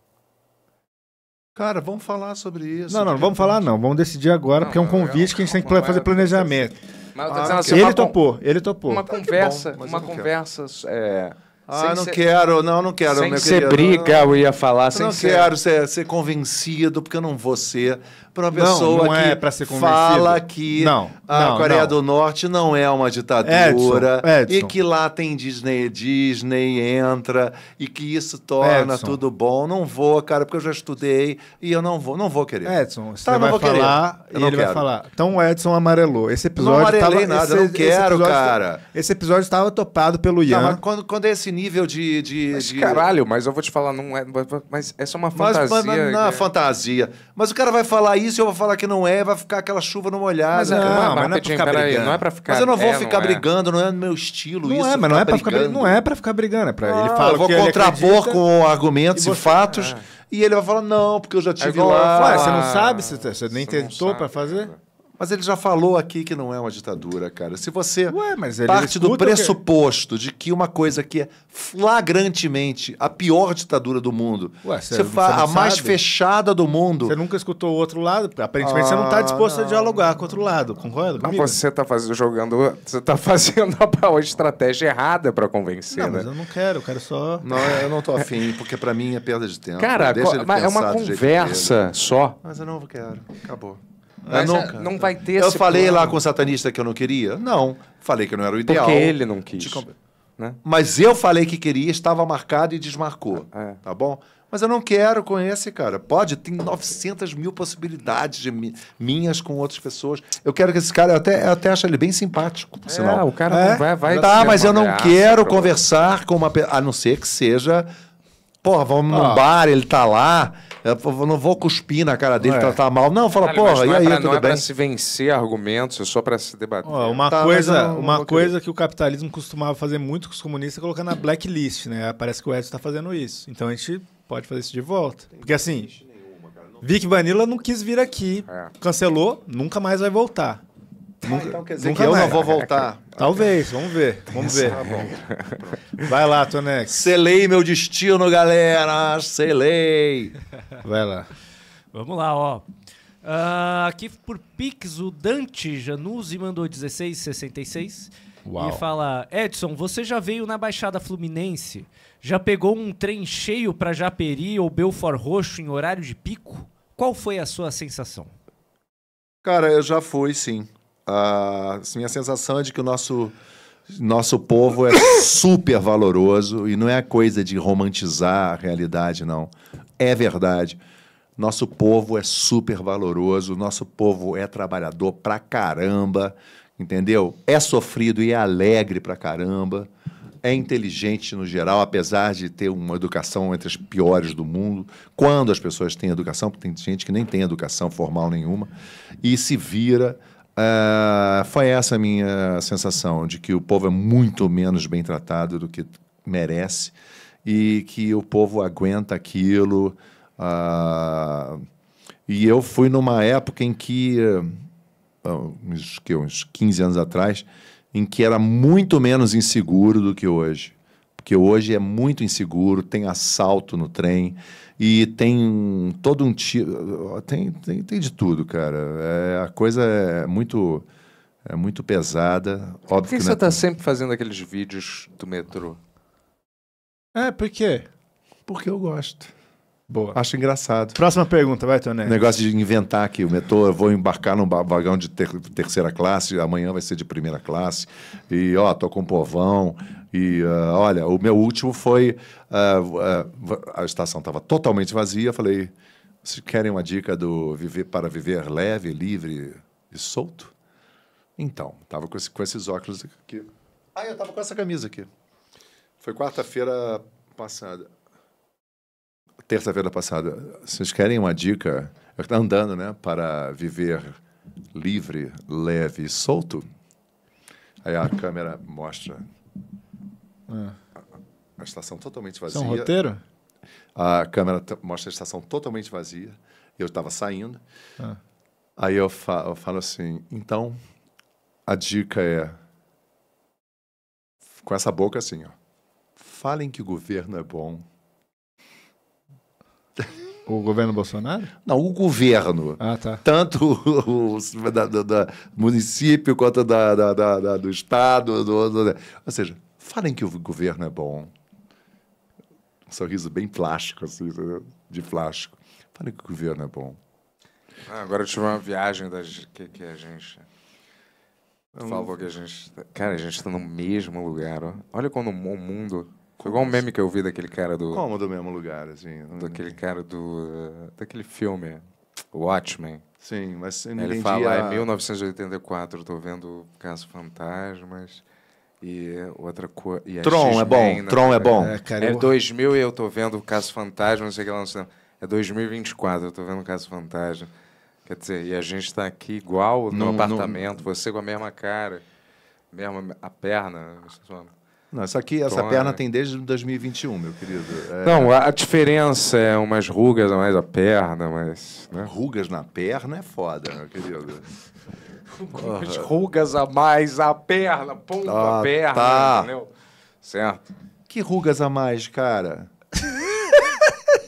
D: Cara, vamos falar sobre isso. Não, não, não vamos falar
B: não. Vamos decidir agora, não, porque é um convite que a gente tem que é fazer planejamento. Mas eu tô ah, dizendo assim, ele uma, topou,
D: ele topou. Uma tá
C: conversa, bom, uma conversa... É, ah, não ser, quero, não, não
D: quero. Sem ser querido, briga, não, eu ia falar. Sem não ser. quero ser, ser convencido, porque eu não vou ser para uma pessoa não, não é que ser fala que não, a Coreia do Norte não é uma ditadura Edson, Edson. e que lá tem Disney, Disney entra e que isso torna Edson. tudo bom. Não vou, cara, porque eu já estudei e eu não vou, não vou querer. Edson, você tá, vai vou falar querer. e ele quero. vai falar.
B: Então o Edson amarelou. Esse episódio não amarelei tava, nada, esse, eu não quero, esse cara. Esse episódio estava topado pelo tá, Ian. Tá, mas
D: quando, quando é esse nível de, de, mas, de... caralho, mas eu vou te falar, não é, mas é só uma fantasia. Mas, mas, não, é... Né? fantasia. Mas o cara vai falar isso, eu vou falar que não é, vai ficar aquela chuva no molhado. Mas, é, não, é não, mas não, é pra ficar brigando. Aí, não é pra ficar... Mas eu não vou é, ficar não é. brigando, é. não é no meu estilo não isso. É, mas não é, ficar brigando. ficar, não é pra ficar brigando, é pra... Ah, ele fala eu vou contrapor com argumentos e, você... e fatos... E ele vai falar, não, porque eu já tive lá. Falar, ah, você não ah, sabe? Você, você nem você tentou para fazer? Cara. Mas ele já falou aqui que não é uma ditadura, cara. Se você Ué, parte do pressuposto de que uma coisa que é flagrantemente a pior ditadura do mundo, Ué, você, você fala, a mais fechada do mundo. Você nunca escutou o outro lado? Aparentemente ah, você não está ah, disposto não. a dialogar com o outro lado, concorda? Mas você está fazendo, jogando,
C: você tá fazendo a estratégia errada para convencer, não, né? Mas eu
B: não quero, eu quero só. Não, eu não tô
D: afim, porque para mim é perda de tempo. Cara, é uma é. conversa só. Mas eu não quero. Acabou. Mas não, não vai ter Eu falei plano. lá com o satanista que eu não queria? Não. Falei que não era o ideal. Porque ele não quis. Né? Mas eu falei que queria, estava marcado e desmarcou. É. Tá bom? Mas eu não quero com esse, cara. Pode, tem 900 mil possibilidades de mi minhas com outras pessoas. Eu quero que esse cara, eu até, eu até acho ele bem simpático, por é, sinal. o cara é? vai, vai. Tá, mas eu não quero conversar com uma pessoa, a não ser que seja. Porra, vamos ah. num bar, ele tá lá. É, eu não vou cuspir na cara dele, é. tratar mal. Não, fala, Olha, porra, não e é aí, é pra, tudo não é bem? pra se
C: vencer argumentos, é só pra se debater. Oh, uma tá,
D: coisa,
B: não, uma não coisa que o capitalismo costumava fazer muito com os comunistas é colocar na blacklist, né? Parece que o Edson tá fazendo isso. Então a gente pode fazer isso de volta. Porque assim, Vic Vanilla não quis vir aqui, é. cancelou, nunca mais vai voltar. Ah, então quer dizer que eu mais. não vou voltar. Talvez, vamos ver. Vamos tá ver. Tá bom. Vai lá, Tonex. Selei meu
D: destino, galera. Selei. Vai lá.
B: Vamos lá, ó.
A: Uh, aqui por Pix, o Dante Januzzi mandou 1666. Uau. E fala: Edson, você já veio na Baixada Fluminense? Já pegou um trem cheio para Japeri ou Belfort Roxo em horário de pico? Qual foi a sua
D: sensação? Cara, eu já fui, sim a minha assim, sensação é de que o nosso nosso povo é super valoroso e não é coisa de romantizar a realidade, não. É verdade. Nosso povo é super valoroso, nosso povo é trabalhador pra caramba, entendeu? É sofrido e é alegre pra caramba, é inteligente no geral, apesar de ter uma educação entre as piores do mundo. Quando as pessoas têm educação, porque tem gente que nem tem educação formal nenhuma, e se vira Uh, foi essa a minha sensação, de que o povo é muito menos bem tratado do que merece e que o povo aguenta aquilo. Uh, e eu fui numa época em que, uh, uns, que, uns 15 anos atrás, em que era muito menos inseguro do que hoje. Porque hoje é muito inseguro, tem assalto no trem, e tem todo um tipo. Tem, tem, tem, de tudo, cara. É, a coisa é muito. É muito pesada. Óbvio Por que, que você está é... Tá sempre fazendo aqueles vídeos do metrô?
B: É, porque Porque eu gosto.
D: Boa. Acho engraçado. Próxima
B: pergunta, vai, Toné.
D: Negócio de inventar aqui o metrô, eu vou embarcar num vagão de ter terceira classe, amanhã vai ser de primeira classe. E, ó, tô com povão. E uh, olha, o meu último foi. Uh, uh, a estação estava totalmente vazia. Falei: vocês querem uma dica do viver para viver leve, livre e solto? Então, estava com, esse, com esses óculos aqui. Ah, eu estava com essa camisa aqui. Foi quarta-feira passada. Terça-feira passada. Vocês querem uma dica? Eu estava andando, né? Para viver livre, leve e solto. Aí a câmera mostra ah. A estação totalmente é vazia. Isso um roteiro? A câmera mostra a estação totalmente vazia. Eu estava saindo. Ah. Aí eu, fa eu falo assim: então, a dica é. Com essa boca assim, ó. Falem que o governo é bom. O governo Bolsonaro? Não, o governo. Ah, tá. Tanto o, o da, da, da, município quanto da, da, da do estado. Do, do, ou seja, Falem que o governo é bom. Um sorriso bem plástico, assim, de plástico. Falem que o governo é bom.
C: Ah, agora eu tive uma viagem da que, que a gente. Por favor, que a gente. Tá, cara, a gente está no mesmo lugar, ó. Olha quando o mundo. Foi igual um assim? meme que eu vi daquele cara do. Como do
D: mesmo lugar, assim?
C: Hum. Daquele cara do. Daquele filme, Watchmen. Sim, mas. Ele fala, ah, é a... é 1984, tô vendo Caso Fantasmas. E outra coisa. Tron é bom. Né? Tron é bom. É, é 2000 e eu tô vendo o Caso Fantasma, não sei o que lá no cinema. É 2024, eu tô vendo o Caso Fantasma. Quer dizer, e a gente está aqui igual no, no apartamento, no... você com a mesma cara, mesma a perna. Tá não, essa aqui, essa perna né? tem
D: desde 2021, meu querido. É...
C: Não, a, diferença é umas rugas a mais a perna, mas. Né? Rugas na
D: perna é foda, meu querido rugas a mais, a perna, ponta ah, perna, tá. entendeu? Certo. Que rugas a mais, cara?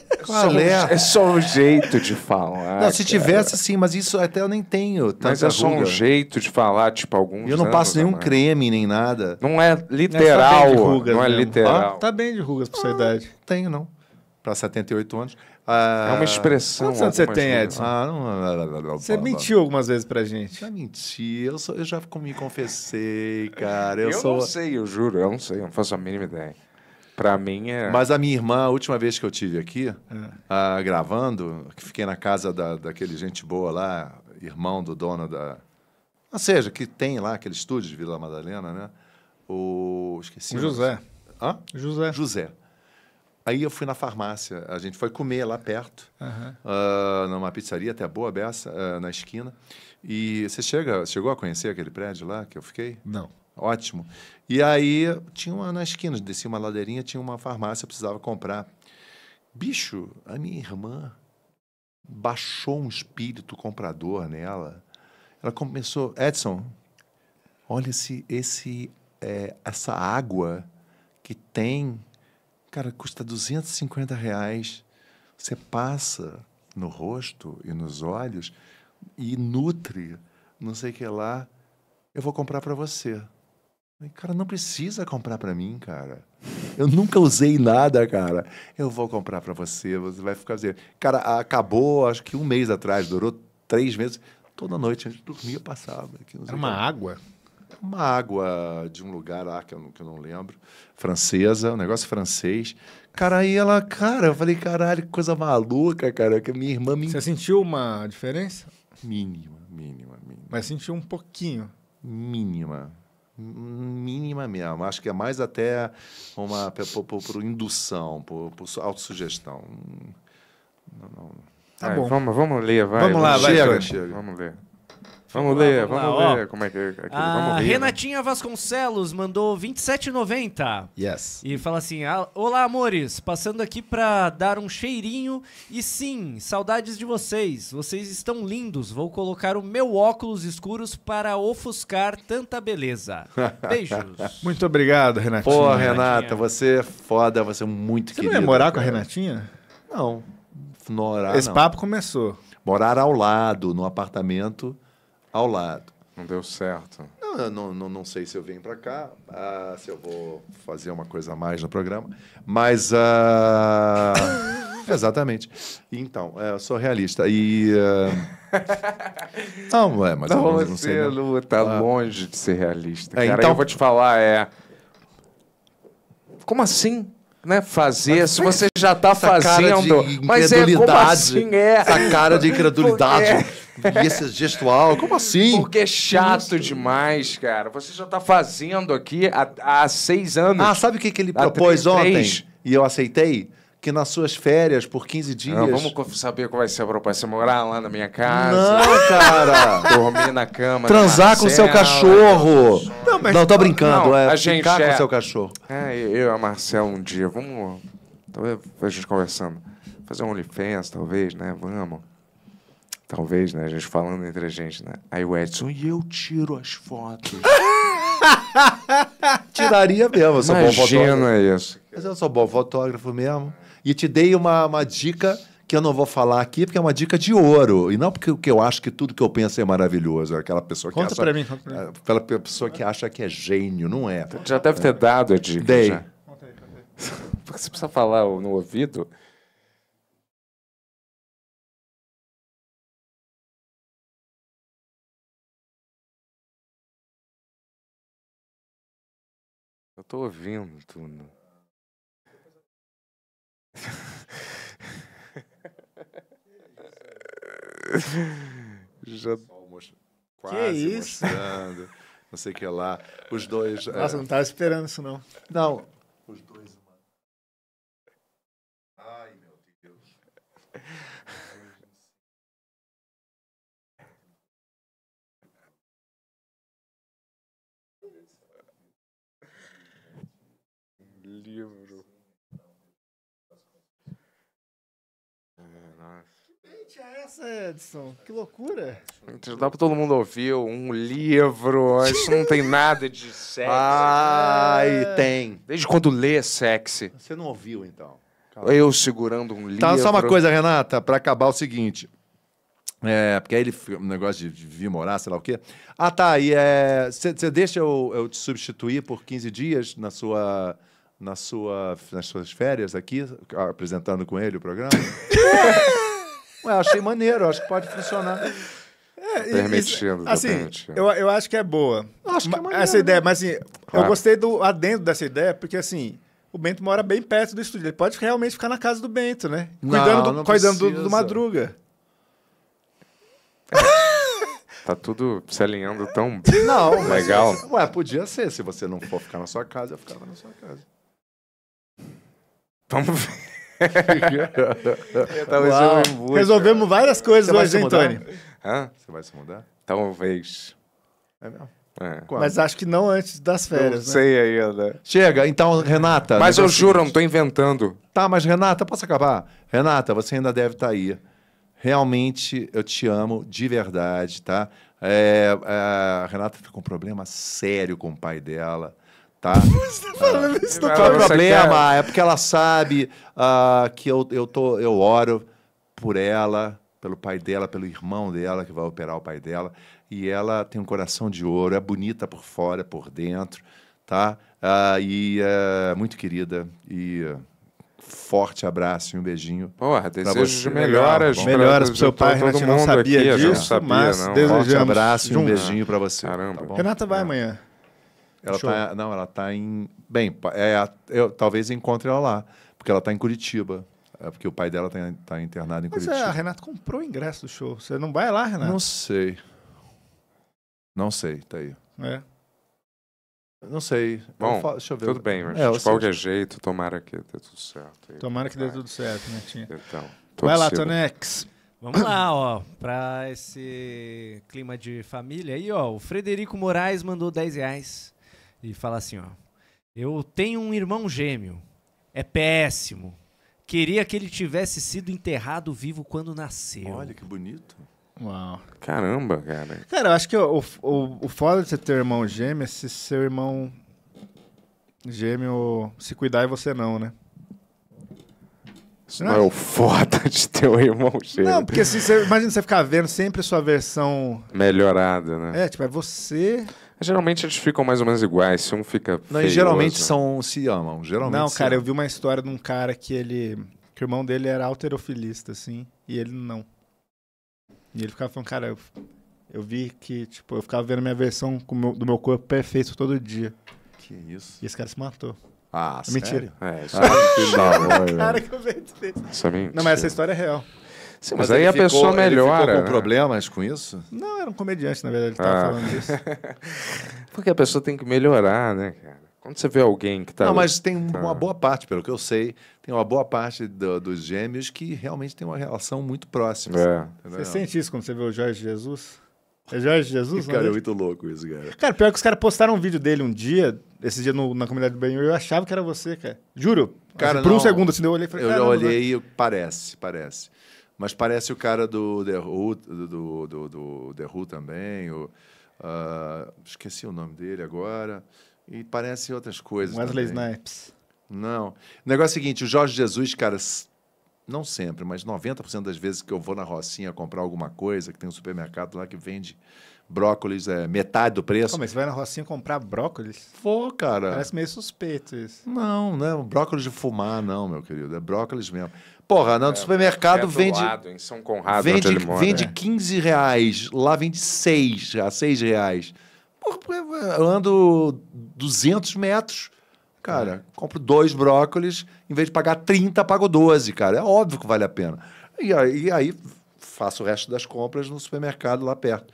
D: É Qual é? É só um jeito de falar. Não, se cara. tivesse sim, mas isso até eu nem tenho. Mas é só ruga. um
C: jeito de falar, tipo, alguns. Eu não passo nenhum creme
D: nem nada. Não é, é literal. Não é, rugas, não é literal. Ah, tá bem de rugas pra sua ah, idade. Tenho, não. Pra 78 anos. Ah, é uma ah, expressão. Quantos anos é você tem, Edson? Ah, não, não, você mentiu algumas vezes pra gente. Já menti. Eu, sou, eu já me confessei, cara. Eu, eu sou... não sei, eu juro. Eu não sei. Eu não faço a mínima ideia. Pra mim é. Mas a minha irmã, a última vez que eu tive aqui, é. ah. gravando, que fiquei na casa da, daquele gente boa lá, irmão do dono da. Ou seja, que tem lá aquele estúdio de Vila Madalena, né? O. Esqueci. O José. Hã? José. José. Aí eu fui na farmácia, a gente foi comer lá perto, uhum. uh, numa pizzaria até boa beça, uh, na esquina. E você chega, chegou a conhecer aquele prédio lá que eu fiquei? Não. Ótimo. E aí tinha uma na esquina, descia uma ladeirinha, tinha uma farmácia, eu precisava comprar. Bicho, a minha irmã baixou um espírito comprador nela. Ela começou, Edson, olha esse, esse, é, essa água que tem Cara, custa 250 reais. Você passa no rosto e nos olhos e nutre, não sei o que lá. Eu vou comprar para você. Cara, não precisa comprar para mim, cara. Eu nunca usei nada, cara. Eu vou comprar para você, você vai ficar dizendo assim. Cara, acabou, acho que um mês atrás, durou três meses. Toda noite, antes de dormir, eu passava. Era uma água? uma água de um lugar lá que eu não, que eu não lembro, francesa, um negócio francês. Cara, aí ela, cara, eu falei, caralho, que coisa maluca, cara, que minha irmã me. Você sentiu uma diferença? Mínima, mínima, mínima. Mas sentiu um pouquinho. Mínima. Mínima mesmo. Acho que é mais até uma por, por, por indução, por, por autossugestão. Não, não. Tá é, bom. Vamos, vamos ler, vai. Vamos lá, vai. Chega, chega. Vamos ler. Tipo, vamos, ler, vamos, vamos lá, ler ó. como é que é aquilo. Né? Renatinha
A: né? Vasconcelos mandou 27,90. Yes. E fala assim: ah, Olá, amores. Passando aqui pra dar um cheirinho. E sim, saudades de vocês. Vocês estão lindos. Vou colocar o meu óculos escuros para ofuscar tanta beleza.
D: Beijos. muito obrigado, Renatinha. Pô, Renata, Renatinha. você é foda, você é muito você querida. Você não ia morar com a
B: Renatinha? Não.
D: Norar, Esse não. papo começou. Morar ao lado, no apartamento ao lado. Não deu certo. Não, não, não, não sei se eu venho para cá, ah, se eu vou fazer uma coisa a mais no programa, mas. Ah, exatamente. Então, é, eu sou realista. E. Ah, não, é, mas. Não, eu não você sei, não. Né? tá ah, longe de ser realista. É, Cara,
C: então... eu vou te falar, é. Como assim? né, fazer, mas, se você já está fazendo. mas é como assim é? Essa cara de incredulidade. Porque... E esse gestual, como assim? Porque é chato Isso. demais, cara. Você já está fazendo aqui há, há, seis anos. Ah, sabe o que, que ele propôs três, ontem? Três?
D: E eu aceitei? que nas suas férias por 15 dias. Não, vamos
C: saber qual vai ser a proposta. Morar lá na minha casa. Não, cara. Dormir na cama. Transar com seu cachorro. Não, mas... não tô brincando. Não, é a gente ficar é... com o seu cachorro. É, eu e a Marcel um dia, vamos... Talvez a gente conversando. Fazer um OnlyFans, talvez, né? Vamos. Talvez, né? A gente falando entre a gente, né? Aí o Edson,
D: e eu tiro as fotos. Tiraria mesmo, eu sou Imagina bom fotógrafo. Imagina isso. Mas eu sou bom fotógrafo mesmo. E te dei uma, uma dica que eu não vou falar aqui porque é uma dica de ouro. E não porque eu acho que tudo que eu penso é maravilhoso. É aquela pessoa conta que conta acha. Mim, conta pra mim. É, aquela pessoa que acha que é gênio, não é. Já deve ter dado a dica. Dei. Já. você precisa falar no
F: ouvido. Eu tô ouvindo tudo.
D: Já... Quase que isso? mostrando, não sei o que lá. Os dois. Nossa, é... não estava
B: esperando isso, não. Não. Os dois, mano. Ai, meu Deus. Livro. é essa, Edson? Que
D: loucura!
C: Não dá pra todo mundo ouvir um livro, isso não tem nada de sexy. Ai, é... tem. Desde quando lê é sexy.
D: Você não ouviu, então? Calma. Eu segurando um livro. Tá, só uma coisa, Renata, para acabar o seguinte. É, porque aí ele, um negócio de, vir morar, sei lá o quê. Ah, tá, e você é, deixa eu, eu te substituir por 15 dias na sua na sua, nas suas férias aqui, apresentando com ele o programa? Ué, achei maneiro, acho que pode funcionar. É, tá permitindo, isso, tá assim, permitindo.
B: Eu, eu acho que é boa. Acho que é maneiro, essa ideia, né? mas assim, claro. eu gostei do adendo dessa ideia, porque assim, o Bento mora bem perto do estúdio. Ele pode realmente ficar na casa do Bento, né? Cuidando, não, do, não cuidando do, do, Madruga.
C: É. Tá tudo se alinhando tão não, legal. Mas,
D: ué, podia ser. Se você não for ficar na sua casa, eu ficava na sua casa. Vamos ver. Resolvemos várias coisas Você hoje, hein, Tony?
C: Hã? Você vai se mudar? Talvez.
B: É mesmo? É. Mas acho que não antes das férias. Não né? sei né? ainda.
D: Chega, então, Renata. Mas eu juro, não estou inventando. Tá, mas Renata, posso acabar? Renata, você ainda deve estar tá aí. Realmente, eu te amo de verdade, tá? É, é a Renata está com um problema sério com o pai dela tá? Você tá falando ah, isso não tem problema, é-, é porque ela sabe uh, que eu, eu, tô, eu oro por ela, pelo pai dela, pelo irmão dela que vai operar o pai dela, e ela tem um coração de ouro, é bonita por fora, por dentro, tá? Uh, e é uh, muito querida e forte abraço e um beijinho. Porra, desejos de melhoras. Legal, melhoras pro seu pai, Renato, não sabia aqui, disso, não sabia, mas não. desejamos. Forte abraço e um beijinho para você. Caramba. Tá
B: Renata vai amanhã. Ela tá,
D: não, ela está em. Bem, é, eu talvez encontre ela lá, porque ela está em Curitiba. É porque o pai dela está tá internado em Mas é, Curitiba. Mas é, a
B: Renata comprou o ingresso do show. Você não vai lá, Renata? Não
D: sei. Não sei, tá aí. É. Não sei. Bom, eu deixa eu ver. Tudo bem, é, de qualquer
C: sei. jeito, tomara que dê tudo certo. Aí, tomara
A: que dê tudo certo, Netinha. Né, então, vai lá, Tonex. Vamos lá, ó, para esse clima de família aí, ó. O Frederico Moraes mandou 10 reais e fala assim: ó, eu tenho um irmão gêmeo, é péssimo. Queria que ele tivesse sido enterrado vivo quando nasceu. Olha
B: que bonito. Uau. Caramba, cara. Cara, eu acho que o, o, o foda de você ter irmão gêmeo é se seu irmão gêmeo se cuidar e você não, né? Isso não,
C: é o foda de ter um irmão gêmeo. Não, porque se
B: você, imagina você ficar vendo sempre sua versão...
C: Melhorada, né?
B: É, tipo, é você...
C: Geralmente eles ficam mais ou menos iguais, se um fica. Não, e geralmente né? são se amam. Geralmente não, cara, eu
B: vi uma história de um cara que ele. que o irmão dele era alterofilista, assim, e ele não. E ele ficava falando, cara, eu, eu vi que, tipo, eu ficava vendo a minha versão meu, do meu corpo perfeito todo dia. Que isso? E esse cara se matou. Ah, é sério? Mentira. É, isso é mentira. Né? cara, que eu inventei. Isso é mentira. Não, mas essa história é real. Sim, mas, mas aí a ficou, pessoa melhora. Ele ficou com né? problemas com isso? Não, era um comediante, na verdade, estava ah. falando isso.
C: Porque a pessoa tem que melhorar,
D: né, cara? Quando você vê alguém que está. Não, mas tem tá... uma boa parte, pelo que eu sei, tem uma boa parte do, dos gêmeos que realmente tem uma relação muito próxima. É. Assim, você sente isso quando você vê o
B: Jorge Jesus? É Jorge Jesus? Cara, é, é muito louco isso, cara. Cara, pior que os caras postaram um vídeo dele um dia, esse dia no, na comunidade do Benio, eu achava que era você, cara. Juro. Cara, assim, por não, um segundo, assim, eu olhei e falei, Eu olhei
D: e parece, parece. Mas parece o cara do The Who, do, do, do The Who também. O, uh, esqueci o nome dele agora. E parece outras coisas. Wesley também. Snipes. Não. O negócio é o seguinte: o Jorge Jesus, cara, não sempre, mas 90% das vezes que eu vou na Rocinha comprar alguma coisa, que tem um supermercado lá que vende brócolis é metade do preço. Como, você vai na Rocinha comprar brócolis? Vou, cara. Parece
B: meio suspeito isso.
D: Não, não é brócolis de fumar, não, meu querido. É brócolis mesmo. Porra, não, é, no supermercado é vende. Lado, em São Conrado, vende, onde ele mora, vende 15 né? reais, lá vende 6 6 reais. Porra, eu ando 200 metros, cara, é. compro dois brócolis, em vez de pagar 30, pago 12, cara. É óbvio que vale a pena. E aí, e aí faço o resto das compras no supermercado lá perto.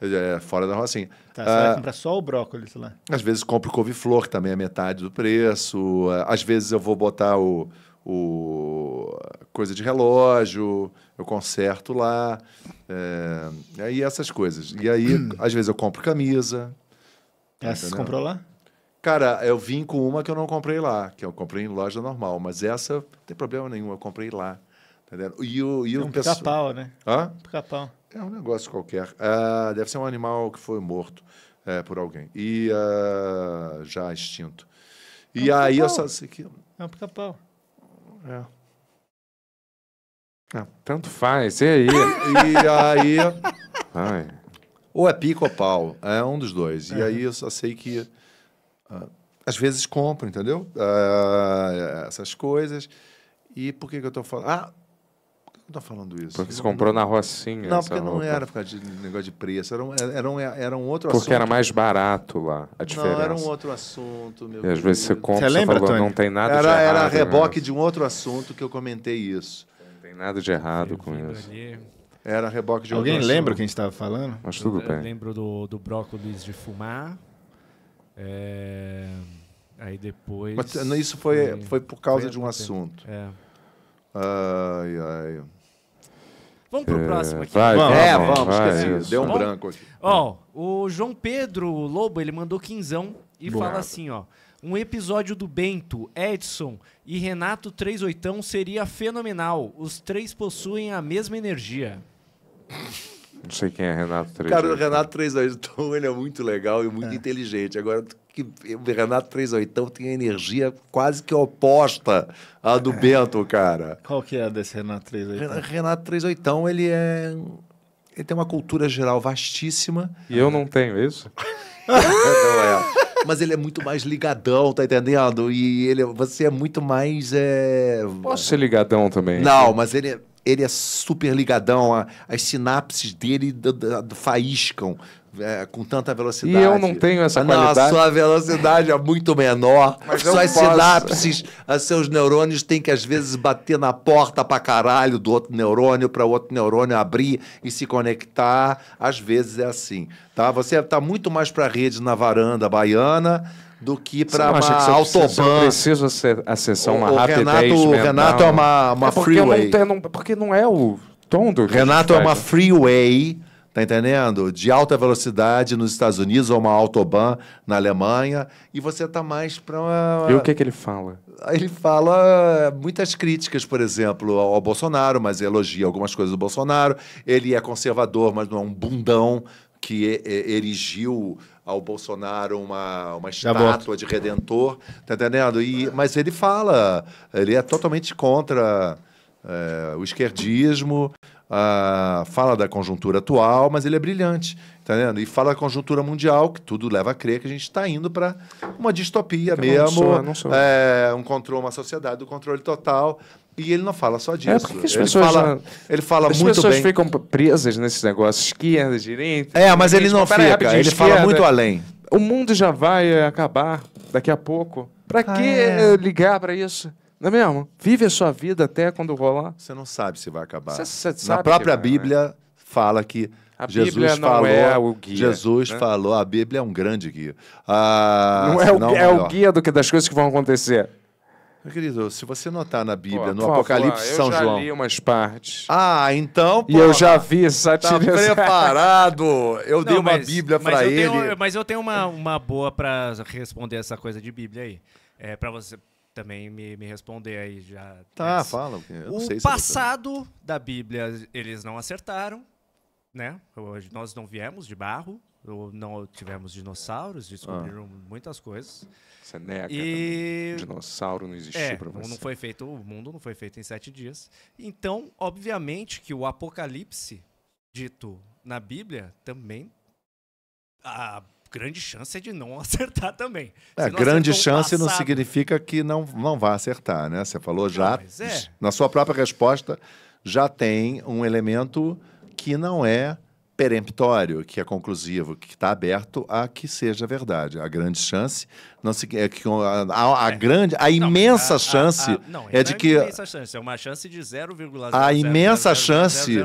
D: É, fora da rocinha. Tá, você ah, vai comprar
B: só o brócolis lá?
D: Às vezes compro couve-flor, que também é metade do preço. Às vezes eu vou botar o, o coisa de relógio, eu conserto lá, é, aí essas coisas. E aí, às vezes, eu compro camisa. Essa você comprou lá? Cara, eu vim com uma que eu não comprei lá, que eu comprei em loja normal, mas essa não tem problema nenhum, eu comprei lá. Entendeu? E o, e é o é um pica-pau, né? Hã?
B: Pica-pau. É um negócio
D: qualquer. Ah, deve ser um animal que foi morto é, por alguém. E ah, já extinto. E é um aí eu só sei que.
B: É um pica-pau. É.
D: é. tanto faz, e aí? e aí. Ai. Ou é pico ou pau, é um dos dois. É. E aí eu só sei que. Uh, às vezes compro, entendeu? Uh, essas coisas. E por que, que eu tô falando? Ah, não tá falando isso? Porque você comprou na Rocinha. Não, porque roupa. não era por causa de negócio de preço. Era um, era um, era um outro porque assunto. Porque era mais
C: barato lá, a diferença. Não, era um outro
D: assunto, meu E às vezes você compra, você, lembra, você falou, não tem nada era, de errado. Era reboque de um outro assunto que eu comentei isso. Não tem nada de errado com isso. Ali. Era reboque de Alguém lembra assunto. quem estava falando? Mas tudo eu, bem. Eu
A: lembro do, do brócolis de fumar. É...
D: Aí depois. Mas isso foi, foi, foi por causa foi de um tempo. assunto. É. Ai, ai. Vamos pro próximo aqui. Vai, vamos, é, vamos, vamos vai, esqueci. Isso. Deu um branco aqui. Ó,
A: o João Pedro Lobo, ele mandou quinzão e Boa. fala assim, ó. Um episódio do Bento, Edson e Renato 38 seria fenomenal. Os três possuem a mesma energia. Não
C: sei
D: quem é Renato 38. Cara, o Renato 38, ele é muito legal e muito é. inteligente. Agora, que o Renato 38 tem energia quase que oposta à do é. Bento, cara.
B: Qual que é a desse Renato
D: 38? Renato 38, ele é ele tem uma cultura geral vastíssima. E eu não tenho é isso? não é. Mas ele é muito mais ligadão, tá entendendo? E ele, você é muito mais. É... Posso ser ligadão
C: também? Não,
D: mas ele é ele é super ligadão, a, as sinapses dele faíscam, é, com tanta velocidade. E eu não tenho essa não, qualidade. a sua velocidade é muito menor. Mas Suas sinapses, seus neurônios têm que, às vezes, bater na porta pra caralho do outro neurônio, para outro neurônio abrir e se conectar. Às vezes é assim. Tá? Você tá muito mais pra rede na varanda baiana do que para uma que autobahn. Eu preciso
C: acessar uma rápida Renato, O Renato é uma, uma é porque freeway. Não tem, não, porque não é o tom do... Renato é uma
D: freeway tá entendendo? De alta velocidade nos Estados Unidos ou uma autobahn na Alemanha e você tá mais para uma... E o que é que ele fala? Ele fala muitas críticas, por exemplo, ao Bolsonaro, mas elogia algumas coisas do Bolsonaro. Ele é conservador, mas não é um bundão que erigiu ao Bolsonaro uma, uma estátua de redentor, tá entendendo? E, mas ele fala, ele é totalmente contra é, o esquerdismo, ah, fala da conjuntura atual, mas ele é brilhante, tá vendo? E fala da conjuntura mundial, que tudo leva a crer que a gente está indo para uma distopia mesmo, não sou, não sou. É, um controle, uma sociedade do controle total. E ele não fala só é, disso. É porque as ele pessoas fala, já... ele fala as muito bem. As pessoas ficam
C: presas nesses negócios, esquerda, direita. É, mas ele não fica. ele esquerda. fala muito além. O mundo já vai acabar daqui a pouco. Para ah, que é. ligar para isso? Não é mesmo? Vive a sua vida
D: até quando rolar. Você não sabe se vai acabar. Cê, cê Na própria vai, né? Bíblia né? fala que a Jesus Bíblia não falou, é o guia. Jesus né? falou, a Bíblia é um grande guia. Ah, não é o, é o
C: guia do que das coisas que vão acontecer.
D: Meu querido, se você notar na Bíblia, pô, no pô, Apocalipse pô, São João. Eu já li umas partes.
C: Ah, então. Pô, e eu já vi
D: satisfeito. Tá
A: preparado? Eu não, dei uma mas, Bíblia para ele. Tenho, mas eu tenho uma, uma boa para responder essa coisa de Bíblia aí. É para você também me, me responder aí já. Tá, mas... fala. o passado da Bíblia eles não acertaram, né? Hoje nós não viemos de barro, ou não tivemos dinossauros, descobriram ah. muitas coisas. Você nega e... dinossauro não existiu é, para você. Não foi feito, o mundo não foi feito em sete dias. Então, obviamente que o Apocalipse dito na Bíblia também a grande chance é de não acertar também.
D: É, grande chance passado. não significa que não, não vá acertar, né? Você falou já, não, é. na sua própria resposta, já tem um elemento que não é peremptório, que é conclusivo, que está aberto a que seja verdade. A grande chance não se, é que a, a, a é. grande, a imensa não, a, chance não, é de que
F: chance, é
A: uma chance de 0,0 A imensa chance,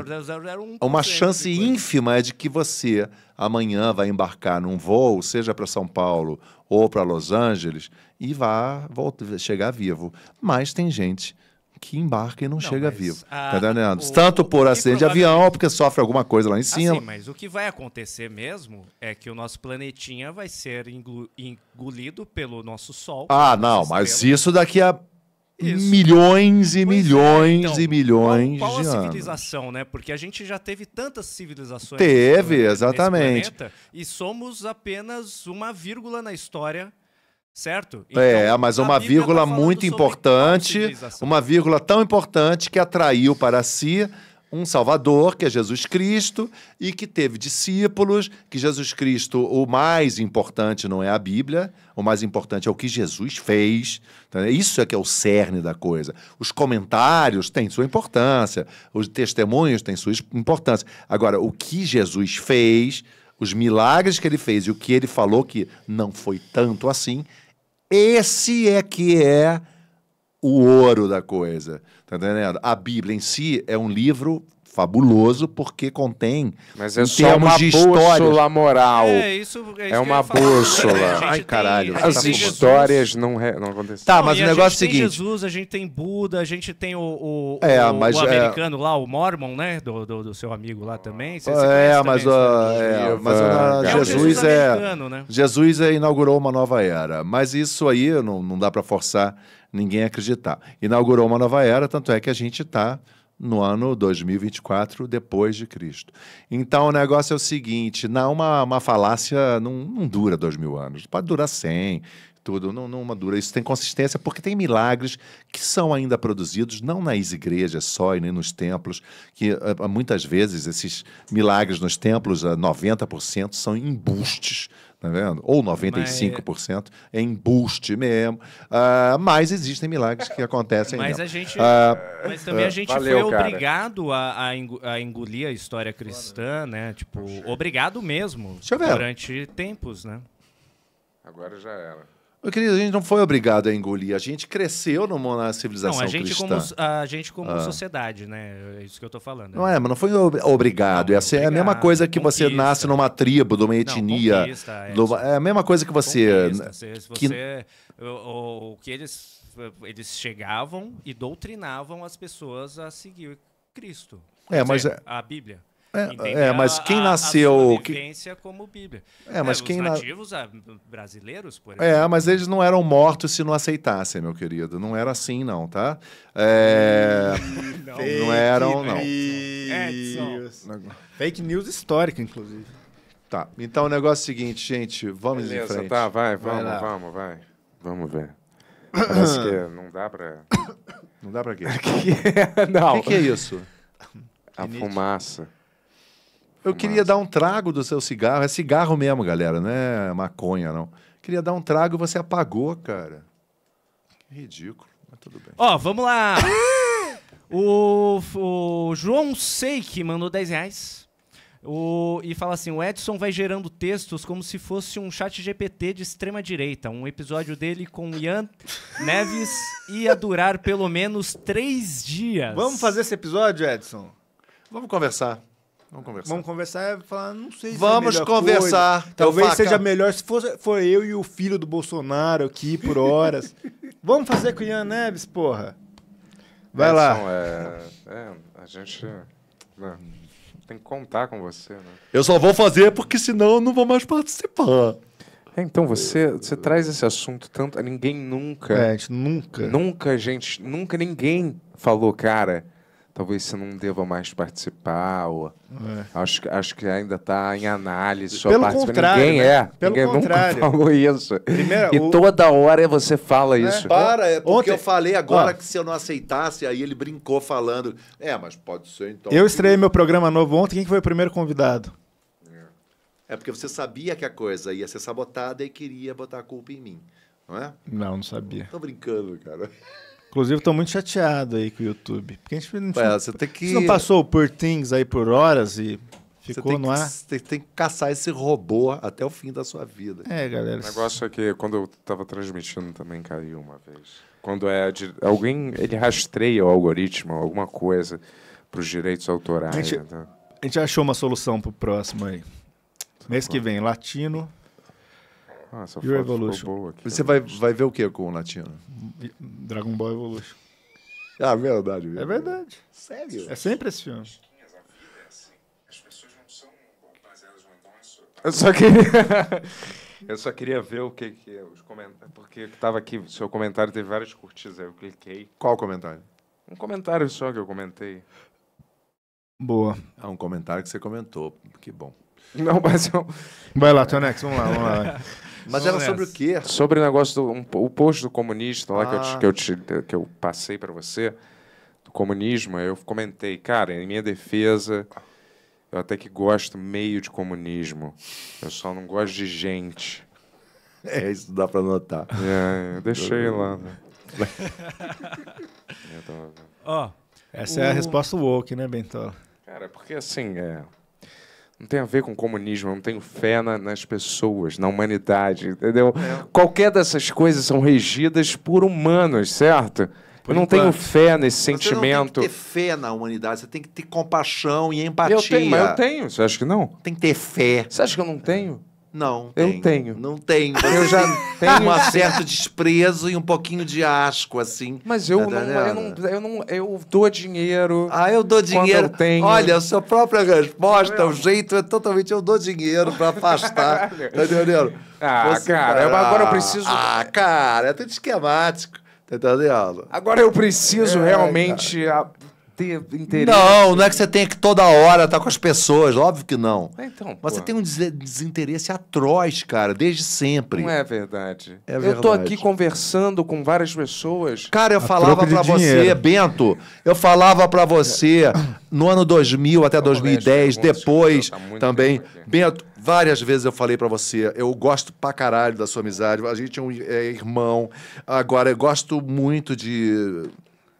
A: uma
D: chance ínfima é de que você amanhã vai embarcar num voo, seja para São Paulo ou para Los Angeles, e vá voltar, chegar vivo. Mas tem gente que embarca e não, não chega vivo. tá entendendo? Tanto por acidente de avião, porque sofre alguma coisa lá em assim, cima. Assim, mas
A: o que vai acontecer mesmo é que o nosso planetinha vai ser engolido pelo nosso Sol.
D: Ah, não, mas isso daqui a isso. milhões e pois é, milhões é, então, e milhões qual, qual de a anos.
A: civilização, né? Porque a gente já teve tantas civilizações. Teve, exatamente. Planeta, e somos apenas uma vírgula na história certo? É, então,
D: é, mas uma tá vírgula tá muito importante, uma vírgula tão importante que atraiu para si um Salvador, que é Jesus Cristo, e que teve discípulos, que Jesus Cristo, o mais importante não é a Bíblia, o mais importante é o que Jesus fez. Então, isso é que é o cerne da coisa. Os comentários têm sua importância, os testemunhos têm sua importância. Agora, o que Jesus fez, os milagres que ele fez e o que ele falou que não foi tanto assim, esse é que é o ouro da coisa. Tá entendendo? A Bíblia em si é um livro fabuloso porque contém mas é só uma de bússola moral é, isso, é, é uma bússola ai caralho tem, as tá histórias não, re, não acontecem tá não, mas o negócio é o seguinte
A: Jesus a gente tem Buda a gente tem o, o, é, o, mas, o é- americano lá o Mormon né do, do, do seu amigo lá também você, você é, mas, também, é, mas é Jesus, Jesus é né?
D: Jesus é, inaugurou uma nova era mas isso aí não, não dá para forçar ninguém a acreditar inaugurou uma nova era tanto é que a gente está no ano 2024 depois de Cristo. Então o negócio é o seguinte, não uma, uma falácia não, não dura dois mil anos, pode durar cem, tudo, não, não uma dura. Isso tem consistência porque tem milagres que são ainda produzidos, não nas igrejas só e nem nos templos, que eh, muitas vezes esses milagres nos templos, 90% eh, são embustes tá vendo? Ou 95%, mas... é embuste mesmo. Uh, mas existem milagres que acontecem. mas, mesmo. Né? a gente, uh, mas também uh, a ah, gente valeu, foi
A: obrigado a, a, engolir a história cristã, né? Tipo, obrigado mesmo. Deixa eu ver. Durante tempos, né? Agora já era.
D: Meu querido, a gente não foi obrigado a engolir, a gente cresceu numa civilização não, a gente cristã. Como,
A: a gente como ah. sociedade, né? É isso que eu estou falando.
D: Não né? é, mas não foi ob obrigado. Não, Essa obrigado. é a mesma coisa que conquista. você nasce numa tribo, numa etnia. Não, é. Do... é a mesma coisa que você... Né, se,
A: se você... Que... O, o que eles, eles chegavam e doutrinavam as pessoas a seguir Cristo. É, mas... Dizer, é a Bíblia. É, é, mas quem a, nasceu. A que... como Bíblia. É, mas é, quem os nativos na... Ah, brasileiros, por é, exemplo. É,
D: mas eles não eram mortos se não aceitassem, meu querido. Não era assim, não, tá? É... Hum, não, não eram, não.
B: Edson.
D: Fake news histórica, inclusive. Tá. Então o negócio é o seguinte, gente. Vamos Beleza, em frente. Tá, vai, vamos, vai
C: vamos, vai. Vamos ver. Parece que não dá pra.
D: Não dá pra quê? não. O que, que é isso?
C: A fumaça.
D: Eu queria dar um trago do seu cigarro. É cigarro mesmo, galera, não é maconha, não. Queria dar um trago e você apagou, cara. Que ridículo, mas tudo bem. Ó, vamos lá.
A: o, o João Seik mandou 10 reais. O, e fala assim: o Edson vai gerando textos como se fosse um chat GPT de extrema direita. Um episódio dele com Ian Neves ia durar pelo menos três
B: dias. Vamos fazer esse episódio, Edson? Vamos conversar. Vamos conversar. Vamos conversar e falar, não sei se é Vamos é conversar. Coisa. Então Talvez seja melhor se fosse, for eu e o filho do Bolsonaro aqui por horas. Vamos fazer com o Ian Neves, porra. Vai lá. é,
C: é, a gente né, tem que contar com você, né? Eu só vou fazer porque senão eu não vou mais participar. É, então você, você traz esse assunto tanto, ninguém nunca. É, a gente nunca. Nunca, gente, nunca ninguém falou, cara talvez você não deva mais participar. Ou... É. Acho, acho que ainda está em análise. Sua pelo contrário. Ninguém né? é. Pelo ninguém contrário. nunca falou isso. Primeiro, e o...
B: toda hora você fala é, isso. Para,
D: é porque Ontem... eu falei agora ah. que se eu não aceitasse, aí ele brincou falando. É, mas pode ser então. Eu estreiei meu
B: programa novo ontem. Quem foi o primeiro convidado?
D: É, é porque você sabia que a coisa ia ser sabotada e queria botar a culpa em mim, não é?
B: Não, não sabia.
D: Tô brincando, cara.
B: Inclusive, estou muito chateado aí com o YouTube. Porque a gente, não, Ué, você tem que... não passou
D: por Things aí por horas e ficou no ar. Você tem, tem que caçar esse robô até o fim da sua vida. É, galera. O negócio
C: é que quando eu estava transmitindo também caiu uma vez. Quando é de,
D: alguém ele rastreia o algoritmo,
C: alguma coisa para os direitos autorais. A gente, né?
B: a gente achou uma solução para o próximo
D: aí. Mês que vem, latino ah, essa Your Evolution. Aqui, Você vai, vai ver o que com o latino? Dragon Ball Evolution. Ah, verdade. É
B: verdade. Sério? É sempre esse filme. Eu só queria...
C: eu só queria ver o que que... É os comentários, porque estava aqui, seu comentário teve várias curtidas, aí eu cliquei.
D: Qual comentário?
C: Um comentário só que eu comentei.
D: Boa. Ah, um comentário que você comentou, que bom.
C: Não,
B: mas eu... Vai lá, Tonex, vamos lá, vamos lá. Mas era sobre o quê? Sobre o
C: negócio do um, o post do comunista lá ah. que, eu te, que, eu te, que eu passei para você, do comunismo. Eu comentei, cara, em minha defesa, eu até que gosto meio de comunismo. Eu só não gosto de gente.
D: É, isso dá para notar.
C: É, eu deixei lá. Né?
D: oh,
B: Essa o... é a resposta woke, né, Bentola? Cara, porque assim, é não tem a ver
C: com comunismo, eu não tenho fé na, nas pessoas, na humanidade, entendeu? É. Qualquer dessas coisas são regidas por humanos, certo? Por eu não enquanto. tenho fé nesse você sentimento. Você tem que ter
D: fé na humanidade, você tem que ter compaixão e empatia. Eu tenho, mas eu tenho, você acha que não? Tem que ter fé. Você acha que eu não tenho? Não. Eu tenho. tenho. Não tenho. Você eu já tenho um certo desprezo e um pouquinho de asco, assim. Mas eu, não, eu, não, eu, não, eu dou dinheiro. Ah, eu dou dinheiro. Eu tenho. Olha, a sua própria resposta, o jeito é totalmente eu dou dinheiro para afastar. tá entendendo? Ah, Você, cara, eu, agora eu preciso. Ah, cara, é tudo esquemático. Tá entendendo? Agora eu preciso é, realmente. É,
C: ter interesse.
D: Não, não é que você tenha que toda hora estar tá com as pessoas, óbvio que não. É, então, Mas você tem um desinteresse atroz, cara, desde sempre. Não é
C: verdade.
D: É verdade. Eu tô aqui
C: conversando com várias pessoas. Cara, eu a falava para você,
D: Bento, eu falava para você no ano 2000 até 2010, tá tá depois tá também. Bento, Várias vezes eu falei para você, eu gosto pra caralho da sua amizade, a gente é um é, irmão. Agora, eu gosto muito de,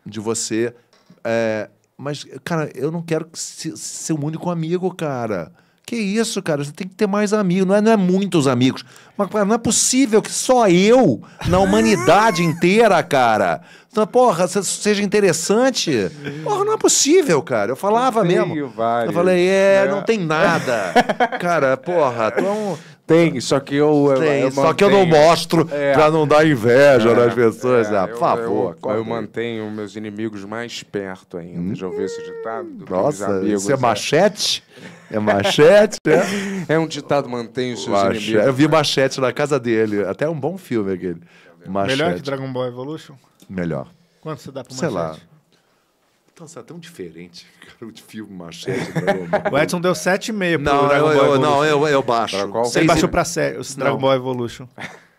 D: de você, é, mas, cara, eu não quero ser, ser o único amigo, cara. Que isso, cara? Você tem que ter mais amigos. Não é, não é muitos amigos. Mas cara, não é possível que só eu, na humanidade inteira, cara, então, porra, seja interessante. Porra, não é possível, cara. Eu falava mesmo. Vários. Eu falei, é, não tem nada. cara, porra, tu é um. Tem, só que eu. Tem, eu só mantenho. que eu não mostro é. pra
C: não dar inveja é, nas pessoas. É, ah, por favor. Eu, eu, eu, é? mantenho meus inimigos mais perto
D: ainda. Hum. Já ouviu esse ditado? Nossa, amigos, isso é, é. machete? É machete, é?
C: É um ditado, mantém os seus machete. inimigos. Eu vi
D: machete na casa dele. Até um bom filme aquele. Machete. Melhor que Dragon Ball Evolution? melhor.
B: Quanto você dá para o Sei lá.
D: Nossa, então, é tão diferente, cara, de filme Machete. o Edson
B: deu 7,5 pro não, Dragon eu, Ball eu, Não,
D: eu, eu baixo. Você baixou para 7, Dragon Ball Evolution.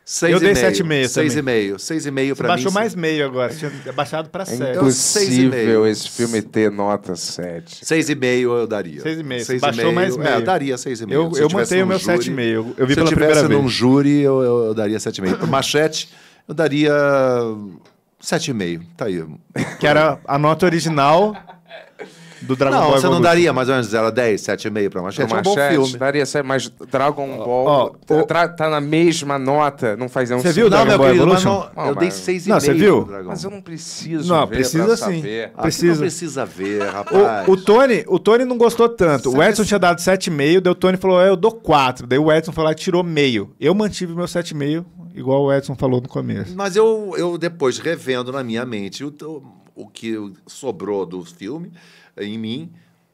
D: Seis eu dei 7,5. 6,5. 6,5 para mim. Você Baixou mais meio agora. Tinha baixado pra 7. É impossível esse filme ter nota 7. 6,5 eu daria. 6,5. Baixou mais meio. É, eu daria 6,5. Eu, eu, mantenho o meu 7,5. Eu, eu vi Se pela primeira vez. Se eu tivesse num júri, eu, eu, daria 7,5. Machete, eu daria 7,5, tá aí. Que era a nota original do Dragon não, Ball. Não, você não daria mais ou menos 0 a 10, 7,5 pra Manchete? Pra Manchete, é tipo um bom filme.
C: Daria, mas Dragon Ball oh, oh, tá, tá, na mesma nota, não faz nenhum Você viu o Dragon não, Ball
D: querido, Evolution? Não, não, eu dei 6,5 Não, você viu? Mas eu não preciso Não, precisa sim. Ah, precisa. Não precisa ver, rapaz. O, o,
B: Tony, o Tony não gostou tanto. Você o Edson precisa... tinha dado 7,5, daí o Tony falou, é, eu dou 4. Daí o Edson falou, tirou meio. Eu mantive meu 7,5, igual o Edson falou no começo.
D: Mas eu, eu depois revendo na minha mente o, o que sobrou do filme eh, em mim.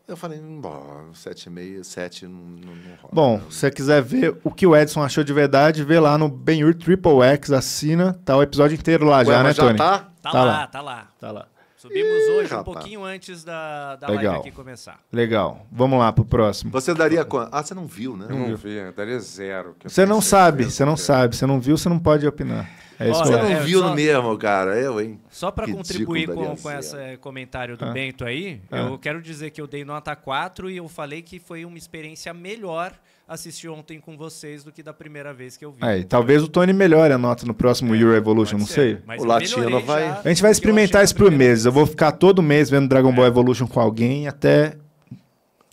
D: Eu falei, bom, e 7 não, não, não rola.
B: Bom, se você quiser ver o que o Edson achou de verdade, vê lá no Ben Triple X, assina, tá o episódio inteiro lá Ué, já, né, já Tony? Tá? Tá, tá lá, lá, tá lá. Tá lá.
D: Subimos hoje um pouquinho
A: antes da, da Legal. live aqui começar.
D: Legal. Vamos lá pro próximo. Você daria quanto? Ah, você não viu, né? Eu não, vi, eu daria zero. Eu você não
B: sabe, você não sabe. Você não viu, você não pode opinar.
D: É isso Olha, você não é, viu só, mesmo, cara. Eu, hein? Só para contribuir com, com esse eh, comentário do ah.
A: Bento aí, ah. eu quero dizer que eu dei nota 4 e eu falei que foi uma experiência melhor assistir ontem com vocês do que da primeira vez que eu vi.
B: É, talvez o Tony melhore a nota no próximo é, Euro Evolution, não ser, sei. o Latino vai. a gente vai experimentar isso por meses. Eu vou ficar todo mês vendo Dragon Ball é. Evolution com alguém até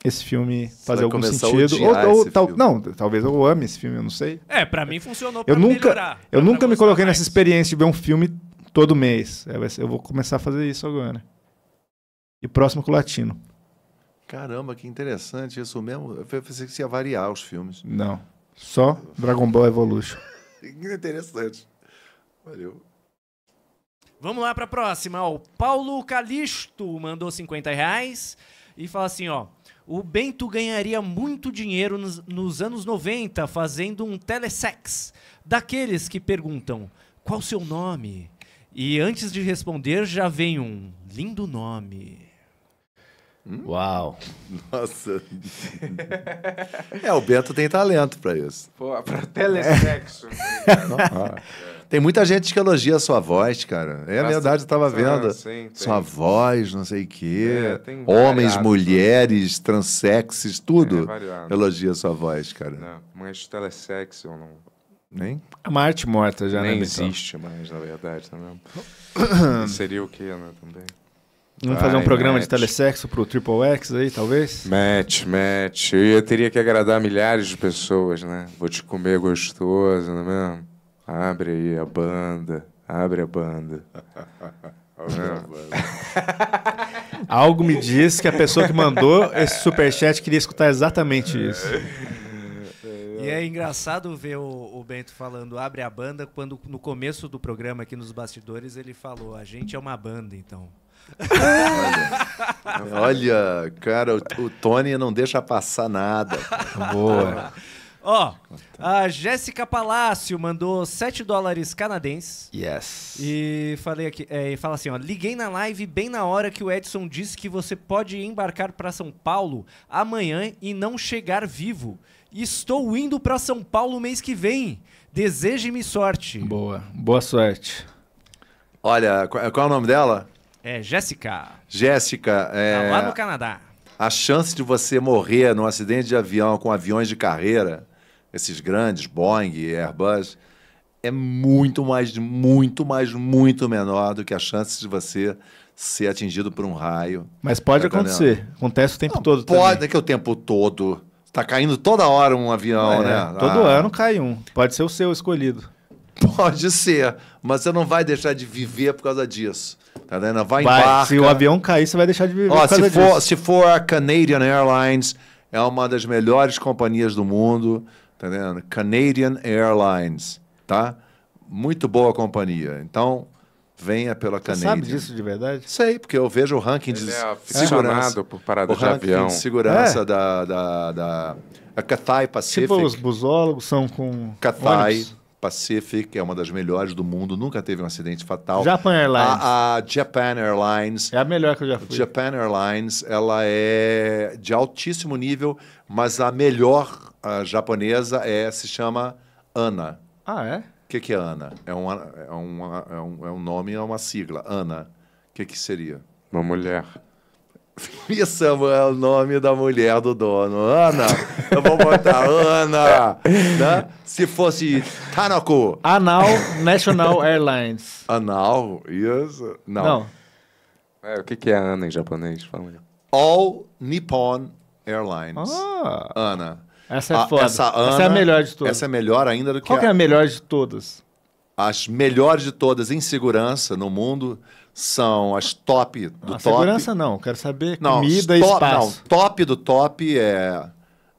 B: esse filme fazer algum sentido. Ou, ou tal, não, talvez eu ame esse filme, eu não sei.
A: É, para mim funcionou pra eu nunca, melhorar,
B: Eu nunca me coloquei mais. nessa experiência de ver um filme todo mês. É, eu vou começar a fazer isso agora. E próximo com o latino.
D: Caramba, que interessante isso mesmo. Eu pensei que você ia variar os filmes.
B: Não. Só Dragon Ball Evolution.
D: interessante. Valeu.
A: Vamos lá para a próxima. O Paulo Calixto mandou 50 reais e fala assim, ó. O Bento ganharia muito dinheiro nos, nos anos 90 fazendo um telesex. Daqueles que perguntam, qual seu nome? E antes de responder, já vem um lindo nome.
D: Hum? Uau! Nossa! é, o Bento tem talento para isso. Pô, pra telesexo. É. tem muita gente que elogia a sua voz, cara. É Bastante verdade, eu tava vendo. Sim, sua voz, não sei o quê. É, Homens, mulheres, né? transexes, tudo. É, elogia a sua voz, cara. Não,
C: mas telesexo ou não.
D: Nem? É
B: uma arte morta já, né, Nem né, existe
C: então. mais, na verdade, também. Tá Seria o quê, né, também?
B: Vamos fazer um Ai, programa match. de telesexo pro Triple X aí, talvez?
C: Match, match. Eu ia, teria que agradar milhares de pessoas, né? Vou te comer gostoso, não é mesmo? Abre aí a
B: banda. Abre a banda. Algo me diz que a pessoa que mandou esse superchat queria escutar exatamente isso.
A: E é engraçado ver o, o, Bento falando abre a banda, quando no começo do programa aqui nos bastidores ele falou a gente é uma banda, então.
D: Olha, Olha cara, o, o, Tony não deixa passar nada. Boa.
A: Ó, oh, a Jéssica Palácio mandou 7 dólares canadenses. Yes. E falei aqui, é, fala assim, ó, liguei na live bem na hora que o Edson disse que você pode embarcar para São Paulo amanhã e não chegar vivo. Estou indo para São Paulo mês que vem. Deseje-me sorte. Boa. Boa
D: sorte. Olha, qual é o nome dela?
A: É Jéssica.
D: Jéssica, é. Tá lá no Canadá. A chance de você morrer num acidente de avião com aviões de carreira, esses grandes, Boeing, Airbus, é muito mais, muito mais, muito menor do que a chance de você ser atingido por um raio. Mas pode tá acontecer. Acontece o tempo Não, todo. Pode, também. é que é o tempo todo. Tá caindo toda hora um avião, é, né? Todo ah. ano cai um. Pode ser o seu escolhido. Pode ser, mas você não vai deixar de viver por causa disso. Tá vendo? Vai, vai embarca. Se o avião cair, você vai deixar de viver. Ó, se, for, se for a Canadian Airlines, é uma das melhores companhias do mundo. Tá vendo? Canadian Airlines, tá? Muito boa companhia. Então, venha pela Canadian. Você sabe disso
B: de verdade? Sei,
D: porque eu vejo o ranking Ele é de é segurança. por parada o de avião. de segurança é. da, da, da... A Cathay Pacific. Tipo, os
B: busólogos são com... Cathay. Ônibus.
D: Pacific é uma das melhores do mundo, nunca teve um acidente fatal. Japan Airlines. A, a, Japan Airlines. É a melhor que eu já fui. Japan Airlines, ela é de altíssimo nível, mas a melhor a japonesa é se chama Ana. Ah, é? O que, que é Ana? É um, é, um, é, um, é um nome, é uma sigla. Ana. O que, que seria? Uma mulher. E Samuel é o nome da mulher do dono. Ana. Eu vou botar Ana. Né? Se fosse Tanako. Anal National Airlines. Anal? Isso? Não. Não. É, o que, é Ana em japonês? Fala aí. All Nippon Airlines. Ah. Ana. Essa é a, ah, foda. Essa, Ana, essa, é a melhor de todas. Essa é melhor ainda do que Qual a... que é a melhor de todas? As melhores de todas em segurança no mundo são as top do a ah, top. Segurança
B: não, quero saber não, comida top, e espaço. Não,
D: top do top é,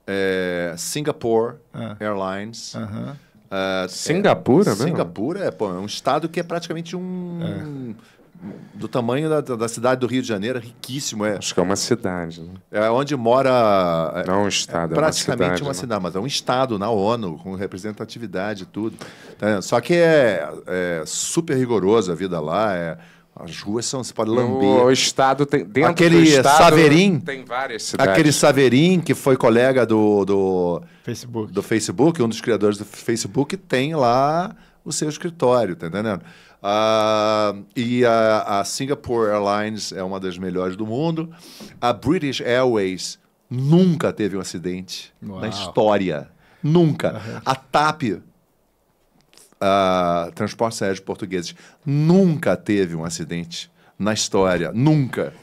D: é Singapore ah. Airlines. Uh -huh. É, Singapura, é, mesmo? Singapura é, pô, é um estado que é praticamente um é. do tamanho da, da, cidade do Rio de Janeiro, riquíssimo. É. Acho que é uma
C: cidade. Né?
D: É onde mora. Não é um estado, é praticamente uma cidade, uma né? cidade mas é um estado na ONU, com representatividade e tudo. Tá Só que é, é, super rigoroso a vida lá. É, as ruas são, você pode lamber. O, estado tem dentro aquele do estado, Saverin, tem várias cidades. Aquele Saverin que foi colega do, do Facebook. do Facebook, um dos criadores do Facebook, tem lá o seu escritório, tá entendendo? Uh, e a, a Singapore Airlines é uma das melhores do mundo. A British Airways nunca teve um acidente Uau. na história. Nunca. Uhum. A TAP uh, transportes aéreos portugueses nunca teve um acidente na história, nunca.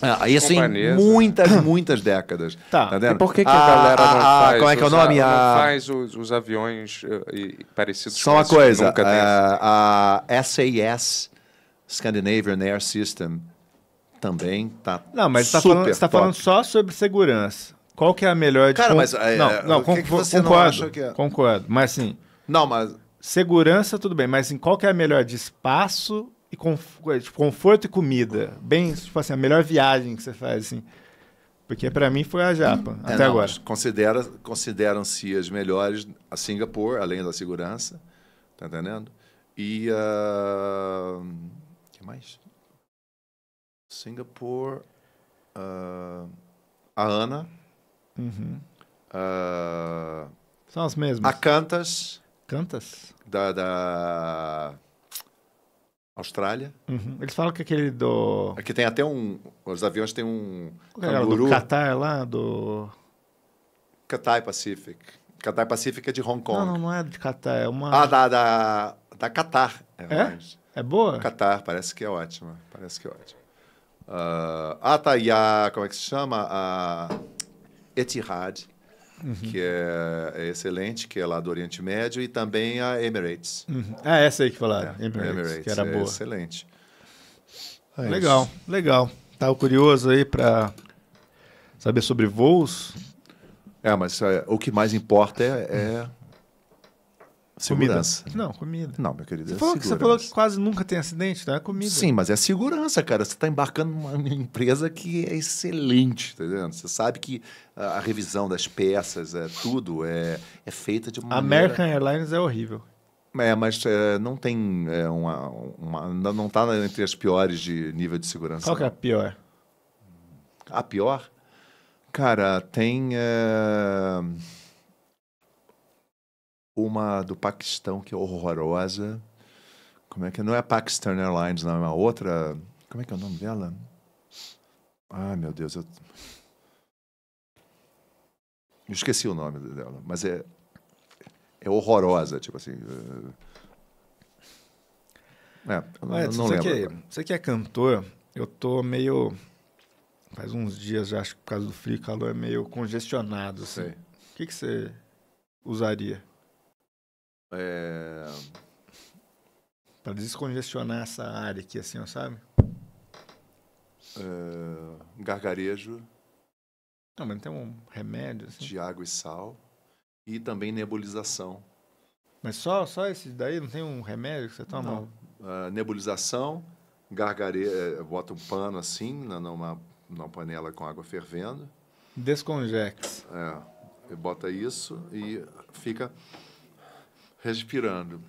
D: Ah, isso em muitas, muitas décadas. Tá. tá e por que, que a, a ah, galera não a, ah, ah, faz? Como é que é o nome? A,
C: faz os, os aviões eh, e,
D: parecidos Só com uma coisa. Eh, a, a SAS, Scandinavian Air System, também tá. Não, mas você está falando, tá falando, tá
B: só sobre segurança. Qual que é a melhor de Cara, mas. É, não, não, que concordo, que é? concordo. Mas assim. Não, mas. Segurança, tudo bem, mas em qual que é a melhor de espaço e tipo, conforto e comida? Bem, tipo assim, a melhor viagem que você faz, assim. Porque para mim foi a Japa, é, até agora.
D: Considera, Consideram-se as melhores a Singapura, além da segurança, tá entendendo? E o uh, ah, que mais? Singapura, uh, a Ana, uhum. uh, são as mesmas. A Cantas, Cantas? Da, da Austrália. Uhum. Eles falam que aquele do. Aqui tem até um. Os aviões têm um. do Qatar lá? Do. Qatar Pacific. Qatar Pacific é de Hong Kong. Não,
B: não, não é de Qatar, é uma. Ah,
D: da, da, da Qatar. É? É, é boa? Qatar, parece que é ótima. Parece que é ótima. Uh, ah, tá. E a. Como é que se chama? A Etihad Uhum. que é, é, excelente, que é lá do Oriente Médio, e também a Emirates. Uhum.
B: Ah, essa aí que falaram, é, Emirates, Emirates, que era é boa.
D: Excelente. É legal,
B: isso. legal. Estava tá
D: curioso aí para saber sobre voos. É, mas é, o que mais importa é, é Segurança. Comida. Não, comida. Não, meu querido. Você, é falou, que você falou
B: que quase nunca tem acidente, não é comida. Sim, mas
D: é segurança, cara. Você está embarcando numa empresa que é excelente, tá entendendo? Você sabe que a revisão das peças, é tudo, é, é feita de uma. American
B: maneira... Airlines é horrível.
D: É, mas é, não tem é, uma, uma, Não está entre as piores de nível de segurança. Qual que é a pior? A pior? Cara, tem. É uma do Paquistão que é horrorosa. Como é que é? Não é a Pakistan Airlines, não, é uma outra. Como é que é o nome dela? Ah, meu Deus, eu. Eu esqueci o nome dela, mas é. É horrorosa, tipo assim. Uh, é, é não, não você lembro.
B: Que, você que é cantor, eu tô meio. Faz uns dias já, acho que por causa do frio, calor é meio congestionado. Assim. Sei. O que, que você usaria? É... Para descongestionar essa área aqui, assim, sabe? É...
D: Gargarejo.
B: Não, mas tem um remédio. Assim.
D: De água e sal. E também nebulização.
B: Mas só, só esse daí? Não tem um remédio que você
D: toma? Não. Uh, nebulização, gargarejo. É, bota um pano assim, numa, numa panela com água fervendo.
B: Desconjex.
D: É. Bota isso e fica respirando.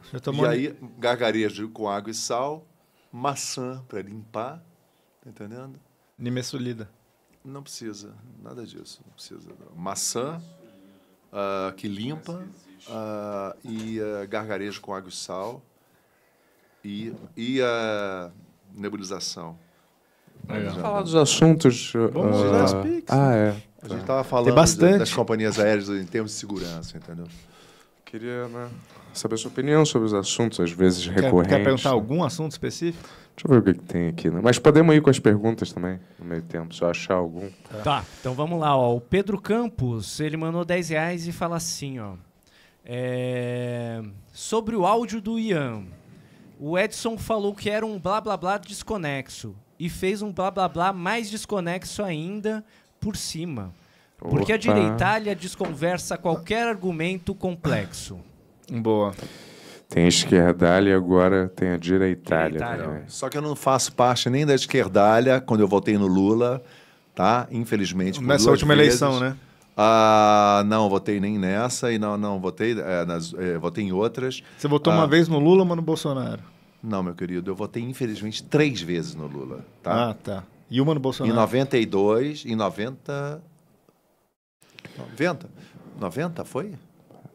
D: E aí, gargarejo com água e sal, maçã para limpar, tá entendendo? Nimesulida. Não precisa, nada disso. Não precisa. Maçã uh, que limpa uh, e uh, ah, gargarejo com água e sal e, e a nebulização. Vamos falar dos
C: assuntos. Vamos
B: uh, Ah,
D: é. A gente estava falando bastante das companhias aéreas em termos de segurança, entendeu? Queria, né? saber a sua opinião sobre os assuntos,
C: às vezes quer, recorrentes. Quer perguntar
B: algum assunto específico?
C: Deixa eu ver o que, que tem aqui. Né? Mas podemos ir com as perguntas também, no meio tempo, se eu achar algum.
A: Tá, tá então vamos lá. Ó. O Pedro Campos, ele mandou 10 reais e fala assim, ó. É... Sobre o áudio do Ian. O Edson falou que era um blá blá blá desconexo. E fez um blá blá blá mais desconexo ainda por cima. Porque Opa. a direitália desconversa qualquer argumento complexo.
D: Boa.
C: Tem a esquerdalha e agora tem a direitalha. direitalha.
D: Só que eu não faço parte nem da esquerdalha quando eu votei no Lula, tá? Infelizmente. Nessa última vezes. eleição, né? Ah, não, votei nem nessa e não, não, votei, é, nas, é, votei em outras. Você votou ah, uma vez
B: no Lula, mas no Bolsonaro?
D: Não, meu querido, eu votei infelizmente três vezes no Lula, tá? Ah, tá. E uma no Bolsonaro? Em 92, em 90. 90? 90 foi?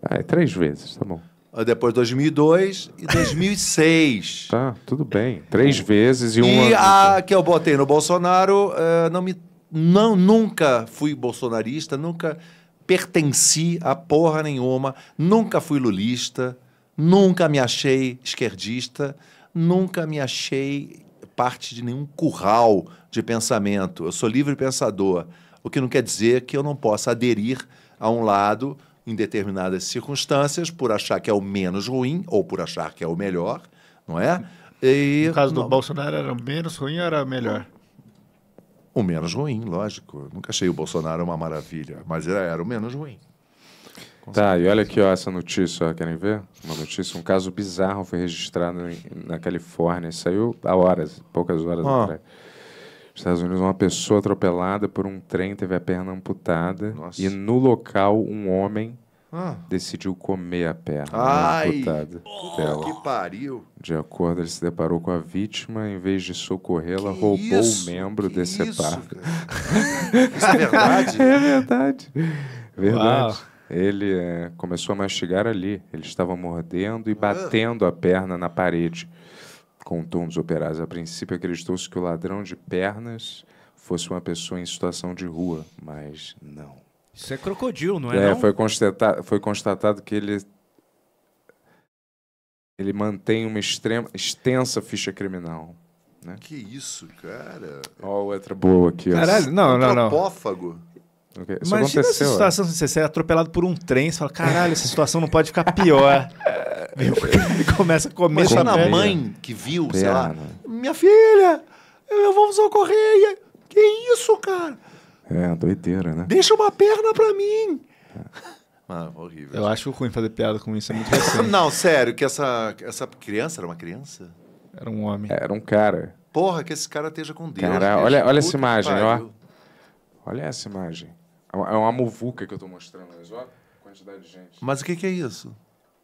C: Ah, é três vezes, tá bom.
D: Ah, depois 2002 e 2006.
C: tá, tudo bem. Três vezes e, e uma... E
D: a que eu botei no Bolsonaro, eh, não me... Não, nunca fui bolsonarista, nunca pertenci a porra nenhuma, nunca fui lulista, nunca me achei esquerdista, nunca me achei parte de nenhum curral de pensamento. Eu sou livre pensador, o que não quer dizer que eu não possa aderir a um lado em determinadas circunstâncias por achar que é o menos ruim ou por achar que é o melhor, não é? E, no caso do não, Bolsonaro era menos ruim ou era melhor? O menos ruim, lógico. Nunca achei o Bolsonaro uma maravilha, mas era, era o menos ruim.
C: Com tá, certeza. e olha aqui ó, essa notícia, ó, querem ver? Uma notícia, um caso bizarro foi registrado em, na Califórnia, saiu há horas, poucas horas ah. atrás. Estados Unidos, uma pessoa atropelada por um trem, teve a perna amputada. Nossa. E no local, um homem ah. decidiu comer a perna Ai. amputada oh, dela. Que pariu! De acordo, ele se deparou com a vítima, em vez de socorrê-la, roubou isso? o membro que decepado. isso é verdade? é verdade. Verdade. Uau. Ele é, começou a mastigar ali. Ele estava mordendo e ah. batendo a perna na parede contou um dos operários. A princípio acreditou-se que o ladrão de pernas fosse uma pessoa em situação de rua, mas não.
A: Isso é crocodilo, não é? É, não? Foi,
C: constatado, foi constatado que ele ele mantém uma extrema, extensa ficha criminal.
D: Né? Que isso, cara? Olha o boa aqui. Caralho, não, não, não. Antropófago. Okay. Isso Imagina essa situação,
B: você ser atropelado por um trem, você fala, caralho, essa situação não pode ficar pior.
D: e começa a comer Imagina a mãe que viu, sei lá, minha filha, eu vou socorrer. Que isso, cara? É, doideira, né? Deixa uma perna pra mim. É. Mano, horrível. Eu acho ruim fazer piada com isso, é muito recente. não, sério, que essa, essa criança era uma criança?
B: Era um homem. É, era um cara.
D: Porra, que esse cara esteja com Deus. Cara, olha, olha essa imagem, ó.
C: Olha essa imagem. É, é uma muvuca que eu estou mostrando,
D: mas olha a
C: quantidade de gente.
D: Mas o que, que é isso?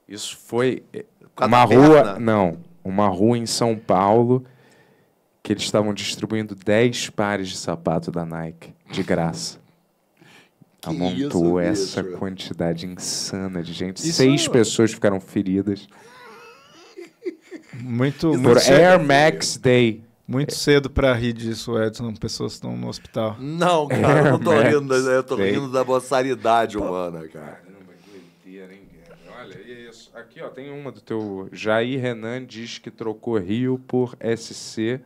D: Isso foi eh, uma rua,
C: não, uma rua em São Paulo que eles estavam distribuindo 10 pares de sapato da Nike de graça. Que Amontou isso, essa quantidade insana de gente. Isso Seis é... pessoas ficaram feridas.
B: Muito, muito por Air Max Day. Muito cedo para rir disso, Edson. Pessoas estão no hospital. Não, é, cara, eu não tô né? rindo, eu tô rindo da boçaridade
D: humana, cara. Caramba,
C: que doideira, hein? Olha, e é isso. Aqui, ó, tem uma do teu. Jair Renan diz que trocou Rio por SC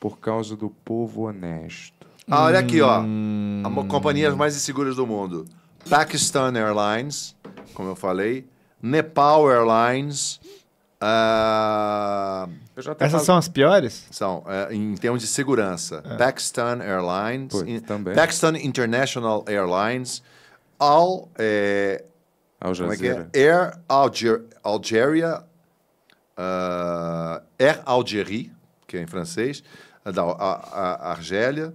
C: por causa do povo honesto. Ah, olha aqui, ó.
D: Hum. A companhias mais inseguras do mundo. Pakistan Airlines, como eu falei. Nepal Airlines. Uh, Essas falo... são as piores? São, uh, em termos de segurança. É. Pakistan Airlines, Putz, in... também. Pakistan International Airlines, Al, é... Al é é? Jazeera. É Air Alger... Algeria, uh... Air Algérie, que é em francês, da Argélia,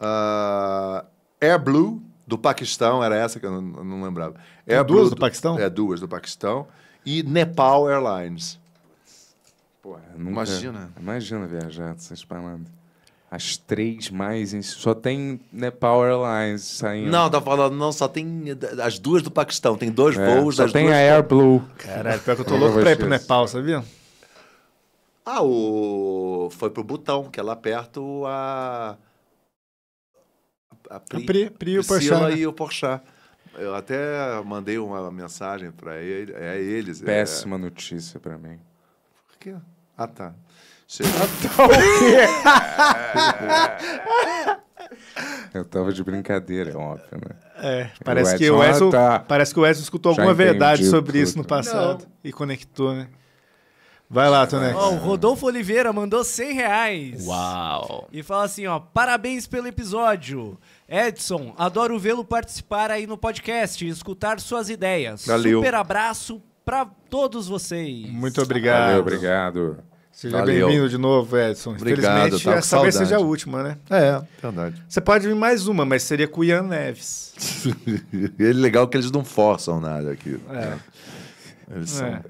D: ah, Air Blue, do Paquistão, era essa que eu não, não lembrava. Air Blue, duas do, do Paquistão? É, duas do Paquistão e Nepal Airlines. Pô, é
C: imagina. Imagina viajar vocês falando As três mais. Só
D: tem Nepal
C: Airlines saindo. Não, tá
D: falando, não, só tem as duas do Paquistão. Tem dois é, voos. Só tem duas... a AirBlue. Caralho, pior que eu tô louco pra ir pro Nepal, sabia? Ah, o. Foi pro Butão, que é lá perto a. A Pri, a Pri, Pri o Priscila né? e o Porsche. Eu até mandei uma mensagem para ele, é eles. É. Péssima é...
C: notícia
D: para mim. Por quê? Ah, tá. Chega... Ah, tá
C: é. Eu tava de brincadeira, é óbvio, né? É, parece, o que, ah, o Edson, ah, tá. parece que o Edson escutou Já alguma verdade sobre tudo. isso
B: no passado Não. e conectou, né? Vai lá, Tonex. oh, o
A: Rodolfo Oliveira mandou 100 reais.
B: Uau.
A: E fala assim, ó, parabéns pelo episódio. Edson, adoro vê-lo participar aí no podcast escutar suas ideias. Valeu. Super abraço para todos vocês.
B: Muito obrigado. Valeu, obrigado. Seja bem-vindo de novo, Edson. Obrigado, Infelizmente, essa vez seja a última, né? É, é. Verdade. Você pode vir mais uma, mas seria com o Ian Neves.
D: é legal que eles não forçam nada aqui. É. Eles é. são...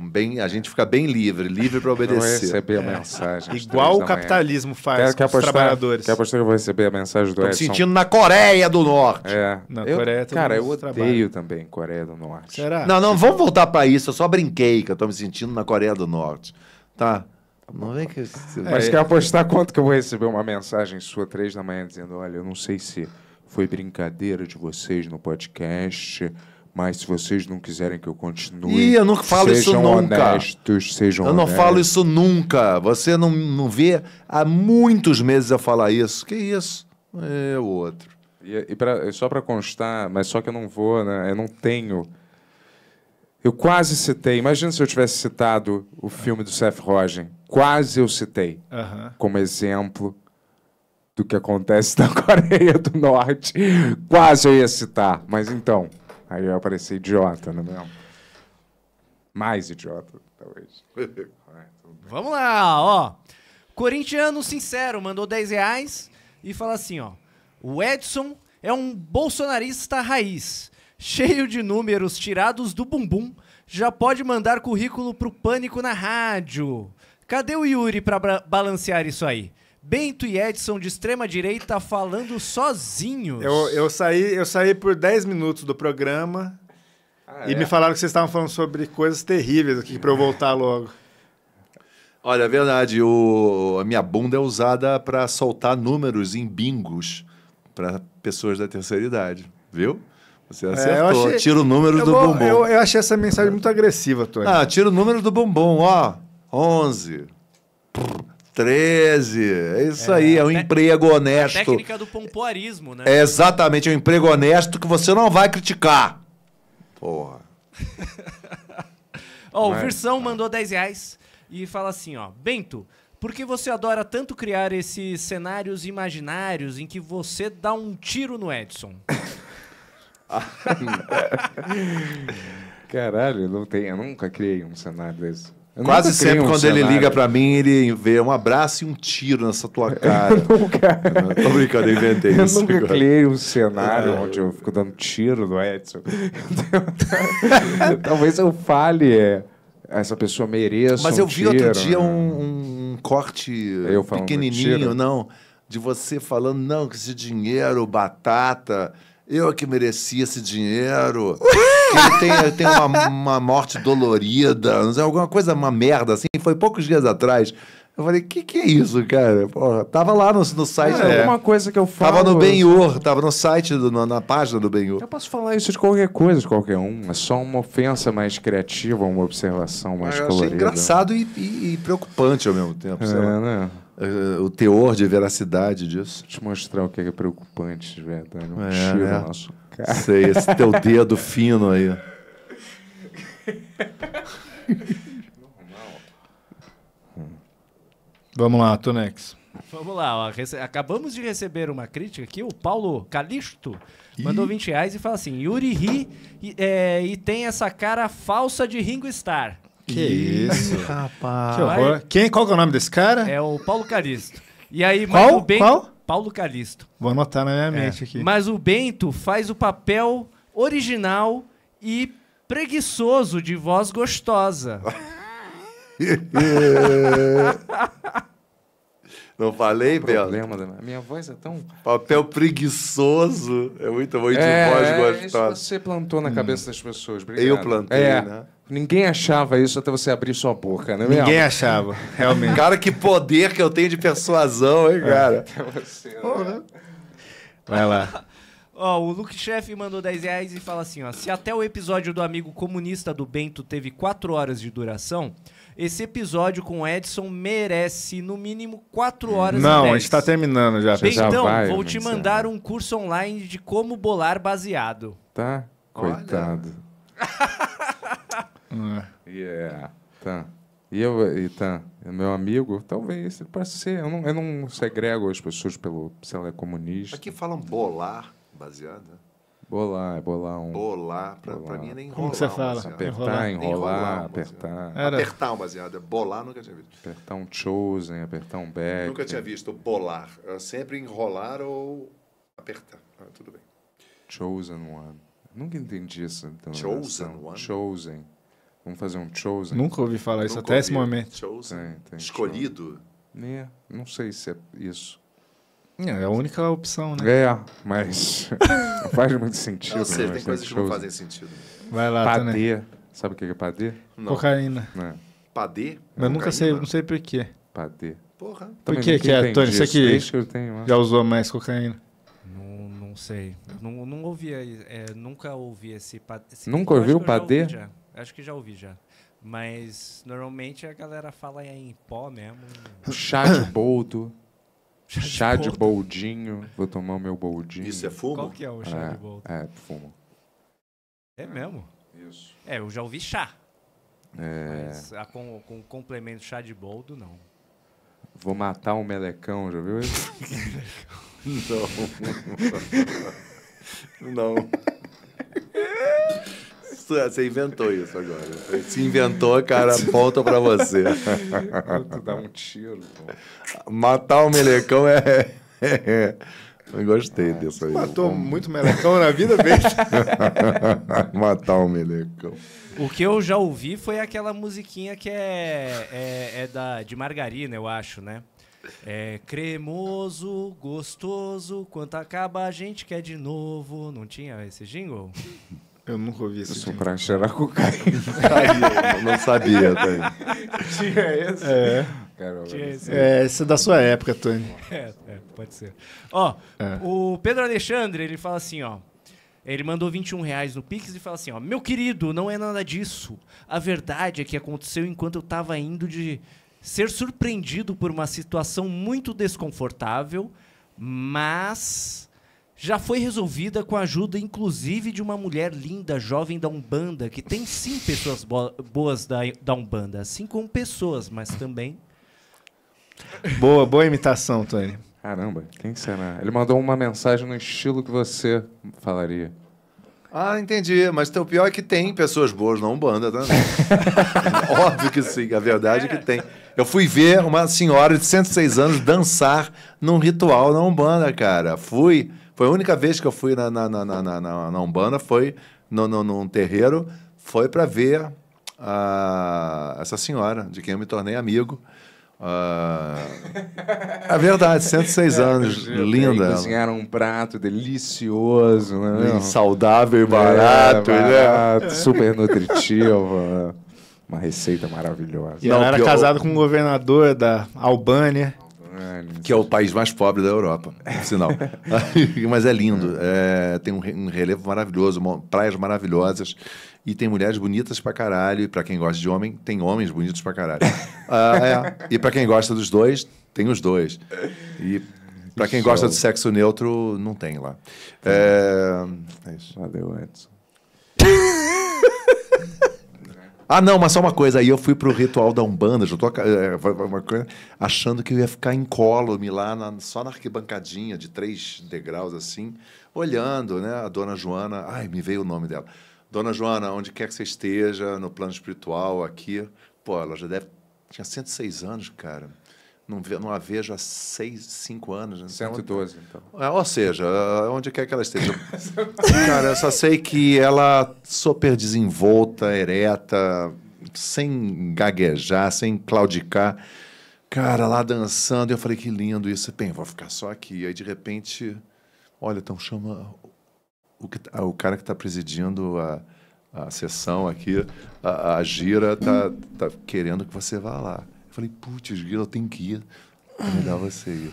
D: Então, bem, a gente fica bem livre, livre para obedecer. Eu recebi a é. mensagem. Igual o capitalismo faz quer, com os apostar, trabalhadores. Quer apostar que eu vou receber a mensagem do Tô Edson? sentindo na Coreia do Norte. É. Na eu, Coreia Cara, eu odeio trabalha. também Coreia do Norte. Será? Não, não, vamos voltar para isso. Eu só brinquei que eu tô me sentindo na Coreia do Norte. Tá? Não vem que... Mas quer apostar quanto que eu vou receber uma mensagem sua três da manhã
C: dizendo, olha, eu não sei se foi brincadeira de vocês no podcast mas se vocês não quiserem que eu continue. Ih, eu não falo isso nunca. Honestos, sejam eu não honestos. falo
D: isso nunca. Você não, não vê há muitos meses eu falar isso. Que isso? É o outro. E, e pra, só para constar, mas só que eu não vou, né? Eu não tenho.
C: Eu quase citei. Imagina se eu tivesse citado o filme do Seth Rogen. Quase eu citei uh -huh. como exemplo do que acontece na Coreia do Norte. Quase eu ia citar, mas então. Aí eu apareci idiota, não é mesmo? Mais idiota, talvez.
A: Vamos lá, ó. Corintiano Sincero mandou 10 reais e fala assim, ó. O Edson é um bolsonarista raiz, cheio de números tirados do bumbum, já pode mandar currículo pro Pânico na rádio. Cadê o Yuri para balancear isso aí? Bento e Edson de extrema direita
B: falando sozinhos. Eu, eu, saí, eu saí por 10 minutos do programa ah, e é? me falaram que vocês estavam falando sobre coisas terríveis aqui para eu voltar logo.
D: Olha, é verdade, o, a minha bunda é usada para soltar números em bingos para pessoas da terceira idade, viu? Você é, acertou. É, achei... Tira o número eu do vou, bombom. Eu,
B: eu, achei essa mensagem muito agressiva, Tony. Ah,
D: tira o número do bombom, ó. 11. 13. É isso é, aí, é um emprego honesto. A técnica
A: do pompoarismo, né? É
D: exatamente, é um emprego honesto que você não vai criticar. Porra.
A: ó, oh, o Versão é. Tá. mandou 10 reais e fala assim, ó. Bento, por que você adora tanto criar esses cenários imaginários em que você dá um tiro no Edson?
C: Caralho, não eu nunca criei um cenário desse. Eu Quase sempre um quando cenário. ele liga
D: para mim, ele vê um abraço e um tiro nessa tua cara. Eu nunca... tô brincando, eu inventei eu isso. Eu nunca agora. criei
C: um cenário é. onde eu fico dando tiro no Edson. Talvez eu fale, é, essa pessoa mereça Mas um eu vi tiro, outro dia
D: né? um, um, corte pequenininho, não, de você falando, não, que esse dinheiro, batata... Eu é que merecia esse dinheiro. ele tem, tem uma, uma, morte dolorida, não sei, alguma coisa, uma merda assim. Foi poucos dias atrás. Eu falei, que que é isso, cara? Porra, tava lá no, no site. É, alguma coisa que eu falo. Tava no Benhur, tava no site, do, na, na, página do Benhur. Eu posso falar isso de qualquer coisa, de qualquer
C: um. É só uma ofensa mais criativa, uma observação mais ah, eu colorida. Achei engraçado
D: e, e, e, preocupante ao mesmo tempo. É, né? uh, o teor de veracidade disso. Vou te mostrar o que é, é preocupante de verdade. Um é, tiro nosso cara. Sei, esse teu dedo fino
B: aí. Vamos lá, Tonex.
A: Vamos lá, ó, rece... acabamos de receber uma crítica aqui. O Paulo Calixto mandou 20 reais e fala assim: Yuri ri e, é, e tem essa cara falsa de Ringo Starr. Que isso,
D: rapaz. Que
A: horror. Quem, qual que é o nome desse cara? É o Paulo Caristo E aí, qual? o Bento, qual? Paulo Calisto.
B: Vou anotar na minha é. mente é. aqui.
A: Mas o Bento faz o papel original e preguiçoso de voz gostosa.
D: Não falei, Bel? Problema,
A: minha
C: voz é tão.
D: Papel preguiçoso. É muito bom de é, voz é gostosa. Isso você plantou na hum. cabeça hum. das pessoas. Obrigado. Eu plantei, é. né?
C: Ninguém achava isso até você abrir sua boca, né? Ninguém mesmo? achava,
D: realmente. cara, que poder que eu tenho de persuasão, hein, é. cara? É. Você, né? Vai lá.
A: Ó, oh, o Luke Chef mandou 10 reais e fala assim, ó. Se até o episódio do amigo comunista do Bento teve 4 horas de duração, esse episódio com o Edson merece, no mínimo, 4 horas Não, a gente tá
B: terminando já. Então, já vai, vou te mandar
A: um curso online de como bolar baseado.
B: Tá? Coitado.
C: É. Yeah. Tá. E eu, e tá, meu amigo, talvez, pode ser. Eu não, eu não segrego as pessoas pelo se ela é comunista.
D: Aqui falam bolar, baseado. Né?
C: Bolar, é bolar um.
D: Bolar, pra, bolar. pra mim é nem enrolar. Como você fala? apertar, enrolar, enrolar
C: apertar. Era... Apertar
D: um baseado. É bolar, nunca tinha visto.
C: Apertar um chosen, apertar um back. Nunca tinha
D: visto bolar. É sempre enrolar ou apertar. Ah, tudo bem.
C: Chosen one. Nunca entendi isso. Chosen one? Chosen. Vamos fazer um chosen. Nunca ouvi falar isso é Nunca até ouvi. esse momento. Chosen. Tem, tem Escolhido? né não sei se é isso.
B: É, é a única opção, né? É, mas não faz muito sentido.
C: Não sei, tem é coisas que não fazem sentido. Vai lá, Padê. Né? Sabe o que é padê? Não. Cocaína. Não. Padê? Eu nunca sei, não sei por
B: quê. Padê. Porra. Por que que é, Tony? Você que né? já usou mais cocaína?
A: Não, não sei. Não, não ouvi, é, nunca ouvi esse padê. nunca ouviu o padê? Já. Acho que já ouvi já. Mas normalmente a galera fala em pó mesmo.
C: Chá de boldo. chá, de, chá de, boldinho. Vou tomar o meu boldinho. Isso é fumo? Qual que é o chá é, de boldo? É, fumo.
A: É mesmo? Isso. É, eu já ouvi chá.
C: É... Mas
A: a, ah, com, com complemento chá de boldo, não.
C: Vou matar um melecão, já viu isso?
D: não. não. Você inventou isso agora. Se inventou, cara, volta pra você. Tu dá um tiro. Pô. Matar o um melecão é, é, é. Eu gostei disso dessa aí. Matou como... muito melecão na vida, beijo. Matar um melecão.
A: O que eu já ouvi foi aquela musiquinha que é, é, é da, de margarina, eu acho, né? É cremoso, gostoso, quanto acaba a gente quer de novo. Não tinha esse jingle?
B: Eu nunca ouvi isso.
A: Isso
C: pra cheirar cocaína. não sabia, Tony.
B: Tinha esse?
C: É. Caramba. Tinha esse. É, esse é da sua época, Tony.
A: É, é pode ser. Ó, é. o Pedro Alexandre, ele fala assim, ó. Ele mandou 21 reais no Pix e fala assim, ó. Meu querido, não é nada disso. A verdade é que aconteceu enquanto eu tava indo de ser surpreendido por uma situação muito desconfortável, mas já foi resolvida com a ajuda, inclusive, de uma mulher linda, jovem da Umbanda, que tem sim pessoas bo boas da, da Umbanda, assim como pessoas, mas também.
B: Boa, boa imitação, Tony. Caramba, quem será? Ele mandou
C: uma mensagem no estilo que você falaria.
D: Ah, entendi. Mas o pior é que tem pessoas boas na Umbanda também. Óbvio que sim, a verdade é que tem. Eu fui ver uma senhora de 106 anos dançar num ritual na Umbanda, cara. Fui foi a única vez que eu fui na, na, na, na, na, na Umbanda, foi no, no, num terreiro, foi para ver a, essa senhora, de quem eu me tornei amigo. Uh, é verdade, 106 é, anos, linda. Cozinharam
C: assim, um prato delicioso, né? E
D: saudável e barato, é, barato
C: né? Super nutritivo. Né? Uma receita maravilhosa. E ela Não, era pior... casada
B: com o
D: governador da Albânia. Que é o país mais pobre da Europa, por sinal. Mas é lindo. É, tem um, relevo maravilhoso, praias maravilhosas. E tem mulheres bonitas pra caralho. E pra quem gosta de homem, tem homens bonitos pra caralho. ah, é. E pra quem gosta dos dois, tem os dois. E pra quem gosta de sexo neutro, não tem lá. É, é isso. Valeu, Edson. Ah, não, mas só uma coisa. Aí eu fui pro ritual da Umbanda, já tô, é, achando que eu ia ficar incólume lá, na, só na arquibancadinha de três degraus, assim, olhando, né? A dona Joana. Ai, me veio o nome dela. Dona Joana, onde quer que você esteja, no plano espiritual, aqui. Pô, ela já deve. Tinha 106 anos, cara não, não a vejo há seis, cinco anos. Né? 112, então. então. É, ou seja, é, onde quer que ela esteja. Cara, eu só sei que ela super desenvolta, ereta, sem gaguejar, sem claudicar. Cara, lá dançando, eu falei que lindo isso. Bem, vou ficar só aqui. Aí, de repente, olha, então chama o, que, tá, o cara que está presidindo a, a sessão aqui, a, a gira, tá, tá querendo que você vá lá. Eu falei, putz, eu tem que ir. Me dava ceia.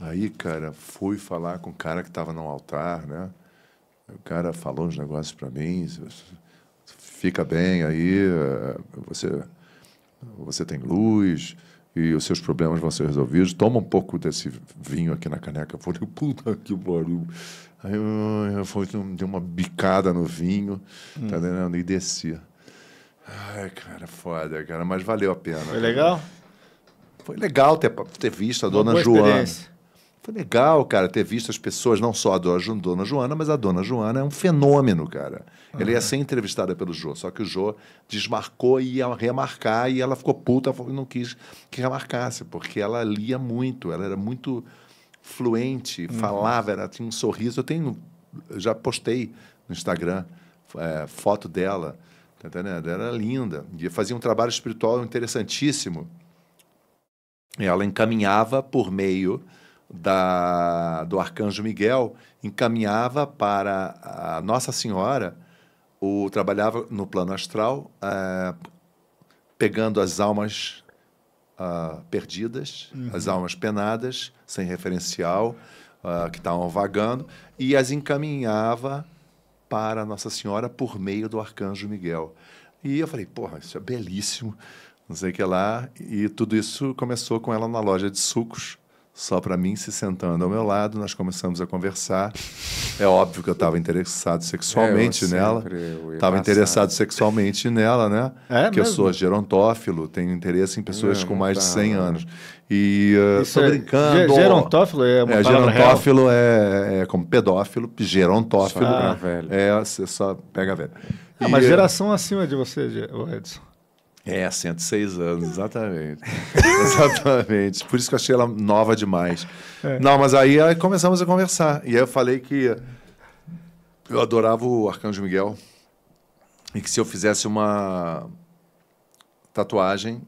D: Aí, cara, fui falar com o cara que estava no altar, né? O cara falou uns negócios para mim. Fica bem aí, eh, você, você tem luz e os seus problemas vão ser resolvidos. Toma um pouco desse vinho aqui na caneca. Eu falei, puta que pariu. Aí eu, eu, dei uma bicada no vinho, tá hum. tá entendendo? E desci. Ai, cara, foda, cara, mas valeu a pena. Foi cara. legal? Foi legal ter, ter visto a Uma dona Joana. Foi legal, cara, ter visto as pessoas, não só a dona Joana, mas a dona Joana é um fenômeno, cara. Uhum. Ela ia ah, é. ser entrevistada pelo Jô, só que o Jô desmarcou e ia remarcar, e ela ficou puta e não quis que remarcasse, porque ela lia muito, ela era muito fluente, uhum. falava, ela tinha um sorriso. Eu tenho, eu já postei no Instagram é, foto dela Tá entendendo? Era linda. E fazia um trabalho espiritual interessantíssimo. Ela encaminhava por meio da, do arcanjo Miguel, encaminhava para a Nossa Senhora, o trabalhava no plano astral, é, pegando as almas uh, perdidas, uhum. as almas penadas, sem referencial, uh, que estavam vagando, e as encaminhava para Nossa Senhora por meio do arcanjo Miguel. E eu falei, porra, isso é belíssimo, não sei o que lá. E tudo isso começou com ela na loja de sucos, só para mim, se sentando ao meu lado, nós começamos a conversar. É óbvio que eu estava interessado é, sexualmente é, nela. Estava interessado sexualmente nela, né? É Porque mesmo? eu sou gerontófilo, tenho interesse em pessoas não, com mais tá. de 100 anos. E estou uh, é, brincando. Gerontófilo é uma é, Gerontófilo é, é, é, como pedófilo, gerontófilo. Só é, velho. É, você só pega velho. Ah, mas geração
B: acima de você, Edson.
D: É, 106 anos, tá. exatamente. exatamente. Por isso que eu achei ela nova demais. É. Não, mas aí, aí, começamos a conversar. E aí eu falei que eu adorava o Arcanjo Miguel e que se eu fizesse uma tatuagem,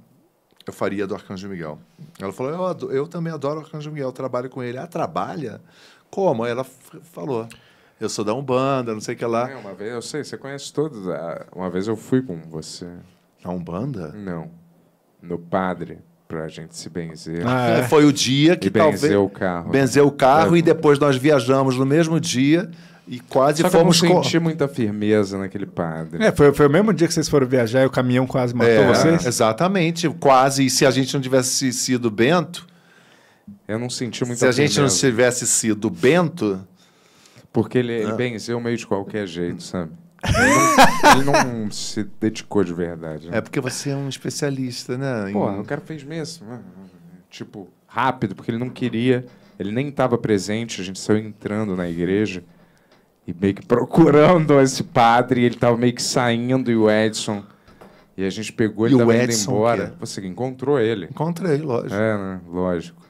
D: eu faria do Arcanjo Miguel. Ela falou: Eu, adoro, eu também adoro o Arcanjo Miguel, trabalho com ele. Ah, trabalha? Como? Ela falou eu sou da Umbanda, não sei o que lá. É, uma vez, eu sei, você conhece todos.
C: Ah, uma vez eu fui com você. A Umbanda? Não. No padre, para a gente se benzer. Ah, é. é. Foi o dia que e talvez... Benzeu o carro. Né? Benzeu o carro é.
D: e depois nós viajamos no mesmo dia e quase Só fomos... Só senti muita firmeza naquele padre.
B: É, foi, foi o mesmo dia que vocês foram viajar e o caminhão quase matou é, vocês?
D: Exatamente, quase. E se a gente não tivesse sido Bento... Eu não senti muita Se a gente firmeza. não tivesse sido
C: Bento... Porque ele, ele ah. benzeu meio de qualquer jeito, sabe? Ele não, ele não se dedicou de verdade. Né? É
D: porque você é um especialista, né? Pô, em... o cara fez mesmo. Né? Tipo,
C: rápido, porque ele não queria. Ele nem estava presente, a gente saiu entrando na igreja e meio que procurando esse padre, ele estava meio que saindo e o Edson. E a gente pegou ele e tava Edson, indo embora. Que? Você encontrou ele. Encontrei, lógico. É, né? Lógico.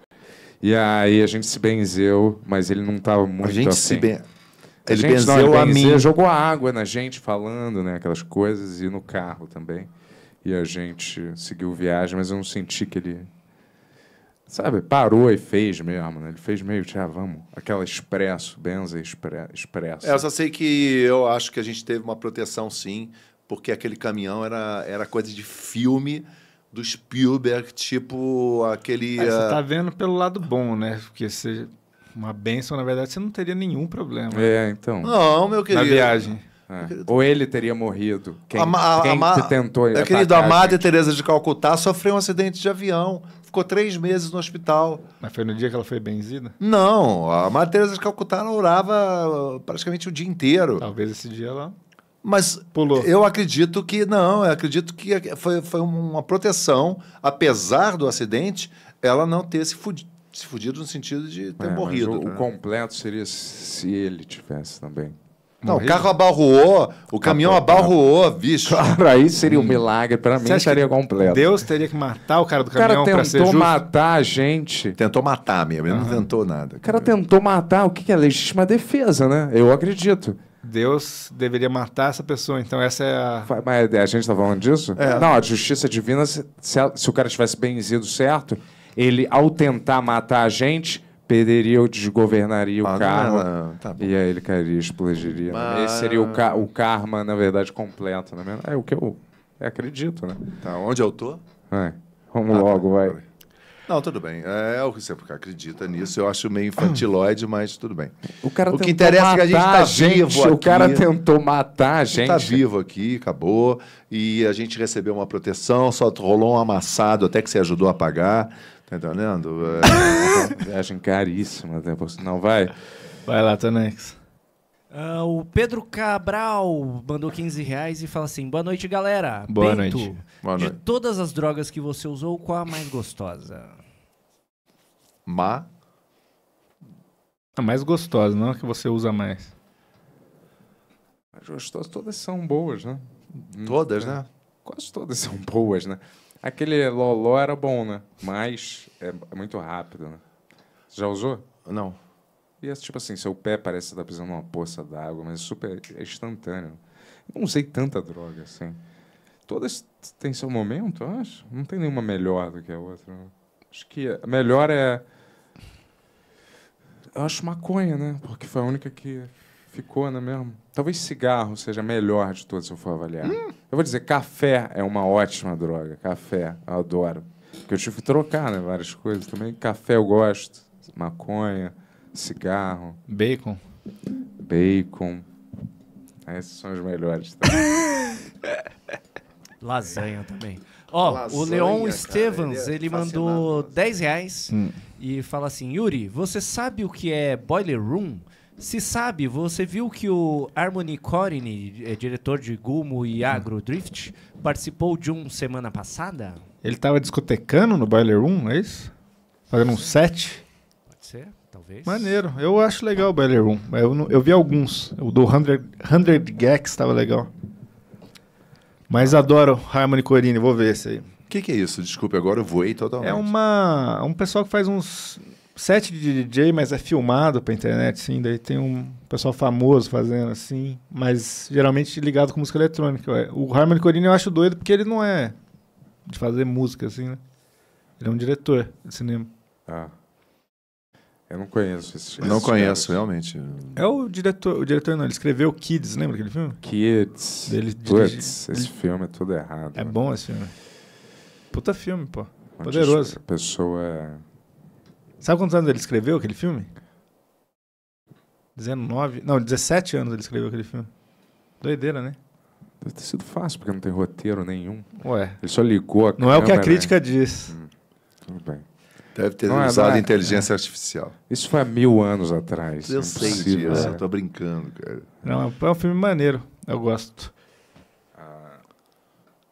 C: E aí a gente se benzeu, mas ele não estava muito a gente se benzeu ele gente, benzeu não, ele a benzeu, mim. jogou água na gente falando, né? Aquelas coisas, e no carro também. E a gente seguiu viagem, mas eu não senti que ele. Sabe, parou e fez mesmo, né? Ele fez meio, tipo, ah, vamos. Aquela expresso, benza expresso. É, eu só
D: sei que eu acho que a gente teve uma proteção, sim, porque aquele caminhão era, era coisa de filme do Spielberg, tipo aquele. Mas você uh... tá
B: vendo pelo lado bom, né? Porque você uma benção, na verdade, você não teria nenhum problema. Né? É, então.
D: Não, meu querido. Na viagem.
C: É. Ou ele teria morrido.
D: Quem, a, quem a, tentou Meu querido, a Madre Teresa de Calcutá sofreu um acidente de avião. Ficou três meses no hospital. Mas foi no dia que ela foi benzida? Não. A Madre Teresa de Calcutá ela orava uh, praticamente o dia inteiro. Talvez esse dia lá. Ela... Mas Pulou. eu acredito que não, eu acredito que foi, foi uma proteção, apesar do acidente, ela não ter se fudido se fudido no sentido de ter é, morrido. o, né? completo seria
B: se ele
D: tivesse também. Não, Morrido. o carro abarroou, o caminhão abarroou, bicho. Cara, aí seria um hum. milagre. Para mim, seria completo. Deus teria que matar o cara do caminhão para ser justo? tentou matar
B: a gente. Tentou
D: matar mesmo, ele não tentou nada. O
C: cara tentou matar. O que é legítima defesa, né? Eu acredito.
B: Deus deveria matar essa pessoa, então essa é a.
C: Mas a gente tá falando disso? É. Não, a justiça divina, se, se o cara tivesse benzido certo, ele, ao tentar matar a gente, perderia ou desgovernaria o ah, karma. tá e aí ele cairia, explodiria. Né? Mas... Esse seria o, ca o karma, na verdade, completo. Né? É o que eu
D: é, acredito, né? Tá, onde eu tô?
C: É. Vamos ah, tá, logo, tá, vai. Tá
D: não, tudo bem. É, é o que você acredita nisso. Eu acho meio infantiloide, mas tudo bem. O, cara o que interessa é que a gente está vivo aqui. O cara tentou matar a gente. Está vivo aqui, acabou. E a gente recebeu uma proteção, só rolou um amassado até que você ajudou a pagar. Tá entendendo? É, é viagem caríssima, né? Por sinal, vai.
B: Vai lá, Tonex.
A: Ah, o Pedro Cabral mandou 15 reais e fala assim: Boa noite, galera. Boa Bento, noite. Boa de noite. todas as drogas que você usou, qual a mais
B: gostosa? Má. A mais gostosa, não a que você usa mais.
C: As gostosas todas são boas, né? Todas, né? É, quase todas são boas, né? Aquele loló era bom, né? Mas é, é muito rápido, né? Já usou? Não. E é tipo assim, seu pé parece estar tá pisando numa poça d'água, mas é super é instantâneo. Eu não usei tanta droga, assim. Todas têm seu momento, eu acho. Não tem nenhuma melhor do que a outra. Né? Acho que a melhor é... Eu acho maconha, né? Porque foi a única que Ficou, não é mesmo? Talvez cigarro seja melhor de todas, se eu for avaliar. Hum. Eu vou dizer, café é uma ótima droga. Café, eu adoro. Porque eu tive que trocar, né? Várias coisas também. Café eu gosto. Maconha, cigarro. Bacon. Bacon. Esses são os melhores.
A: Lasanha também.
F: Ó, oh, o Leon cara, Stevens, ele, é ele
A: mandou 10 reais hum. e fala assim: Yuri, você sabe o que é boiler room? Se sabe, você viu que o Harmony Corine, é, diretor de Gumo e Agro Drift, participou de um semana passada?
B: Ele tava discotecando no Boiler Room, é isso? Fazendo um set? Pode ser, talvez. Maneiro, eu acho legal o Boiler Room. Eu, eu vi alguns. O do 100 Gex tava legal. Mas adoro Harmony Corine, vou ver esse aí. O que, que é isso? Desculpe, agora eu voei totalmente. É uma, um pessoal que faz uns set de DJ, mas é filmado pra internet, sim. Daí tem um pessoal famoso fazendo assim, mas geralmente ligado com música eletrônica. Ué. O Harmony Corinne eu acho doido porque ele não é de fazer música, assim, né? Ele é um diretor de cinema.
C: Ah. Eu não conheço esse Não conheço, realmente.
B: É o diretor, o diretor não, ele escreveu Kids, lembra aquele filme? Kids. Ele esse
C: filme é tudo errado. É mano. Né? bom esse filme.
B: Puta filme, pô. Poderoso.
C: A pessoa é
B: Sabe quantos anos ele escreveu aquele filme? 19. Não, 17 anos ele escreveu aquele filme. Doideira, né? Deve ter sido
C: fácil, porque não tem roteiro nenhum. Ué. Ele só ligou a Não é o que a né? crítica
B: né? diz. Hum, tudo bem. Deve ter
C: não, é, usado é. inteligência é. artificial. Isso foi há mil anos atrás. Eu sei disso, né? eu tô brincando, cara.
B: Não, é, é um filme maneiro. Eu gosto. Ah,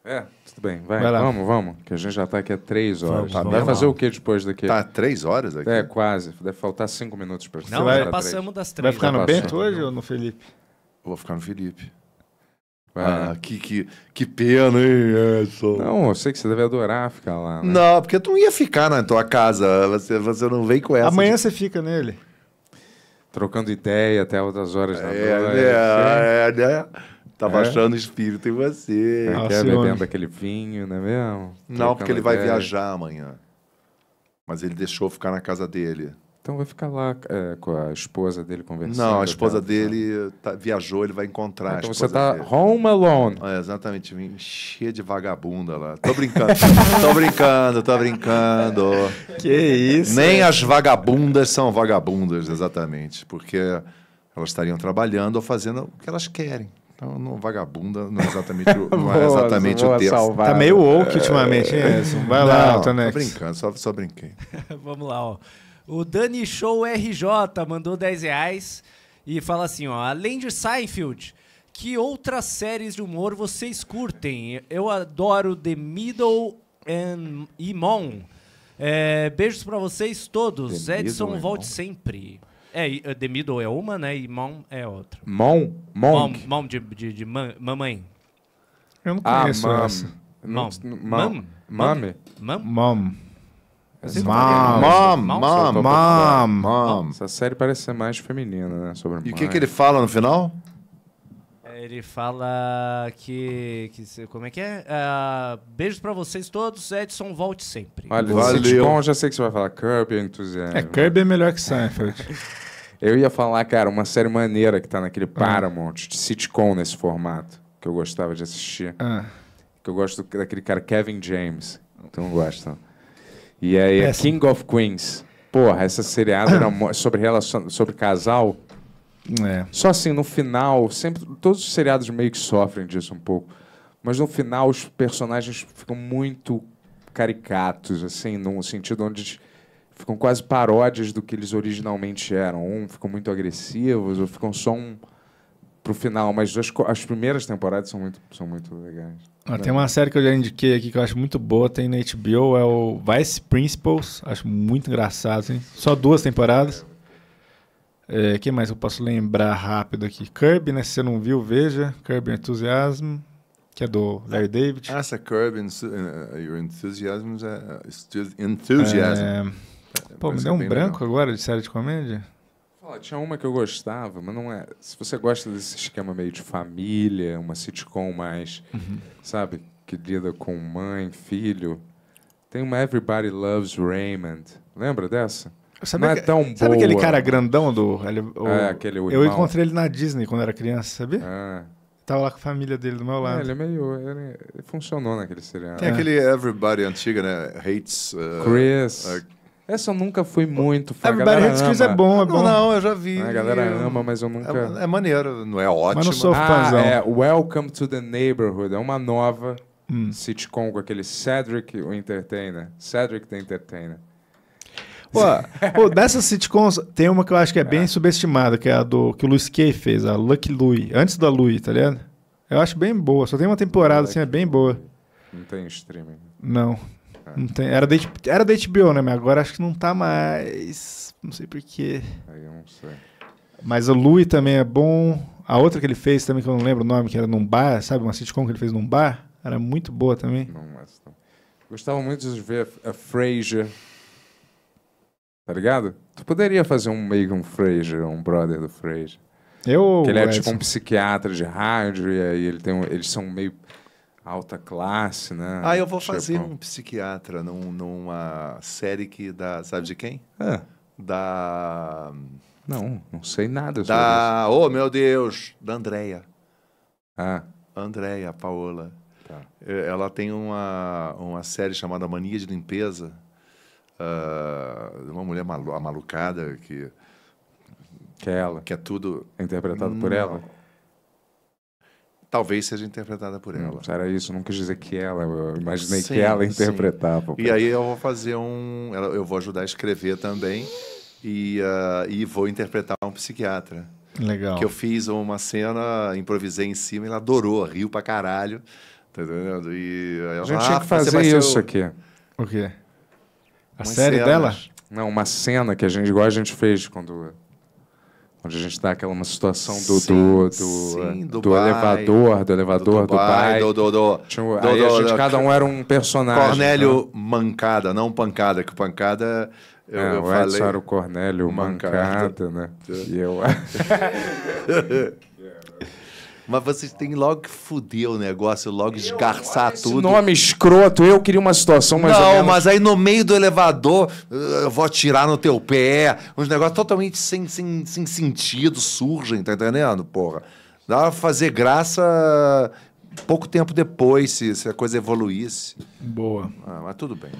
A: é,
C: tudo bem, vai. vai vamos, vamos. Que a gente já está aqui há três horas. Vamos, tá vai fazer o que depois daqui? Tá três horas aqui? É, quase. Deve faltar cinco minutos para Não, vai, já passamos
B: três. das três. Vai ficar no Bento hoje ou no Felipe?
C: Vou
D: ficar no Felipe. Ah, que, que, que pena, hein, Edson? Não, eu sei que você deve adorar ficar lá. Né? Não, porque tu não ia ficar na tua casa. Você, você não vem com essa. Amanhã de... você fica nele. Trocando
C: ideia até outras horas da é, noite. Né? É, é, é. Tava é? o espírito em
D: você. Ah, é quer é bebendo
C: aquele vinho, não é mesmo? Não, porque ele vai ideia. viajar amanhã.
D: Mas ele deixou ficar na casa dele. Então vai ficar lá é, com a esposa dele conversando. Não, a esposa tá, dele tá, viajou, ele vai encontrar então você tá dele. home alone. É, exatamente, cheia de vagabunda lá. Tô brincando, tô brincando, tô brincando. Que isso? Nem as vagabundas são vagabundas, exatamente, porque elas estariam trabalhando ou fazendo o que elas querem. Então, não, vagabunda não é exatamente o, não é exatamente boa, o texto. Tá meio woke é... ultimamente, hein, é. Edson? Vai não, lá, Altanex. Tô brincando, só, só brinquei.
A: Vamos lá, ó. O Dani Show RJ mandou 10 reais e fala assim, ó. Além de Seinfeld, que outras séries de humor vocês curtem? Eu adoro The Middle and Imon. É, beijos para vocês todos. The Edson, volte sempre. É, uh, The Middle é uma, né? E Mom é outra. Mom? Mom? Mom de, de, de mamãe. Eu não ah, conheço ah, essa. Mom. Mom? Mom? Mom? Mom. Mom,
C: mom, mom, mom. Essa série parece ser mais feminina,
D: né? Sobre e o que, que ele fala no final?
A: É, ele fala que, que. Como é que é? Uh, beijos pra vocês todos, Edson, volte sempre. Olha, Valeu.
B: Bom,
C: já sei que você vai falar Kirby é entusiasmo. É,
B: Kirby é melhor que Seinfeld.
C: Eu ia falar, cara, uma série maneira que tá naquele ah. Paramount, de sitcom nesse formato, que eu gostava de assistir. Ah. Que eu gosto daquele cara, Kevin James. Tu não gosta. E aí, é King of Queens. Porra, essa seriada era sobre, relacion... sobre casal. É. Só assim, no final, sempre todos os seriados meio que sofrem disso um pouco. Mas no final os personagens ficam muito caricatos, assim, num sentido onde ficam quase paródias do que eles originalmente eram. Um ficam muito agressivos, ou ficam só um pro final, mas as, as primeiras temporadas são muito, são muito legais. Ah, tem uma
B: série que eu já indiquei aqui que eu acho muito boa, tem na HBO, é o Vice Principals, acho muito engraçado, hein? Só duas temporadas. É, quem mais eu posso lembrar rápido aqui? Kirby, né? Se você não viu, veja. Kirby Enthusiasm,
D: que é do Larry David. Essa Kirby, eh, eh, Your é, eh, Enthusiasm, é... Enthusiasm. É... É, Pô, me é deu um branco
B: legal. agora de série de comédia?
D: tinha uma que eu
C: gostava, mas não é. Se você gosta desse esquema meio de família, uma sitcom mais, uhum. sabe, que lida com mãe, filho, tem uma Everybody Loves Raymond. Lembra dessa? não é tão boa. Sabe boa. aquele cara
B: grandão do. Ele, o, é, aquele o Eu irmão. encontrei ele na Disney quando era criança, sabia? Ah. Tava lá com a família dele do meu lado. É, ele é meio. Ele, funcionou naquele seriado. Tem é.
D: aquele Everybody antiga, né? Hates. Uh, Chris. Uh,
C: essa eu nunca fui muito fã. Everybody Hates Chris é bom, é bom. Não, não, eu já vi. A galera ama, mas eu nunca. É, é maneiro, não é ótimo. Mas não sou ah, é Welcome to the Neighborhood. É uma nova hum. sitcom com aquele Cedric, o Entertainer. Cedric the Entertainer.
B: Pô, pô, dessas sitcoms, tem uma que eu acho que é, é. bem subestimada, que é a do que o Luis Kay fez, a Lucky Louie, antes da Louie, tá ligado? Eu acho bem boa, só tem uma temporada assim, é bem boa.
C: Não tem streaming.
B: Não, era, da, era da HBO, né? Mas agora acho que não tá mais. Não sei porquê. Aí eu não sei. Mas o Louis também é bom. A outra que ele fez também, que eu não lembro o nome, que era num bar, sabe? Uma sitcom que ele fez num bar. Era muito boa também. Não, mas não.
C: Gostava muito de ver a Frasier. Tá ligado? Tu poderia fazer um meio que um Frasier, um brother do Frasier. Eu. Que ele é Edson. tipo um psiquiatra de rádio e aí ele tem um, eles são meio alta classe, né? Ah, eu vou tipo... fazer um
D: psiquiatra num, numa série que dá, sabe de quem? É. Da
C: Não, não sei nada da...
D: Oh, meu Deus, da Andrea. Ah, Andreia Paola. Tá. É, ela tem uma, uma série chamada Mania de Limpeza. Uh, uma mulher malu malucada que. Que é ela. Que é tudo. É interpretado por ela? talvez seja interpretada por ela.
C: Não, era isso, não quis dizer que ela, eu imaginei sim, que ela interpretava. E
D: aí eu vou fazer um, eu vou ajudar a escrever também e, uh, e vou interpretar um psiquiatra. Legal. Que eu fiz uma cena, improvisei em cima, ela adorou, riu pra caralho, tá entendendo? E ela, a gente tinha ah, que fazer isso seu...
B: aqui. O quê? A Umas série cenas. dela?
C: Não, uma cena que a gente, igual a gente fez quando onde a gente dá aquela uma situação do sim, do, do, sim, eh, do, elevador, do elevador, do pai
D: do, do, do, do, aí do, a gente, do, cada um era um personagem. Cornélio né? Mancada, não Pancada, que Pancada eu, é, eu o falei. Edson era o Cornélio Mancada, mancada né? E eu Mas vocês têm logo que fuder o negócio, logo esgarçar esse tudo. Esse nome
C: escroto, eu queria uma situação mais Não,
D: mas aí no meio do elevador, eh, eu vou atirar no teu pé. Uns negócios totalmente sem, sem, sem sentido surgem, tá entendendo, porra? Dá pra fazer graça pouco tempo depois, se, se a coisa evoluísse. Boa. Ah, mas tudo bem.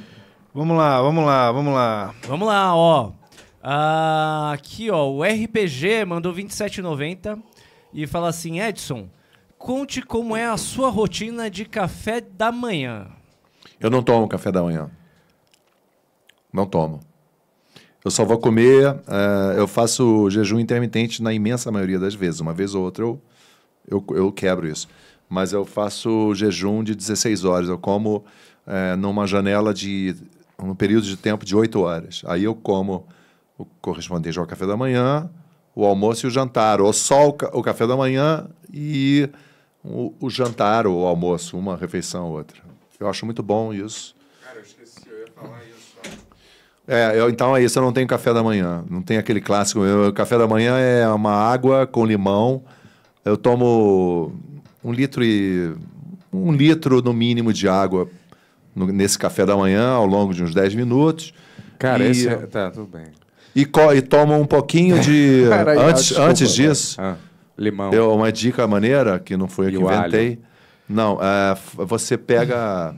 B: Vamos lá, vamos
A: lá, vamos lá. Vamos lá, ó. Ah, aqui, ó, o RPG mandou 27,90 e fala assim: Edson, conte como é a sua rotina de café da manhã.
D: Eu não tomo café da manhã. Não tomo. Eu só vou comer. Uh, eu faço jejum intermitente na imensa maioria das vezes. Uma vez ou outra eu, eu, eu quebro isso. Mas eu faço jejum de 16 horas. Eu como uh, numa janela de. um período de tempo de 8 horas. Aí eu como o correspondente ao café da manhã, o almoço e o jantar, ou só o, o café da manhã e o, o, jantar ou o almoço, uma refeição ou outra. Eu acho muito bom isso. Cara, eu esqueci, eu ia falar isso. É, eu, então é isso, eu não tenho café da manhã. Não tem aquele clássico. Eu, café da manhã é uma água com limão. Eu tomo um litro e. um litro no mínimo de água no, nesse café da manhã ao longo de uns 10 minutos. Cara, e, esse é, tá, tudo bem e, e um pouquinho de. antes, desculpa, antes né? disso. Ah, limão. Eu, uma dica maneira, que não foi eu que inventei. Alho. Não, é, você pega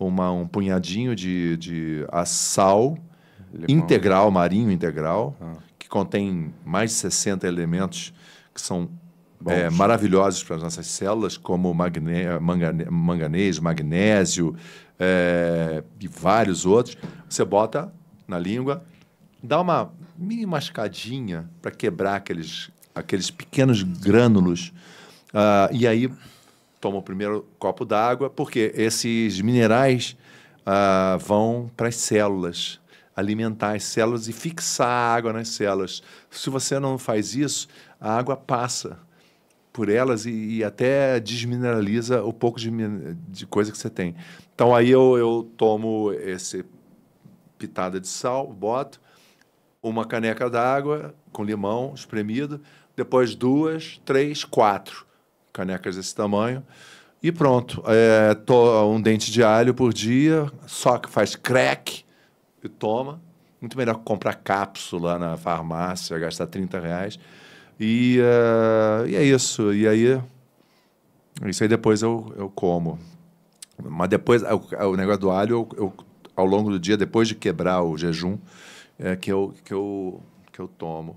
D: uma, um punhadinho de, de sal limão. integral, marinho integral, ah. que contém mais de 60 elementos que são é, maravilhosos para as nossas células, como magne, mangane, manganês, magnésio é, e vários outros. Você bota na língua dá uma mini mascadinha para quebrar aqueles, aqueles pequenos grânulos. Uh, e aí toma o primeiro copo d'água, porque esses minerais uh, vão para as células, alimentar as células e fixar a água nas células. Se você não faz isso, a água passa por elas e, e até desmineraliza o pouco de, de, coisa que você tem. Então aí eu, eu tomo esse pitada de sal, boto, uma caneca d'água com limão espremido, depois duas, três, quatro canecas desse tamanho. E pronto, é, um dente de alho por dia, só que faz crack e toma. Muito melhor que comprar cápsula na farmácia, gastar 30 reais. E, uh, e é isso. E aí, isso aí depois eu, eu como. Mas depois, é o, é o negócio do alho, eu, eu, ao longo do dia, depois de quebrar o jejum, é, que, eu, que, eu, que eu tomo.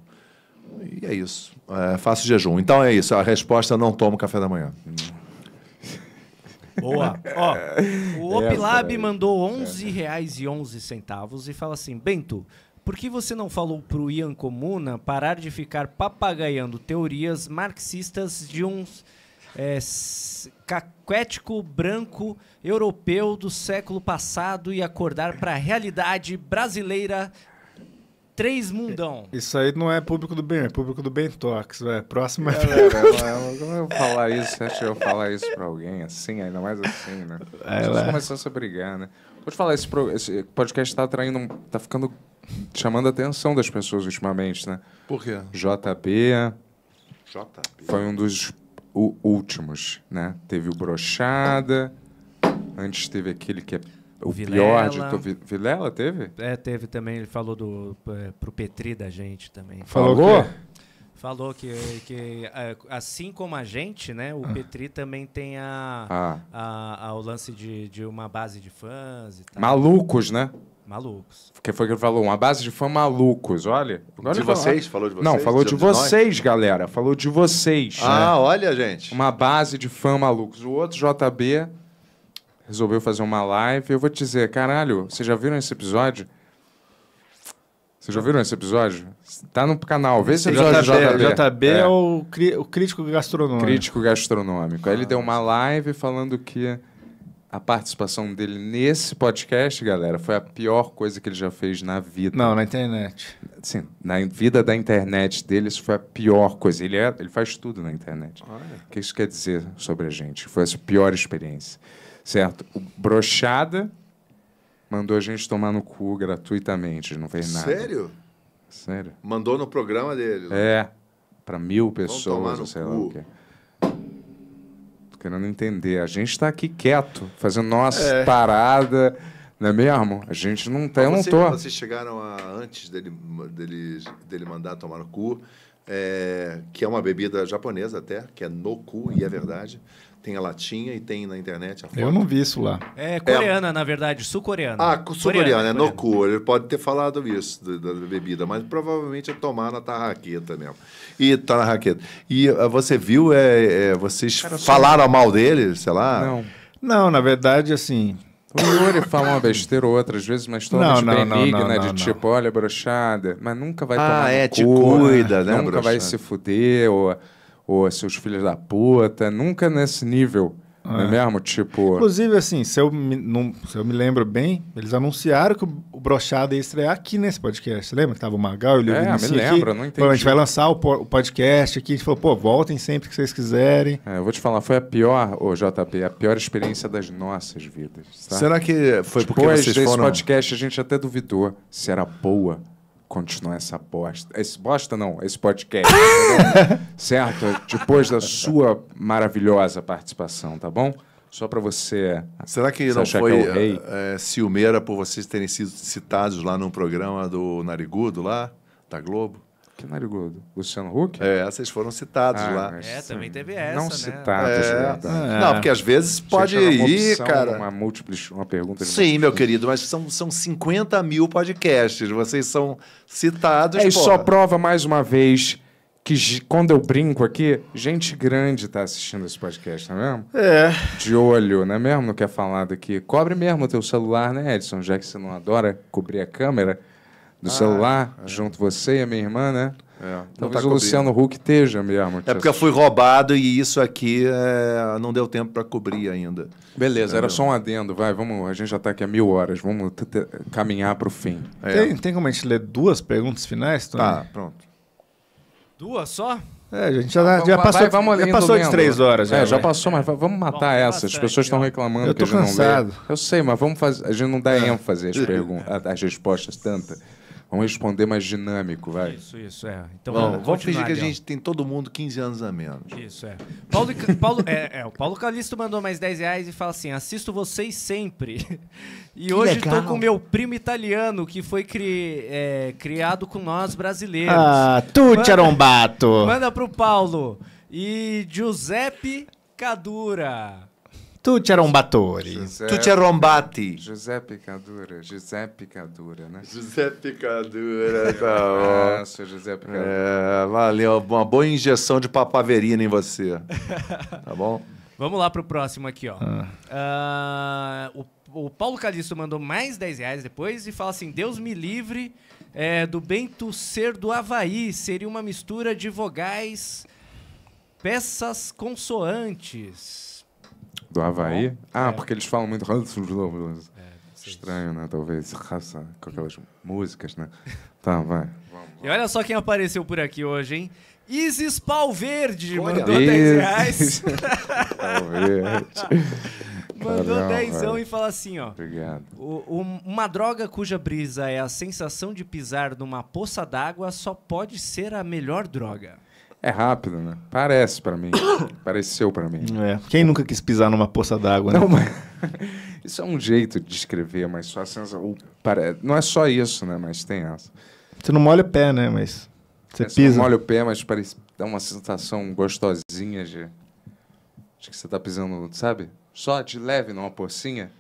D: E é isso. É, faço jejum. Então é isso. A resposta não tomo café da manhã.
A: Boa. Ó, o é, Opilab é, mandou 11 é. reais e 11 centavos e fala assim, Bento, por que você não falou pro Ian Comuna parar de ficar papagaiando teorias marxistas de um é, caquético branco europeu do século passado e acordar para a realidade brasileira Três mundão.
B: Isso aí não é público do bem, é público do bem Bentox, velho. é, Como é é, é, eu
C: falar isso, acha que eu falar isso pra alguém assim, ainda mais assim, né? É, As começando a brigar, né? Vou te falar, esse, pro, esse podcast tá atraindo. tá ficando. chamando a atenção das pessoas ultimamente, né? Por quê? JB. JB. Foi um dos últimos, né? Teve o Brochada, antes teve aquele que é o Vilela, pior de tu, Vilela teve?
A: É, teve também. Ele falou do, é, pro Petri da gente também. Falou? falou? falou que, que é, assim como a gente, né, o ah. Petri também tem a, ah. a, a, o lance de, de uma base de fãs e tal.
C: Malucos, né?
A: Malucos.
C: Porque foi o que ele falou, uma base de fãs malucos, olha. Agora de vocês? Falou de vocês? Não, falou de, de vocês, nós? galera. Falou de vocês. Ah, né? olha, gente. Uma base de fãs malucos. O outro JB resolveu fazer uma live. Eu vou te dizer, caralho, vocês já viram esse episódio? Vocês já viram esse episódio? Tá no canal, vê esse episódio JB. JB, JB é. é,
B: o, crítico gastronômico. Crítico
C: gastronômico. Ah. Aí
B: ele deu uma live falando
C: que a participação dele nesse podcast, galera, foi a pior coisa que ele já fez na vida. Não,
B: na internet. Sim,
C: na vida da internet dele, isso foi a pior coisa. Ele, é, ele faz tudo na internet. Olha. O que isso quer dizer sobre a gente? Foi a pior experiência certo? O Brochada mandou a gente tomar no cu gratuitamente, não fez nada. Sério? Sério.
D: Mandou no programa dele. É,
C: para mil pessoas, ou sei cu. lá o quê. Tô querendo entender. A gente está aqui quieto, fazendo nossa é. parada. Não é mesmo? A gente não tem, tá, eu não tô. Vocês
D: chegaram a, antes dele, dele, dele mandar tomar no cu, é, que é uma bebida japonesa até, que é no cu, e é verdade. Tem a latinha e tem na internet a foto.
B: Eu não vi isso lá.
D: É, é coreana,
A: é... na verdade, sul-coreana. Ah, sul-coreana, é no cu.
D: Ele pode ter falado isso da, da, bebida, mas provavelmente é tomar na tarraqueta mesmo. E tá na raqueta. E ah, você viu, é, é vocês Cara, falaram sou... mal dele, sei lá? Não.
C: Não, na verdade, assim, o Yuri fala uma besteira ou outra, às vezes, mas totalmente não, não, benigna, não, não, de não, tipo, olha, brochada, mas nunca vai ah, tomar é, te cuida, né, Nunca broxada. vai se fuder, ou ou seus filhos da puta, nunca nesse nível. É. Não é mesmo? Tipo. Inclusive,
B: assim, se eu, me, não, se eu me lembro bem, eles anunciaram que o brochado ia estrear aqui nesse podcast. Você lembra? Tava o Magal e o Lio É, me lembro, aqui. não entendi. Falou, a gente vai lançar o, o podcast aqui. A gente falou, pô, voltem sempre que vocês quiserem. É, eu vou te falar, foi a pior, ô JP, a
C: pior experiência das nossas vidas. Tá? Será que foi Depois porque vocês desse foram... podcast a gente até duvidou se era boa continuar essa bosta. Esse bosta não, esse podcast. certo? Depois da sua maravilhosa participação, tá bom?
D: Só para você. Será que não foi que é, é, ciumeira por vocês terem sido citados lá num programa do Narigudo, lá, da Globo? Huck, Narigudo? Luciano Huck? É, vocês foram citados ah, lá. É, também
A: teve essa, não né? Citados, é.
D: é. Não, porque às vezes pode uma ir, opção, cara. Uma múltipla, uma pergunta. Sim, meu querido, mas são, são 50 mil podcasts. Vocês são citados. É, e só
C: prova mais uma vez que quando eu brinco aqui, gente grande está assistindo esse podcast, não é mesmo? É. De olho, não é mesmo? Não quer falar daqui. Cobre mesmo o teu celular, né, Edson? Já que você não adora cobrir a câmera do ah, celular, é. junto você e a minha irmã, né? É, Talvez então tá o Luciano Huck esteja mesmo. É porque eu fui
D: roubado e isso aqui é, não deu tempo para cobrir ainda. Beleza, é era só um
C: adendo. Vai, vamos, a gente já está aqui a mil horas. Vamos caminhar para o fim. É. Tem,
B: tem como a gente ler duas perguntas finais, Tony? Tá,
C: pronto.
A: Duas
B: só? É, a gente já, ah, já passou, vai, vamos já passou de três horas. Já, é, já né? passou, mas vamos matar vamos essas. As
C: pessoas estão né? reclamando eu que a gente cansado. não lê. Eu sei, mas vamos fazer. A gente não dá ênfase às, perguntas, às respostas tantas. Vamos responder mais dinâmico, vai. Isso, isso, é.
A: Então, Bom, vamos, é, vamos fingir que a gente
D: tem todo mundo 15 anos a menos.
A: Isso, é. Paulo, Paulo, é, é, o Paulo Calisto mandou mais 10 reais e fala assim, assisto vocês sempre. E que hoje estou com meu primo italiano, que foi cri, é, criado com nós brasileiros. Ah, Tucci Arombato. Manda pro Paulo. E Giuseppe Cadura.
B: Tu ti arrombatori. Giuseppe, tu ci
A: Giuseppe Cadura, Giuseppe Cadura,
D: né? Giuseppe Cadura, tá Nossa, ah, Giuseppe Cadura. É, valeu, uma boa injeção de papaverina em você. Tá bom? Vamos lá
A: pro próximo aqui, ó. Ah. Uh, o, o, Paulo Calixto mandou mais 10 reais depois e fala assim: Deus me livre é, do bento ser do Havaí. Seria uma mistura de vogais, peças consoantes.
C: Do Havaí? Ah, é. porque eles falam muito raça dos lobos. É, estranho, né? Talvez raça com aquelas músicas, né? Tá, vai.
A: E olha só quem apareceu por aqui hoje, hein? Isis Palverde olha. mandou Isis. 10 reais.
C: Palverde.
A: mandou Caramba, tá dezão e fala assim, ó. Obrigado. uma droga cuja brisa é a sensação de pisar numa poça d'água só pode ser a melhor droga.
C: É rápido, né? Parece para mim. Pareceu para mim. É. Quem nunca quis pisar numa poça d'água, né? Não, mas... isso é um jeito de escrever, mas só a sensação. Pare... Não é só isso, né? Mas tem essa.
B: Você não molha o pé, né? Mas
C: você é, pisa. Você não molha o pé, mas parece... dá uma sensação gostosinha de. Acho que você tá pisando, sabe? Só de leve numa pocinha.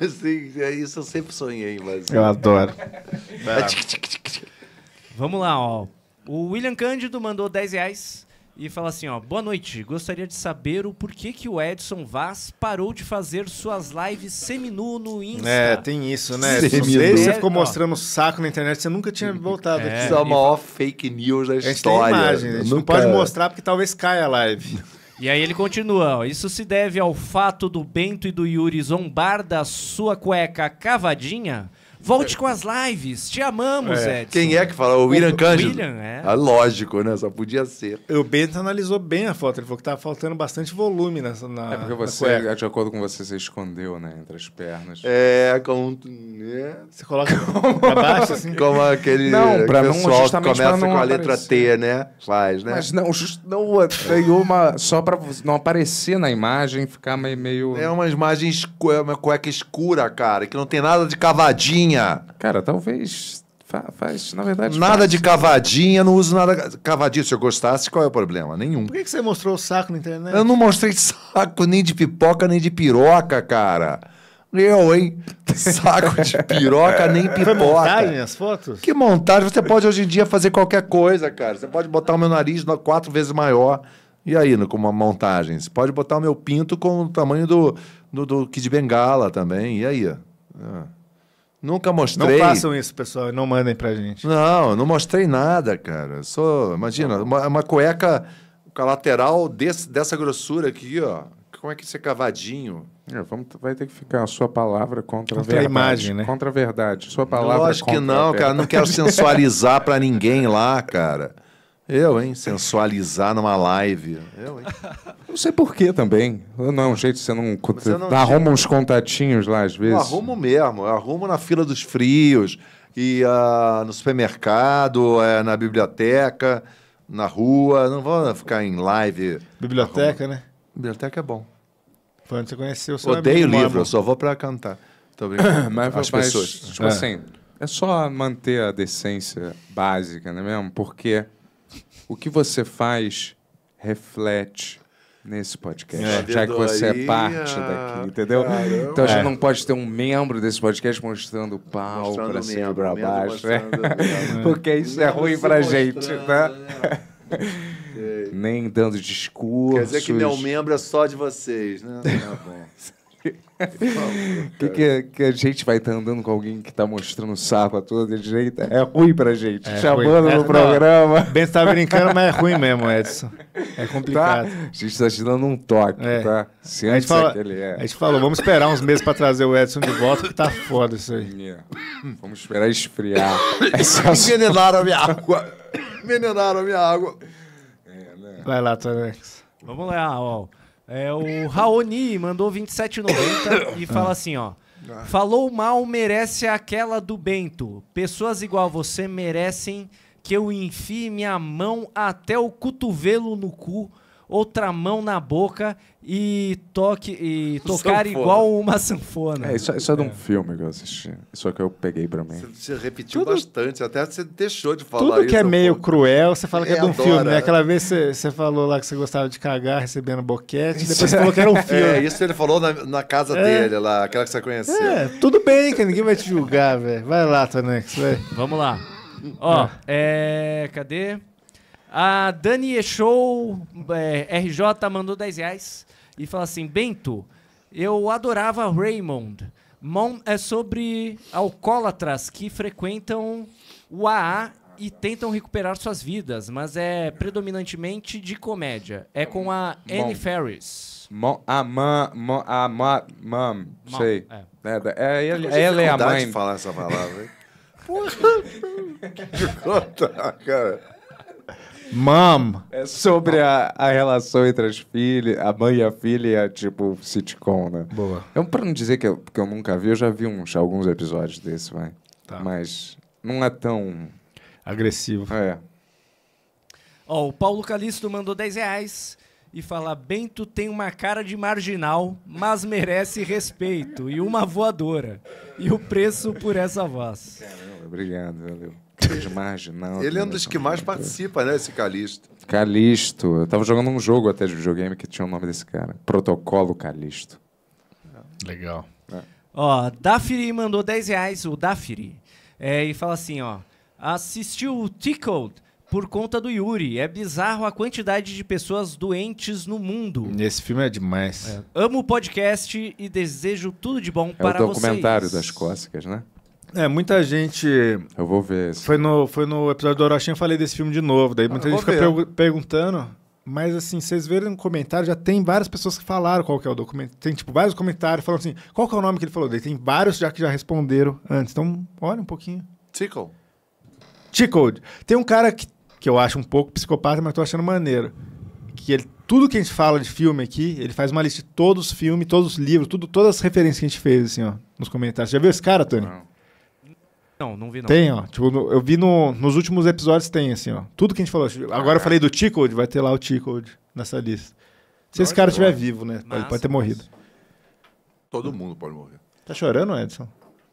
D: é isso eu sempre sonhei, mas. Eu adoro.
A: Vamos lá, ó. O William Cândido mandou 10 reais e fala assim, ó. Boa noite. Gostaria de saber o porquê que o Edson Vaz parou de fazer suas lives seminu no Insta. É, tem
D: isso, né? Seminu. Você é, ficou mostrando
B: ó. saco na internet, você nunca tinha é, voltado é, aqui. Isso é a maior
D: fake news da história. imagem,
B: a gente não pode é. mostrar
A: porque talvez caia a live. E aí ele continua, ó, isso se deve ao fato do Bento e do Yuri zombar da sua cueca cavadinha Volte com
B: as lives. Te amamos,
A: é. Edson.
D: Quem é que fala? O William Cândido? William, é. Ah, lógico, né? Só podia ser.
B: O Bento analisou bem a foto. Ele falou que estava tá faltando bastante volume nessa, na. É porque você, é
C: de acordo com você, você escondeu, né? Entre as pernas.
D: É, com. Né? Você coloca pra baixo, assim? Como aquele. Não, pra não, pessoal que começa não com a letra T, né? Faz, né? Mas
C: não, just, não tem
D: uma. Só pra não aparecer na imagem, ficar meio. É uma imagem escura, é uma cueca escura, cara, que não tem nada de cavadinha cavadinha. Cara, talvez. faz, na verdade. Nada faz. de cavadinha, não uso nada cavadinha. Se eu gostasse, qual é o problema? Nenhum. Por que, que você mostrou o saco na internet? Eu não mostrei saco nem de pipoca, nem de piroca, cara. Eu, hein? Saco de piroca, nem pipoca. Que montagem as fotos? Que montagem? Você pode hoje em dia fazer qualquer coisa, cara. Você pode botar o meu nariz quatro vezes maior. E aí, com uma montagem? Você pode botar o meu pinto com o tamanho do, do, do Kid Bengala também. E aí? Ah. Nunca mostrei. Não façam isso, pessoal, não mandem pra gente. Não, não mostrei nada, cara. Só, imagina, uma, uma, cueca com a lateral desse, dessa grossura aqui, ó. Como é que isso é cavadinho? É, vamos, vai ter que
C: ficar a sua palavra contra, contra a verdade. imagem, né? Contra a verdade. Sua palavra Lógico
D: que não, cara. Não quero sensualizar pra ninguém lá, cara. Eu, hein? Sensualizar numa live. Eu, hein? Não sei porquê também. Não é um jeito, você
C: não, você não arruma uns contatinhos lá às vezes. Eu arrumo
D: mesmo. Eu arrumo na fila dos frios, e uh, no supermercado, uh, na biblioteca, na rua. Não vou ficar em live. Biblioteca,
B: arrumo. né? Biblioteca é bom. Foi onde
D: você conheceu o seu Odeio livro, eu só vou para cantar. Tô mas, As mas, tipo pessoas. Tipo é. assim,
C: é só manter a decência básica, não é mesmo? Porque... O que você faz reflete nesse podcast, é. já que você é parte ah, daqui, entendeu? Caramba. Então a gente é. não pode ter um membro desse podcast mostrando o pau para cima e pra baixo, né? Porque isso é ruim pra gente, né? né? Nem dando discursos. Quer dizer que é meu
D: membro é só de vocês, né? Tá bom. que, que,
C: que, a gente vai estar tá andando com alguém que está mostrando o saco a toda direita? É ruim para gente. É Chamando ruim. É, no é, programa. Não, bem, você tá brincando, mas é
B: ruim mesmo, Edson. É complicado. Tá? A gente está te dando um toque, é. tá? Se antes a gente, fala, ele é. a gente falou, vamos esperar uns meses para trazer o Edson de volta, que tá foda isso aí. Yeah. É. Vamos esperar esfriar. Envenenaram a minha água.
D: Envenenaram a minha água.
B: É, né? Vai lá, Tonex.
A: Vamos lá, ó. É o Raoni mandou 27,90 e fala assim, ó. Falou mal merece aquela do Bento. Pessoas igual você merecem que eu enfie minha mão até o cotovelo no cu outra mão na boca e toque e tocar sanfona. igual uma sanfona. É, isso, é, isso é de um é.
C: filme que eu assisti. Isso é que eu peguei pra mim.
D: Você, você repetiu tudo, bastante, até você deixou de falar Tudo que é meio
B: ponto. cruel, você fala que é, é de um adora. filme, né? Aquela vez você, você falou lá que você gostava de cagar recebendo boquete, depois você falou que era um é, filme. É, isso
D: ele falou na, na casa é. dele lá, aquela que você conheceu. É,
B: tudo bem, que ninguém vai te julgar, velho. Vai lá, Tonex,
D: Vamos lá. Ó, é. cadê? A
A: Dani Echou é, RJ mandou 10 reais e fala assim: Bento, eu adorava Raymond. Mon é sobre alcoólatras que frequentam o AA e tentam recuperar suas vidas, mas é predominantemente de comédia. É com a Anne Ferris.
C: Mo, a mam, mo, a ma, mam, sei. É.
A: É, é, é, ela é a mãe.
C: falar essa palavra. Porra.
B: cara. Mom!
C: É sobre a, a relação entre as filhas, a mãe e a filha e a, tipo, sitcom, né? Boa. Eu, pra não dizer que eu, que eu nunca vi, eu já vi uns, alguns episódios desse, vai. Tá. Mas não é tão... Agressivo. É.
A: Ó, o Paulo Calixto mandou 10 reais e fala: Bento tem uma cara de marginal, mas merece respeito e uma voadora. E o preço por essa voz.
C: Caramba, obrigado,
D: valeu marginal. Ele é um dos que mais participa, né, esse Calisto?
C: Calisto. Eu tava jogando um jogo até de videogame que tinha o nome desse cara. Protocolo Calisto.
A: Legal. É. Ó, Dafiri mandou 10 reais, o Dafiri. É, e fala assim, ó. Assistiu o Tickled por conta do Yuri. É bizarro a quantidade de pessoas doentes no mundo. Esse filme é demais. É. Amo o podcast e desejo tudo de bom é para vocês. É o documentário vocês.
C: das cócegas, né?
B: É, muita gente. Eu vou ver. Esse. Foi no, foi no episódio do Orochinha, eu falei desse filme de novo. Daí muita ah, gente fica perguntando. Mas assim, vocês viram no comentário, já tem várias pessoas que falaram qual que é o documento. Tem, tipo, vários comentários falando assim, qual que é o nome que ele falou? Daí tem vários já que já responderam antes. Então, olha um pouquinho. Tickle. Tickle. Tem um cara que, que eu acho um pouco psicopata, mas tô achando maneiro. Que ele tudo que a gente fala de filme aqui, ele faz uma lista de todos os filmes, todos os livros, tudo, todas as referências que a gente fez, assim, ó, nos comentários. Já viu esse cara, Tony? Não.
A: Não, não vi não. Tem, ó.
B: Tipo, no, eu vi no, nos últimos episódios tem, assim, ó. Tudo que a gente falou. Agora eu falei do T-Code, vai ter lá o T-Code nessa lista. Se esse cara estiver vivo, né? Massa, pode, ter morrido.
D: Todo mundo pode morrer. Tá
B: chorando, Edson?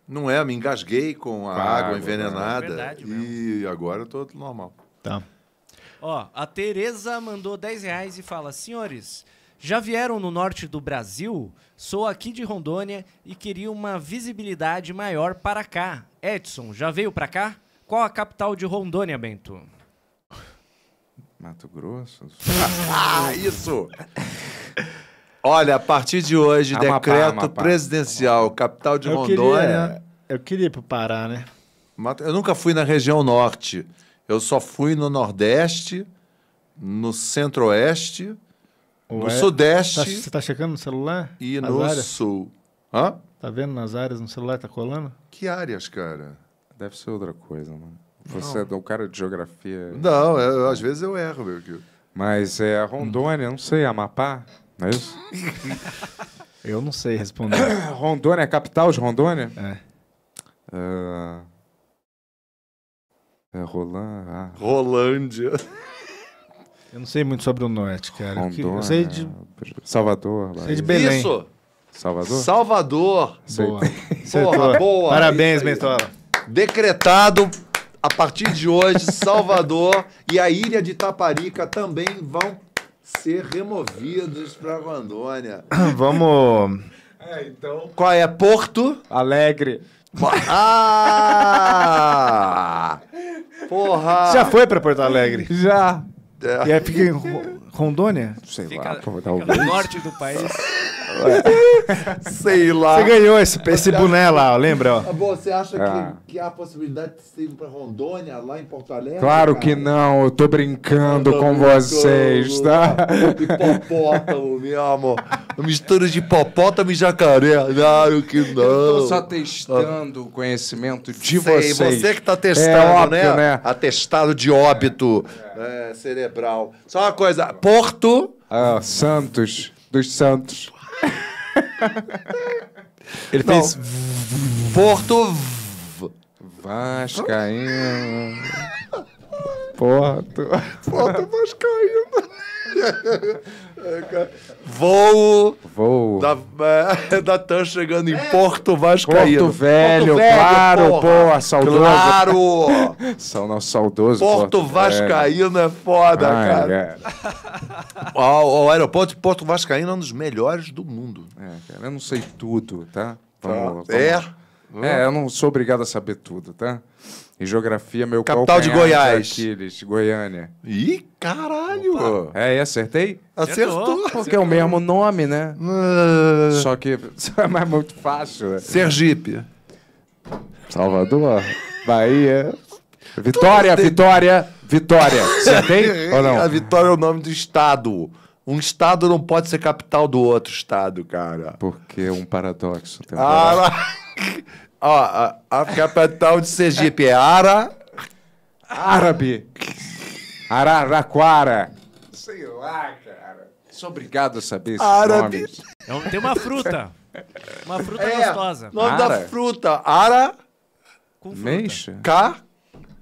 D: Não é, me engasguei com a ah, água envenenada. É e agora eu tô normal. Tá.
A: Ó, a Tereza mandou 10 reais e fala: senhores. Já vieram no norte do Brasil? Sou aqui de Rondônia e queria uma visibilidade maior para cá. Edson, já veio para cá? Qual a capital de Rondônia, Bento? Mato
D: Grosso? ah, isso! Olha, a partir de hoje, Amapá, decreto Amapá. presidencial, capital de eu Rondônia. Queria, eu queria ir para o Pará, né? Eu nunca fui na região norte. Eu só fui no Nordeste, no Centro-Oeste no é... Sudeste. Tá,
B: você tá checando no celular? E no áreas? Sul. Hã? Tá vendo nas áreas no celular, tá colando?
F: Que
D: áreas, cara?
C: Deve ser outra coisa, mano. Você não. é um cara de geografia. Não,
D: é, às vezes eu erro, meu
C: Mas é a Rondônia, não sei, é Amapá, não é
D: isso?
C: eu não sei responder. Rondônia é capital de Rondônia? É. Uh... É Roland... Ah. Rolândia.
B: Eu não sei muito sobre o norte, cara. Rondônia, eu sei de. Salvador. Sei de Belém. Isso! Salvador?
D: Salvador!
B: Boa. Porra, boa. Parabéns, Bentola.
D: Decretado a partir de hoje, Salvador e a ilha de Taparica também vão ser removidos para Rondônia.
B: Vamos.
D: É, então. Qual é? Porto? Alegre. Ah!
A: Porra! Já foi
D: para Porto Alegre? Já.
B: É. E aí fica em Rondônia? Sei Fica, lá, fica no norte do país. Sei lá. Você ganhou esse, esse boné lá, lembra? ó? Ah,
D: bom, você acha Ah. que, que há a possibilidade de você ir para Rondônia, lá em Porto Alegre? Claro que não, eu tô
C: brincando com vocês, tá?
D: Hipopótamo, meu amor. mistura de hipopótamo e jacaré. Claro que não. Eu tô só testando
C: o conhecimento de Sei, vocês. Você é que tá testando, É né? óbvio, né?
D: Atestado de óbito. É, cerebral. Só uma coisa, Porto.
C: Ah, Santos. Dos Santos. Ele Não. fez. Porto. Vascaíno. Porto. Porto
D: Vascaíno.
C: Voo, Voo. Da,
D: é, da TAM chegando em é. Porto Vascaíno. Porto Velho, Porto Velho claro, porra. pô, saudoso. Claro!
C: São nossos saudoso. Porto, Porto Vascaíno
D: é foda, ah, é, cara. O, é. o, aeroporto de Porto Vascaíno é um dos melhores do mundo. É,
C: cara, eu não sei tudo, tá? Vamos, tá. Vamos. É? É, eu não sou obrigado a saber tudo, tá? Em geografia, meu Capital de é Goiás. De Aquiles, Goiânia. Ih,
D: caralho!
C: Opa. É, e acertei? Acertou. Acertou. Porque é o mesmo nome, né?
D: Ah. Só que
C: é muito fácil. Né?
D: Sergipe. Salvador. Bahia. Vitória, Vitória, Vitória. Acertei ou não? A Vitória é o nome do estado. Um estado não pode ser capital do outro estado, cara. Porque é um paradoxo. Ah, Ó, a, a capital de Sergipe é Ara... Árabe. Araraquara.
C: Sei lá, cara. Sou obrigado a saber esses Árabe. nomes. É um- tem uma fruta. Uma
A: fruta É. gostosa. Nome Ara?
C: da fruta, Ara... Com fruta. Meixa? K...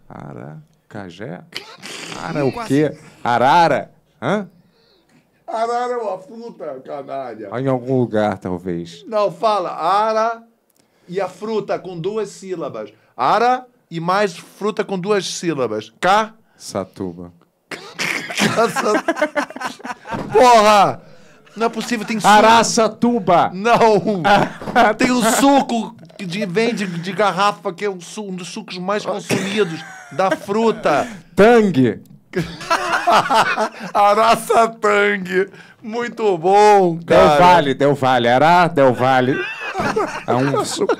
C: Ara... Cajé? Ara o quê? Arara? Hã?
D: Arara é uma fruta, canalha.
C: Em algum lugar,
D: talvez. Não, fala, Ara... E a fruta com duas sílabas. Ara e mais fruta com duas sílabas. K. Satuba. Porra! Não é possível, tem suco.
C: Araçatuba!
D: Não! Ah. tem um suco que de, de garrafa, que é um, su, um dos sucos mais consumidos da fruta. ara satang Muito bom, cara. Del Vale,
C: Del Vale, Ará,
D: Del Vale. É um... Caramba,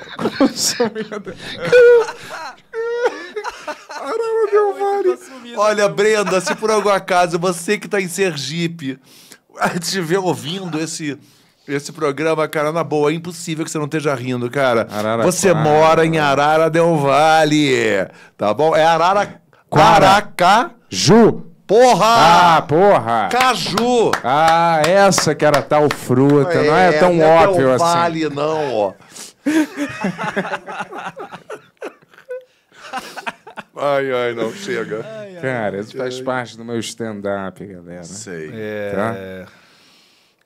D: meu vale. É Olha, Brenda, se por algum acaso você que tá em Sergipe estiver ouvindo esse... Esse programa, cara, na boa, é impossível que você não esteja rindo, cara. Araraquara. Você mora em Arara Del Vale, tá bom? É Arara... Araraca... Ju. Porra! Ah,
C: porra!
D: Caju!
C: Ah, essa que era tal fruta, é, é não é tão é óbvio assim. Não vale,
D: não, ó. Ai, ai, não, chega. Ai, ai,
C: cara, isso faz ai. parte do meu stand-up,
D: galera. Sei. Tá? É.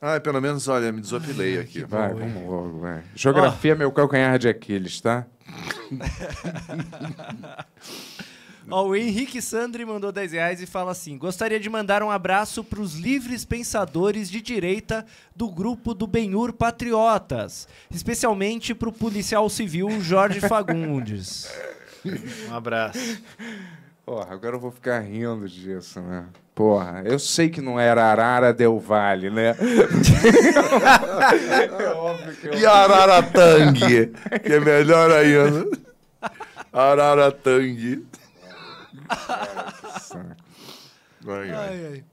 D: Tá? pelo menos, olha, me desopilei aqui. Vai, vamos logo, vai. Geografia
C: oh. meu calcanhar de Aquiles, tá?
A: Ó, o Henrique Sandri mandou 10 reais e fala assim: gostaria de mandar um abraço para os livres pensadores de direita do grupo do Benhur Patriotas, especialmente para o policial civil Jorge Fagundes.
C: um abraço. Porra, agora eu vou ficar rindo disso, né? Porra, eu sei que não era Arara Del Vale, né?
F: é
D: óbvio que E Araratangue, que é melhor ainda. Araratangue. Ai, ai.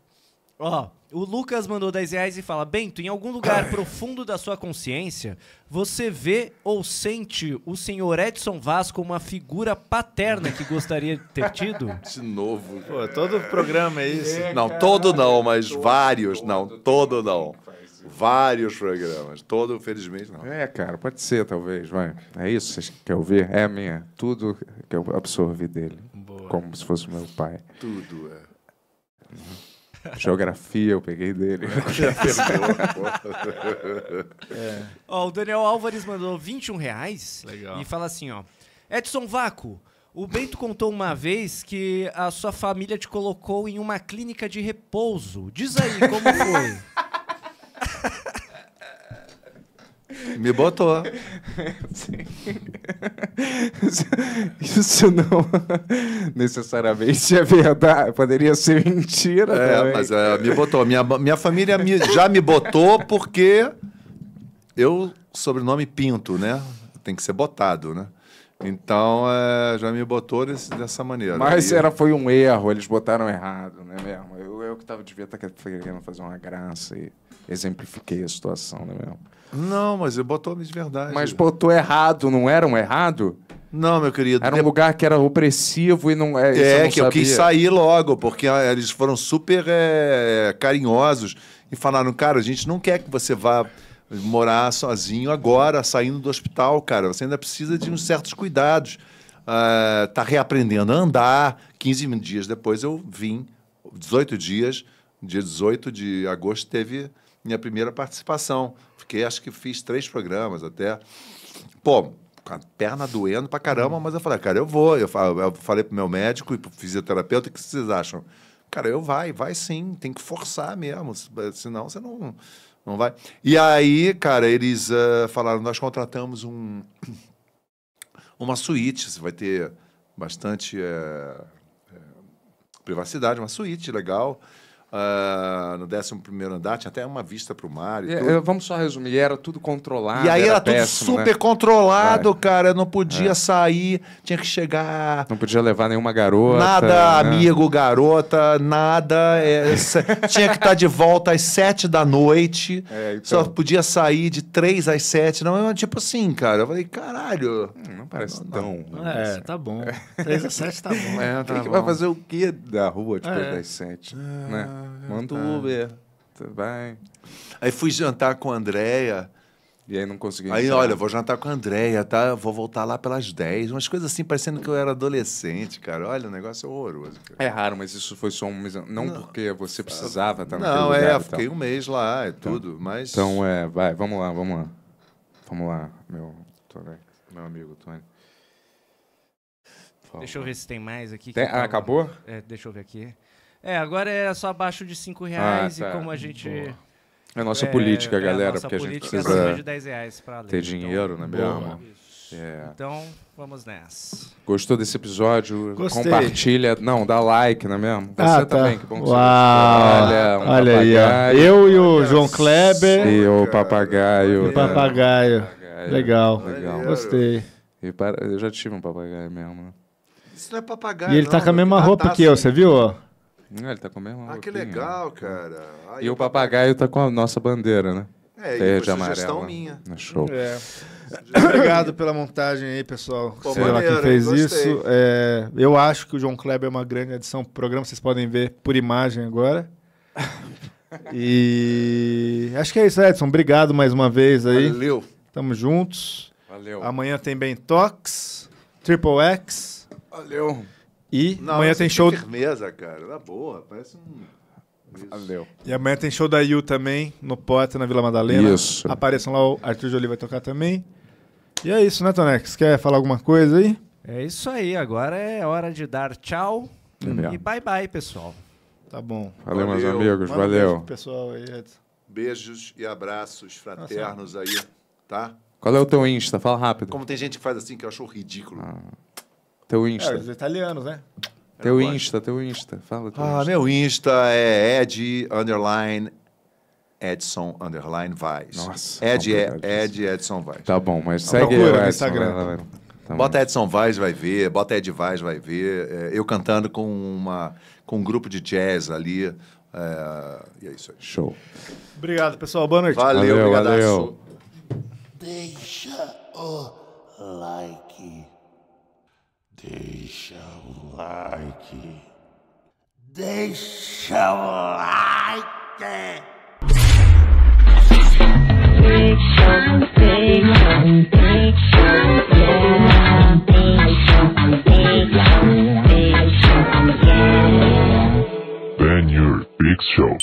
A: Ó, o Lucas mandou 10 reais e fala: Bento, em algum lugar profundo da sua consciência, você vê ou sente o senhor Edson Vasco uma figura paterna que gostaria de ter tido?
D: De novo.
B: Pô, todo programa é, é isso. É,
D: não, todo não, mas todo, vários. Todo, não, todo, não. Vários programas. Todo, felizmente, não.
C: É, cara, pode ser, talvez. Vai. É isso que ouvir? É minha. Tudo que eu absorvi dele como se fosse meu pai. Tudo é. Uhum. Geografia eu peguei dele. é.
A: Ó, o Daniel Álvares mandou 21 reais Legal. e fala assim, ó. Edson Vaco, o Bento contou uma vez que a sua família te colocou em uma clínica de repouso. Diz aí, como foi?
D: Me botou. Sim. Isso não necessariamente
C: é verdade. Poderia ser mentira. É, também. mas
D: é, me botou. Minha, minha família me, já me botou porque eu, sobrenome Pinto, né? Tem que ser botado, né? Então, é, já me botou desse, dessa maneira. Mas e... era,
C: foi um erro, eles botaram errado,
D: né mesmo? Eu,
C: eu que tava, devia estar querendo fazer uma graça e exemplifiquei a situação, né mesmo?
D: Não, mas ele botou de Verdade. Mas
C: botou errado, não era um errado? Não, meu querido. Era um lugar que era opressivo e não é. É, eu não que sabia. eu quis sair
D: logo, porque ah, eles foram super é, carinhosos e falaram: cara, a gente não quer que você vá morar sozinho agora, saindo do hospital, cara. Você ainda precisa de uns certos cuidados. Uh, tá reaprendendo a andar. 15 dias depois eu vim, 18 dias, dia 18 de agosto teve minha primeira participação. Fiquei, acho que fiz três programas até. Pô, com a perna doendo pra caramba, mas eu falei, ah, cara, eu vou. Eu falei pro meu médico e pro fisioterapeuta, o que vocês acham? Cara, eu vai, vai sim, tem que forçar mesmo, eh, senão você não, não vai. E aí, cara, eles uh, falaram, nós contratamos um, uma suíte, você vai ter bastante... Eh, privacidade, uma suíte legal. Uh, no 11 andar, tinha até uma vista para o mar. É, vamos só resumir: era tudo controlado. E aí era, era tudo péssimo, né? super né? controlado, é. cara. Eu não podia é. sair, tinha que chegar.
C: Não podia levar nenhuma garota. Nada, né? amigo,
D: garota, nada. É, tinha que estar tá de volta às 7 da noite. É, então... Só podia sair de 3 às 7. Não, eu, tipo assim, cara. Eu falei, caralho parece não, tão. Não, não é, tá bom.
F: 3 às 7 tá bom. É, tá, é, tá Quem bom. vai
D: fazer o quê da rua depois é. das 7? Ah, né? Manda tá. o Uber. Tá bem. Aí fui jantar com a Andrea. E aí não consegui. Aí, olha, vou jantar com a Andrea, tá? Vou voltar lá pelas 10. Umas coisas assim, parecendo que eu era adolescente, cara. Olha, o negócio é horroroso. Cara. É raro, mas isso foi só um mês. Não, não, porque você precisava tá estar Não, é, lugar, fiquei um mês lá, é então, tudo, mas.
C: Então, é, vai, vamos lá, vamos lá. Vamos lá, meu. Tô, né? meu amigo Tony.
A: Deixa eu ver se tem mais aqui. Tem, ah, tá- acabou? É, deixa eu ver aqui. É, agora é só abaixo de 5 ah, reais ah, tá. e como a gente. Boa. É a nossa é, política, é, é galera, nossa porque a gente precisa de 10 reais pra ler, ter então. dinheiro, então, né, mesmo? É. Então, vamos nessa.
C: Gostou desse episódio? Gostei. Compartilha. Não, dá like, não é mesmo? Você ah, tá. também,
F: que bom que Uau. você
C: Olha, um Olha aí, ó. Eu e o João Kleber. E o papagaio. E o né? papagaio. papagaio papagaio. É, legal. Legal. Gostei. E para... Eu já tive um papagaio mesmo, né?
D: Isso não é papagaio. E ele tá não, tá com a mesma tá roupa tá que eu, assim.
C: você viu? Não, ele tá com a mesma ah,
D: que legal, cara.
C: Aí e o papagaio tá com a nossa bandeira, né? É, Verde, a sugestão né? minha.
D: É,
B: show. É. Obrigado pela montagem aí, pessoal. Pô, Sei maneiro, lá quem fez isso. É, eu acho que o João Kleber é uma grande adição pro programa, vocês podem ver por imagem agora. E acho que é isso, Edson. Obrigado mais uma vez aí. Valeu. Tamo juntos. Valeu. Amanhã tem Bentox, Triple X. Valeu. E Não, amanhã tem show. Tem
D: firmeza, cara. Na boa, parece um. Isso. Valeu.
B: E amanhã tem show da Yu também, no Poeta, na Vila Madalena. Isso. Apareçam lá, o Arthur Jolie vai tocar também. E é isso, né, Tonex? Quer falar alguma coisa aí? É isso aí. Agora
A: é hora de dar tchau. Hum. E bye bye, pessoal. Tá bom. Valeu, valeu. meus
C: amigos. valeu. beijo
D: pessoal Beijos e abraços fraternos Nossa. aí tá?
C: Qual é o teu Insta? Fala rápido. Como
D: tem gente que faz assim, que eu acho ridículo. Ah, teu Insta. É, os italianos, né?
C: teu Insta, teu Insta. Fala teu
D: Ah, Insta. meu Insta é ed, underline, Edson Underline Vaz. Nossa. Ed, é, Ed Edson Vaz.
C: Tá bom, mas segue procura, o Instagram.
D: Tá bota Edson Vaz, vai ver. Bota Ed Vaz, vai ver. É, eu cantando com, uma, com um grupo de jazz ali. É, e é isso aí. Show.
B: Obrigado, pessoal. Boa noite. Valeu, valeu. Deixa o like.
F: Deixa o like. Deixa o like. Deixa, deixa, deixa, yeah.
E: Deixa, big show.